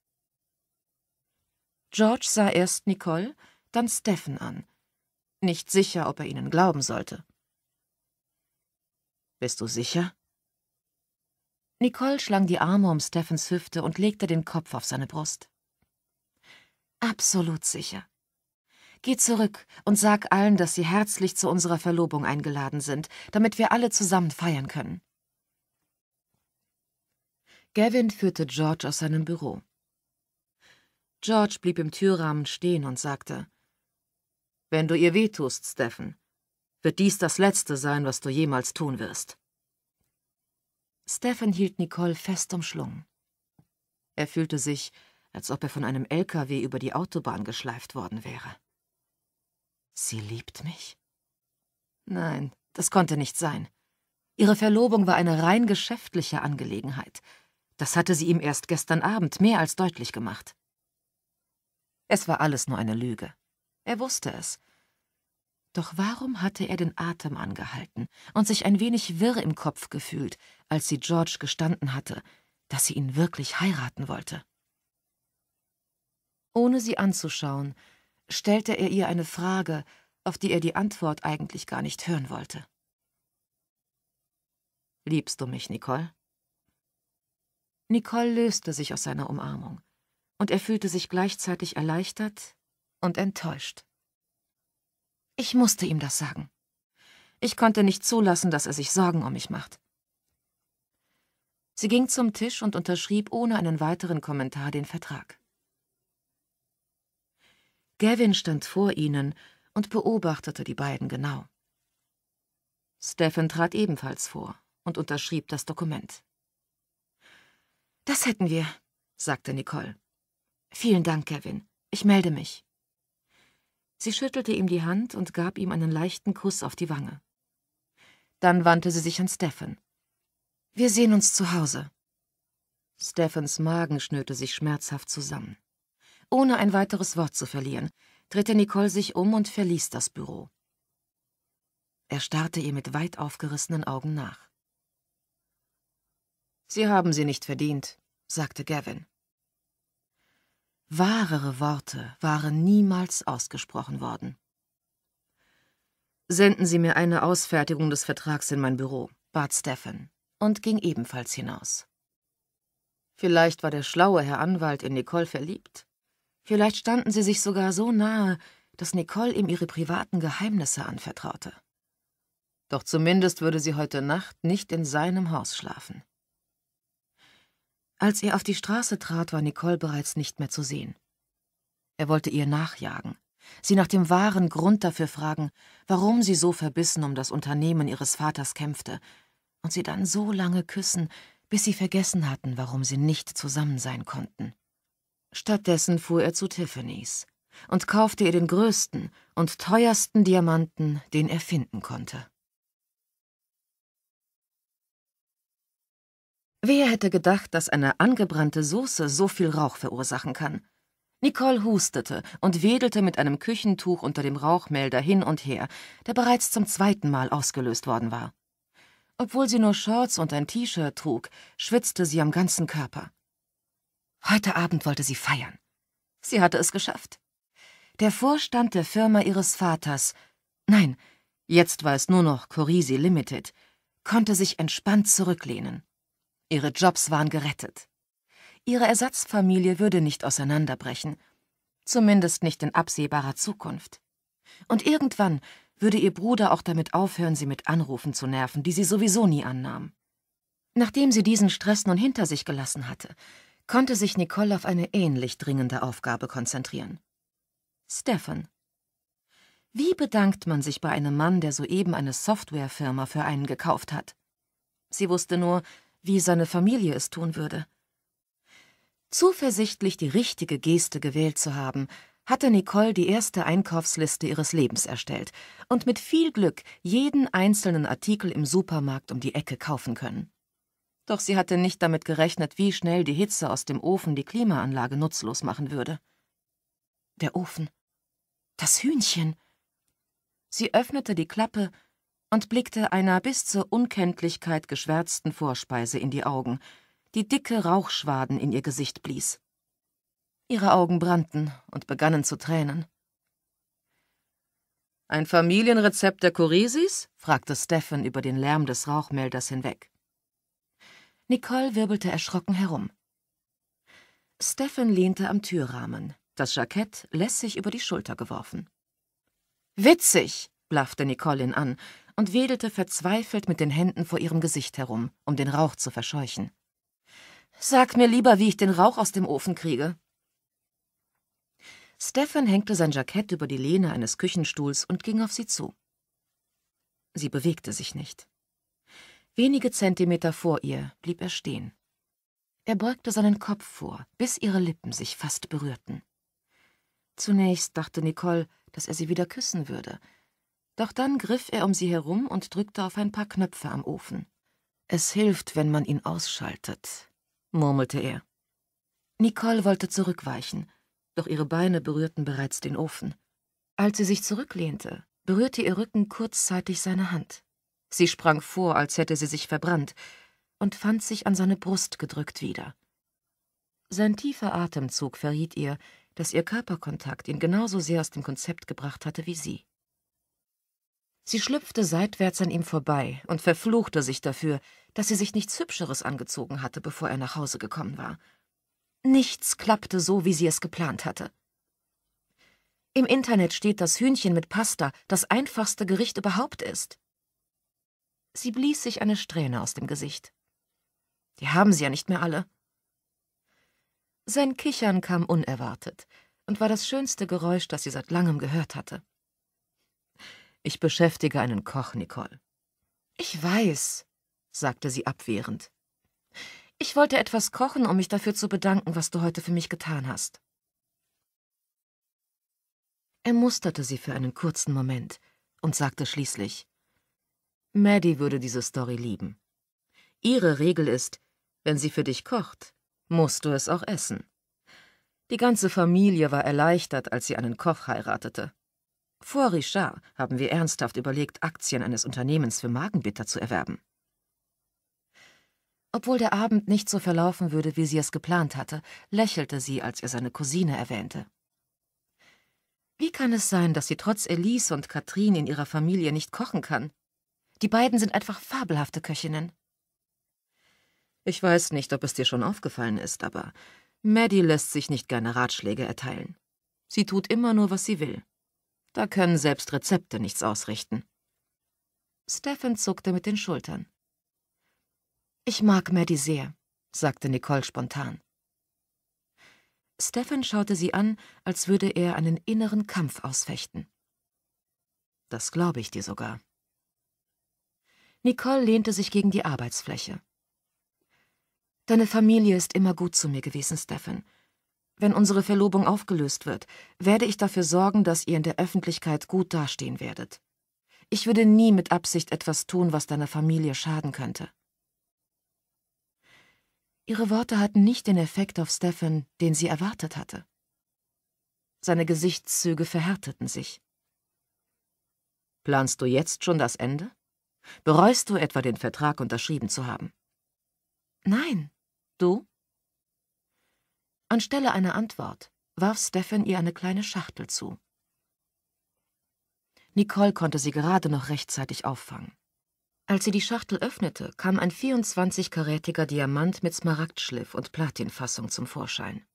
George sah erst Nicole, dann Stephen an. Nicht sicher, ob er ihnen glauben sollte. Bist du sicher? Nicole schlang die Arme um Steffens Hüfte und legte den Kopf auf seine Brust. Absolut sicher. Geh zurück und sag allen, dass sie herzlich zu unserer Verlobung eingeladen sind, damit wir alle zusammen feiern können. Gavin führte George aus seinem Büro. George blieb im Türrahmen stehen und sagte, »Wenn du ihr wehtust, Stephen, wird dies das Letzte sein, was du jemals tun wirst.« Stephen hielt Nicole fest umschlungen. Er fühlte sich, als ob er von einem LKW über die Autobahn geschleift worden wäre. Sie liebt mich? Nein, das konnte nicht sein. Ihre Verlobung war eine rein geschäftliche Angelegenheit. Das hatte sie ihm erst gestern Abend mehr als deutlich gemacht. Es war alles nur eine Lüge. Er wusste es. Doch warum hatte er den Atem angehalten und sich ein wenig wirr im Kopf gefühlt, als sie George gestanden hatte, dass sie ihn wirklich heiraten wollte? Ohne sie anzuschauen, stellte er ihr eine Frage, auf die er die Antwort eigentlich gar nicht hören wollte. Liebst du mich, Nicole? Nicole löste sich aus seiner Umarmung und er fühlte sich gleichzeitig erleichtert und enttäuscht. Ich musste ihm das sagen. Ich konnte nicht zulassen, dass er sich Sorgen um mich macht. Sie ging zum Tisch und unterschrieb ohne einen weiteren Kommentar den Vertrag. Gavin stand vor ihnen und beobachtete die beiden genau. Stephen trat ebenfalls vor und unterschrieb das Dokument. Das hätten wir, sagte Nicole. Vielen Dank, Kevin. Ich melde mich. Sie schüttelte ihm die Hand und gab ihm einen leichten Kuss auf die Wange. Dann wandte sie sich an Stephen. Wir sehen uns zu Hause. Stephens Magen schnürte sich schmerzhaft zusammen. Ohne ein weiteres Wort zu verlieren, drehte Nicole sich um und verließ das Büro. Er starrte ihr mit weit aufgerissenen Augen nach. Sie haben sie nicht verdient, sagte Gavin. Wahrere Worte waren niemals ausgesprochen worden. Senden Sie mir eine Ausfertigung des Vertrags in mein Büro, bat Stefan und ging ebenfalls hinaus. Vielleicht war der schlaue Herr Anwalt in Nicole verliebt. Vielleicht standen sie sich sogar so nahe, dass Nicole ihm ihre privaten Geheimnisse anvertraute. Doch zumindest würde sie heute Nacht nicht in seinem Haus schlafen. Als er auf die Straße trat, war Nicole bereits nicht mehr zu sehen. Er wollte ihr nachjagen, sie nach dem wahren Grund dafür fragen, warum sie so verbissen um das Unternehmen ihres Vaters kämpfte, und sie dann so lange küssen, bis sie vergessen hatten, warum sie nicht zusammen sein konnten. Stattdessen fuhr er zu Tiffany's und kaufte ihr den größten und teuersten Diamanten, den er finden konnte. Wer hätte gedacht, dass eine angebrannte Soße so viel Rauch verursachen kann? Nicole hustete und wedelte mit einem Küchentuch unter dem Rauchmelder hin und her, der bereits zum zweiten Mal ausgelöst worden war. Obwohl sie nur Shorts und ein T-Shirt trug, schwitzte sie am ganzen Körper. Heute Abend wollte sie feiern. Sie hatte es geschafft. Der Vorstand der Firma ihres Vaters, nein, jetzt war es nur noch Corisi Limited, konnte sich entspannt zurücklehnen. Ihre Jobs waren gerettet. Ihre Ersatzfamilie würde nicht auseinanderbrechen, zumindest nicht in absehbarer Zukunft. Und irgendwann würde ihr Bruder auch damit aufhören, sie mit Anrufen zu nerven, die sie sowieso nie annahm. Nachdem sie diesen Stress nun hinter sich gelassen hatte, konnte sich Nicole auf eine ähnlich dringende Aufgabe konzentrieren. Stefan. Wie bedankt man sich bei einem Mann, der soeben eine Softwarefirma für einen gekauft hat? Sie wusste nur, wie seine Familie es tun würde. Zuversichtlich die richtige Geste gewählt zu haben, hatte Nicole die erste Einkaufsliste ihres Lebens erstellt und mit viel Glück jeden einzelnen Artikel im Supermarkt um die Ecke kaufen können. Doch sie hatte nicht damit gerechnet, wie schnell die Hitze aus dem Ofen die Klimaanlage nutzlos machen würde. Der Ofen. Das Hühnchen. Sie öffnete die Klappe und blickte einer bis zur Unkenntlichkeit geschwärzten Vorspeise in die Augen, die dicke Rauchschwaden in ihr Gesicht blies. Ihre Augen brannten und begannen zu tränen. Ein Familienrezept der Kurisis? fragte Stephen über den Lärm des Rauchmelders hinweg. Nicole wirbelte erschrocken herum. Stephen lehnte am Türrahmen, das Jackett lässig über die Schulter geworfen. Witzig, blaffte Nicole ihn an, und wedelte verzweifelt mit den Händen vor ihrem Gesicht herum, um den Rauch zu verscheuchen. Sag mir lieber, wie ich den Rauch aus dem Ofen kriege. Stefan hängte sein Jackett über die Lehne eines Küchenstuhls und ging auf sie zu. Sie bewegte sich nicht. Wenige Zentimeter vor ihr blieb er stehen. Er beugte seinen Kopf vor, bis ihre Lippen sich fast berührten. Zunächst dachte Nicole, dass er sie wieder küssen würde, doch dann griff er um sie herum und drückte auf ein paar Knöpfe am Ofen. Es hilft, wenn man ihn ausschaltet, murmelte er. Nicole wollte zurückweichen, doch ihre Beine berührten bereits den Ofen. Als sie sich zurücklehnte, berührte ihr Rücken kurzzeitig seine Hand. Sie sprang vor, als hätte sie sich verbrannt, und fand sich an seine Brust gedrückt wieder. Sein tiefer Atemzug verriet ihr, dass ihr Körperkontakt ihn genauso sehr aus dem Konzept gebracht hatte wie sie. Sie schlüpfte seitwärts an ihm vorbei und verfluchte sich dafür, dass sie sich nichts Hübscheres angezogen hatte, bevor er nach Hause gekommen war. Nichts klappte so, wie sie es geplant hatte. Im Internet steht, dass Hühnchen mit Pasta das einfachste Gericht überhaupt ist. Sie blies sich eine Strähne aus dem Gesicht. Die haben sie ja nicht mehr alle. Sein Kichern kam unerwartet und war das schönste Geräusch, das sie seit langem gehört hatte. Ich beschäftige einen Koch, Nicole. Ich weiß, sagte sie abwehrend. Ich wollte etwas kochen, um mich dafür zu bedanken, was du heute für mich getan hast. Er musterte sie für einen kurzen Moment und sagte schließlich, Maddie würde diese Story lieben. Ihre Regel ist, wenn sie für dich kocht, musst du es auch essen. Die ganze Familie war erleichtert, als sie einen Koch heiratete. Vor Richard haben wir ernsthaft überlegt, Aktien eines Unternehmens für Magenbitter zu erwerben. Obwohl der Abend nicht so verlaufen würde, wie sie es geplant hatte, lächelte sie, als er seine Cousine erwähnte. Wie kann es sein, dass sie trotz Elise und Katrin in ihrer Familie nicht kochen kann? Die beiden sind einfach fabelhafte Köchinnen. Ich weiß nicht, ob es dir schon aufgefallen ist, aber Maddie lässt sich nicht gerne Ratschläge erteilen. Sie tut immer nur, was sie will. Da können selbst Rezepte nichts ausrichten. Stephen zuckte mit den Schultern. Ich mag Maddie sehr, sagte Nicole spontan. Stephen schaute sie an, als würde er einen inneren Kampf ausfechten. Das glaube ich dir sogar. Nicole lehnte sich gegen die Arbeitsfläche. Deine Familie ist immer gut zu mir gewesen, Stephen. Wenn unsere Verlobung aufgelöst wird, werde ich dafür sorgen, dass ihr in der Öffentlichkeit gut dastehen werdet. Ich würde nie mit Absicht etwas tun, was deiner Familie schaden könnte. Ihre Worte hatten nicht den Effekt auf Stephen, den sie erwartet hatte. Seine Gesichtszüge verhärteten sich. Planst du jetzt schon das Ende? Bereust du etwa den Vertrag unterschrieben zu haben? Nein. Du? Anstelle einer Antwort warf Stefan ihr eine kleine Schachtel zu. Nicole konnte sie gerade noch rechtzeitig auffangen. Als sie die Schachtel öffnete, kam ein 24-karätiger Diamant mit Smaragdschliff und Platinfassung zum Vorschein.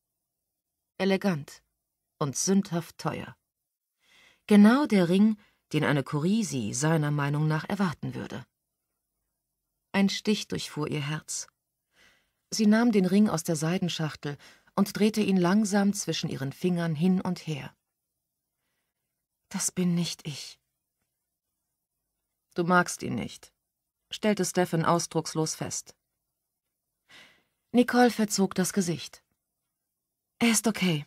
Elegant und sündhaft teuer. Genau der Ring, den eine Kurisi seiner Meinung nach erwarten würde. Ein Stich durchfuhr ihr Herz. Sie nahm den Ring aus der Seidenschachtel und drehte ihn langsam zwischen ihren Fingern hin und her. Das bin nicht ich. Du magst ihn nicht, stellte Stefan ausdruckslos fest. Nicole verzog das Gesicht. Er ist okay.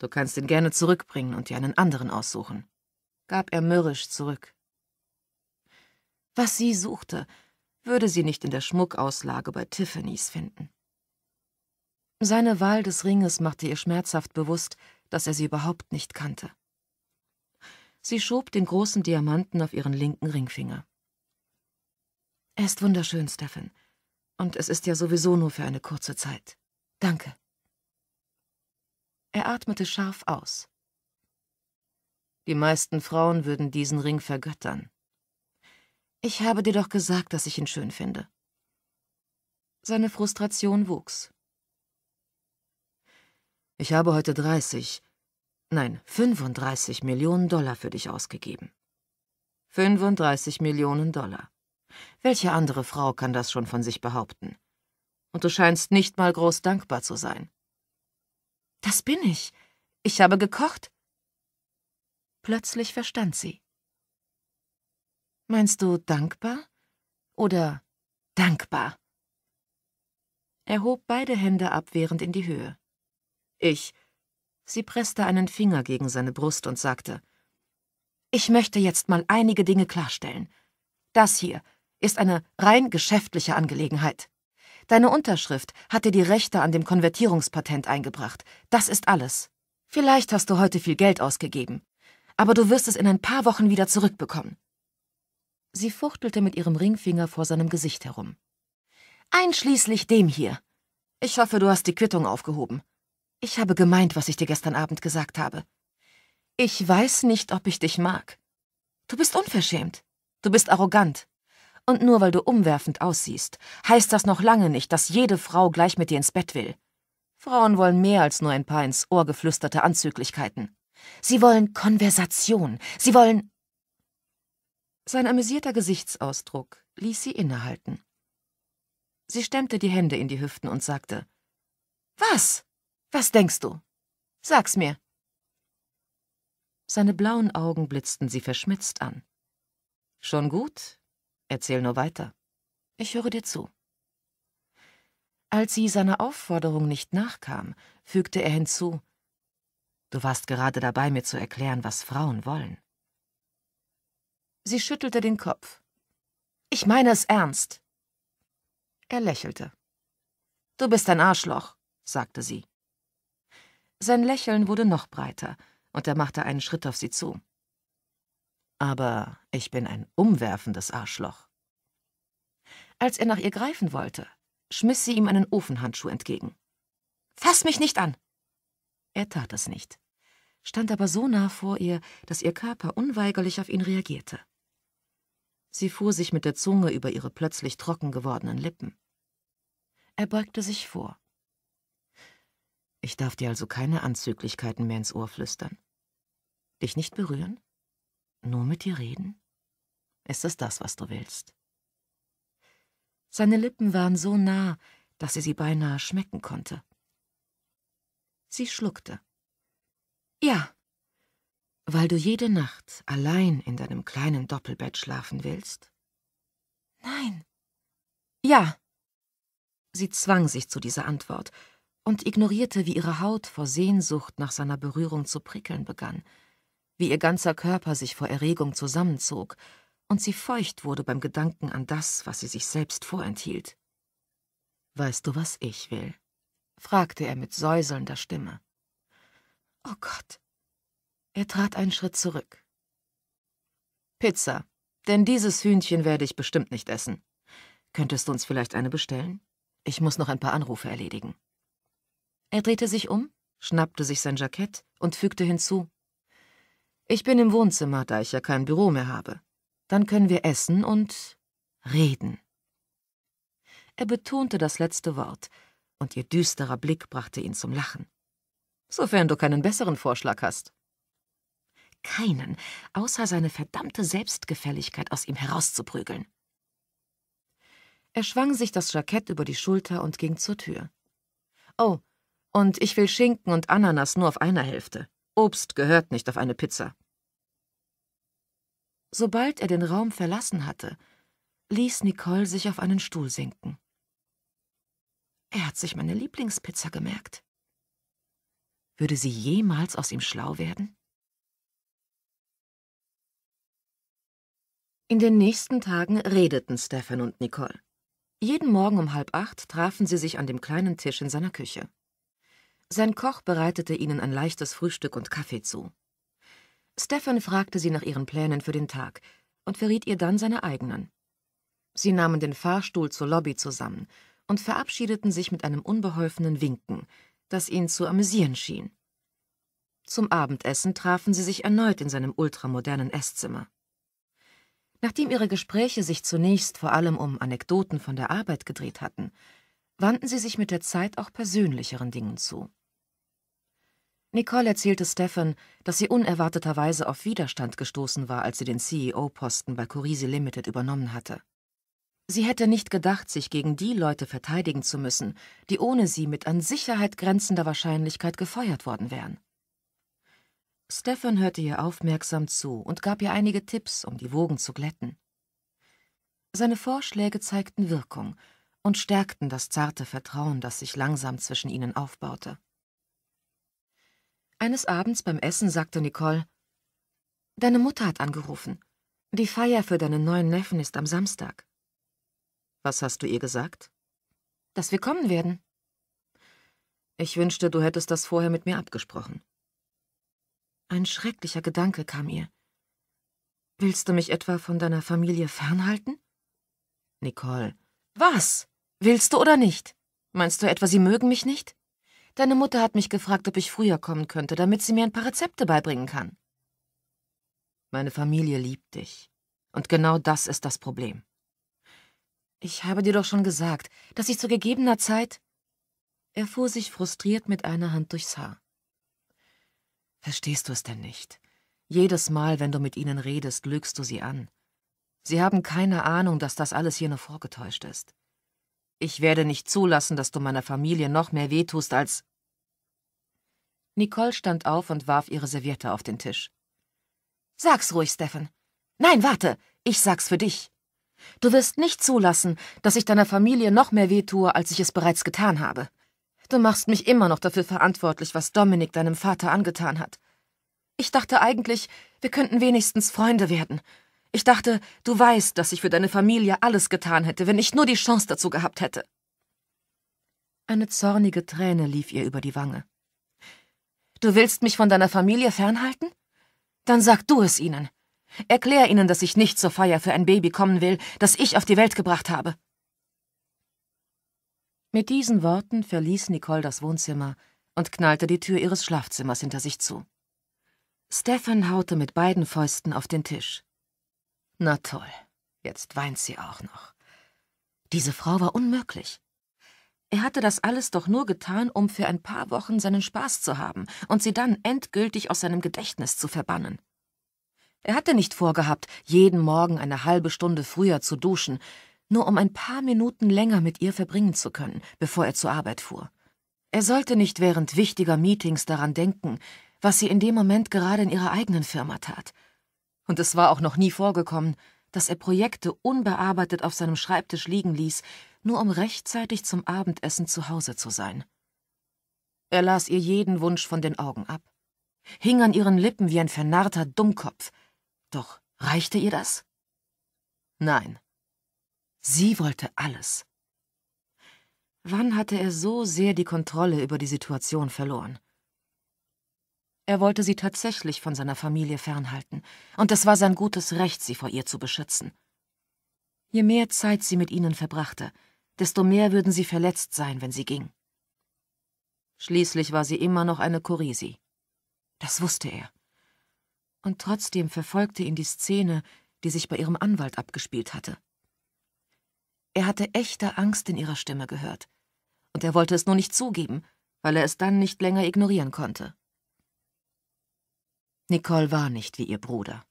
Du kannst ihn gerne zurückbringen und dir einen anderen aussuchen, gab er mürrisch zurück. Was sie suchte, würde sie nicht in der Schmuckauslage bei Tiffany's finden. Seine Wahl des Ringes machte ihr schmerzhaft bewusst, dass er sie überhaupt nicht kannte. Sie schob den großen Diamanten auf ihren linken Ringfinger. Er ist wunderschön, Stefan. Und es ist ja sowieso nur für eine kurze Zeit. Danke. Er atmete scharf aus. Die meisten Frauen würden diesen Ring vergöttern. Ich habe dir doch gesagt, dass ich ihn schön finde. Seine Frustration wuchs. Ich habe heute 30, nein, 35 Millionen Dollar für dich ausgegeben. 35 Millionen Dollar. Welche andere Frau kann das schon von sich behaupten? Und du scheinst nicht mal groß dankbar zu sein. Das bin ich. Ich habe gekocht. Plötzlich verstand sie. Meinst du dankbar oder dankbar? Er hob beide Hände abwehrend in die Höhe. Ich. Sie presste einen Finger gegen seine Brust und sagte Ich möchte jetzt mal einige Dinge klarstellen. Das hier ist eine rein geschäftliche Angelegenheit. Deine Unterschrift hat dir die Rechte an dem Konvertierungspatent eingebracht. Das ist alles. Vielleicht hast du heute viel Geld ausgegeben, aber du wirst es in ein paar Wochen wieder zurückbekommen. Sie fuchtelte mit ihrem Ringfinger vor seinem Gesicht herum. Einschließlich dem hier. Ich hoffe, du hast die Quittung aufgehoben. Ich habe gemeint, was ich dir gestern Abend gesagt habe. Ich weiß nicht, ob ich dich mag. Du bist unverschämt. Du bist arrogant. Und nur weil du umwerfend aussiehst, heißt das noch lange nicht, dass jede Frau gleich mit dir ins Bett will. Frauen wollen mehr als nur ein paar ins Ohr geflüsterte Anzüglichkeiten. Sie wollen Konversation. Sie wollen. Sein amüsierter Gesichtsausdruck ließ sie innehalten. Sie stemmte die Hände in die Hüften und sagte: Was? Was denkst du? Sag's mir. Seine blauen Augen blitzten sie verschmitzt an. Schon gut? Erzähl nur weiter. Ich höre dir zu. Als sie seiner Aufforderung nicht nachkam, fügte er hinzu, Du warst gerade dabei, mir zu erklären, was Frauen wollen. Sie schüttelte den Kopf. Ich meine es ernst. Er lächelte. Du bist ein Arschloch, sagte sie. Sein Lächeln wurde noch breiter, und er machte einen Schritt auf sie zu. Aber ich bin ein umwerfendes Arschloch. Als er nach ihr greifen wollte, schmiss sie ihm einen Ofenhandschuh entgegen. Fass mich nicht an! Er tat es nicht, stand aber so nah vor ihr, dass ihr Körper unweigerlich auf ihn reagierte. Sie fuhr sich mit der Zunge über ihre plötzlich trocken gewordenen Lippen. Er beugte sich vor, ich darf dir also keine Anzüglichkeiten mehr ins Ohr flüstern. Dich nicht berühren? Nur mit dir reden? Ist es das, was du willst? Seine Lippen waren so nah, dass er sie beinahe schmecken konnte. Sie schluckte. Ja, weil du jede Nacht allein in deinem kleinen Doppelbett schlafen willst? Nein. Ja. Sie zwang sich zu dieser Antwort, und ignorierte, wie ihre Haut vor Sehnsucht nach seiner Berührung zu prickeln begann, wie ihr ganzer Körper sich vor Erregung zusammenzog und sie feucht wurde beim Gedanken an das, was sie sich selbst vorenthielt. Weißt du, was ich will? fragte er mit säuselnder Stimme. Oh Gott. Er trat einen Schritt zurück. Pizza, denn dieses Hühnchen werde ich bestimmt nicht essen. Könntest du uns vielleicht eine bestellen? Ich muss noch ein paar Anrufe erledigen. Er drehte sich um, schnappte sich sein Jackett und fügte hinzu. Ich bin im Wohnzimmer, da ich ja kein Büro mehr habe. Dann können wir essen und reden. Er betonte das letzte Wort, und ihr düsterer Blick brachte ihn zum Lachen. Sofern du keinen besseren Vorschlag hast. Keinen, außer seine verdammte Selbstgefälligkeit aus ihm herauszuprügeln. Er schwang sich das Jackett über die Schulter und ging zur Tür. Oh, und ich will Schinken und Ananas nur auf einer Hälfte. Obst gehört nicht auf eine Pizza. Sobald er den Raum verlassen hatte, ließ Nicole sich auf einen Stuhl sinken. Er hat sich meine Lieblingspizza gemerkt. Würde sie jemals aus ihm schlau werden? In den nächsten Tagen redeten Stefan und Nicole. Jeden Morgen um halb acht trafen sie sich an dem kleinen Tisch in seiner Küche. Sein Koch bereitete ihnen ein leichtes Frühstück und Kaffee zu. Stefan fragte sie nach ihren Plänen für den Tag und verriet ihr dann seine eigenen. Sie nahmen den Fahrstuhl zur Lobby zusammen und verabschiedeten sich mit einem unbeholfenen Winken, das ihn zu amüsieren schien. Zum Abendessen trafen sie sich erneut in seinem ultramodernen Esszimmer. Nachdem ihre Gespräche sich zunächst vor allem um Anekdoten von der Arbeit gedreht hatten, wandten sie sich mit der Zeit auch persönlicheren Dingen zu. Nicole erzählte Stefan, dass sie unerwarteterweise auf Widerstand gestoßen war, als sie den CEO-Posten bei Corisi Limited übernommen hatte. Sie hätte nicht gedacht, sich gegen die Leute verteidigen zu müssen, die ohne sie mit an Sicherheit grenzender Wahrscheinlichkeit gefeuert worden wären. Stefan hörte ihr aufmerksam zu und gab ihr einige Tipps, um die Wogen zu glätten. Seine Vorschläge zeigten Wirkung und stärkten das zarte Vertrauen, das sich langsam zwischen ihnen aufbaute. Eines Abends beim Essen sagte Nicole, Deine Mutter hat angerufen. Die Feier für deinen neuen Neffen ist am Samstag. Was hast du ihr gesagt? Dass wir kommen werden. Ich wünschte, du hättest das vorher mit mir abgesprochen. Ein schrecklicher Gedanke kam ihr. Willst du mich etwa von deiner Familie fernhalten? Nicole. Was? Willst du oder nicht? Meinst du etwa, sie mögen mich nicht? Deine Mutter hat mich gefragt, ob ich früher kommen könnte, damit sie mir ein paar Rezepte beibringen kann. Meine Familie liebt dich. Und genau das ist das Problem. Ich habe dir doch schon gesagt, dass ich zu gegebener Zeit... Er fuhr sich frustriert mit einer Hand durchs Haar. Verstehst du es denn nicht? Jedes Mal, wenn du mit ihnen redest, lügst du sie an. Sie haben keine Ahnung, dass das alles hier nur vorgetäuscht ist. Ich werde nicht zulassen, dass du meiner Familie noch mehr wehtust als. Nicole stand auf und warf ihre Serviette auf den Tisch. Sag's ruhig, Stefan. Nein, warte, ich sag's für dich. Du wirst nicht zulassen, dass ich deiner Familie noch mehr wehtue, als ich es bereits getan habe. Du machst mich immer noch dafür verantwortlich, was Dominik deinem Vater angetan hat. Ich dachte eigentlich, wir könnten wenigstens Freunde werden. Ich dachte, du weißt, dass ich für deine Familie alles getan hätte, wenn ich nur die Chance dazu gehabt hätte. Eine zornige Träne lief ihr über die Wange. Du willst mich von deiner Familie fernhalten? Dann sag du es ihnen. Erklär ihnen, dass ich nicht zur Feier für ein Baby kommen will, das ich auf die Welt gebracht habe. Mit diesen Worten verließ Nicole das Wohnzimmer und knallte die Tür ihres Schlafzimmers hinter sich zu. Stefan haute mit beiden Fäusten auf den Tisch. Na toll, jetzt weint sie auch noch. Diese Frau war unmöglich. Er hatte das alles doch nur getan, um für ein paar Wochen seinen Spaß zu haben und sie dann endgültig aus seinem Gedächtnis zu verbannen. Er hatte nicht vorgehabt, jeden Morgen eine halbe Stunde früher zu duschen, nur um ein paar Minuten länger mit ihr verbringen zu können, bevor er zur Arbeit fuhr. Er sollte nicht während wichtiger Meetings daran denken, was sie in dem Moment gerade in ihrer eigenen Firma tat – und es war auch noch nie vorgekommen, dass er Projekte unbearbeitet auf seinem Schreibtisch liegen ließ, nur um rechtzeitig zum Abendessen zu Hause zu sein. Er las ihr jeden Wunsch von den Augen ab, hing an ihren Lippen wie ein vernarrter Dummkopf. Doch reichte ihr das? Nein. Sie wollte alles. Wann hatte er so sehr die Kontrolle über die Situation verloren? Er wollte sie tatsächlich von seiner Familie fernhalten, und es war sein gutes Recht, sie vor ihr zu beschützen. Je mehr Zeit sie mit ihnen verbrachte, desto mehr würden sie verletzt sein, wenn sie ging. Schließlich war sie immer noch eine Kurisi. Das wusste er. Und trotzdem verfolgte ihn die Szene, die sich bei ihrem Anwalt abgespielt hatte. Er hatte echte Angst in ihrer Stimme gehört. Und er wollte es nur nicht zugeben, weil er es dann nicht länger ignorieren konnte. Nicole war nicht wie ihr Bruder.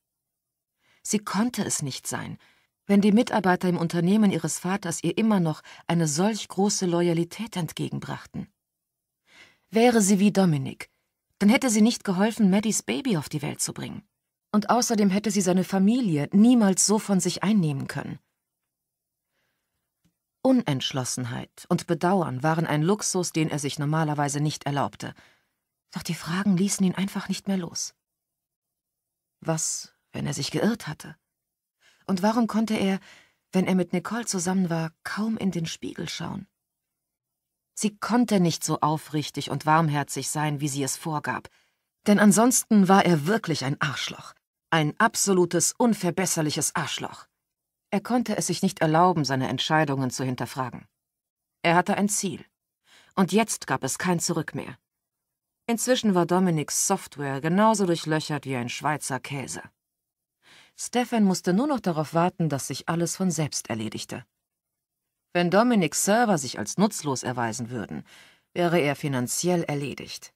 Sie konnte es nicht sein, wenn die Mitarbeiter im Unternehmen ihres Vaters ihr immer noch eine solch große Loyalität entgegenbrachten. Wäre sie wie Dominik, dann hätte sie nicht geholfen, Maddys Baby auf die Welt zu bringen. Und außerdem hätte sie seine Familie niemals so von sich einnehmen können. Unentschlossenheit und Bedauern waren ein Luxus, den er sich normalerweise nicht erlaubte. Doch die Fragen ließen ihn einfach nicht mehr los. Was, wenn er sich geirrt hatte? Und warum konnte er, wenn er mit Nicole zusammen war, kaum in den Spiegel schauen? Sie konnte nicht so aufrichtig und warmherzig sein, wie sie es vorgab, denn ansonsten war er wirklich ein Arschloch, ein absolutes, unverbesserliches Arschloch. Er konnte es sich nicht erlauben, seine Entscheidungen zu hinterfragen. Er hatte ein Ziel. Und jetzt gab es kein Zurück mehr. Inzwischen war Dominiks Software genauso durchlöchert wie ein Schweizer Käse. Stefan musste nur noch darauf warten, dass sich alles von selbst erledigte. Wenn Dominiks Server sich als nutzlos erweisen würden, wäre er finanziell erledigt.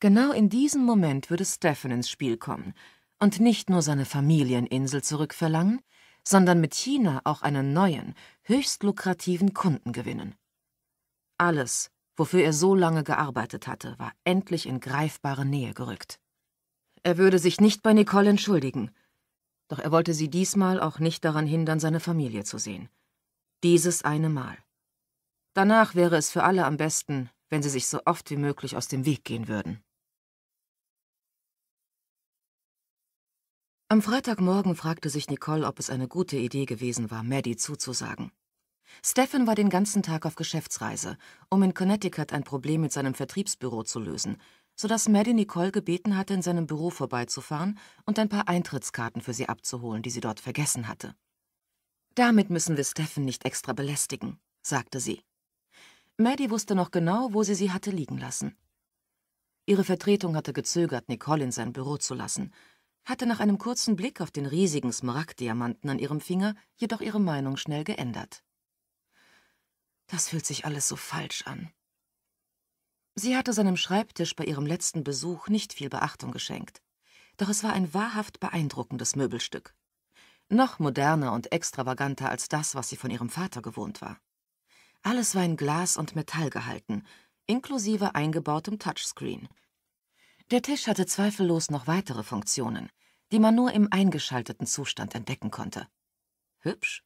Genau in diesem Moment würde Stefan ins Spiel kommen und nicht nur seine Familieninsel zurückverlangen, sondern mit China auch einen neuen, höchst lukrativen Kunden gewinnen. Alles wofür er so lange gearbeitet hatte, war endlich in greifbare Nähe gerückt. Er würde sich nicht bei Nicole entschuldigen, doch er wollte sie diesmal auch nicht daran hindern, seine Familie zu sehen. Dieses eine Mal. Danach wäre es für alle am besten, wenn sie sich so oft wie möglich aus dem Weg gehen würden. Am Freitagmorgen fragte sich Nicole, ob es eine gute Idee gewesen war, Maddie zuzusagen. Stephen war den ganzen Tag auf Geschäftsreise, um in Connecticut ein Problem mit seinem Vertriebsbüro zu lösen, sodass Maddie Nicole gebeten hatte, in seinem Büro vorbeizufahren und ein paar Eintrittskarten für sie abzuholen, die sie dort vergessen hatte. Damit müssen wir Stephen nicht extra belästigen, sagte sie. Maddie wusste noch genau, wo sie sie hatte liegen lassen. Ihre Vertretung hatte gezögert, Nicole in sein Büro zu lassen, hatte nach einem kurzen Blick auf den riesigen Smaragddiamanten an ihrem Finger jedoch ihre Meinung schnell geändert. Das fühlt sich alles so falsch an. Sie hatte seinem Schreibtisch bei ihrem letzten Besuch nicht viel Beachtung geschenkt, doch es war ein wahrhaft beeindruckendes Möbelstück. Noch moderner und extravaganter als das, was sie von ihrem Vater gewohnt war. Alles war in Glas und Metall gehalten, inklusive eingebautem Touchscreen. Der Tisch hatte zweifellos noch weitere Funktionen, die man nur im eingeschalteten Zustand entdecken konnte. Hübsch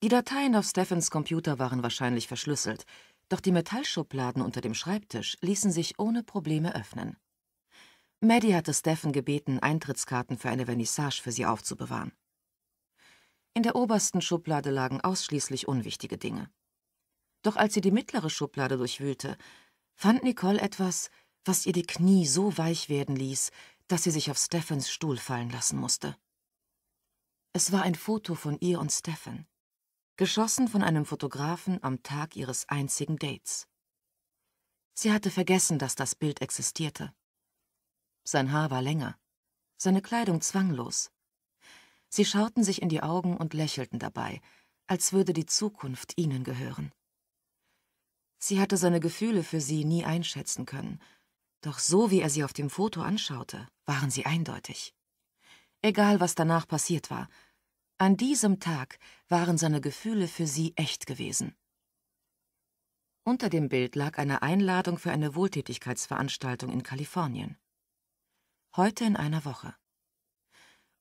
die Dateien auf Steffens Computer waren wahrscheinlich verschlüsselt, doch die Metallschubladen unter dem Schreibtisch ließen sich ohne Probleme öffnen. Maddie hatte Steffen gebeten, Eintrittskarten für eine Vernissage für sie aufzubewahren. In der obersten Schublade lagen ausschließlich unwichtige Dinge. Doch als sie die mittlere Schublade durchwühlte, fand Nicole etwas, was ihr die Knie so weich werden ließ, dass sie sich auf Steffens Stuhl fallen lassen musste. Es war ein Foto von ihr und Steffen geschossen von einem Fotografen am Tag ihres einzigen Dates. Sie hatte vergessen, dass das Bild existierte. Sein Haar war länger, seine Kleidung zwanglos. Sie schauten sich in die Augen und lächelten dabei, als würde die Zukunft ihnen gehören. Sie hatte seine Gefühle für sie nie einschätzen können, doch so wie er sie auf dem Foto anschaute, waren sie eindeutig. Egal, was danach passiert war, an diesem Tag waren seine Gefühle für sie echt gewesen. Unter dem Bild lag eine Einladung für eine Wohltätigkeitsveranstaltung in Kalifornien. Heute in einer Woche.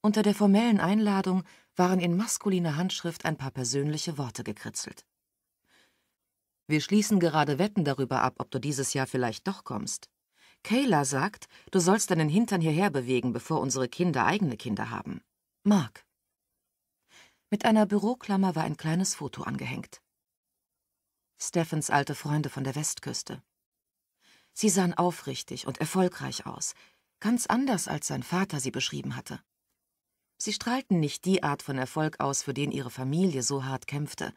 Unter der formellen Einladung waren in maskuliner Handschrift ein paar persönliche Worte gekritzelt. Wir schließen gerade Wetten darüber ab, ob du dieses Jahr vielleicht doch kommst. Kayla sagt, du sollst deinen Hintern hierher bewegen, bevor unsere Kinder eigene Kinder haben. Mark. Mit einer Büroklammer war ein kleines Foto angehängt. Steffens alte Freunde von der Westküste. Sie sahen aufrichtig und erfolgreich aus, ganz anders als sein Vater sie beschrieben hatte. Sie strahlten nicht die Art von Erfolg aus, für den ihre Familie so hart kämpfte,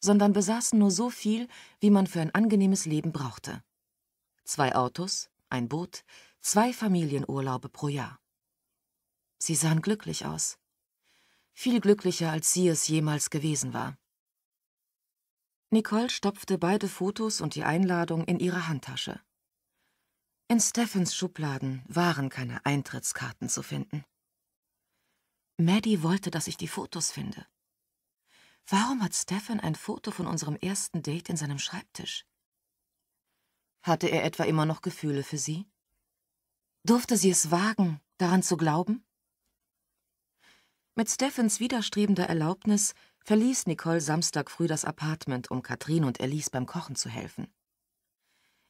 sondern besaßen nur so viel, wie man für ein angenehmes Leben brauchte. Zwei Autos, ein Boot, zwei Familienurlaube pro Jahr. Sie sahen glücklich aus viel glücklicher, als sie es jemals gewesen war. Nicole stopfte beide Fotos und die Einladung in ihre Handtasche. In Steffens Schubladen waren keine Eintrittskarten zu finden. Maddie wollte, dass ich die Fotos finde. Warum hat Stefan ein Foto von unserem ersten Date in seinem Schreibtisch? Hatte er etwa immer noch Gefühle für sie? Durfte sie es wagen, daran zu glauben? Mit Steffens widerstrebender Erlaubnis verließ Nicole Samstag früh das Apartment, um Katrin und Elise beim Kochen zu helfen.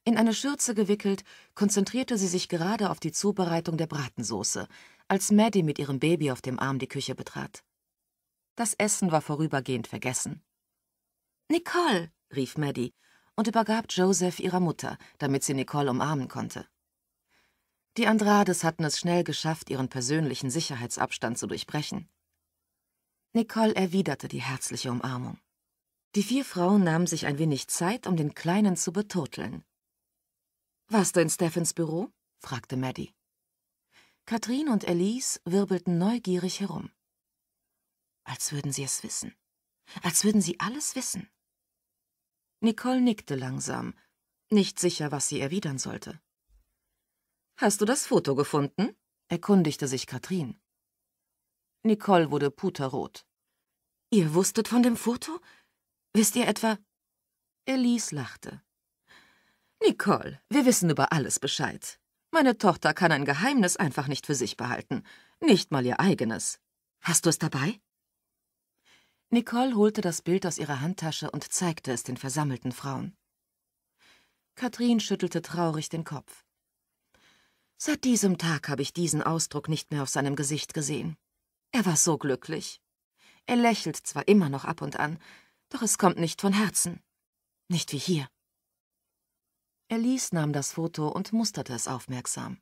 In eine Schürze gewickelt, konzentrierte sie sich gerade auf die Zubereitung der Bratensoße, als Maddie mit ihrem Baby auf dem Arm die Küche betrat. Das Essen war vorübergehend vergessen. Nicole, rief Maddie und übergab Joseph ihrer Mutter, damit sie Nicole umarmen konnte. Die Andrades hatten es schnell geschafft, ihren persönlichen Sicherheitsabstand zu durchbrechen. Nicole erwiderte die herzliche Umarmung. Die vier Frauen nahmen sich ein wenig Zeit, um den Kleinen zu betuteln. Warst du in Steffens Büro? fragte Maddie. Katrin und Elise wirbelten neugierig herum. Als würden sie es wissen. Als würden sie alles wissen. Nicole nickte langsam, nicht sicher, was sie erwidern sollte. Hast du das Foto gefunden? erkundigte sich Katrin. Nicole wurde puterrot. Ihr wusstet von dem Foto? Wisst ihr etwa? Elise lachte. Nicole, wir wissen über alles Bescheid. Meine Tochter kann ein Geheimnis einfach nicht für sich behalten. Nicht mal ihr eigenes. Hast du es dabei? Nicole holte das Bild aus ihrer Handtasche und zeigte es den versammelten Frauen. Kathrin schüttelte traurig den Kopf. Seit diesem Tag habe ich diesen Ausdruck nicht mehr auf seinem Gesicht gesehen. Er war so glücklich. Er lächelt zwar immer noch ab und an, doch es kommt nicht von Herzen. Nicht wie hier. Elise nahm das Foto und musterte es aufmerksam.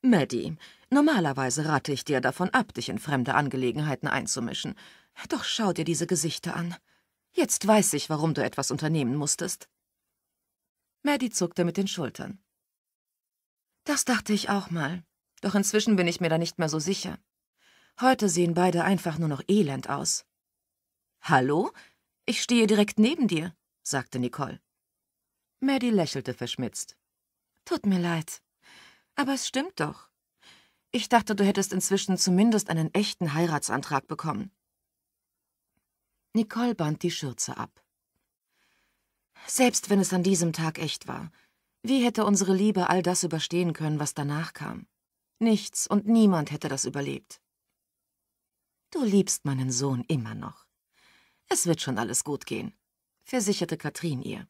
Maddie, normalerweise rate ich dir davon ab, dich in fremde Angelegenheiten einzumischen. Doch schau dir diese Gesichter an. Jetzt weiß ich, warum du etwas unternehmen musstest. Maddie zuckte mit den Schultern. Das dachte ich auch mal. Doch inzwischen bin ich mir da nicht mehr so sicher. Heute sehen beide einfach nur noch elend aus. Hallo? Ich stehe direkt neben dir, sagte Nicole. Maddie lächelte verschmitzt. Tut mir leid. Aber es stimmt doch. Ich dachte, du hättest inzwischen zumindest einen echten Heiratsantrag bekommen. Nicole band die Schürze ab. Selbst wenn es an diesem Tag echt war, wie hätte unsere Liebe all das überstehen können, was danach kam? Nichts und niemand hätte das überlebt. Du liebst meinen Sohn immer noch. Es wird schon alles gut gehen, versicherte Katrin ihr.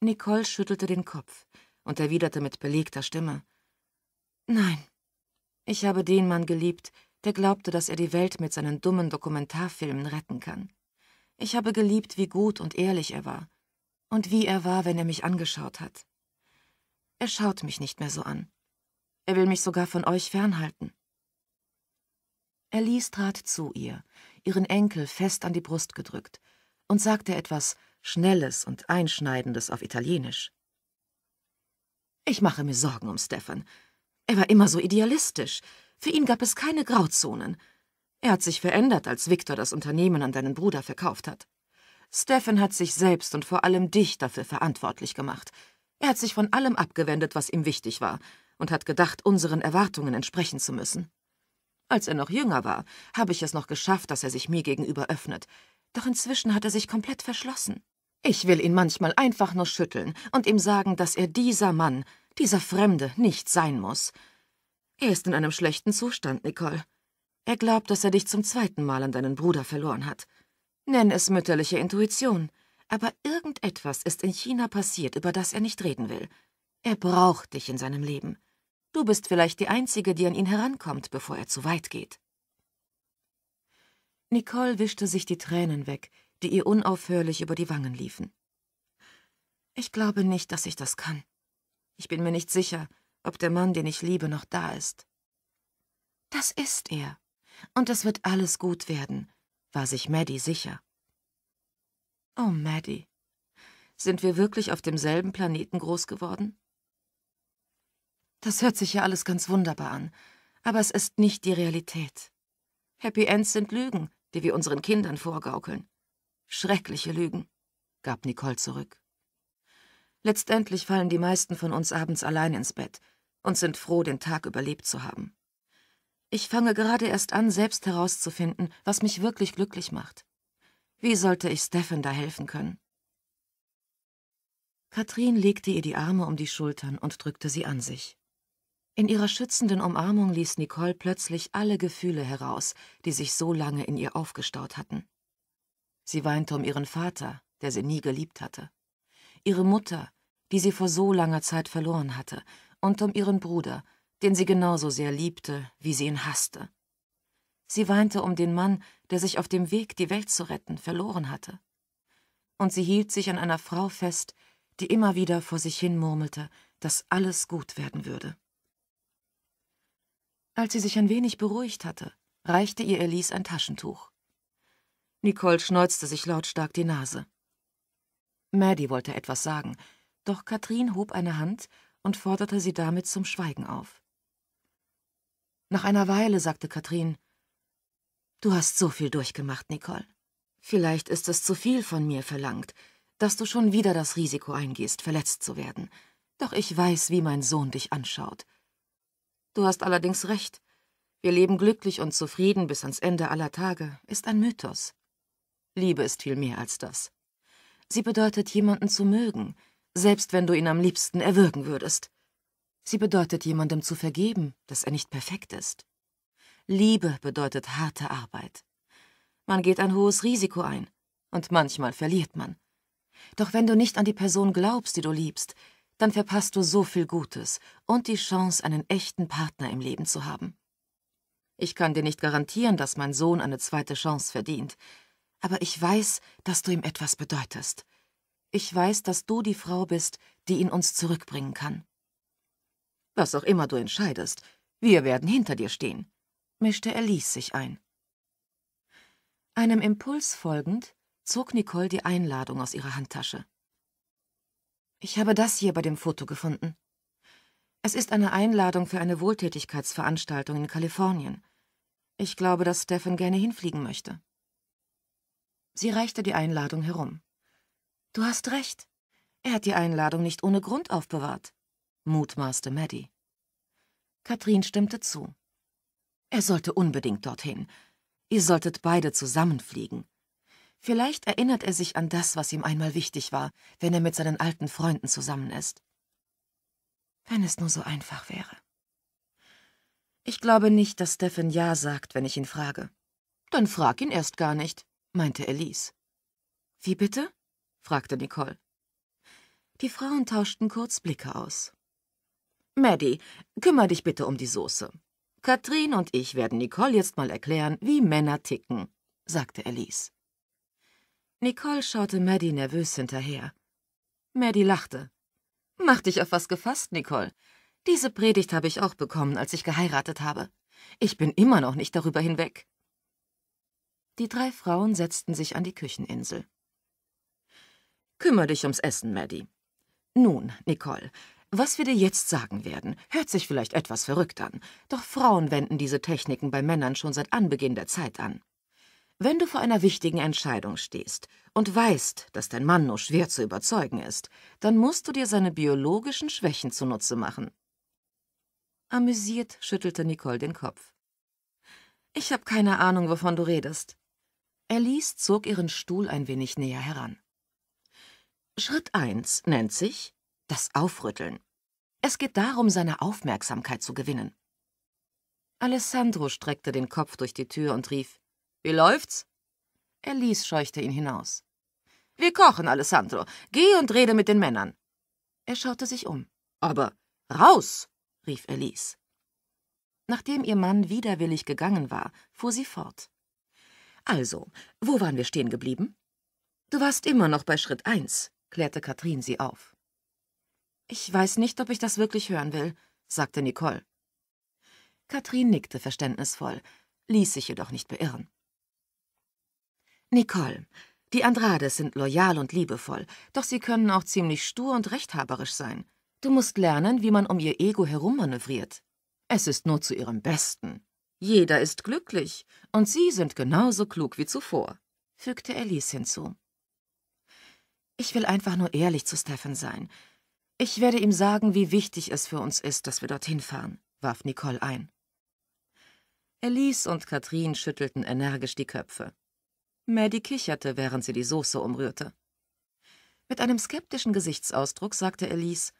Nicole schüttelte den Kopf und erwiderte mit belegter Stimme: Nein, ich habe den Mann geliebt, der glaubte, dass er die Welt mit seinen dummen Dokumentarfilmen retten kann. Ich habe geliebt, wie gut und ehrlich er war. Und wie er war, wenn er mich angeschaut hat. Er schaut mich nicht mehr so an. Er will mich sogar von euch fernhalten. Elise trat zu ihr, ihren Enkel fest an die Brust gedrückt, und sagte etwas Schnelles und Einschneidendes auf Italienisch. Ich mache mir Sorgen um Stefan. Er war immer so idealistisch. Für ihn gab es keine Grauzonen. Er hat sich verändert, als Viktor das Unternehmen an deinen Bruder verkauft hat. Stefan hat sich selbst und vor allem dich dafür verantwortlich gemacht. Er hat sich von allem abgewendet, was ihm wichtig war, und hat gedacht, unseren Erwartungen entsprechen zu müssen. Als er noch jünger war, habe ich es noch geschafft, dass er sich mir gegenüber öffnet. Doch inzwischen hat er sich komplett verschlossen. Ich will ihn manchmal einfach nur schütteln und ihm sagen, dass er dieser Mann, dieser Fremde, nicht sein muss. Er ist in einem schlechten Zustand, Nicole. Er glaubt, dass er dich zum zweiten Mal an deinen Bruder verloren hat. Nenn es mütterliche Intuition. Aber irgendetwas ist in China passiert, über das er nicht reden will. Er braucht dich in seinem Leben. Du bist vielleicht die Einzige, die an ihn herankommt, bevor er zu weit geht. Nicole wischte sich die Tränen weg, die ihr unaufhörlich über die Wangen liefen. Ich glaube nicht, dass ich das kann. Ich bin mir nicht sicher, ob der Mann, den ich liebe, noch da ist. Das ist er. Und es wird alles gut werden, war sich Maddie sicher. Oh, Maddie. Sind wir wirklich auf demselben Planeten groß geworden? Das hört sich ja alles ganz wunderbar an, aber es ist nicht die Realität. Happy Ends sind Lügen, die wir unseren Kindern vorgaukeln. Schreckliche Lügen, gab Nicole zurück. Letztendlich fallen die meisten von uns abends allein ins Bett und sind froh, den Tag überlebt zu haben. Ich fange gerade erst an, selbst herauszufinden, was mich wirklich glücklich macht. Wie sollte ich Stefan da helfen können? Katrin legte ihr die Arme um die Schultern und drückte sie an sich. In ihrer schützenden Umarmung ließ Nicole plötzlich alle Gefühle heraus, die sich so lange in ihr aufgestaut hatten. Sie weinte um ihren Vater, der sie nie geliebt hatte, ihre Mutter, die sie vor so langer Zeit verloren hatte, und um ihren Bruder, den sie genauso sehr liebte, wie sie ihn hasste. Sie weinte um den Mann, der sich auf dem Weg, die Welt zu retten, verloren hatte. Und sie hielt sich an einer Frau fest, die immer wieder vor sich hin murmelte, dass alles gut werden würde. Als sie sich ein wenig beruhigt hatte, reichte ihr Elise ein Taschentuch. Nicole schneuzte sich lautstark die Nase. Maddie wollte etwas sagen, doch Katrin hob eine Hand und forderte sie damit zum Schweigen auf. Nach einer Weile sagte Katrin, Du hast so viel durchgemacht, Nicole. Vielleicht ist es zu viel von mir verlangt, dass du schon wieder das Risiko eingehst, verletzt zu werden. Doch ich weiß, wie mein Sohn dich anschaut. Du hast allerdings recht. Wir leben glücklich und zufrieden bis ans Ende aller Tage, ist ein Mythos. Liebe ist viel mehr als das. Sie bedeutet, jemanden zu mögen, selbst wenn du ihn am liebsten erwürgen würdest. Sie bedeutet, jemandem zu vergeben, dass er nicht perfekt ist. Liebe bedeutet harte Arbeit. Man geht ein hohes Risiko ein und manchmal verliert man. Doch wenn du nicht an die Person glaubst, die du liebst, dann verpasst du so viel Gutes und die Chance, einen echten Partner im Leben zu haben. Ich kann dir nicht garantieren, dass mein Sohn eine zweite Chance verdient, aber ich weiß, dass du ihm etwas bedeutest. Ich weiß, dass du die Frau bist, die ihn uns zurückbringen kann. Was auch immer du entscheidest, wir werden hinter dir stehen, mischte Elise sich ein. Einem Impuls folgend zog Nicole die Einladung aus ihrer Handtasche. Ich habe das hier bei dem Foto gefunden. Es ist eine Einladung für eine Wohltätigkeitsveranstaltung in Kalifornien. Ich glaube, dass Stefan gerne hinfliegen möchte. Sie reichte die Einladung herum. Du hast recht. Er hat die Einladung nicht ohne Grund aufbewahrt, mutmaßte Maddie. Katrin stimmte zu. Er sollte unbedingt dorthin. Ihr solltet beide zusammenfliegen. Vielleicht erinnert er sich an das, was ihm einmal wichtig war, wenn er mit seinen alten Freunden zusammen ist. Wenn es nur so einfach wäre. Ich glaube nicht, dass Stefan Ja sagt, wenn ich ihn frage. Dann frag ihn erst gar nicht, meinte Elise. Wie bitte? fragte Nicole. Die Frauen tauschten kurz Blicke aus. Maddie, kümmere dich bitte um die Soße. Kathrin und ich werden Nicole jetzt mal erklären, wie Männer ticken, sagte Elise. Nicole schaute Maddie nervös hinterher. Maddie lachte. Mach dich auf was gefasst, Nicole. Diese Predigt habe ich auch bekommen, als ich geheiratet habe. Ich bin immer noch nicht darüber hinweg. Die drei Frauen setzten sich an die Kücheninsel. Kümmer dich ums Essen, Maddie. Nun, Nicole, was wir dir jetzt sagen werden, hört sich vielleicht etwas verrückt an, doch Frauen wenden diese Techniken bei Männern schon seit Anbeginn der Zeit an. Wenn du vor einer wichtigen Entscheidung stehst und weißt, dass dein Mann nur schwer zu überzeugen ist, dann musst du dir seine biologischen Schwächen zunutze machen. Amüsiert schüttelte Nicole den Kopf. Ich habe keine Ahnung, wovon du redest. Elise zog ihren Stuhl ein wenig näher heran. Schritt 1 nennt sich das Aufrütteln. Es geht darum, seine Aufmerksamkeit zu gewinnen. Alessandro streckte den Kopf durch die Tür und rief, wie läuft's? Elise scheuchte ihn hinaus. Wir kochen, Alessandro. Geh und rede mit den Männern. Er schaute sich um. Aber raus! rief Elise. Nachdem ihr Mann widerwillig gegangen war, fuhr sie fort. Also, wo waren wir stehen geblieben? Du warst immer noch bei Schritt eins, klärte Katrin sie auf. Ich weiß nicht, ob ich das wirklich hören will, sagte Nicole. Katrin nickte verständnisvoll, ließ sich jedoch nicht beirren. Nicole, die Andrades sind loyal und liebevoll, doch sie können auch ziemlich stur und rechthaberisch sein. Du musst lernen, wie man um ihr Ego herummanövriert. Es ist nur zu ihrem Besten. Jeder ist glücklich, und sie sind genauso klug wie zuvor, fügte Elise hinzu. Ich will einfach nur ehrlich zu Stefan sein. Ich werde ihm sagen, wie wichtig es für uns ist, dass wir dorthin fahren, warf Nicole ein. Elise und Katrin schüttelten energisch die Köpfe. Maddie kicherte, während sie die Soße umrührte. Mit einem skeptischen Gesichtsausdruck sagte Elise,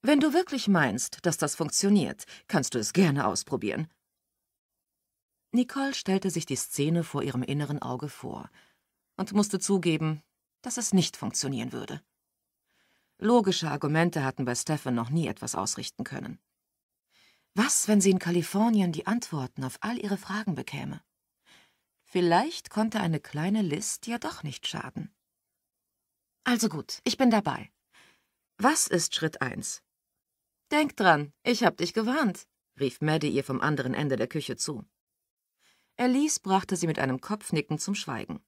wenn du wirklich meinst, dass das funktioniert, kannst du es gerne ausprobieren. Nicole stellte sich die Szene vor ihrem inneren Auge vor und musste zugeben, dass es nicht funktionieren würde. Logische Argumente hatten bei Stefan noch nie etwas ausrichten können. Was, wenn sie in Kalifornien die Antworten auf all ihre Fragen bekäme? Vielleicht konnte eine kleine List ja doch nicht schaden. Also gut, ich bin dabei. Was ist Schritt 1? Denk dran, ich hab dich gewarnt, rief Maddie ihr vom anderen Ende der Küche zu. Elise brachte sie mit einem Kopfnicken zum Schweigen.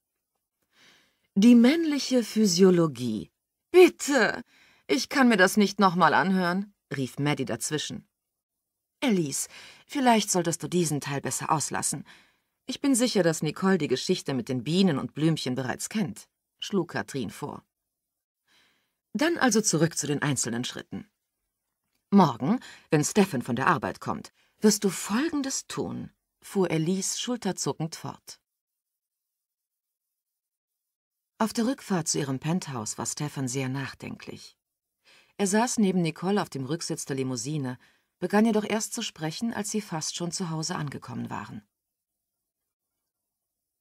Die männliche Physiologie. Bitte! Ich kann mir das nicht nochmal anhören, rief Maddie dazwischen. Elise, vielleicht solltest du diesen Teil besser auslassen. Ich bin sicher, dass Nicole die Geschichte mit den Bienen und Blümchen bereits kennt, schlug Katrin vor. Dann also zurück zu den einzelnen Schritten. Morgen, wenn Stefan von der Arbeit kommt, wirst du Folgendes tun, fuhr Elise schulterzuckend fort. Auf der Rückfahrt zu ihrem Penthouse war Stefan sehr nachdenklich. Er saß neben Nicole auf dem Rücksitz der Limousine, begann jedoch erst zu sprechen, als sie fast schon zu Hause angekommen waren.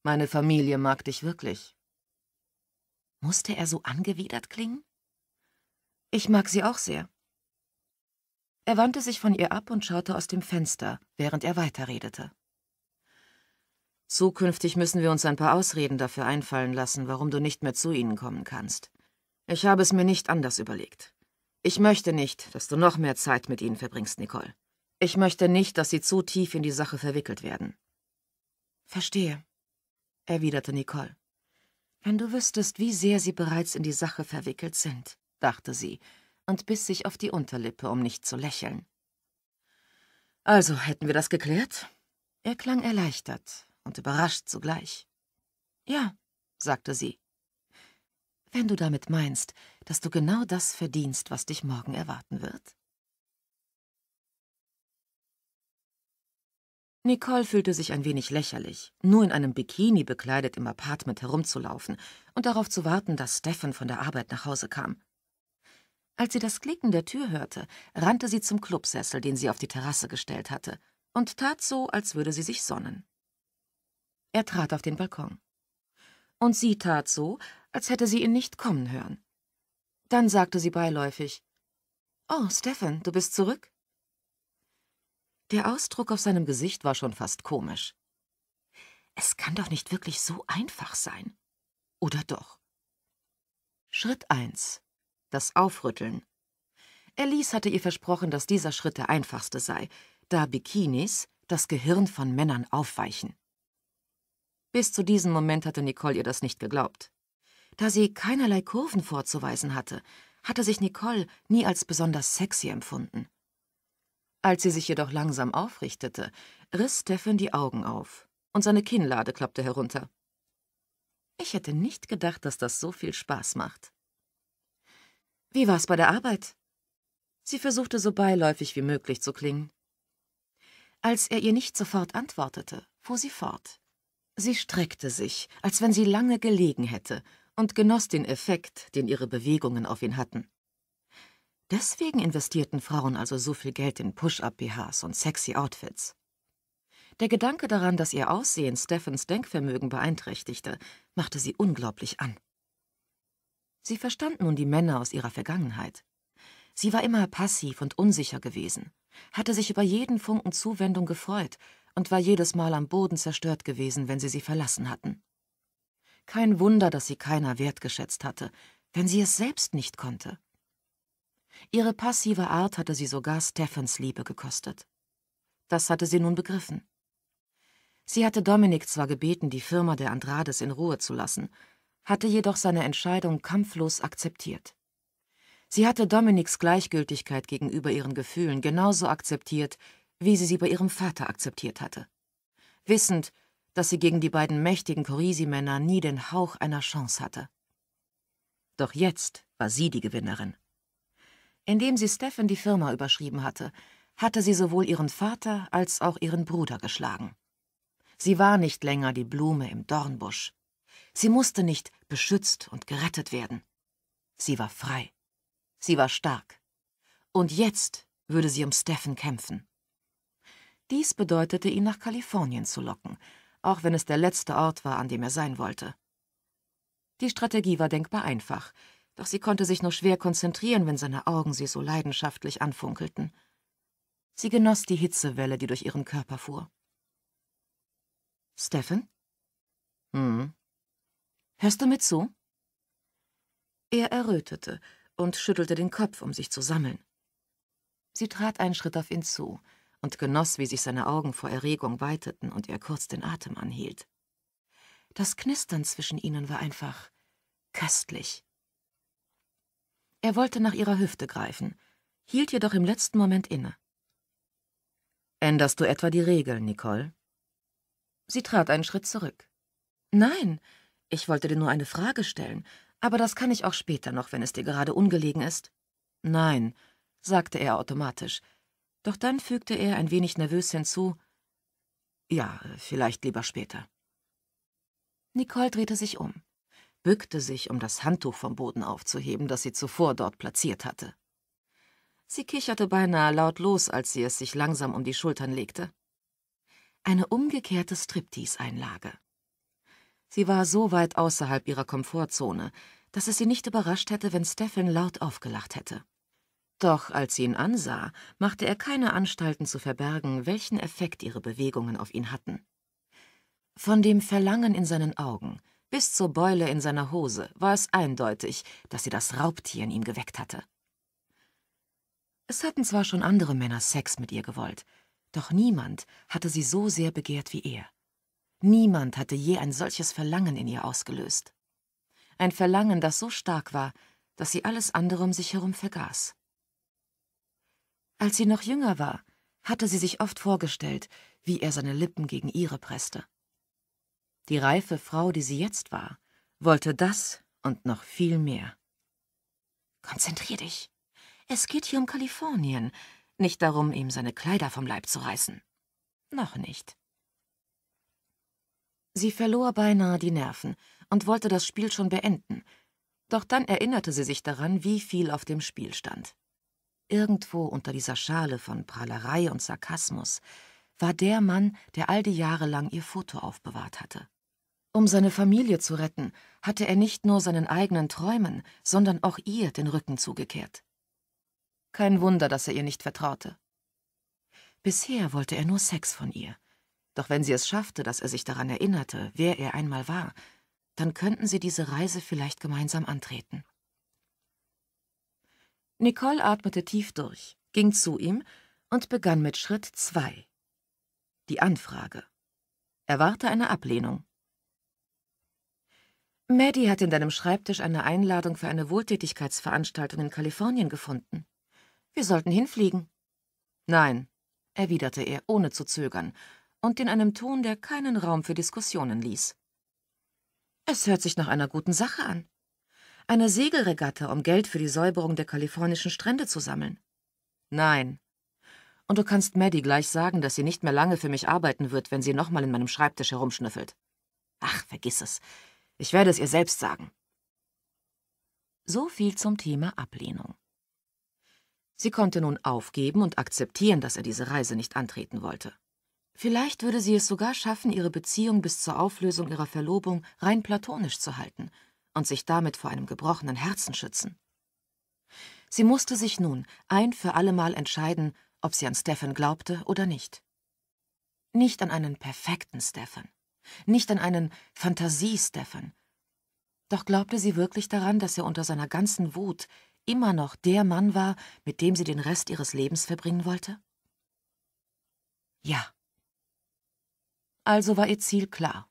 Meine Familie mag dich wirklich. Musste er so angewidert klingen? Ich mag sie auch sehr. Er wandte sich von ihr ab und schaute aus dem Fenster, während er weiterredete. Zukünftig müssen wir uns ein paar Ausreden dafür einfallen lassen, warum du nicht mehr zu ihnen kommen kannst. Ich habe es mir nicht anders überlegt. Ich möchte nicht, dass du noch mehr Zeit mit ihnen verbringst, Nicole. Ich möchte nicht, dass sie zu tief in die Sache verwickelt werden. Verstehe erwiderte Nicole. Wenn du wüsstest, wie sehr sie bereits in die Sache verwickelt sind, dachte sie und biss sich auf die Unterlippe, um nicht zu lächeln. Also hätten wir das geklärt? Er klang erleichtert und überrascht zugleich. Ja, sagte sie. Wenn du damit meinst, dass du genau das verdienst, was dich morgen erwarten wird. Nicole fühlte sich ein wenig lächerlich, nur in einem Bikini bekleidet im Apartment herumzulaufen und darauf zu warten, dass Stefan von der Arbeit nach Hause kam. Als sie das Klicken der Tür hörte, rannte sie zum Clubsessel, den sie auf die Terrasse gestellt hatte, und tat so, als würde sie sich sonnen. Er trat auf den Balkon. Und sie tat so, als hätte sie ihn nicht kommen hören. Dann sagte sie beiläufig, »Oh, Stefan, du bist zurück?« der Ausdruck auf seinem Gesicht war schon fast komisch. Es kann doch nicht wirklich so einfach sein. Oder doch? Schritt 1. Das Aufrütteln. Elise hatte ihr versprochen, dass dieser Schritt der einfachste sei, da Bikinis das Gehirn von Männern aufweichen. Bis zu diesem Moment hatte Nicole ihr das nicht geglaubt. Da sie keinerlei Kurven vorzuweisen hatte, hatte sich Nicole nie als besonders sexy empfunden. Als sie sich jedoch langsam aufrichtete, riss Steffen die Augen auf und seine Kinnlade klappte herunter. Ich hätte nicht gedacht, dass das so viel Spaß macht. Wie war's bei der Arbeit? Sie versuchte so beiläufig wie möglich zu klingen. Als er ihr nicht sofort antwortete, fuhr sie fort. Sie streckte sich, als wenn sie lange gelegen hätte, und genoss den Effekt, den ihre Bewegungen auf ihn hatten. Deswegen investierten Frauen also so viel Geld in Push-up-BHs und sexy Outfits. Der Gedanke daran, dass ihr Aussehen Steffens Denkvermögen beeinträchtigte, machte sie unglaublich an. Sie verstand nun die Männer aus ihrer Vergangenheit. Sie war immer passiv und unsicher gewesen, hatte sich über jeden Funken Zuwendung gefreut und war jedes Mal am Boden zerstört gewesen, wenn sie sie verlassen hatten. Kein Wunder, dass sie keiner wertgeschätzt hatte, wenn sie es selbst nicht konnte. Ihre passive Art hatte sie sogar Steffens Liebe gekostet. Das hatte sie nun begriffen. Sie hatte Dominik zwar gebeten, die Firma der Andrades in Ruhe zu lassen, hatte jedoch seine Entscheidung kampflos akzeptiert. Sie hatte Dominiks Gleichgültigkeit gegenüber ihren Gefühlen genauso akzeptiert, wie sie sie bei ihrem Vater akzeptiert hatte. Wissend, dass sie gegen die beiden mächtigen Corisi-Männer nie den Hauch einer Chance hatte. Doch jetzt war sie die Gewinnerin. Indem sie Steffen die Firma überschrieben hatte, hatte sie sowohl ihren Vater als auch ihren Bruder geschlagen. Sie war nicht länger die Blume im Dornbusch. Sie musste nicht beschützt und gerettet werden. Sie war frei. Sie war stark. Und jetzt würde sie um Steffen kämpfen. Dies bedeutete, ihn nach Kalifornien zu locken, auch wenn es der letzte Ort war, an dem er sein wollte. Die Strategie war denkbar einfach doch sie konnte sich nur schwer konzentrieren, wenn seine Augen sie so leidenschaftlich anfunkelten. Sie genoss die Hitzewelle, die durch ihren Körper fuhr. Stephen? Hm. Hörst du mit zu? Er errötete und schüttelte den Kopf, um sich zu sammeln. Sie trat einen Schritt auf ihn zu und genoss, wie sich seine Augen vor Erregung weiteten und er kurz den Atem anhielt. Das Knistern zwischen ihnen war einfach köstlich. Er wollte nach ihrer Hüfte greifen, hielt jedoch im letzten Moment inne. Änderst du etwa die Regeln, Nicole? Sie trat einen Schritt zurück. Nein, ich wollte dir nur eine Frage stellen, aber das kann ich auch später noch, wenn es dir gerade ungelegen ist. Nein, sagte er automatisch, doch dann fügte er ein wenig nervös hinzu Ja, vielleicht lieber später. Nicole drehte sich um bückte sich, um das Handtuch vom Boden aufzuheben, das sie zuvor dort platziert hatte. Sie kicherte beinahe lautlos, als sie es sich langsam um die Schultern legte. Eine umgekehrte Striptease-Einlage. Sie war so weit außerhalb ihrer Komfortzone, dass es sie nicht überrascht hätte, wenn Stephen laut aufgelacht hätte. Doch als sie ihn ansah, machte er keine Anstalten zu verbergen, welchen Effekt ihre Bewegungen auf ihn hatten. Von dem Verlangen in seinen Augen, bis zur Beule in seiner Hose war es eindeutig, dass sie das Raubtier in ihm geweckt hatte. Es hatten zwar schon andere Männer Sex mit ihr gewollt, doch niemand hatte sie so sehr begehrt wie er. Niemand hatte je ein solches Verlangen in ihr ausgelöst. Ein Verlangen, das so stark war, dass sie alles andere um sich herum vergaß. Als sie noch jünger war, hatte sie sich oft vorgestellt, wie er seine Lippen gegen ihre presste. Die reife Frau, die sie jetzt war, wollte das und noch viel mehr. Konzentrier dich. Es geht hier um Kalifornien, nicht darum, ihm seine Kleider vom Leib zu reißen. Noch nicht. Sie verlor beinahe die Nerven und wollte das Spiel schon beenden, doch dann erinnerte sie sich daran, wie viel auf dem Spiel stand. Irgendwo unter dieser Schale von Prahlerei und Sarkasmus war der Mann, der all die Jahre lang ihr Foto aufbewahrt hatte. Um seine Familie zu retten, hatte er nicht nur seinen eigenen Träumen, sondern auch ihr den Rücken zugekehrt. Kein Wunder, dass er ihr nicht vertraute. Bisher wollte er nur Sex von ihr. Doch wenn sie es schaffte, dass er sich daran erinnerte, wer er einmal war, dann könnten sie diese Reise vielleicht gemeinsam antreten. Nicole atmete tief durch, ging zu ihm und begann mit Schritt zwei. Die Anfrage. Erwarte eine Ablehnung. Maddie hat in deinem Schreibtisch eine Einladung für eine Wohltätigkeitsveranstaltung in Kalifornien gefunden. Wir sollten hinfliegen. Nein, erwiderte er, ohne zu zögern, und in einem Ton, der keinen Raum für Diskussionen ließ. Es hört sich nach einer guten Sache an. Eine Segelregatta, um Geld für die Säuberung der kalifornischen Strände zu sammeln. Nein. Und du kannst Maddie gleich sagen, dass sie nicht mehr lange für mich arbeiten wird, wenn sie nochmal in meinem Schreibtisch herumschnüffelt. Ach, vergiss es. Ich werde es ihr selbst sagen. So viel zum Thema Ablehnung. Sie konnte nun aufgeben und akzeptieren, dass er diese Reise nicht antreten wollte. Vielleicht würde sie es sogar schaffen, ihre Beziehung bis zur Auflösung ihrer Verlobung rein platonisch zu halten und sich damit vor einem gebrochenen Herzen schützen. Sie musste sich nun ein für allemal entscheiden, ob sie an Stefan glaubte oder nicht. Nicht an einen perfekten Stefan, nicht an einen Fantasie-Stefan. Doch glaubte sie wirklich daran, dass er unter seiner ganzen Wut immer noch der Mann war, mit dem sie den Rest ihres Lebens verbringen wollte? Ja. Also war ihr Ziel klar.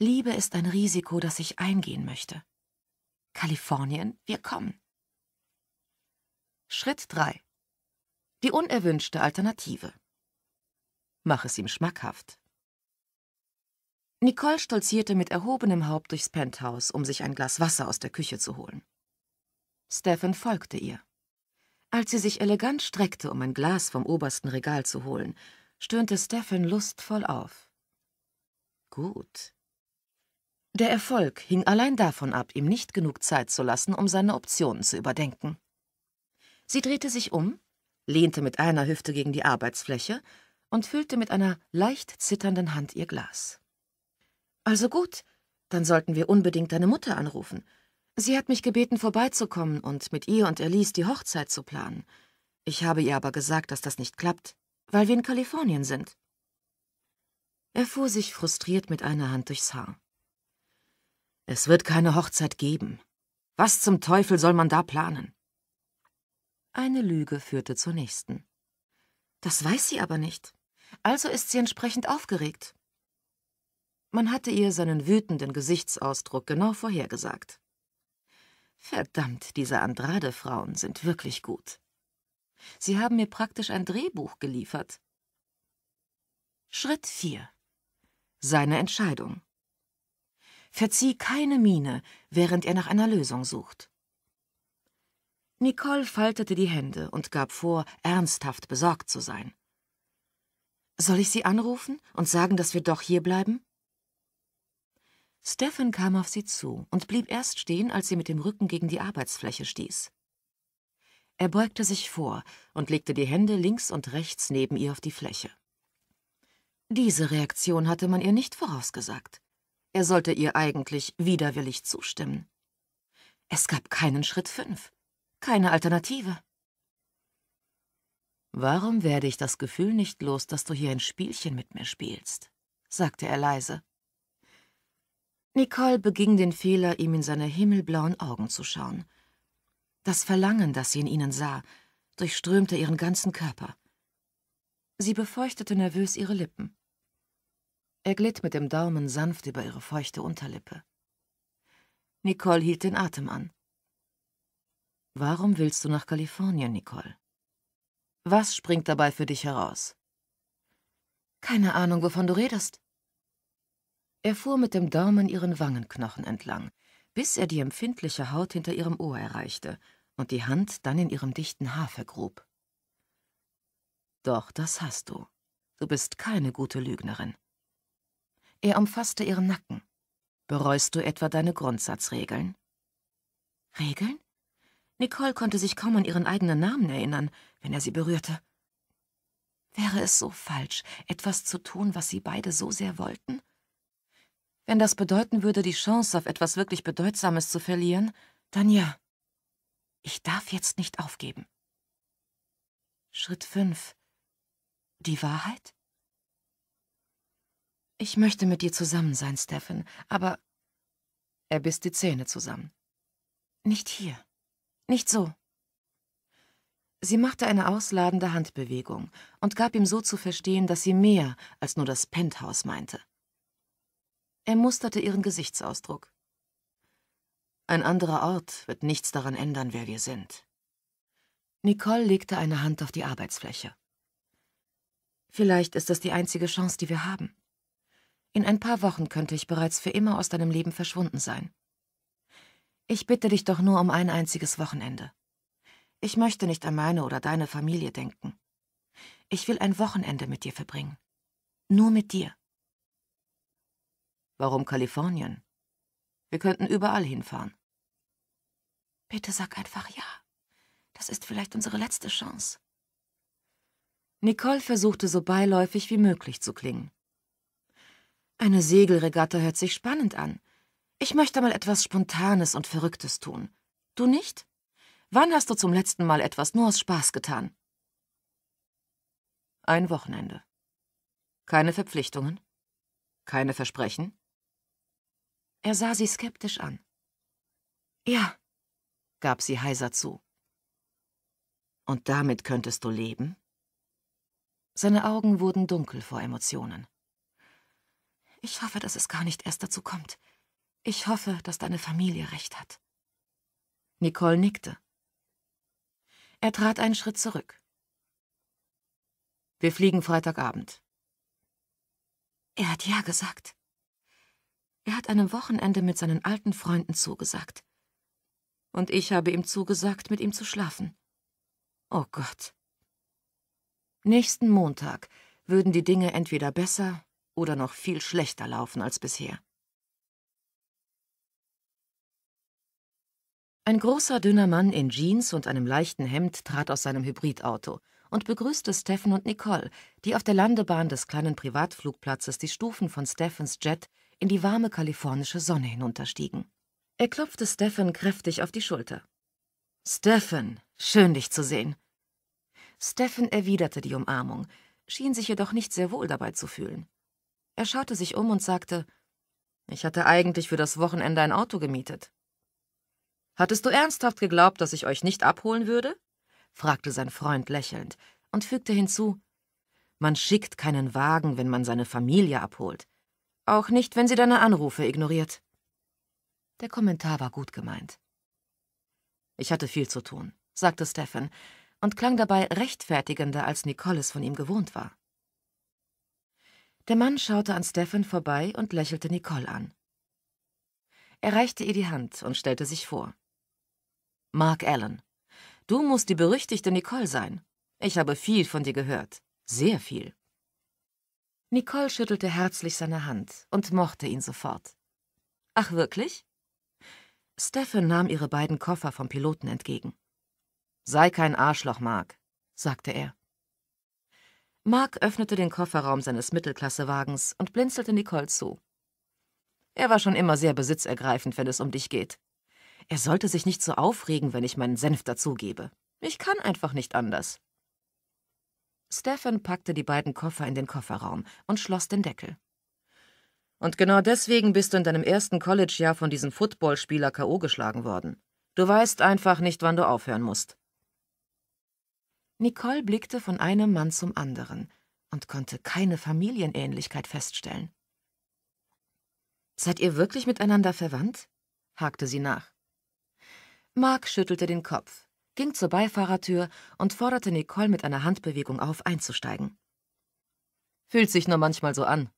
Liebe ist ein Risiko, das ich eingehen möchte. Kalifornien, wir kommen. Schritt 3. Die unerwünschte Alternative. Mach es ihm schmackhaft. Nicole stolzierte mit erhobenem Haupt durchs Penthouse, um sich ein Glas Wasser aus der Küche zu holen. Stephen folgte ihr. Als sie sich elegant streckte, um ein Glas vom obersten Regal zu holen, stöhnte Stephen lustvoll auf. Gut. Der Erfolg hing allein davon ab, ihm nicht genug Zeit zu lassen, um seine Optionen zu überdenken. Sie drehte sich um, lehnte mit einer Hüfte gegen die Arbeitsfläche und füllte mit einer leicht zitternden Hand ihr Glas. Also gut, dann sollten wir unbedingt deine Mutter anrufen. Sie hat mich gebeten, vorbeizukommen und mit ihr und Elise die Hochzeit zu planen. Ich habe ihr aber gesagt, dass das nicht klappt, weil wir in Kalifornien sind. Er fuhr sich frustriert mit einer Hand durchs Haar. Es wird keine Hochzeit geben. Was zum Teufel soll man da planen? Eine Lüge führte zur nächsten. Das weiß sie aber nicht. Also ist sie entsprechend aufgeregt. Man hatte ihr seinen wütenden Gesichtsausdruck genau vorhergesagt. Verdammt, diese Andrade-Frauen sind wirklich gut. Sie haben mir praktisch ein Drehbuch geliefert. Schritt 4. Seine Entscheidung. Verzieh keine Miene, während er nach einer Lösung sucht. Nicole faltete die Hände und gab vor, ernsthaft besorgt zu sein. Soll ich sie anrufen und sagen, dass wir doch hierbleiben? bleiben? Stefan kam auf sie zu und blieb erst stehen, als sie mit dem Rücken gegen die Arbeitsfläche stieß. Er beugte sich vor und legte die Hände links und rechts neben ihr auf die Fläche. Diese Reaktion hatte man ihr nicht vorausgesagt. Er sollte ihr eigentlich widerwillig zustimmen. Es gab keinen Schritt fünf, keine Alternative. Warum werde ich das Gefühl nicht los, dass du hier ein Spielchen mit mir spielst? sagte er leise. Nicole beging den Fehler, ihm in seine himmelblauen Augen zu schauen. Das Verlangen, das sie in ihnen sah, durchströmte ihren ganzen Körper. Sie befeuchtete nervös ihre Lippen. Er glitt mit dem Daumen sanft über ihre feuchte Unterlippe. Nicole hielt den Atem an. Warum willst du nach Kalifornien, Nicole? Was springt dabei für dich heraus? Keine Ahnung, wovon du redest. Er fuhr mit dem Daumen ihren Wangenknochen entlang, bis er die empfindliche Haut hinter ihrem Ohr erreichte und die Hand dann in ihrem dichten Haar vergrub. Doch, das hast du. Du bist keine gute Lügnerin. Er umfasste ihren Nacken. Bereust du etwa deine Grundsatzregeln? Regeln? Nicole konnte sich kaum an ihren eigenen Namen erinnern, wenn er sie berührte. Wäre es so falsch, etwas zu tun, was sie beide so sehr wollten? Wenn das bedeuten würde, die Chance auf etwas wirklich Bedeutsames zu verlieren, dann ja. Ich darf jetzt nicht aufgeben. Schritt 5. Die Wahrheit? Ich möchte mit dir zusammen sein, Stefan, aber... Er biss die Zähne zusammen. Nicht hier. Nicht so. Sie machte eine ausladende Handbewegung und gab ihm so zu verstehen, dass sie mehr als nur das Penthouse meinte. Er musterte ihren Gesichtsausdruck. Ein anderer Ort wird nichts daran ändern, wer wir sind. Nicole legte eine Hand auf die Arbeitsfläche. Vielleicht ist das die einzige Chance, die wir haben. In ein paar Wochen könnte ich bereits für immer aus deinem Leben verschwunden sein. Ich bitte dich doch nur um ein einziges Wochenende. Ich möchte nicht an meine oder deine Familie denken. Ich will ein Wochenende mit dir verbringen. Nur mit dir. Warum Kalifornien? Wir könnten überall hinfahren. Bitte sag einfach ja. Das ist vielleicht unsere letzte Chance. Nicole versuchte so beiläufig wie möglich zu klingen. Eine Segelregatta hört sich spannend an. Ich möchte mal etwas Spontanes und Verrücktes tun. Du nicht? Wann hast du zum letzten Mal etwas nur aus Spaß getan? Ein Wochenende. Keine Verpflichtungen? Keine Versprechen? Er sah sie skeptisch an. Ja, gab sie heiser zu. Und damit könntest du leben? Seine Augen wurden dunkel vor Emotionen. Ich hoffe, dass es gar nicht erst dazu kommt. Ich hoffe, dass deine Familie recht hat. Nicole nickte. Er trat einen Schritt zurück. Wir fliegen Freitagabend. Er hat ja gesagt. Er hat einem Wochenende mit seinen alten Freunden zugesagt. Und ich habe ihm zugesagt, mit ihm zu schlafen. Oh Gott. Nächsten Montag würden die Dinge entweder besser oder noch viel schlechter laufen als bisher. Ein großer, dünner Mann in Jeans und einem leichten Hemd trat aus seinem Hybridauto und begrüßte Steffen und Nicole, die auf der Landebahn des kleinen Privatflugplatzes die Stufen von Steffens Jet in die warme kalifornische Sonne hinunterstiegen. Er klopfte Stephen kräftig auf die Schulter. Stephen, schön dich zu sehen. Stephen erwiderte die Umarmung, schien sich jedoch nicht sehr wohl dabei zu fühlen. Er schaute sich um und sagte, ich hatte eigentlich für das Wochenende ein Auto gemietet. Hattest du ernsthaft geglaubt, dass ich euch nicht abholen würde? fragte sein Freund lächelnd und fügte hinzu, man schickt keinen Wagen, wenn man seine Familie abholt. Auch nicht, wenn sie deine Anrufe ignoriert. Der Kommentar war gut gemeint. Ich hatte viel zu tun, sagte Stefan und klang dabei rechtfertigender, als Nicoles von ihm gewohnt war. Der Mann schaute an Stefan vorbei und lächelte Nicole an. Er reichte ihr die Hand und stellte sich vor. Mark Allen, du musst die berüchtigte Nicole sein. Ich habe viel von dir gehört. Sehr viel. Nicole schüttelte herzlich seine Hand und mochte ihn sofort. Ach wirklich? Stephen nahm ihre beiden Koffer vom Piloten entgegen. Sei kein Arschloch, Mark, sagte er. Mark öffnete den Kofferraum seines Mittelklassewagens und blinzelte Nicole zu. Er war schon immer sehr besitzergreifend, wenn es um dich geht. Er sollte sich nicht so aufregen, wenn ich meinen Senf dazugebe. Ich kann einfach nicht anders. Stefan packte die beiden Koffer in den Kofferraum und schloss den Deckel. Und genau deswegen bist du in deinem ersten College-Jahr von diesem Footballspieler K.O. geschlagen worden. Du weißt einfach nicht, wann du aufhören musst. Nicole blickte von einem Mann zum anderen und konnte keine Familienähnlichkeit feststellen. Seid ihr wirklich miteinander verwandt? hakte sie nach. Mark schüttelte den Kopf ging zur Beifahrertür und forderte Nicole mit einer Handbewegung auf, einzusteigen. Fühlt sich nur manchmal so an.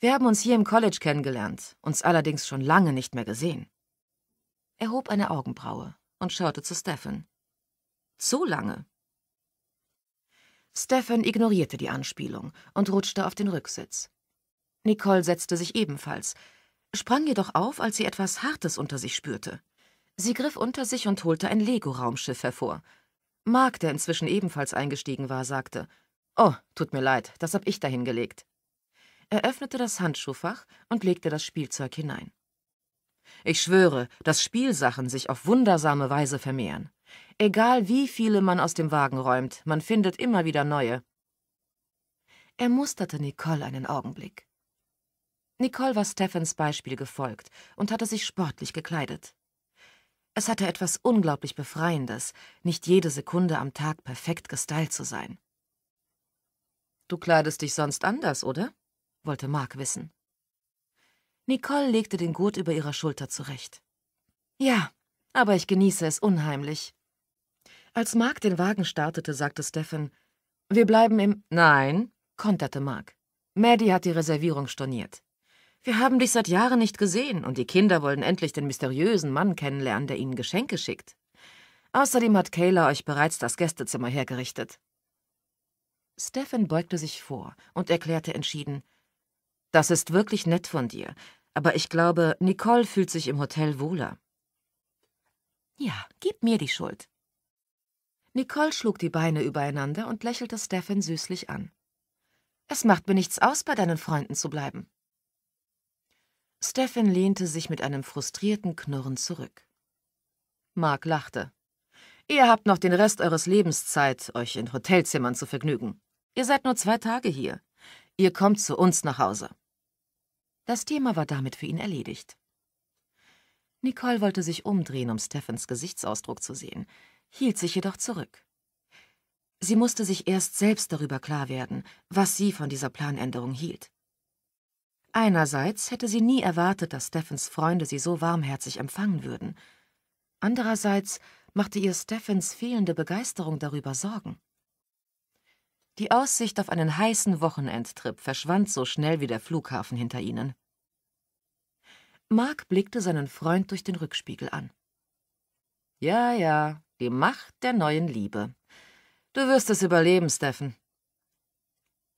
Wir haben uns hier im College kennengelernt, uns allerdings schon lange nicht mehr gesehen. Er hob eine Augenbraue und schaute zu Stefan. Zu lange. Stefan ignorierte die Anspielung und rutschte auf den Rücksitz. Nicole setzte sich ebenfalls, sprang jedoch auf, als sie etwas Hartes unter sich spürte. Sie griff unter sich und holte ein Lego-Raumschiff hervor. Mark, der inzwischen ebenfalls eingestiegen war, sagte, »Oh, tut mir leid, das hab ich dahin gelegt.« Er öffnete das Handschuhfach und legte das Spielzeug hinein. Ich schwöre, dass Spielsachen sich auf wundersame Weise vermehren. Egal wie viele man aus dem Wagen räumt, man findet immer wieder neue. Er musterte Nicole einen Augenblick. Nicole war Steffens Beispiel gefolgt und hatte sich sportlich gekleidet. Es hatte etwas unglaublich Befreiendes, nicht jede Sekunde am Tag perfekt gestylt zu sein. Du kleidest dich sonst anders, oder? wollte Mark wissen. Nicole legte den Gurt über ihrer Schulter zurecht. Ja, aber ich genieße es unheimlich. Als Mark den Wagen startete, sagte Stefan, wir bleiben im... Nein, konterte Mark. Maddie hat die Reservierung storniert. Wir haben dich seit Jahren nicht gesehen und die Kinder wollen endlich den mysteriösen Mann kennenlernen, der ihnen Geschenke schickt. Außerdem hat Kayla euch bereits das Gästezimmer hergerichtet. Stefan beugte sich vor und erklärte entschieden: Das ist wirklich nett von dir, aber ich glaube, Nicole fühlt sich im Hotel wohler. Ja, gib mir die Schuld. Nicole schlug die Beine übereinander und lächelte Stefan süßlich an. Es macht mir nichts aus, bei deinen Freunden zu bleiben. Stefan lehnte sich mit einem frustrierten Knurren zurück. Mark lachte. Ihr habt noch den Rest eures Lebens Zeit, euch in Hotelzimmern zu vergnügen. Ihr seid nur zwei Tage hier. Ihr kommt zu uns nach Hause. Das Thema war damit für ihn erledigt. Nicole wollte sich umdrehen, um Steffens Gesichtsausdruck zu sehen, hielt sich jedoch zurück. Sie musste sich erst selbst darüber klar werden, was sie von dieser Planänderung hielt. Einerseits hätte sie nie erwartet, dass Steffens Freunde sie so warmherzig empfangen würden. Andererseits machte ihr Steffens fehlende Begeisterung darüber Sorgen. Die Aussicht auf einen heißen Wochenendtrip verschwand so schnell wie der Flughafen hinter ihnen. Mark blickte seinen Freund durch den Rückspiegel an. Ja, ja, die Macht der neuen Liebe. Du wirst es überleben, Steffen.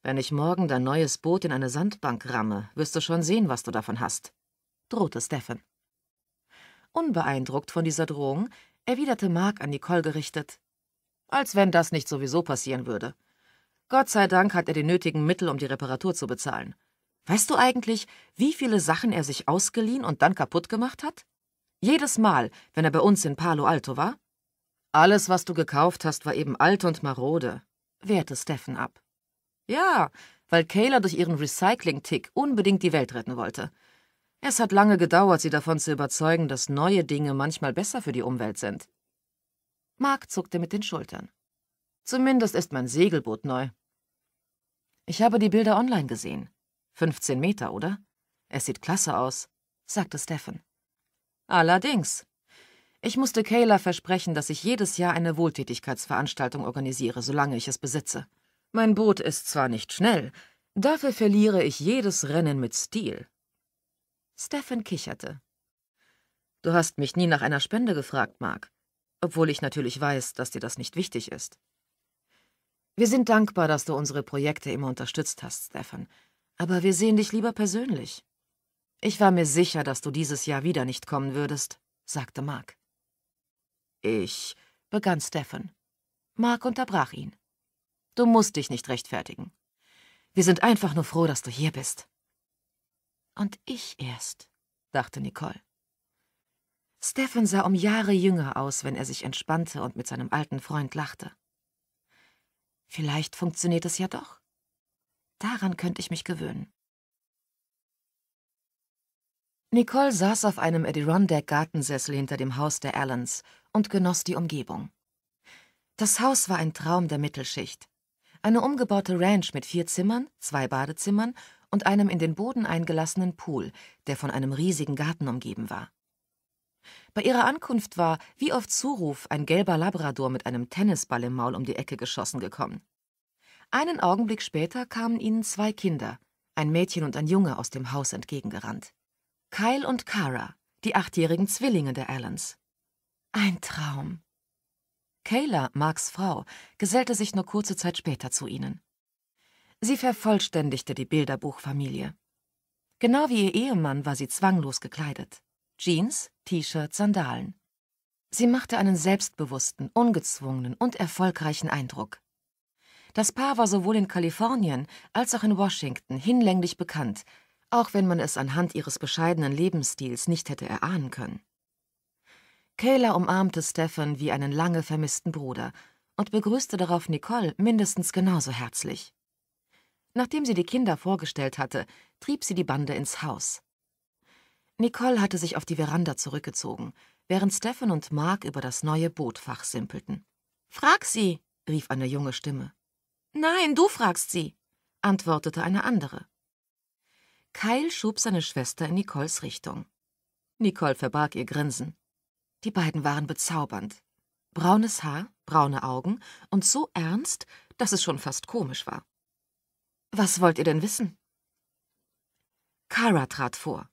Wenn ich morgen dein neues Boot in eine Sandbank ramme, wirst du schon sehen, was du davon hast, drohte Stephen. Unbeeindruckt von dieser Drohung erwiderte Mark an Nicole gerichtet, als wenn das nicht sowieso passieren würde. Gott sei Dank hat er die nötigen Mittel, um die Reparatur zu bezahlen. Weißt du eigentlich, wie viele Sachen er sich ausgeliehen und dann kaputt gemacht hat? Jedes Mal, wenn er bei uns in Palo Alto war? Alles, was du gekauft hast, war eben alt und marode, wehrte Steffen ab. Ja, weil Kayla durch ihren Recycling-Tick unbedingt die Welt retten wollte. Es hat lange gedauert, sie davon zu überzeugen, dass neue Dinge manchmal besser für die Umwelt sind. Mark zuckte mit den Schultern. Zumindest ist mein Segelboot neu. Ich habe die Bilder online gesehen. 15 Meter, oder? Es sieht klasse aus, sagte Stefan. Allerdings. Ich musste Kayla versprechen, dass ich jedes Jahr eine Wohltätigkeitsveranstaltung organisiere, solange ich es besitze. Mein Boot ist zwar nicht schnell, dafür verliere ich jedes Rennen mit Stil. Stefan kicherte. Du hast mich nie nach einer Spende gefragt, Mark, obwohl ich natürlich weiß, dass dir das nicht wichtig ist. Wir sind dankbar, dass du unsere Projekte immer unterstützt hast, Stefan, aber wir sehen dich lieber persönlich. Ich war mir sicher, dass du dieses Jahr wieder nicht kommen würdest, sagte Mark. Ich, begann Stefan. Mark unterbrach ihn. Du musst dich nicht rechtfertigen. Wir sind einfach nur froh, dass du hier bist. Und ich erst, dachte Nicole. Stephen sah um Jahre jünger aus, wenn er sich entspannte und mit seinem alten Freund lachte. Vielleicht funktioniert es ja doch. Daran könnte ich mich gewöhnen. Nicole saß auf einem Adirondack-Gartensessel hinter dem Haus der Allens und genoss die Umgebung. Das Haus war ein Traum der Mittelschicht, eine umgebaute Ranch mit vier Zimmern, zwei Badezimmern und einem in den Boden eingelassenen Pool, der von einem riesigen Garten umgeben war. Bei ihrer Ankunft war, wie oft Zuruf, ein gelber Labrador mit einem Tennisball im Maul um die Ecke geschossen gekommen. Einen Augenblick später kamen ihnen zwei Kinder, ein Mädchen und ein Junge, aus dem Haus entgegengerannt. Kyle und Kara, die achtjährigen Zwillinge der Allens. Ein Traum. Kayla, Marks Frau, gesellte sich nur kurze Zeit später zu ihnen. Sie vervollständigte die Bilderbuchfamilie. Genau wie ihr Ehemann war sie zwanglos gekleidet. Jeans, T-Shirt, Sandalen. Sie machte einen selbstbewussten, ungezwungenen und erfolgreichen Eindruck. Das Paar war sowohl in Kalifornien als auch in Washington hinlänglich bekannt, auch wenn man es anhand ihres bescheidenen Lebensstils nicht hätte erahnen können. Kayla umarmte Stefan wie einen lange vermissten Bruder und begrüßte darauf Nicole mindestens genauso herzlich. Nachdem sie die Kinder vorgestellt hatte, trieb sie die Bande ins Haus. Nicole hatte sich auf die Veranda zurückgezogen, während Stefan und Mark über das neue Bootfach simpelten. Frag sie, rief eine junge Stimme. Nein, du fragst sie, antwortete eine andere. Kyle schob seine Schwester in Nicoles Richtung. Nicole verbarg ihr Grinsen. Die beiden waren bezaubernd. Braunes Haar, braune Augen und so ernst, dass es schon fast komisch war. Was wollt ihr denn wissen? Kara trat vor.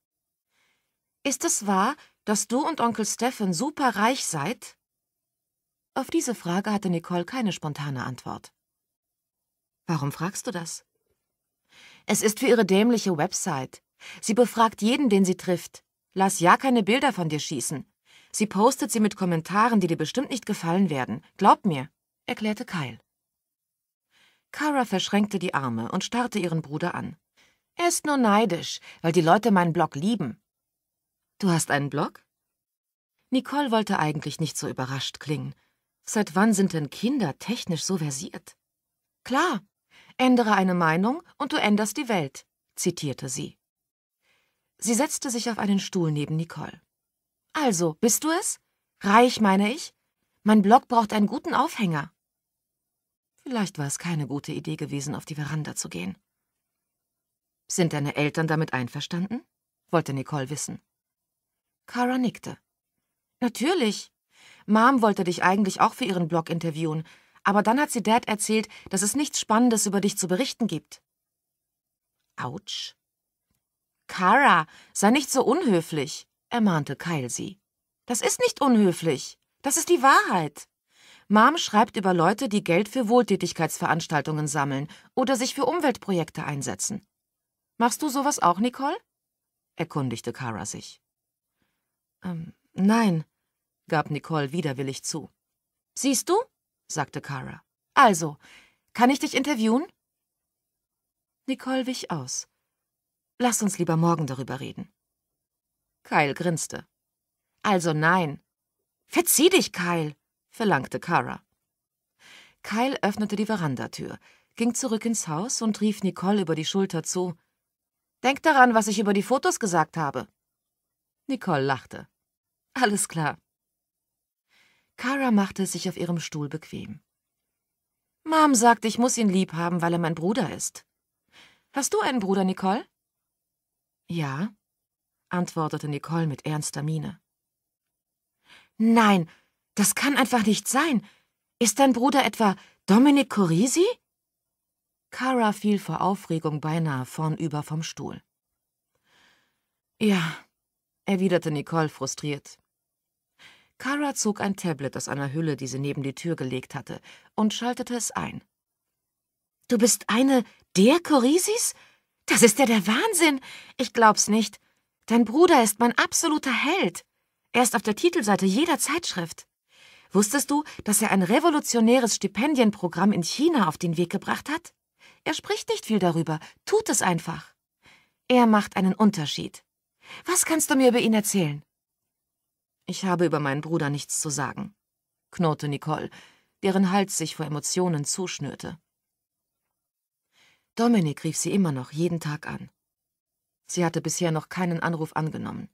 Ist es wahr, dass du und Onkel Stephen superreich seid? Auf diese Frage hatte Nicole keine spontane Antwort. Warum fragst du das? Es ist für ihre dämliche Website. Sie befragt jeden, den sie trifft. Lass ja keine Bilder von dir schießen. Sie postet sie mit Kommentaren, die dir bestimmt nicht gefallen werden. Glaub mir, erklärte Kyle. Kara verschränkte die Arme und starrte ihren Bruder an. Er ist nur neidisch, weil die Leute meinen Blog lieben. Du hast einen Blog? Nicole wollte eigentlich nicht so überrascht klingen. Seit wann sind denn Kinder technisch so versiert? Klar, ändere eine Meinung und du änderst die Welt, zitierte sie. Sie setzte sich auf einen Stuhl neben Nicole. Also, bist du es? Reich, meine ich? Mein Blog braucht einen guten Aufhänger. Vielleicht war es keine gute Idee gewesen, auf die Veranda zu gehen. Sind deine Eltern damit einverstanden? wollte Nicole wissen. Cara nickte. Natürlich. Mom wollte dich eigentlich auch für ihren Blog interviewen, aber dann hat sie Dad erzählt, dass es nichts Spannendes über dich zu berichten gibt. Autsch. Cara, sei nicht so unhöflich ermahnte Kyle sie. Das ist nicht unhöflich. Das ist die Wahrheit. Mom schreibt über Leute, die Geld für Wohltätigkeitsveranstaltungen sammeln oder sich für Umweltprojekte einsetzen. Machst du sowas auch, Nicole? erkundigte Kara sich. Ähm, nein, gab Nicole widerwillig zu. Siehst du? sagte Kara. Also, kann ich dich interviewen? Nicole wich aus. Lass uns lieber morgen darüber reden. Kyle grinste. Also nein. Verzieh dich, Kyle, verlangte Kara. Kyle öffnete die Verandatür, ging zurück ins Haus und rief Nicole über die Schulter zu. Denk daran, was ich über die Fotos gesagt habe. Nicole lachte. Alles klar. Kara machte es sich auf ihrem Stuhl bequem. Mom sagt, ich muss ihn lieb haben, weil er mein Bruder ist. Hast du einen Bruder, Nicole? Ja antwortete Nicole mit ernster Miene. Nein, das kann einfach nicht sein. Ist dein Bruder etwa Dominic Corisi? Cara fiel vor Aufregung beinahe vornüber vom Stuhl. Ja, erwiderte Nicole frustriert. Cara zog ein Tablet aus einer Hülle, die sie neben die Tür gelegt hatte, und schaltete es ein. Du bist eine der Corisis? Das ist ja der Wahnsinn! Ich glaub's nicht. Dein Bruder ist mein absoluter Held. Er ist auf der Titelseite jeder Zeitschrift. Wusstest du, dass er ein revolutionäres Stipendienprogramm in China auf den Weg gebracht hat? Er spricht nicht viel darüber, tut es einfach. Er macht einen Unterschied. Was kannst du mir über ihn erzählen? Ich habe über meinen Bruder nichts zu sagen, knurrte Nicole, deren Hals sich vor Emotionen zuschnürte. Dominik rief sie immer noch jeden Tag an. Sie hatte bisher noch keinen Anruf angenommen.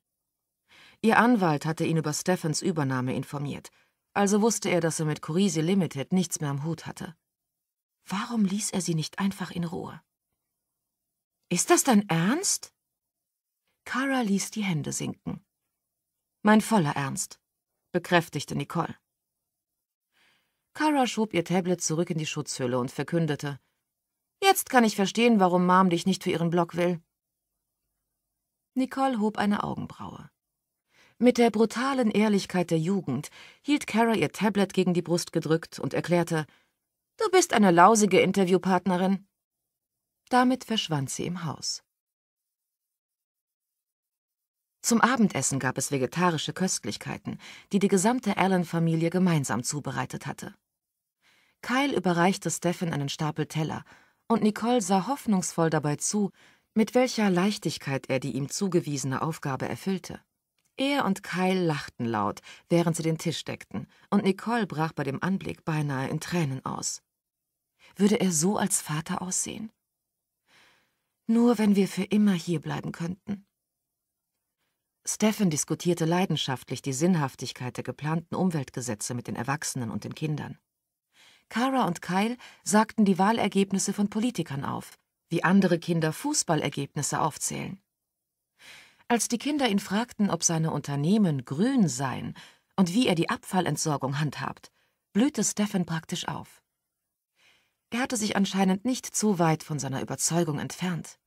Ihr Anwalt hatte ihn über Steffens Übernahme informiert, also wusste er, dass er mit Corisi Limited nichts mehr am Hut hatte. Warum ließ er sie nicht einfach in Ruhe? Ist das dein Ernst? Kara ließ die Hände sinken. Mein voller Ernst, bekräftigte Nicole. Kara schob ihr Tablet zurück in die Schutzhülle und verkündete: Jetzt kann ich verstehen, warum Mom dich nicht für ihren Blog will. Nicole hob eine Augenbraue. Mit der brutalen Ehrlichkeit der Jugend hielt Kara ihr Tablet gegen die Brust gedrückt und erklärte, Du bist eine lausige Interviewpartnerin. Damit verschwand sie im Haus. Zum Abendessen gab es vegetarische Köstlichkeiten, die die gesamte Allen-Familie gemeinsam zubereitet hatte. Kyle überreichte Stephen einen Stapel Teller, und Nicole sah hoffnungsvoll dabei zu, mit welcher Leichtigkeit er die ihm zugewiesene Aufgabe erfüllte. Er und Kyle lachten laut, während sie den Tisch deckten, und Nicole brach bei dem Anblick beinahe in Tränen aus. Würde er so als Vater aussehen? Nur wenn wir für immer hierbleiben könnten. Stephen diskutierte leidenschaftlich die Sinnhaftigkeit der geplanten Umweltgesetze mit den Erwachsenen und den Kindern. Kara und Kyle sagten die Wahlergebnisse von Politikern auf, wie andere Kinder Fußballergebnisse aufzählen. Als die Kinder ihn fragten, ob seine Unternehmen grün seien und wie er die Abfallentsorgung handhabt, blühte Stefan praktisch auf. Er hatte sich anscheinend nicht zu weit von seiner Überzeugung entfernt.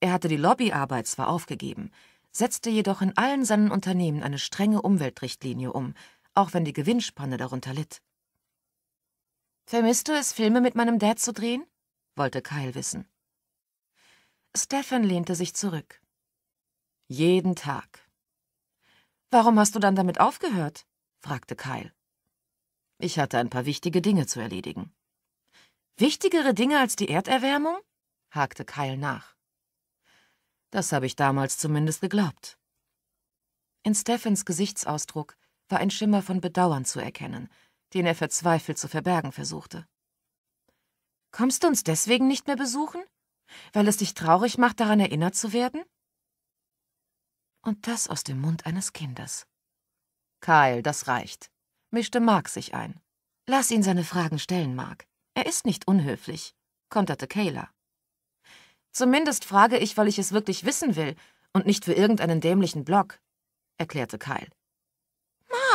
Er hatte die Lobbyarbeit zwar aufgegeben, setzte jedoch in allen seinen Unternehmen eine strenge Umweltrichtlinie um, auch wenn die Gewinnspanne darunter litt. Vermisst du es, Filme mit meinem Dad zu drehen? wollte Kyle wissen. Stefan lehnte sich zurück. Jeden Tag. Warum hast du dann damit aufgehört? fragte Kyle. Ich hatte ein paar wichtige Dinge zu erledigen. Wichtigere Dinge als die Erderwärmung? hakte Kyle nach. Das habe ich damals zumindest geglaubt. In Steffens Gesichtsausdruck war ein Schimmer von Bedauern zu erkennen, den er verzweifelt zu verbergen versuchte. Kommst du uns deswegen nicht mehr besuchen? Weil es dich traurig macht, daran erinnert zu werden? Und das aus dem Mund eines Kindes. Kyle, das reicht, mischte Mark sich ein. Lass ihn seine Fragen stellen, Mark. Er ist nicht unhöflich, konterte Kayla. Zumindest frage ich, weil ich es wirklich wissen will und nicht für irgendeinen dämlichen Blog, erklärte Kyle.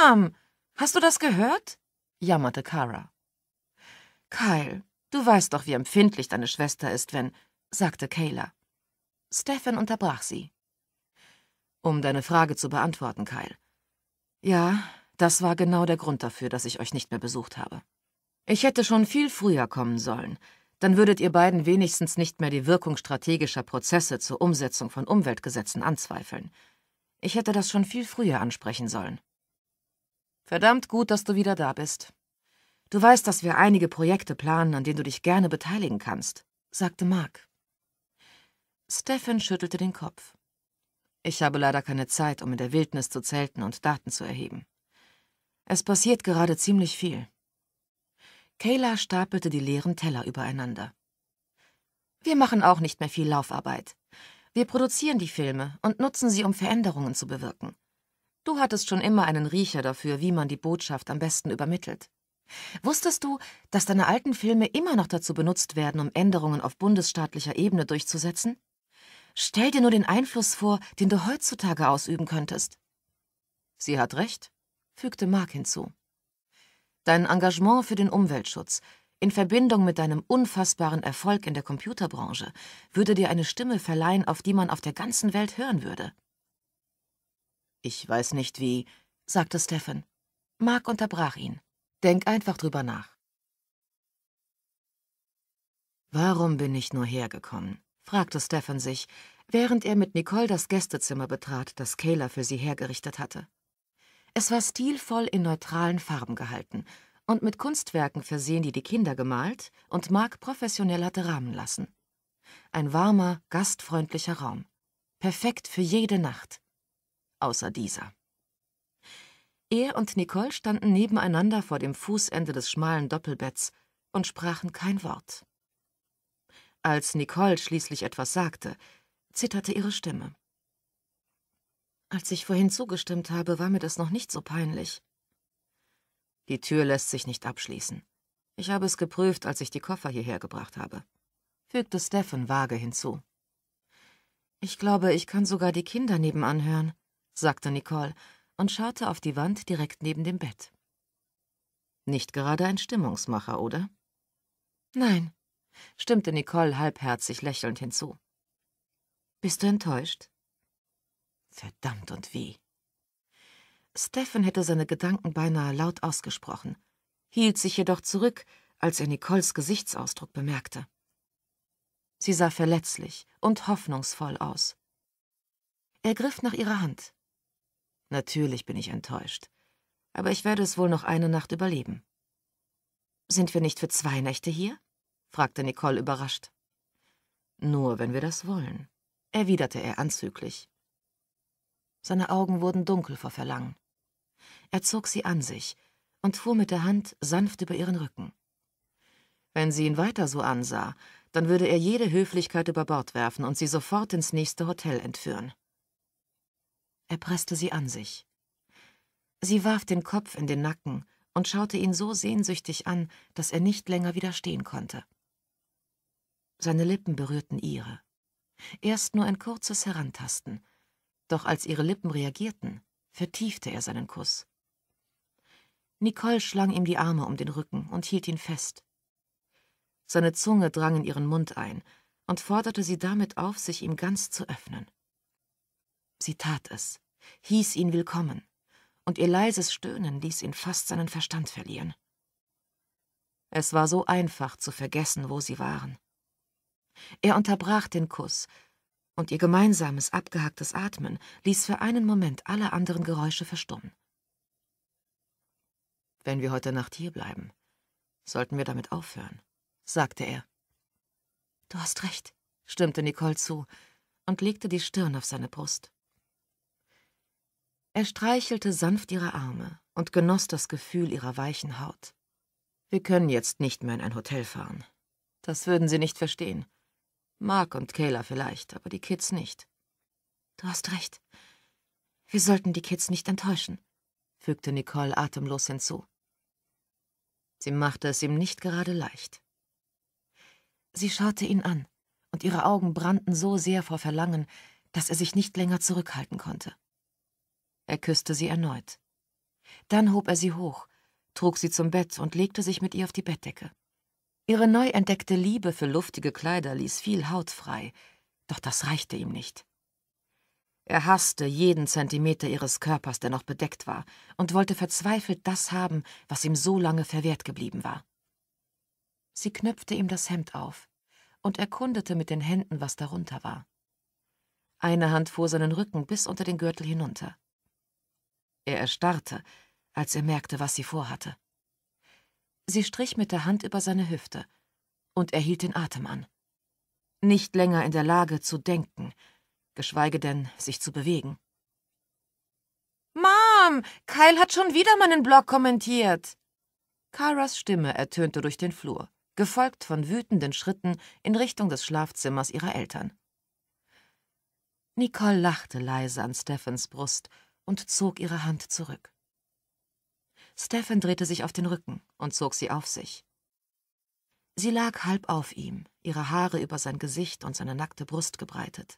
Mom, hast du das gehört? jammerte Kara. Kyle, Du weißt doch, wie empfindlich deine Schwester ist, wenn, sagte Kayla. Stefan unterbrach sie. Um deine Frage zu beantworten, Kyle. Ja, das war genau der Grund dafür, dass ich euch nicht mehr besucht habe. Ich hätte schon viel früher kommen sollen. Dann würdet ihr beiden wenigstens nicht mehr die Wirkung strategischer Prozesse zur Umsetzung von Umweltgesetzen anzweifeln. Ich hätte das schon viel früher ansprechen sollen. Verdammt gut, dass du wieder da bist. Du weißt, dass wir einige Projekte planen, an denen du dich gerne beteiligen kannst, sagte Mark. Stephen schüttelte den Kopf. Ich habe leider keine Zeit, um in der Wildnis zu zelten und Daten zu erheben. Es passiert gerade ziemlich viel. Kayla stapelte die leeren Teller übereinander. Wir machen auch nicht mehr viel Laufarbeit. Wir produzieren die Filme und nutzen sie, um Veränderungen zu bewirken. Du hattest schon immer einen Riecher dafür, wie man die Botschaft am besten übermittelt. Wusstest du, dass deine alten Filme immer noch dazu benutzt werden, um Änderungen auf bundesstaatlicher Ebene durchzusetzen? Stell dir nur den Einfluss vor, den du heutzutage ausüben könntest. Sie hat recht, fügte Mark hinzu. Dein Engagement für den Umweltschutz in Verbindung mit deinem unfassbaren Erfolg in der Computerbranche würde dir eine Stimme verleihen, auf die man auf der ganzen Welt hören würde. Ich weiß nicht wie, sagte Stefan. Mark unterbrach ihn. Denk einfach drüber nach. Warum bin ich nur hergekommen? fragte Stefan sich, während er mit Nicole das Gästezimmer betrat, das Kayla für sie hergerichtet hatte. Es war stilvoll in neutralen Farben gehalten und mit Kunstwerken versehen, die die Kinder gemalt und Mark professionell hatte rahmen lassen. Ein warmer, gastfreundlicher Raum. Perfekt für jede Nacht. Außer dieser. Er und Nicole standen nebeneinander vor dem Fußende des schmalen Doppelbetts und sprachen kein Wort. Als Nicole schließlich etwas sagte, zitterte ihre Stimme. Als ich vorhin zugestimmt habe, war mir das noch nicht so peinlich. Die Tür lässt sich nicht abschließen. Ich habe es geprüft, als ich die Koffer hierher gebracht habe, fügte Stefan vage hinzu. Ich glaube, ich kann sogar die Kinder nebenan hören, sagte Nicole und schaute auf die Wand direkt neben dem Bett. Nicht gerade ein Stimmungsmacher, oder? Nein, stimmte Nicole halbherzig lächelnd hinzu. Bist du enttäuscht? Verdammt und wie. Stephen hätte seine Gedanken beinahe laut ausgesprochen, hielt sich jedoch zurück, als er Nicoles Gesichtsausdruck bemerkte. Sie sah verletzlich und hoffnungsvoll aus. Er griff nach ihrer Hand. Natürlich bin ich enttäuscht. Aber ich werde es wohl noch eine Nacht überleben. Sind wir nicht für zwei Nächte hier? fragte Nicole überrascht. Nur wenn wir das wollen, erwiderte er anzüglich. Seine Augen wurden dunkel vor Verlangen. Er zog sie an sich und fuhr mit der Hand sanft über ihren Rücken. Wenn sie ihn weiter so ansah, dann würde er jede Höflichkeit über Bord werfen und sie sofort ins nächste Hotel entführen. Er presste sie an sich. Sie warf den Kopf in den Nacken und schaute ihn so sehnsüchtig an, dass er nicht länger widerstehen konnte. Seine Lippen berührten ihre. Erst nur ein kurzes Herantasten, doch als ihre Lippen reagierten, vertiefte er seinen Kuss. Nicole schlang ihm die Arme um den Rücken und hielt ihn fest. Seine Zunge drang in ihren Mund ein und forderte sie damit auf, sich ihm ganz zu öffnen. Sie tat es, hieß ihn willkommen, und ihr leises Stöhnen ließ ihn fast seinen Verstand verlieren. Es war so einfach zu vergessen, wo sie waren. Er unterbrach den Kuss, und ihr gemeinsames, abgehacktes Atmen ließ für einen Moment alle anderen Geräusche verstummen. Wenn wir heute Nacht hier bleiben, sollten wir damit aufhören, sagte er. Du hast recht, stimmte Nicole zu und legte die Stirn auf seine Brust. Er streichelte sanft ihre Arme und genoss das Gefühl ihrer weichen Haut. Wir können jetzt nicht mehr in ein Hotel fahren. Das würden sie nicht verstehen. Mark und Kayla vielleicht, aber die Kids nicht. Du hast recht. Wir sollten die Kids nicht enttäuschen, fügte Nicole atemlos hinzu. Sie machte es ihm nicht gerade leicht. Sie schaute ihn an, und ihre Augen brannten so sehr vor Verlangen, dass er sich nicht länger zurückhalten konnte. Er küsste sie erneut. Dann hob er sie hoch, trug sie zum Bett und legte sich mit ihr auf die Bettdecke. Ihre neu entdeckte Liebe für luftige Kleider ließ viel Haut frei, doch das reichte ihm nicht. Er hasste jeden Zentimeter ihres Körpers, der noch bedeckt war, und wollte verzweifelt das haben, was ihm so lange verwehrt geblieben war. Sie knöpfte ihm das Hemd auf und erkundete mit den Händen, was darunter war. Eine Hand fuhr seinen Rücken bis unter den Gürtel hinunter. Er erstarrte, als er merkte, was sie vorhatte. Sie strich mit der Hand über seine Hüfte, und er hielt den Atem an. Nicht länger in der Lage zu denken, geschweige denn sich zu bewegen. Mom, Kyle hat schon wieder meinen Blog kommentiert. Karas Stimme ertönte durch den Flur, gefolgt von wütenden Schritten in Richtung des Schlafzimmers ihrer Eltern. Nicole lachte leise an Steffens Brust und zog ihre Hand zurück. Stephen drehte sich auf den Rücken und zog sie auf sich. Sie lag halb auf ihm, ihre Haare über sein Gesicht und seine nackte Brust gebreitet.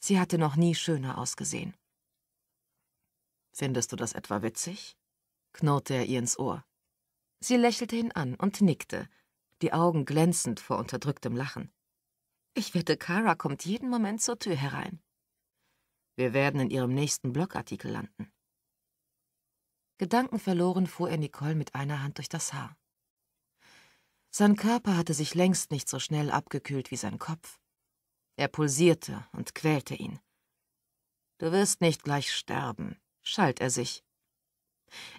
Sie hatte noch nie schöner ausgesehen. Findest du das etwa witzig? knurrte er ihr ins Ohr. Sie lächelte ihn an und nickte, die Augen glänzend vor unterdrücktem Lachen. Ich wette, Kara kommt jeden Moment zur Tür herein. Wir werden in ihrem nächsten Blogartikel landen. Gedankenverloren fuhr er Nicole mit einer Hand durch das Haar. Sein Körper hatte sich längst nicht so schnell abgekühlt wie sein Kopf. Er pulsierte und quälte ihn. Du wirst nicht gleich sterben, schalt er sich.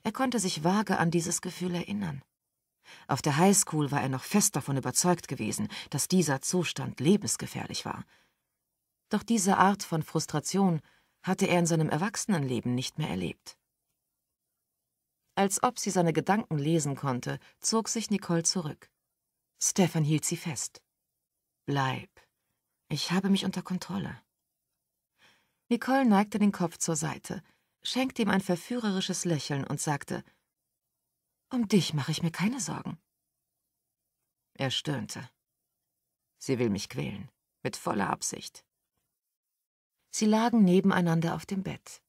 Er konnte sich vage an dieses Gefühl erinnern. Auf der Highschool war er noch fest davon überzeugt gewesen, dass dieser Zustand lebensgefährlich war. Doch diese Art von Frustration hatte er in seinem Erwachsenenleben nicht mehr erlebt. Als ob sie seine Gedanken lesen konnte, zog sich Nicole zurück. Stefan hielt sie fest. Bleib. Ich habe mich unter Kontrolle. Nicole neigte den Kopf zur Seite, schenkte ihm ein verführerisches Lächeln und sagte, »Um dich mache ich mir keine Sorgen.« Er stöhnte. Sie will mich quälen, mit voller Absicht. Sie lagen nebeneinander auf dem Bett.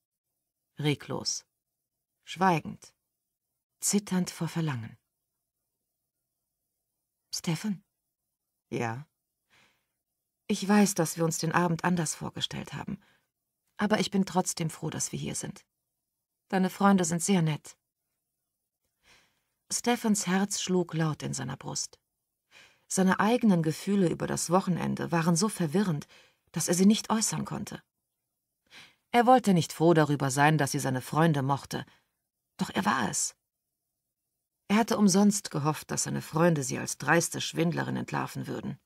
Reglos, schweigend, zitternd vor Verlangen. Stefan? Ja. Ich weiß, dass wir uns den Abend anders vorgestellt haben, aber ich bin trotzdem froh, dass wir hier sind. Deine Freunde sind sehr nett. Stephans Herz schlug laut in seiner Brust. Seine eigenen Gefühle über das Wochenende waren so verwirrend, dass er sie nicht äußern konnte. Er wollte nicht froh darüber sein, dass sie seine Freunde mochte. Doch er war es. Er hatte umsonst gehofft, dass seine Freunde sie als dreiste Schwindlerin entlarven würden.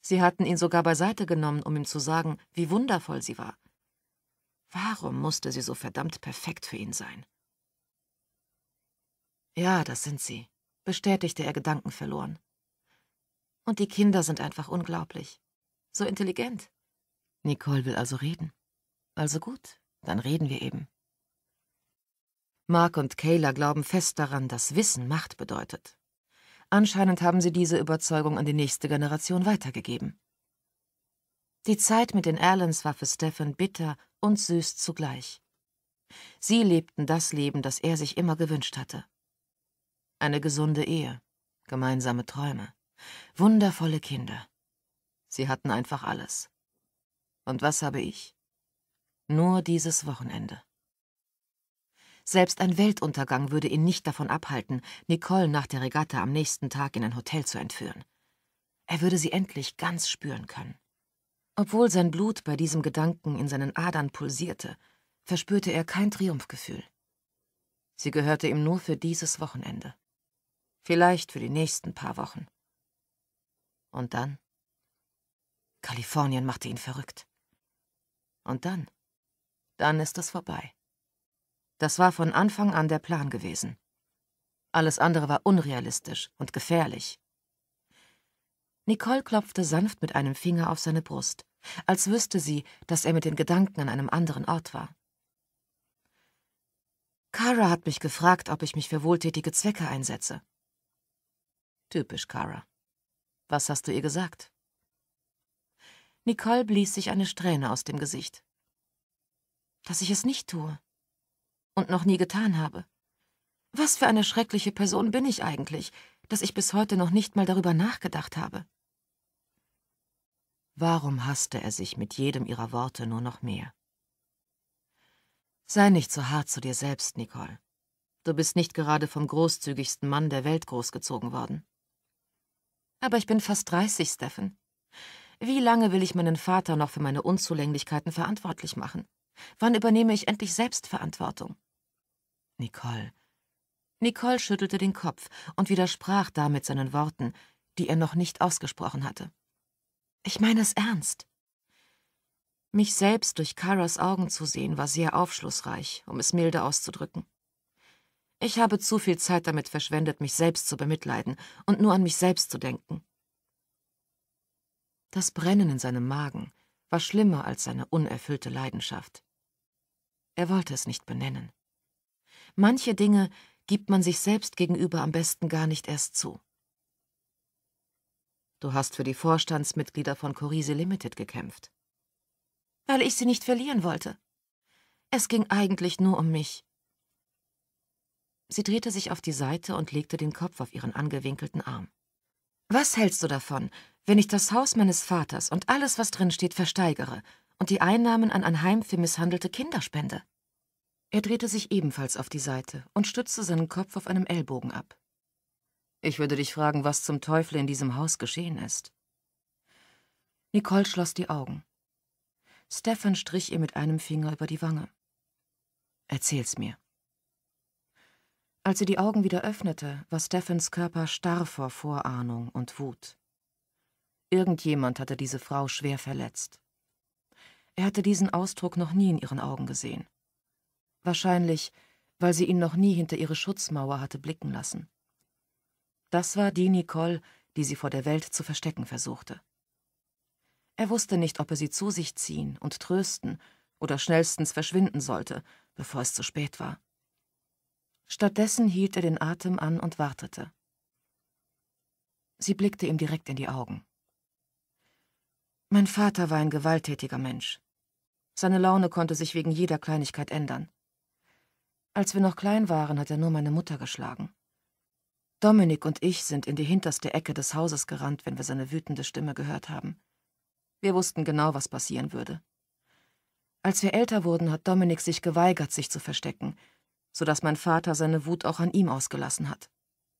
Sie hatten ihn sogar beiseite genommen, um ihm zu sagen, wie wundervoll sie war. Warum musste sie so verdammt perfekt für ihn sein? Ja, das sind sie, bestätigte er gedankenverloren. Und die Kinder sind einfach unglaublich. So intelligent. Nicole will also reden. Also gut, dann reden wir eben. Mark und Kayla glauben fest daran, dass Wissen Macht bedeutet. Anscheinend haben sie diese Überzeugung an die nächste Generation weitergegeben. Die Zeit mit den Allens war für Stephen bitter und süß zugleich. Sie lebten das Leben, das er sich immer gewünscht hatte. Eine gesunde Ehe, gemeinsame Träume, wundervolle Kinder. Sie hatten einfach alles. Und was habe ich? Nur dieses Wochenende. Selbst ein Weltuntergang würde ihn nicht davon abhalten, Nicole nach der Regatta am nächsten Tag in ein Hotel zu entführen. Er würde sie endlich ganz spüren können. Obwohl sein Blut bei diesem Gedanken in seinen Adern pulsierte, verspürte er kein Triumphgefühl. Sie gehörte ihm nur für dieses Wochenende. Vielleicht für die nächsten paar Wochen. Und dann? Kalifornien machte ihn verrückt. Und dann? dann ist es vorbei. Das war von Anfang an der Plan gewesen. Alles andere war unrealistisch und gefährlich. Nicole klopfte sanft mit einem Finger auf seine Brust, als wüsste sie, dass er mit den Gedanken an einem anderen Ort war. Kara hat mich gefragt, ob ich mich für wohltätige Zwecke einsetze. Typisch Kara. Was hast du ihr gesagt? Nicole blies sich eine Strähne aus dem Gesicht dass ich es nicht tue und noch nie getan habe. Was für eine schreckliche Person bin ich eigentlich, dass ich bis heute noch nicht mal darüber nachgedacht habe. Warum hasste er sich mit jedem ihrer Worte nur noch mehr? Sei nicht so hart zu dir selbst, Nicole. Du bist nicht gerade vom großzügigsten Mann der Welt großgezogen worden. Aber ich bin fast 30, Steffen. Wie lange will ich meinen Vater noch für meine Unzulänglichkeiten verantwortlich machen? Wann übernehme ich endlich Selbstverantwortung? Nicole. Nicole schüttelte den Kopf und widersprach damit seinen Worten, die er noch nicht ausgesprochen hatte. Ich meine es ernst. Mich selbst durch Karas Augen zu sehen, war sehr aufschlussreich, um es milde auszudrücken. Ich habe zu viel Zeit damit verschwendet, mich selbst zu bemitleiden und nur an mich selbst zu denken. Das Brennen in seinem Magen war schlimmer als seine unerfüllte Leidenschaft. Er wollte es nicht benennen. Manche Dinge gibt man sich selbst gegenüber am besten gar nicht erst zu. Du hast für die Vorstandsmitglieder von Corise Limited gekämpft. Weil ich sie nicht verlieren wollte. Es ging eigentlich nur um mich. Sie drehte sich auf die Seite und legte den Kopf auf ihren angewinkelten Arm. Was hältst du davon, wenn ich das Haus meines Vaters und alles, was drin steht, versteigere und die Einnahmen an ein Heim für misshandelte Kinderspende. Er drehte sich ebenfalls auf die Seite und stützte seinen Kopf auf einem Ellbogen ab. Ich würde dich fragen, was zum Teufel in diesem Haus geschehen ist. Nicole schloss die Augen. Stefan strich ihr mit einem Finger über die Wange. Erzähl's mir. Als sie die Augen wieder öffnete, war Stephans Körper starr vor Vorahnung und Wut. Irgendjemand hatte diese Frau schwer verletzt. Er hatte diesen Ausdruck noch nie in ihren Augen gesehen. Wahrscheinlich, weil sie ihn noch nie hinter ihre Schutzmauer hatte blicken lassen. Das war die Nicole, die sie vor der Welt zu verstecken versuchte. Er wusste nicht, ob er sie zu sich ziehen und trösten oder schnellstens verschwinden sollte, bevor es zu spät war. Stattdessen hielt er den Atem an und wartete. Sie blickte ihm direkt in die Augen. Mein Vater war ein gewalttätiger Mensch. Seine Laune konnte sich wegen jeder Kleinigkeit ändern. Als wir noch klein waren, hat er nur meine Mutter geschlagen. Dominik und ich sind in die hinterste Ecke des Hauses gerannt, wenn wir seine wütende Stimme gehört haben. Wir wussten genau, was passieren würde. Als wir älter wurden, hat Dominik sich geweigert, sich zu verstecken, sodass mein Vater seine Wut auch an ihm ausgelassen hat.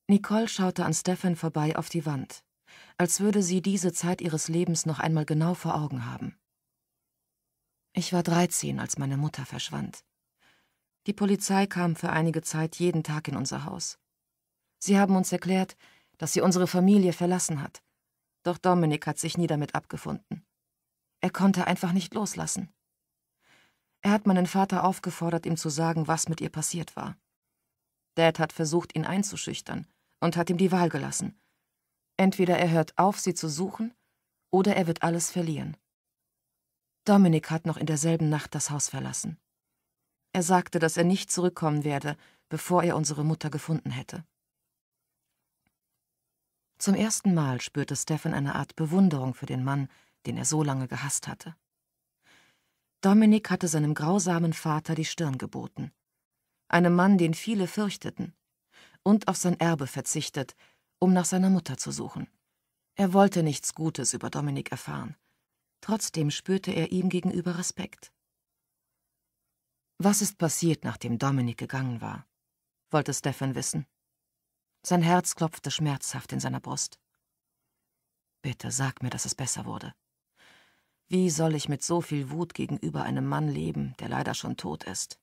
Nicole schaute an Stefan vorbei auf die Wand, als würde sie diese Zeit ihres Lebens noch einmal genau vor Augen haben. Ich war 13, als meine Mutter verschwand. Die Polizei kam für einige Zeit jeden Tag in unser Haus. Sie haben uns erklärt, dass sie unsere Familie verlassen hat. Doch Dominik hat sich nie damit abgefunden. Er konnte einfach nicht loslassen. Er hat meinen Vater aufgefordert, ihm zu sagen, was mit ihr passiert war. Dad hat versucht, ihn einzuschüchtern und hat ihm die Wahl gelassen. Entweder er hört auf, sie zu suchen, oder er wird alles verlieren. Dominik hat noch in derselben Nacht das Haus verlassen. Er sagte, dass er nicht zurückkommen werde, bevor er unsere Mutter gefunden hätte. Zum ersten Mal spürte Stefan eine Art Bewunderung für den Mann, den er so lange gehasst hatte. Dominik hatte seinem grausamen Vater die Stirn geboten. Einem Mann, den viele fürchteten. Und auf sein Erbe verzichtet, um nach seiner Mutter zu suchen. Er wollte nichts Gutes über Dominik erfahren. Trotzdem spürte er ihm gegenüber Respekt. Was ist passiert, nachdem Dominik gegangen war? wollte Stefan wissen. Sein Herz klopfte schmerzhaft in seiner Brust. Bitte sag mir, dass es besser wurde. Wie soll ich mit so viel Wut gegenüber einem Mann leben, der leider schon tot ist?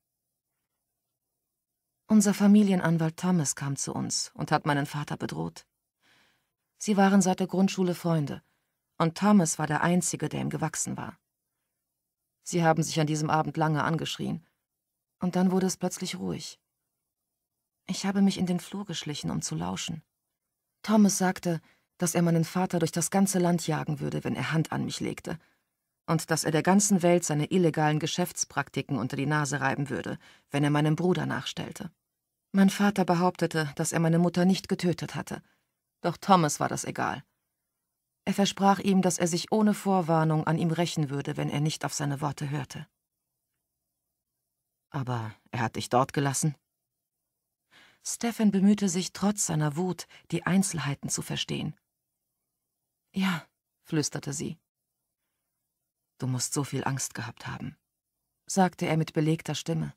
Unser Familienanwalt Thomas kam zu uns und hat meinen Vater bedroht. Sie waren seit der Grundschule Freunde, und Thomas war der Einzige, der ihm gewachsen war. Sie haben sich an diesem Abend lange angeschrien, und dann wurde es plötzlich ruhig. Ich habe mich in den Flur geschlichen, um zu lauschen. Thomas sagte, dass er meinen Vater durch das ganze Land jagen würde, wenn er Hand an mich legte, und dass er der ganzen Welt seine illegalen Geschäftspraktiken unter die Nase reiben würde, wenn er meinem Bruder nachstellte. Mein Vater behauptete, dass er meine Mutter nicht getötet hatte, doch Thomas war das egal. Er versprach ihm, dass er sich ohne Vorwarnung an ihm rächen würde, wenn er nicht auf seine Worte hörte. Aber er hat dich dort gelassen? Stephen bemühte sich trotz seiner Wut, die Einzelheiten zu verstehen. Ja, flüsterte sie. Du musst so viel Angst gehabt haben, sagte er mit belegter Stimme.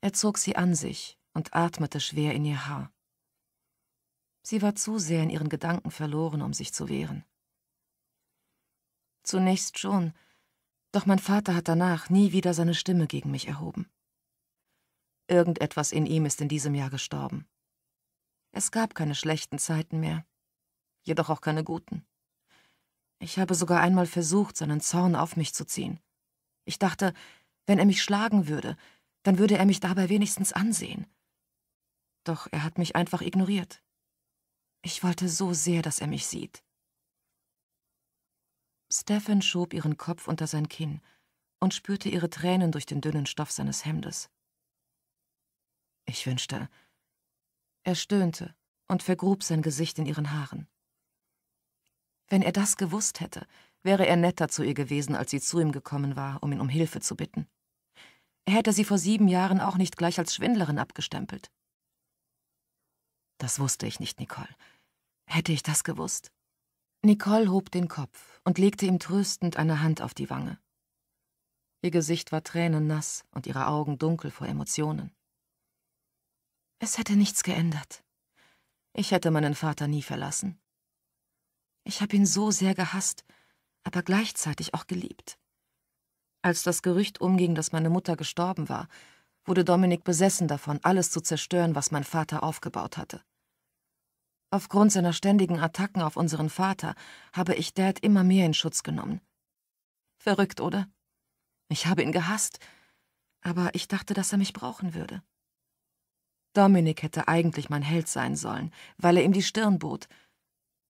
Er zog sie an sich und atmete schwer in ihr Haar. Sie war zu sehr in ihren Gedanken verloren, um sich zu wehren. Zunächst schon, doch mein Vater hat danach nie wieder seine Stimme gegen mich erhoben. Irgendetwas in ihm ist in diesem Jahr gestorben. Es gab keine schlechten Zeiten mehr, jedoch auch keine guten. Ich habe sogar einmal versucht, seinen Zorn auf mich zu ziehen. Ich dachte, wenn er mich schlagen würde, dann würde er mich dabei wenigstens ansehen. Doch er hat mich einfach ignoriert. Ich wollte so sehr, dass er mich sieht. Stephen schob ihren Kopf unter sein Kinn und spürte ihre Tränen durch den dünnen Stoff seines Hemdes. Ich wünschte. Er stöhnte und vergrub sein Gesicht in ihren Haaren. Wenn er das gewusst hätte, wäre er netter zu ihr gewesen, als sie zu ihm gekommen war, um ihn um Hilfe zu bitten. Er hätte sie vor sieben Jahren auch nicht gleich als Schwindlerin abgestempelt. Das wusste ich nicht, Nicole. Hätte ich das gewusst? Nicole hob den Kopf und legte ihm tröstend eine Hand auf die Wange. Ihr Gesicht war tränennass und ihre Augen dunkel vor Emotionen. Es hätte nichts geändert. Ich hätte meinen Vater nie verlassen. Ich habe ihn so sehr gehasst, aber gleichzeitig auch geliebt. Als das Gerücht umging, dass meine Mutter gestorben war, wurde Dominik besessen davon, alles zu zerstören, was mein Vater aufgebaut hatte. Aufgrund seiner ständigen Attacken auf unseren Vater habe ich Dad immer mehr in Schutz genommen. Verrückt, oder? Ich habe ihn gehasst, aber ich dachte, dass er mich brauchen würde. Dominik hätte eigentlich mein Held sein sollen, weil er ihm die Stirn bot,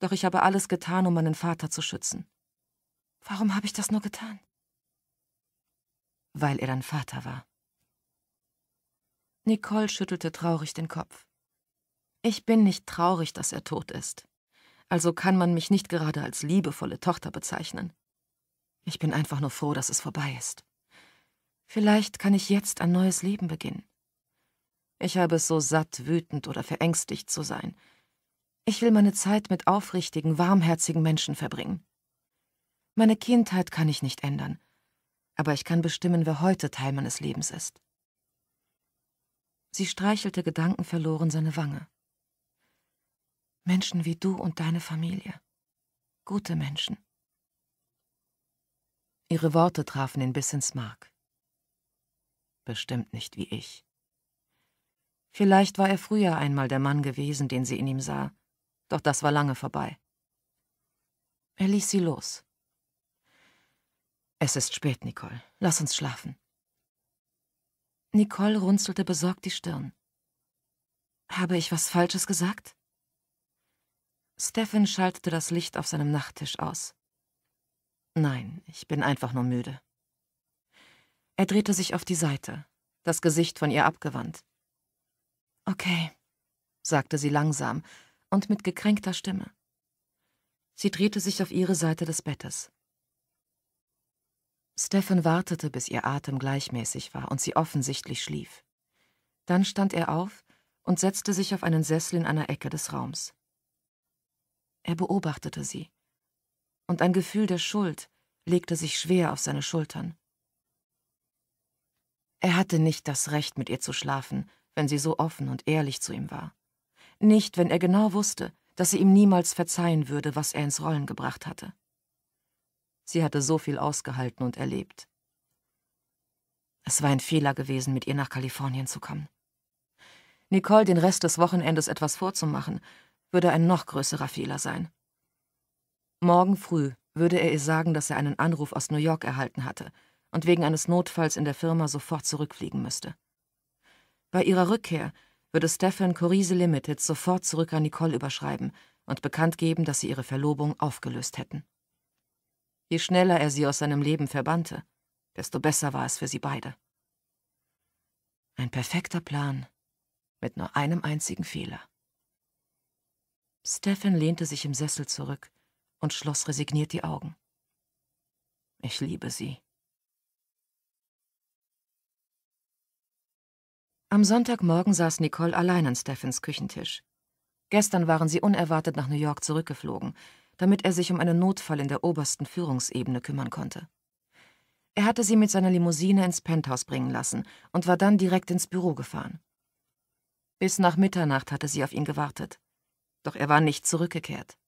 doch ich habe alles getan, um meinen Vater zu schützen. Warum habe ich das nur getan? Weil er dein Vater war. Nicole schüttelte traurig den Kopf. Ich bin nicht traurig, dass er tot ist. Also kann man mich nicht gerade als liebevolle Tochter bezeichnen. Ich bin einfach nur froh, dass es vorbei ist. Vielleicht kann ich jetzt ein neues Leben beginnen. Ich habe es so satt, wütend oder verängstigt zu sein. Ich will meine Zeit mit aufrichtigen, warmherzigen Menschen verbringen. Meine Kindheit kann ich nicht ändern, aber ich kann bestimmen, wer heute Teil meines Lebens ist. Sie streichelte gedankenverloren seine Wange. Menschen wie du und deine Familie. Gute Menschen. Ihre Worte trafen ihn bis ins Mark. Bestimmt nicht wie ich. Vielleicht war er früher einmal der Mann gewesen, den sie in ihm sah, doch das war lange vorbei. Er ließ sie los. Es ist spät, Nicole. Lass uns schlafen. Nicole runzelte besorgt die Stirn. Habe ich was Falsches gesagt? Stefan schaltete das Licht auf seinem Nachttisch aus. Nein, ich bin einfach nur müde. Er drehte sich auf die Seite, das Gesicht von ihr abgewandt. Okay, sagte sie langsam und mit gekränkter Stimme. Sie drehte sich auf ihre Seite des Bettes. Stefan wartete, bis ihr Atem gleichmäßig war und sie offensichtlich schlief. Dann stand er auf und setzte sich auf einen Sessel in einer Ecke des Raums. Er beobachtete sie. Und ein Gefühl der Schuld legte sich schwer auf seine Schultern. Er hatte nicht das Recht, mit ihr zu schlafen, wenn sie so offen und ehrlich zu ihm war. Nicht, wenn er genau wusste, dass sie ihm niemals verzeihen würde, was er ins Rollen gebracht hatte. Sie hatte so viel ausgehalten und erlebt. Es war ein Fehler gewesen, mit ihr nach Kalifornien zu kommen. Nicole den Rest des Wochenendes etwas vorzumachen, würde ein noch größerer Fehler sein. Morgen früh würde er ihr sagen, dass er einen Anruf aus New York erhalten hatte und wegen eines Notfalls in der Firma sofort zurückfliegen müsste. Bei ihrer Rückkehr würde Stefan Corise Limited sofort zurück an Nicole überschreiben und bekannt geben, dass sie ihre Verlobung aufgelöst hätten. Je schneller er sie aus seinem Leben verbannte, desto besser war es für sie beide. Ein perfekter Plan mit nur einem einzigen Fehler. Stephen lehnte sich im Sessel zurück und schloss resigniert die Augen. Ich liebe sie. Am Sonntagmorgen saß Nicole allein an Steffens Küchentisch. Gestern waren sie unerwartet nach New York zurückgeflogen, damit er sich um einen Notfall in der obersten Führungsebene kümmern konnte. Er hatte sie mit seiner Limousine ins Penthouse bringen lassen und war dann direkt ins Büro gefahren. Bis nach Mitternacht hatte sie auf ihn gewartet doch er war nicht zurückgekehrt.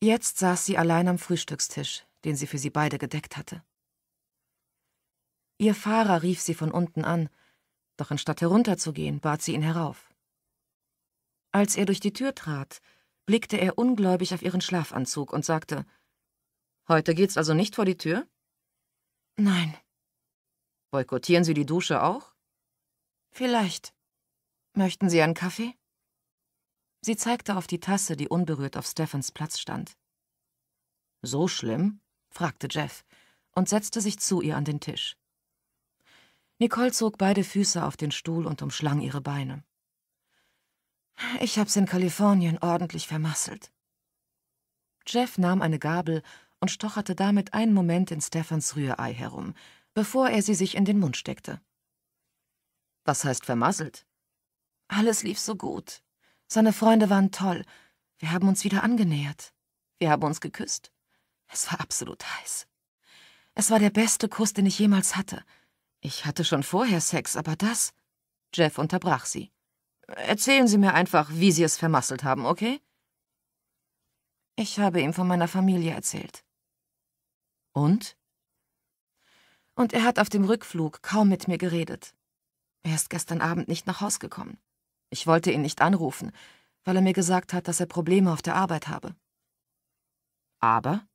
Jetzt saß sie allein am Frühstückstisch, den sie für sie beide gedeckt hatte. Ihr Fahrer rief sie von unten an, doch anstatt herunterzugehen, bat sie ihn herauf. Als er durch die Tür trat, blickte er ungläubig auf ihren Schlafanzug und sagte: Heute geht's also nicht vor die Tür? Nein. Boykottieren Sie die Dusche auch? Vielleicht. Möchten Sie einen Kaffee? Sie zeigte auf die Tasse, die unberührt auf Steffens Platz stand. So schlimm? fragte Jeff und setzte sich zu ihr an den Tisch. Nicole zog beide Füße auf den Stuhl und umschlang ihre Beine. Ich hab's in Kalifornien ordentlich vermasselt. Jeff nahm eine Gabel und stocherte damit einen Moment in Stephans Rührei herum, bevor er sie sich in den Mund steckte. Was heißt vermasselt? Alles lief so gut. Seine Freunde waren toll. Wir haben uns wieder angenähert. Wir haben uns geküsst. Es war absolut heiß. Es war der beste Kuss, den ich jemals hatte. Ich hatte schon vorher Sex, aber das... Jeff unterbrach sie. Erzählen Sie mir einfach, wie Sie es vermasselt haben, okay? Ich habe ihm von meiner Familie erzählt. Und? Und er hat auf dem Rückflug kaum mit mir geredet. Er ist gestern Abend nicht nach Haus gekommen. Ich wollte ihn nicht anrufen, weil er mir gesagt hat, dass er Probleme auf der Arbeit habe. Aber?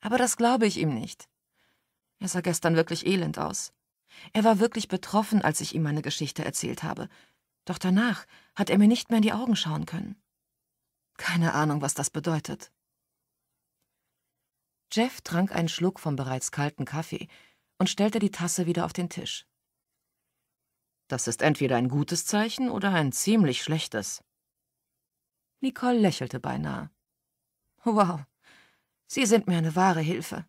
Aber das glaube ich ihm nicht. Er sah gestern wirklich elend aus. Er war wirklich betroffen, als ich ihm meine Geschichte erzählt habe. Doch danach hat er mir nicht mehr in die Augen schauen können. Keine Ahnung, was das bedeutet. Jeff trank einen Schluck vom bereits kalten Kaffee und stellte die Tasse wieder auf den Tisch. Das ist entweder ein gutes Zeichen oder ein ziemlich schlechtes. Nicole lächelte beinahe. Wow, Sie sind mir eine wahre Hilfe.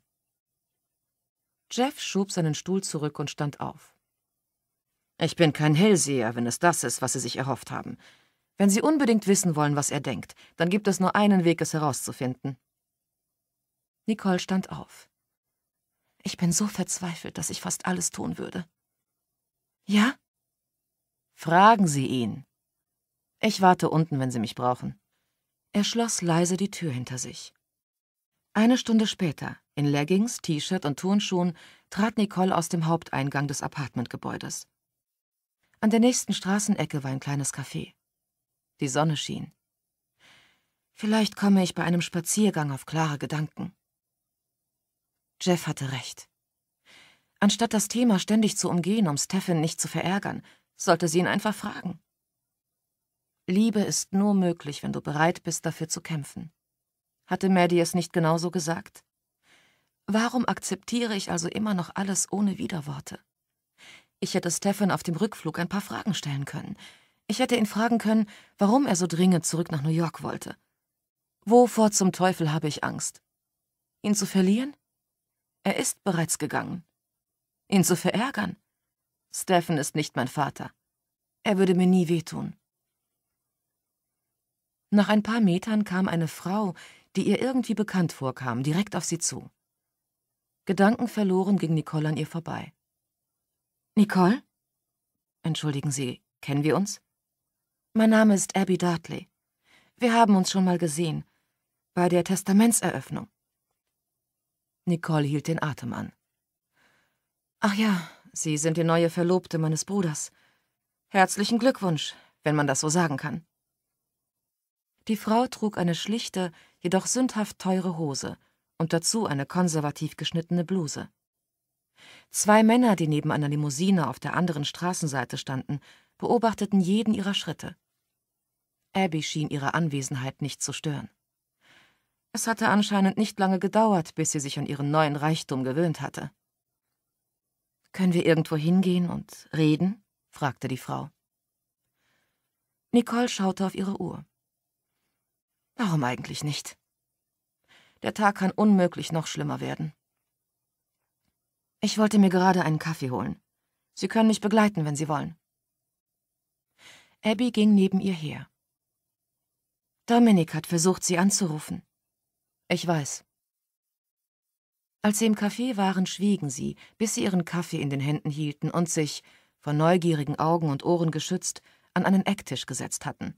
Jeff schob seinen Stuhl zurück und stand auf. Ich bin kein Hellseher, wenn es das ist, was Sie sich erhofft haben. Wenn Sie unbedingt wissen wollen, was er denkt, dann gibt es nur einen Weg, es herauszufinden. Nicole stand auf. Ich bin so verzweifelt, dass ich fast alles tun würde. Ja? Fragen Sie ihn. Ich warte unten, wenn Sie mich brauchen. Er schloss leise die Tür hinter sich. Eine Stunde später, in Leggings, T-Shirt und Turnschuhen, trat Nicole aus dem Haupteingang des Apartmentgebäudes. An der nächsten Straßenecke war ein kleines Café. Die Sonne schien. Vielleicht komme ich bei einem Spaziergang auf klare Gedanken. Jeff hatte recht. Anstatt das Thema ständig zu umgehen, um Stephen nicht zu verärgern, sollte sie ihn einfach fragen. Liebe ist nur möglich, wenn du bereit bist, dafür zu kämpfen. Hatte Maddie es nicht genauso gesagt? Warum akzeptiere ich also immer noch alles ohne Widerworte? Ich hätte Stefan auf dem Rückflug ein paar Fragen stellen können. Ich hätte ihn fragen können, warum er so dringend zurück nach New York wollte. Wovor zum Teufel habe ich Angst? Ihn zu verlieren? Er ist bereits gegangen. Ihn zu verärgern? Stephen ist nicht mein Vater. Er würde mir nie wehtun. Nach ein paar Metern kam eine Frau, die ihr irgendwie bekannt vorkam, direkt auf sie zu. Gedankenverloren ging Nicole an ihr vorbei. Nicole? Entschuldigen Sie, kennen wir uns? Mein Name ist Abby Dartley. Wir haben uns schon mal gesehen. Bei der Testamentseröffnung. Nicole hielt den Atem an. Ach ja, Sie sind die neue Verlobte meines Bruders. Herzlichen Glückwunsch, wenn man das so sagen kann. Die Frau trug eine schlichte, jedoch sündhaft teure Hose und dazu eine konservativ geschnittene Bluse. Zwei Männer, die neben einer Limousine auf der anderen Straßenseite standen, beobachteten jeden ihrer Schritte. Abby schien ihre Anwesenheit nicht zu stören. Es hatte anscheinend nicht lange gedauert, bis sie sich an ihren neuen Reichtum gewöhnt hatte. Können wir irgendwo hingehen und reden? fragte die Frau. Nicole schaute auf ihre Uhr. Warum eigentlich nicht? Der Tag kann unmöglich noch schlimmer werden. Ich wollte mir gerade einen Kaffee holen. Sie können mich begleiten, wenn Sie wollen. Abby ging neben ihr her. Dominik hat versucht, sie anzurufen. Ich weiß. Als sie im Café waren, schwiegen sie, bis sie ihren Kaffee in den Händen hielten und sich, von neugierigen Augen und Ohren geschützt, an einen Ecktisch gesetzt hatten.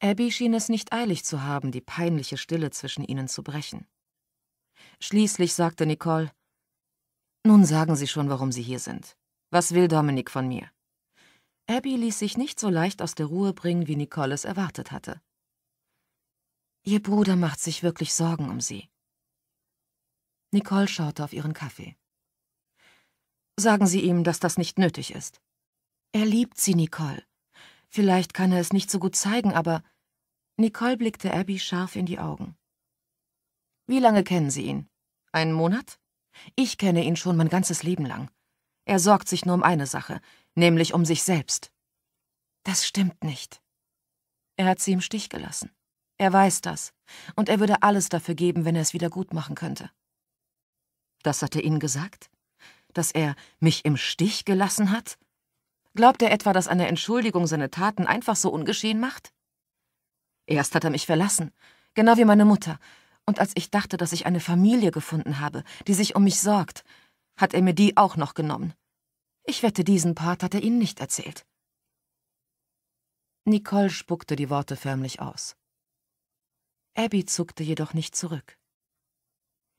Abby schien es nicht eilig zu haben, die peinliche Stille zwischen ihnen zu brechen. Schließlich sagte Nicole, nun sagen Sie schon, warum Sie hier sind. Was will Dominik von mir? Abby ließ sich nicht so leicht aus der Ruhe bringen, wie Nicole es erwartet hatte. Ihr Bruder macht sich wirklich Sorgen um Sie. Nicole schaute auf ihren Kaffee. Sagen Sie ihm, dass das nicht nötig ist. Er liebt sie, Nicole. Vielleicht kann er es nicht so gut zeigen, aber Nicole blickte Abby scharf in die Augen. Wie lange kennen Sie ihn? Einen Monat? Ich kenne ihn schon mein ganzes Leben lang. Er sorgt sich nur um eine Sache, nämlich um sich selbst. Das stimmt nicht. Er hat sie im Stich gelassen. Er weiß das, und er würde alles dafür geben, wenn er es wieder gut machen könnte. Das hat er Ihnen gesagt? Dass er mich im Stich gelassen hat? Glaubt er etwa, dass eine Entschuldigung seine Taten einfach so ungeschehen macht? Erst hat er mich verlassen, genau wie meine Mutter. Und als ich dachte, dass ich eine Familie gefunden habe, die sich um mich sorgt, hat er mir die auch noch genommen. Ich wette, diesen Part hat er Ihnen nicht erzählt. Nicole spuckte die Worte förmlich aus. Abby zuckte jedoch nicht zurück.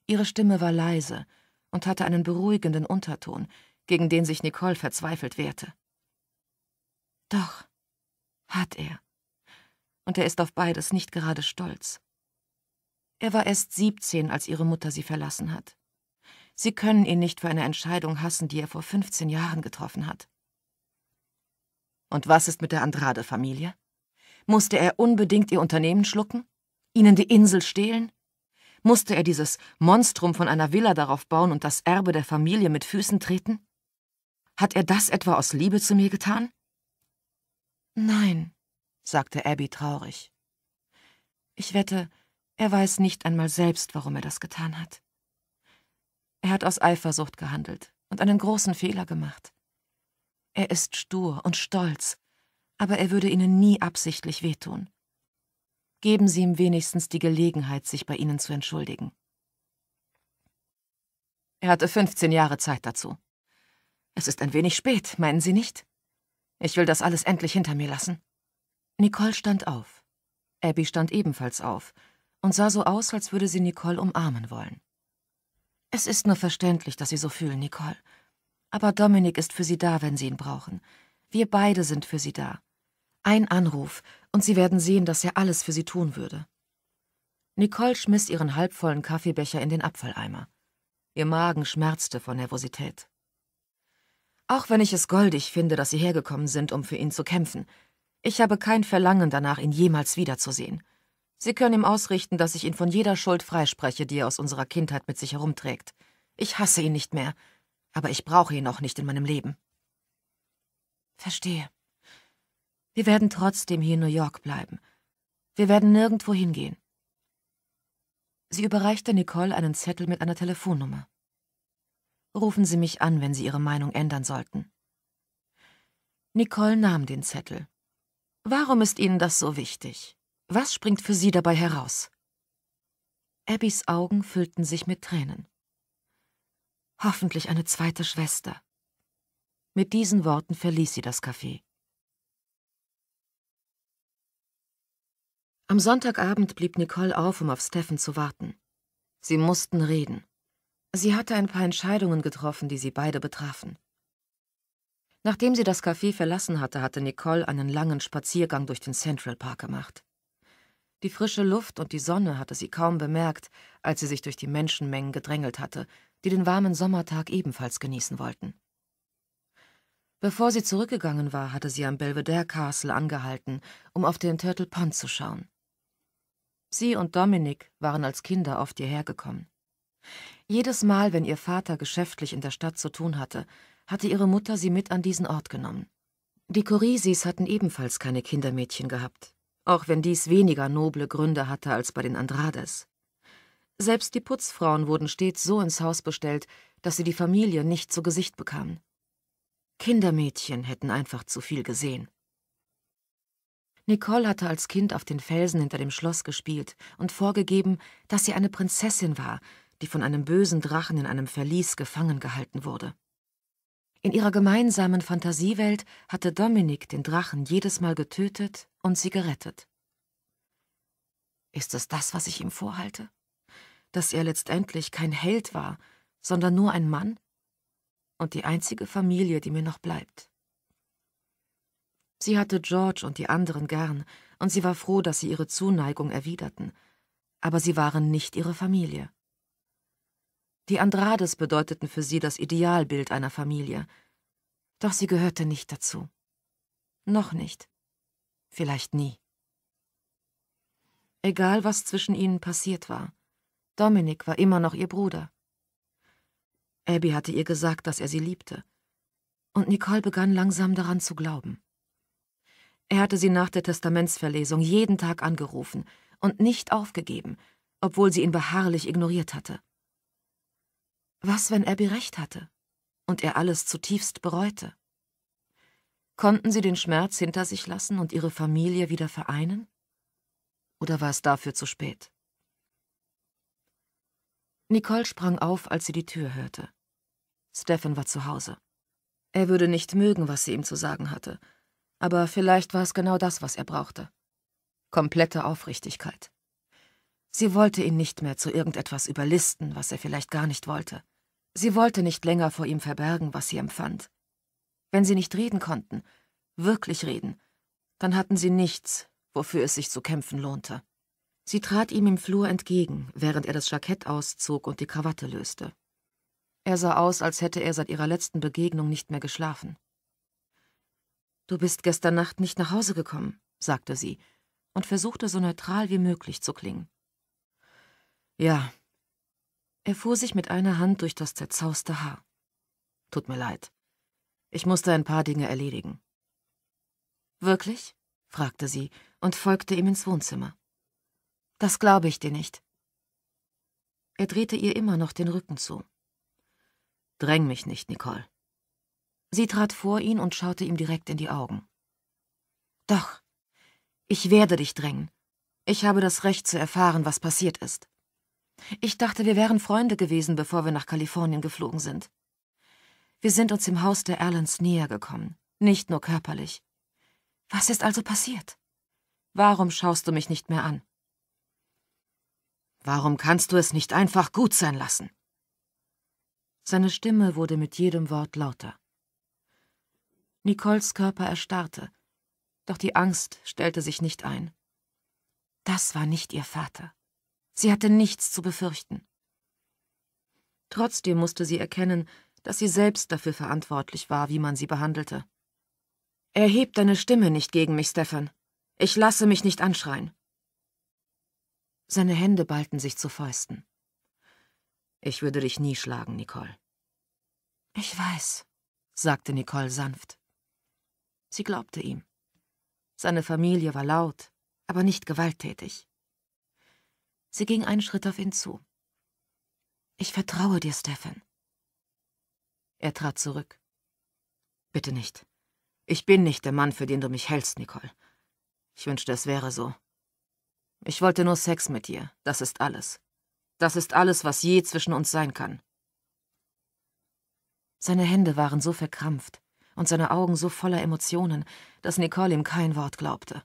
Ihre Stimme war leise und hatte einen beruhigenden Unterton, gegen den sich Nicole verzweifelt wehrte. Doch, hat er. Und er ist auf beides nicht gerade stolz. Er war erst 17, als ihre Mutter sie verlassen hat. Sie können ihn nicht für eine Entscheidung hassen, die er vor 15 Jahren getroffen hat. Und was ist mit der Andrade-Familie? Musste er unbedingt ihr Unternehmen schlucken? Ihnen die Insel stehlen? Musste er dieses Monstrum von einer Villa darauf bauen und das Erbe der Familie mit Füßen treten? Hat er das etwa aus Liebe zu mir getan? Nein, sagte Abby traurig. Ich wette, er weiß nicht einmal selbst, warum er das getan hat. Er hat aus Eifersucht gehandelt und einen großen Fehler gemacht. Er ist stur und stolz, aber er würde ihnen nie absichtlich wehtun. Geben Sie ihm wenigstens die Gelegenheit, sich bei Ihnen zu entschuldigen. Er hatte 15 Jahre Zeit dazu. Es ist ein wenig spät, meinen Sie nicht? Ich will das alles endlich hinter mir lassen. Nicole stand auf. Abby stand ebenfalls auf und sah so aus, als würde sie Nicole umarmen wollen. Es ist nur verständlich, dass Sie so fühlen, Nicole. Aber Dominik ist für Sie da, wenn Sie ihn brauchen. Wir beide sind für Sie da. Ein Anruf, und Sie werden sehen, dass er alles für Sie tun würde. Nicole schmiss ihren halbvollen Kaffeebecher in den Abfalleimer. Ihr Magen schmerzte vor Nervosität. Auch wenn ich es goldig finde, dass Sie hergekommen sind, um für ihn zu kämpfen, ich habe kein Verlangen danach, ihn jemals wiederzusehen. Sie können ihm ausrichten, dass ich ihn von jeder Schuld freispreche, die er aus unserer Kindheit mit sich herumträgt. Ich hasse ihn nicht mehr, aber ich brauche ihn auch nicht in meinem Leben. Verstehe. Wir werden trotzdem hier in New York bleiben. Wir werden nirgendwo hingehen. Sie überreichte Nicole einen Zettel mit einer Telefonnummer. Rufen Sie mich an, wenn Sie Ihre Meinung ändern sollten. Nicole nahm den Zettel. Warum ist Ihnen das so wichtig? Was springt für Sie dabei heraus? Abbys Augen füllten sich mit Tränen. Hoffentlich eine zweite Schwester. Mit diesen Worten verließ sie das Café. Am Sonntagabend blieb Nicole auf, um auf Steffen zu warten. Sie mussten reden. Sie hatte ein paar Entscheidungen getroffen, die sie beide betrafen. Nachdem sie das Café verlassen hatte, hatte Nicole einen langen Spaziergang durch den Central Park gemacht. Die frische Luft und die Sonne hatte sie kaum bemerkt, als sie sich durch die Menschenmengen gedrängelt hatte, die den warmen Sommertag ebenfalls genießen wollten. Bevor sie zurückgegangen war, hatte sie am Belvedere Castle angehalten, um auf den Turtle Pond zu schauen. Sie und Dominik waren als Kinder oft hierher gekommen. Jedes Mal, wenn ihr Vater geschäftlich in der Stadt zu tun hatte, hatte ihre Mutter sie mit an diesen Ort genommen. Die Corisis hatten ebenfalls keine Kindermädchen gehabt, auch wenn dies weniger noble Gründe hatte als bei den Andrades. Selbst die Putzfrauen wurden stets so ins Haus bestellt, dass sie die Familie nicht zu Gesicht bekamen. Kindermädchen hätten einfach zu viel gesehen. Nicole hatte als Kind auf den Felsen hinter dem Schloss gespielt und vorgegeben, dass sie eine Prinzessin war, die von einem bösen Drachen in einem Verlies gefangen gehalten wurde. In ihrer gemeinsamen Fantasiewelt hatte Dominik den Drachen jedes Mal getötet und sie gerettet. Ist es das, was ich ihm vorhalte? Dass er letztendlich kein Held war, sondern nur ein Mann? Und die einzige Familie, die mir noch bleibt. Sie hatte George und die anderen gern, und sie war froh, dass sie ihre Zuneigung erwiderten. Aber sie waren nicht ihre Familie. Die Andrades bedeuteten für sie das Idealbild einer Familie. Doch sie gehörte nicht dazu. Noch nicht. Vielleicht nie. Egal, was zwischen ihnen passiert war, Dominik war immer noch ihr Bruder. Abby hatte ihr gesagt, dass er sie liebte. Und Nicole begann langsam daran zu glauben. Er hatte sie nach der Testamentsverlesung jeden Tag angerufen und nicht aufgegeben, obwohl sie ihn beharrlich ignoriert hatte. Was, wenn Abby recht hatte und er alles zutiefst bereute? Konnten sie den Schmerz hinter sich lassen und ihre Familie wieder vereinen? Oder war es dafür zu spät? Nicole sprang auf, als sie die Tür hörte. Stefan war zu Hause. Er würde nicht mögen, was sie ihm zu sagen hatte, aber vielleicht war es genau das, was er brauchte. Komplette Aufrichtigkeit. Sie wollte ihn nicht mehr zu irgendetwas überlisten, was er vielleicht gar nicht wollte. Sie wollte nicht länger vor ihm verbergen, was sie empfand. Wenn sie nicht reden konnten, wirklich reden, dann hatten sie nichts, wofür es sich zu kämpfen lohnte. Sie trat ihm im Flur entgegen, während er das Jackett auszog und die Krawatte löste. Er sah aus, als hätte er seit ihrer letzten Begegnung nicht mehr geschlafen. Du bist gestern Nacht nicht nach Hause gekommen, sagte sie und versuchte so neutral wie möglich zu klingen. Ja. Er fuhr sich mit einer Hand durch das zerzauste Haar. Tut mir leid. Ich musste ein paar Dinge erledigen. Wirklich? fragte sie und folgte ihm ins Wohnzimmer. Das glaube ich dir nicht. Er drehte ihr immer noch den Rücken zu. Dräng mich nicht, Nicole. Sie trat vor ihn und schaute ihm direkt in die Augen. Doch, ich werde dich drängen. Ich habe das Recht zu erfahren, was passiert ist. Ich dachte, wir wären Freunde gewesen, bevor wir nach Kalifornien geflogen sind. Wir sind uns im Haus der Allens näher gekommen, nicht nur körperlich. Was ist also passiert? Warum schaust du mich nicht mehr an? Warum kannst du es nicht einfach gut sein lassen? Seine Stimme wurde mit jedem Wort lauter. Nicoles Körper erstarrte, doch die Angst stellte sich nicht ein. Das war nicht ihr Vater. Sie hatte nichts zu befürchten. Trotzdem musste sie erkennen, dass sie selbst dafür verantwortlich war, wie man sie behandelte. Erheb deine Stimme nicht gegen mich, Stefan. Ich lasse mich nicht anschreien. Seine Hände ballten sich zu Fäusten. Ich würde dich nie schlagen, Nicole. Ich weiß, sagte Nicole sanft. Sie glaubte ihm. Seine Familie war laut, aber nicht gewalttätig. Sie ging einen Schritt auf ihn zu. Ich vertraue dir, Stefan. Er trat zurück. Bitte nicht. Ich bin nicht der Mann, für den du mich hältst, Nicole. Ich wünschte, es wäre so. Ich wollte nur Sex mit dir. Das ist alles. Das ist alles, was je zwischen uns sein kann. Seine Hände waren so verkrampft, und seine Augen so voller Emotionen, dass Nicole ihm kein Wort glaubte.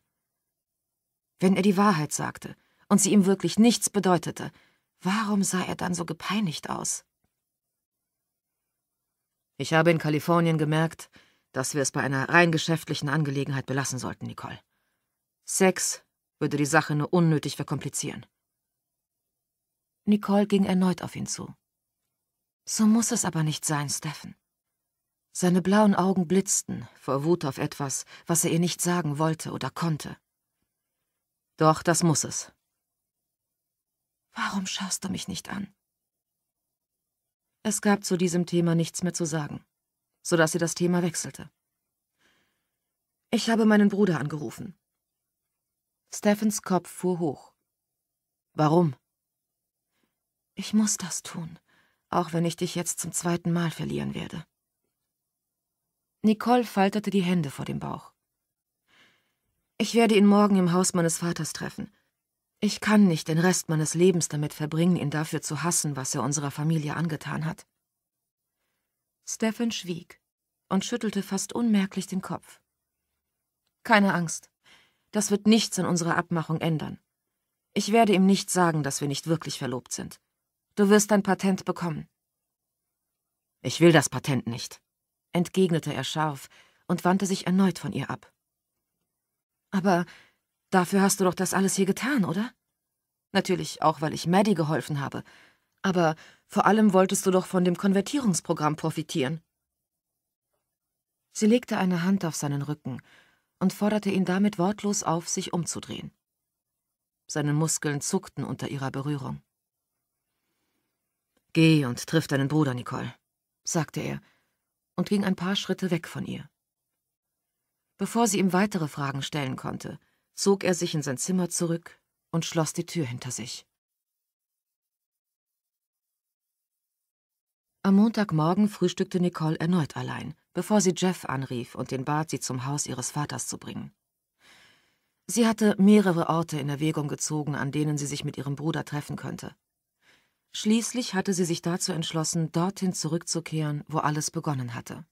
Wenn er die Wahrheit sagte und sie ihm wirklich nichts bedeutete, warum sah er dann so gepeinigt aus? Ich habe in Kalifornien gemerkt, dass wir es bei einer rein geschäftlichen Angelegenheit belassen sollten, Nicole. Sex würde die Sache nur unnötig verkomplizieren. Nicole ging erneut auf ihn zu. So muss es aber nicht sein, Steffen. Seine blauen Augen blitzten vor Wut auf etwas, was er ihr nicht sagen wollte oder konnte. Doch das muss es. Warum schaust du mich nicht an? Es gab zu diesem Thema nichts mehr zu sagen, sodass sie das Thema wechselte. Ich habe meinen Bruder angerufen. Steffens Kopf fuhr hoch. Warum? Ich muss das tun, auch wenn ich dich jetzt zum zweiten Mal verlieren werde. Nicole faltete die Hände vor dem Bauch. Ich werde ihn morgen im Haus meines Vaters treffen. Ich kann nicht den Rest meines Lebens damit verbringen, ihn dafür zu hassen, was er unserer Familie angetan hat. Stephen schwieg und schüttelte fast unmerklich den Kopf. Keine Angst. Das wird nichts an unserer Abmachung ändern. Ich werde ihm nicht sagen, dass wir nicht wirklich verlobt sind. Du wirst dein Patent bekommen. Ich will das Patent nicht, entgegnete er scharf und wandte sich erneut von ihr ab. Aber dafür hast du doch das alles hier getan, oder? Natürlich auch, weil ich Maddie geholfen habe. Aber vor allem wolltest du doch von dem Konvertierungsprogramm profitieren. Sie legte eine Hand auf seinen Rücken und forderte ihn damit wortlos auf, sich umzudrehen. Seine Muskeln zuckten unter ihrer Berührung. Geh und triff deinen Bruder, Nicole, sagte er und ging ein paar Schritte weg von ihr. Bevor sie ihm weitere Fragen stellen konnte, zog er sich in sein Zimmer zurück und schloss die Tür hinter sich. Am Montagmorgen frühstückte Nicole erneut allein, bevor sie Jeff anrief und den bat, sie zum Haus ihres Vaters zu bringen. Sie hatte mehrere Orte in Erwägung gezogen, an denen sie sich mit ihrem Bruder treffen könnte. Schließlich hatte sie sich dazu entschlossen, dorthin zurückzukehren, wo alles begonnen hatte.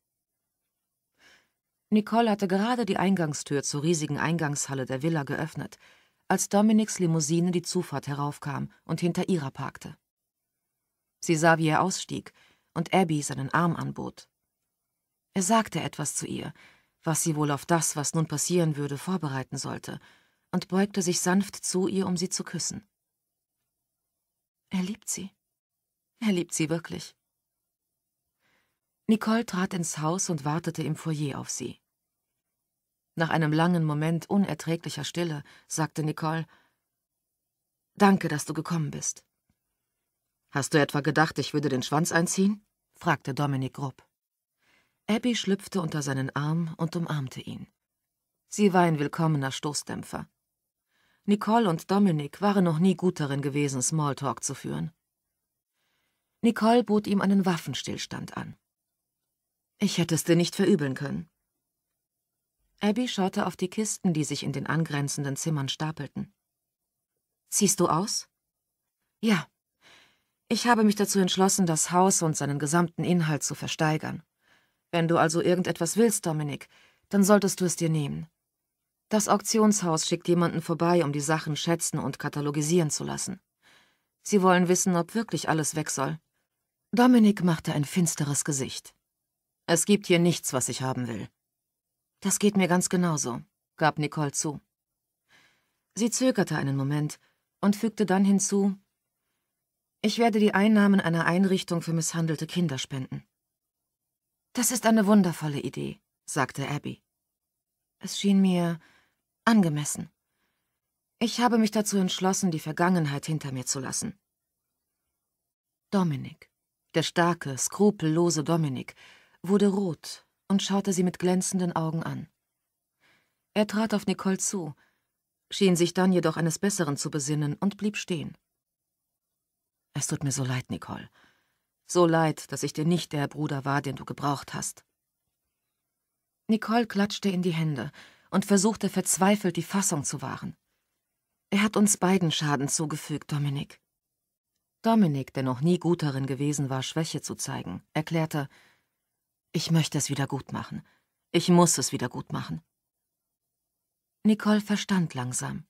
Nicole hatte gerade die Eingangstür zur riesigen Eingangshalle der Villa geöffnet, als Dominiks Limousine die Zufahrt heraufkam und hinter ihrer parkte. Sie sah, wie er ausstieg und Abby seinen Arm anbot. Er sagte etwas zu ihr, was sie wohl auf das, was nun passieren würde, vorbereiten sollte, und beugte sich sanft zu ihr, um sie zu küssen. Er liebt sie. Er liebt sie wirklich. Nicole trat ins Haus und wartete im Foyer auf sie. Nach einem langen Moment unerträglicher Stille sagte Nicole, Danke, dass du gekommen bist. Hast du etwa gedacht, ich würde den Schwanz einziehen? fragte Dominik grob. Abby schlüpfte unter seinen Arm und umarmte ihn. Sie war ein willkommener Stoßdämpfer. Nicole und Dominik waren noch nie gut darin gewesen, Smalltalk zu führen. Nicole bot ihm einen Waffenstillstand an. Ich hätte es dir nicht verübeln können. Abby schaute auf die Kisten, die sich in den angrenzenden Zimmern stapelten. Siehst du aus? Ja. Ich habe mich dazu entschlossen, das Haus und seinen gesamten Inhalt zu versteigern. Wenn du also irgendetwas willst, Dominik, dann solltest du es dir nehmen. Das Auktionshaus schickt jemanden vorbei, um die Sachen schätzen und katalogisieren zu lassen. Sie wollen wissen, ob wirklich alles weg soll. Dominik machte ein finsteres Gesicht. Es gibt hier nichts, was ich haben will. Das geht mir ganz genauso, gab Nicole zu. Sie zögerte einen Moment und fügte dann hinzu, ich werde die Einnahmen einer Einrichtung für misshandelte Kinder spenden. Das ist eine wundervolle Idee, sagte Abby. Es schien mir, angemessen. Ich habe mich dazu entschlossen, die Vergangenheit hinter mir zu lassen. Dominik, der starke, skrupellose Dominik, wurde rot und schaute sie mit glänzenden Augen an. Er trat auf Nicole zu, schien sich dann jedoch eines Besseren zu besinnen und blieb stehen. Es tut mir so leid, Nicole. So leid, dass ich dir nicht der Bruder war, den du gebraucht hast. Nicole klatschte in die Hände und versuchte verzweifelt, die Fassung zu wahren. Er hat uns beiden Schaden zugefügt, Dominik. Dominik, der noch nie gut darin gewesen war, Schwäche zu zeigen, erklärte, ich möchte es wieder gut machen. Ich muss es wieder gut machen. Nicole verstand langsam.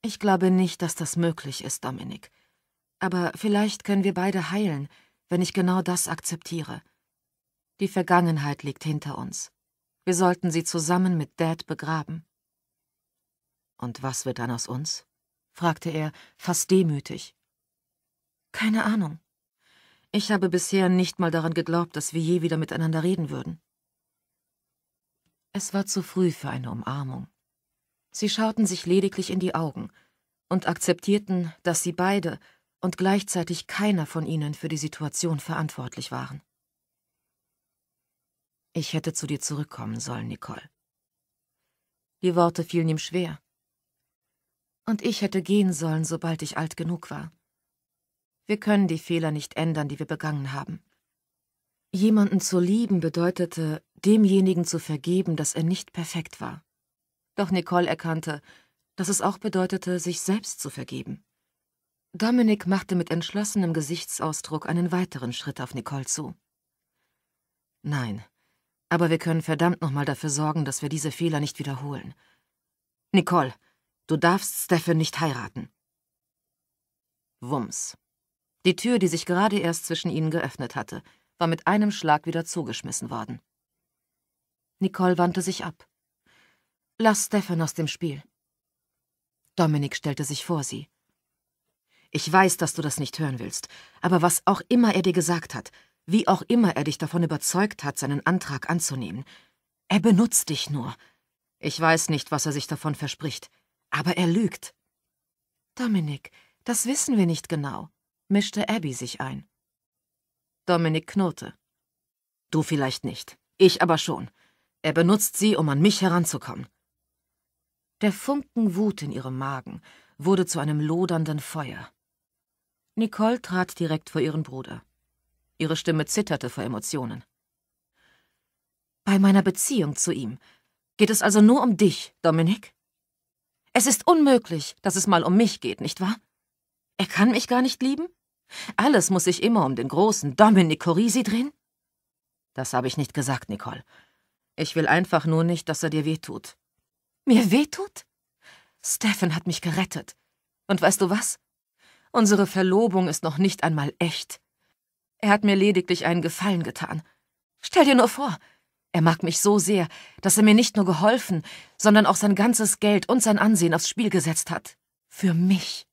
Ich glaube nicht, dass das möglich ist, Dominik. Aber vielleicht können wir beide heilen, wenn ich genau das akzeptiere. Die Vergangenheit liegt hinter uns. Wir sollten sie zusammen mit Dad begraben. Und was wird dann aus uns? fragte er, fast demütig. Keine Ahnung. Ich habe bisher nicht mal daran geglaubt, dass wir je wieder miteinander reden würden. Es war zu früh für eine Umarmung. Sie schauten sich lediglich in die Augen und akzeptierten, dass sie beide und gleichzeitig keiner von ihnen für die Situation verantwortlich waren. Ich hätte zu dir zurückkommen sollen, Nicole. Die Worte fielen ihm schwer. Und ich hätte gehen sollen, sobald ich alt genug war. Wir können die Fehler nicht ändern, die wir begangen haben. Jemanden zu lieben bedeutete, demjenigen zu vergeben, dass er nicht perfekt war. Doch Nicole erkannte, dass es auch bedeutete, sich selbst zu vergeben. Dominik machte mit entschlossenem Gesichtsausdruck einen weiteren Schritt auf Nicole zu. Nein, aber wir können verdammt nochmal dafür sorgen, dass wir diese Fehler nicht wiederholen. Nicole, du darfst Steffen nicht heiraten. Wumms. Die Tür, die sich gerade erst zwischen ihnen geöffnet hatte, war mit einem Schlag wieder zugeschmissen worden. Nicole wandte sich ab. Lass Stefan aus dem Spiel. Dominik stellte sich vor sie. Ich weiß, dass du das nicht hören willst, aber was auch immer er dir gesagt hat, wie auch immer er dich davon überzeugt hat, seinen Antrag anzunehmen. Er benutzt dich nur. Ich weiß nicht, was er sich davon verspricht, aber er lügt. Dominik, das wissen wir nicht genau, mischte Abby sich ein. Dominik knurrte. Du vielleicht nicht, ich aber schon. Er benutzt sie, um an mich heranzukommen. Der Funken Wut in ihrem Magen wurde zu einem lodernden Feuer. Nicole trat direkt vor ihren Bruder. Ihre Stimme zitterte vor Emotionen. Bei meiner Beziehung zu ihm geht es also nur um dich, Dominik? Es ist unmöglich, dass es mal um mich geht, nicht wahr? Er kann mich gar nicht lieben? Alles muss sich immer um den großen Dominik Corisi drehen? Das habe ich nicht gesagt, Nicole. Ich will einfach nur nicht, dass er dir wehtut. Mir wehtut? Stefan hat mich gerettet. Und weißt du was? Unsere Verlobung ist noch nicht einmal echt. Er hat mir lediglich einen Gefallen getan. Stell dir nur vor, er mag mich so sehr, dass er mir nicht nur geholfen, sondern auch sein ganzes Geld und sein Ansehen aufs Spiel gesetzt hat. Für mich.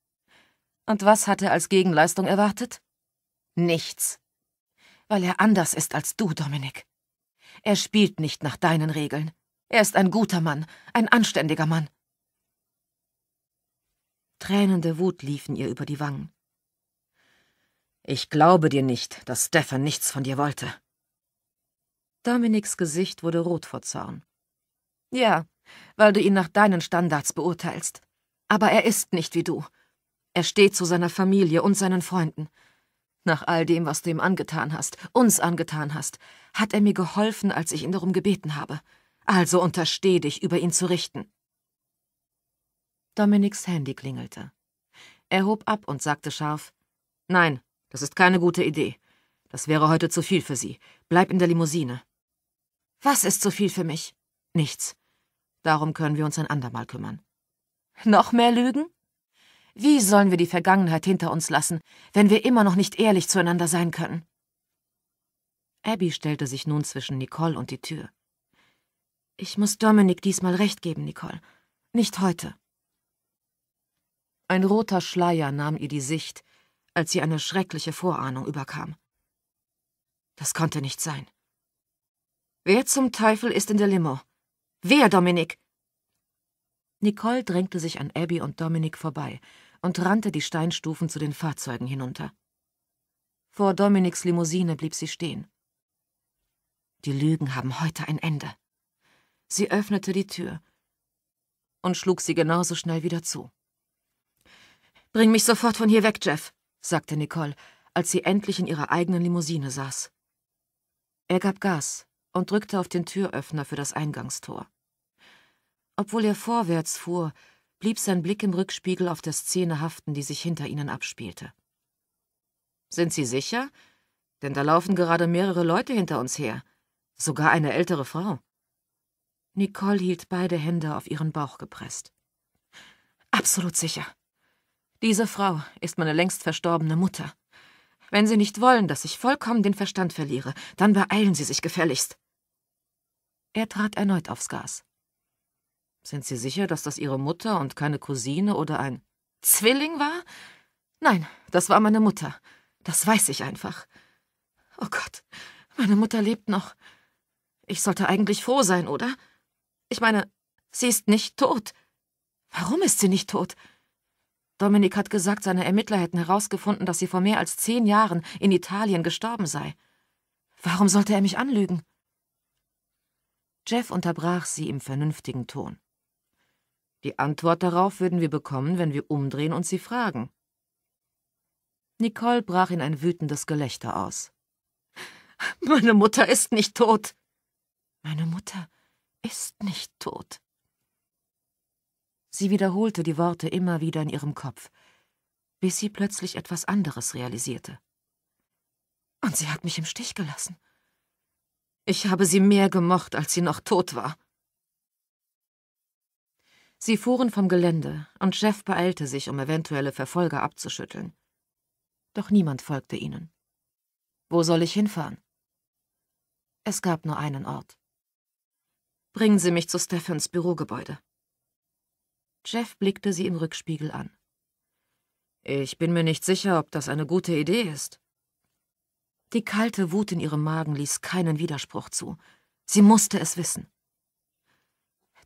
Und was hat er als Gegenleistung erwartet? Nichts. Weil er anders ist als du, Dominik. Er spielt nicht nach deinen Regeln. Er ist ein guter Mann, ein anständiger Mann. Tränende Wut liefen ihr über die Wangen. Ich glaube dir nicht, dass Stefan nichts von dir wollte. Dominiks Gesicht wurde rot vor Zorn. Ja, weil du ihn nach deinen Standards beurteilst. Aber er ist nicht wie du. Er steht zu seiner Familie und seinen Freunden. Nach all dem, was du ihm angetan hast, uns angetan hast, hat er mir geholfen, als ich ihn darum gebeten habe. Also untersteh dich, über ihn zu richten. Dominiks Handy klingelte. Er hob ab und sagte scharf, Nein, das ist keine gute Idee. Das wäre heute zu viel für Sie. Bleib in der Limousine. Was ist zu viel für mich? Nichts. Darum können wir uns ein andermal kümmern. Noch mehr Lügen? Wie sollen wir die Vergangenheit hinter uns lassen, wenn wir immer noch nicht ehrlich zueinander sein können? Abby stellte sich nun zwischen Nicole und die Tür. Ich muss Dominik diesmal recht geben, Nicole. Nicht heute. Ein roter Schleier nahm ihr die Sicht, als sie eine schreckliche Vorahnung überkam. Das konnte nicht sein. Wer zum Teufel ist in der Limo? Wer, Dominik? Nicole drängte sich an Abby und Dominik vorbei und rannte die Steinstufen zu den Fahrzeugen hinunter. Vor Dominiks Limousine blieb sie stehen. Die Lügen haben heute ein Ende. Sie öffnete die Tür und schlug sie genauso schnell wieder zu. Bring mich sofort von hier weg, Jeff sagte Nicole, als sie endlich in ihrer eigenen Limousine saß. Er gab Gas und drückte auf den Türöffner für das Eingangstor. Obwohl er vorwärts fuhr, blieb sein Blick im Rückspiegel auf der Szene haften, die sich hinter ihnen abspielte. Sind Sie sicher? Denn da laufen gerade mehrere Leute hinter uns her, sogar eine ältere Frau. Nicole hielt beide Hände auf ihren Bauch gepresst. Absolut sicher. Diese Frau ist meine längst verstorbene Mutter. Wenn Sie nicht wollen, dass ich vollkommen den Verstand verliere, dann beeilen Sie sich gefälligst. Er trat erneut aufs Gas. Sind Sie sicher, dass das Ihre Mutter und keine Cousine oder ein Zwilling war? Nein, das war meine Mutter. Das weiß ich einfach. Oh Gott, meine Mutter lebt noch. Ich sollte eigentlich froh sein, oder? Ich meine, sie ist nicht tot. Warum ist sie nicht tot? Dominik hat gesagt, seine Ermittler hätten herausgefunden, dass sie vor mehr als zehn Jahren in Italien gestorben sei. Warum sollte er mich anlügen? Jeff unterbrach sie im vernünftigen Ton. Die Antwort darauf würden wir bekommen, wenn wir umdrehen und sie fragen. Nicole brach in ein wütendes Gelächter aus. Meine Mutter ist nicht tot. Meine Mutter ist nicht tot. Sie wiederholte die Worte immer wieder in ihrem Kopf, bis sie plötzlich etwas anderes realisierte. Und sie hat mich im Stich gelassen. Ich habe sie mehr gemocht, als sie noch tot war. Sie fuhren vom Gelände, und Jeff beeilte sich, um eventuelle Verfolger abzuschütteln. Doch niemand folgte ihnen. Wo soll ich hinfahren? Es gab nur einen Ort. Bringen Sie mich zu Steffens Bürogebäude. Jeff blickte sie im Rückspiegel an. Ich bin mir nicht sicher, ob das eine gute Idee ist. Die kalte Wut in ihrem Magen ließ keinen Widerspruch zu. Sie musste es wissen.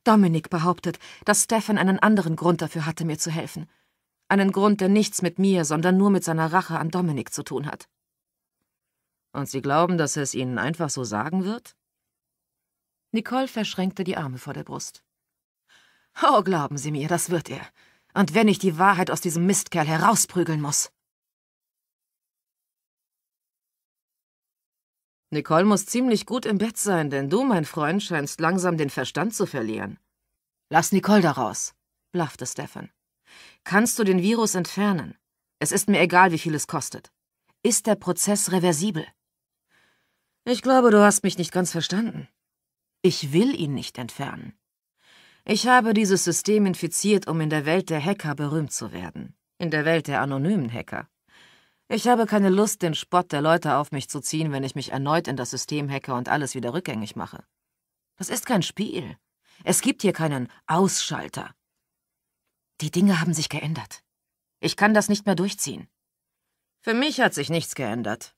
Dominik behauptet, dass Stefan einen anderen Grund dafür hatte, mir zu helfen. Einen Grund, der nichts mit mir, sondern nur mit seiner Rache an Dominik zu tun hat. Und Sie glauben, dass er es Ihnen einfach so sagen wird? Nicole verschränkte die Arme vor der Brust. Oh, glauben Sie mir, das wird er. Und wenn ich die Wahrheit aus diesem Mistkerl herausprügeln muss. Nicole muss ziemlich gut im Bett sein, denn du, mein Freund, scheinst langsam den Verstand zu verlieren. Lass Nicole daraus, blaffte Stefan. Kannst du den Virus entfernen? Es ist mir egal, wie viel es kostet. Ist der Prozess reversibel? Ich glaube, du hast mich nicht ganz verstanden. Ich will ihn nicht entfernen. Ich habe dieses System infiziert, um in der Welt der Hacker berühmt zu werden. In der Welt der anonymen Hacker. Ich habe keine Lust, den Spott der Leute auf mich zu ziehen, wenn ich mich erneut in das System hacke und alles wieder rückgängig mache. Das ist kein Spiel. Es gibt hier keinen Ausschalter. Die Dinge haben sich geändert. Ich kann das nicht mehr durchziehen. Für mich hat sich nichts geändert.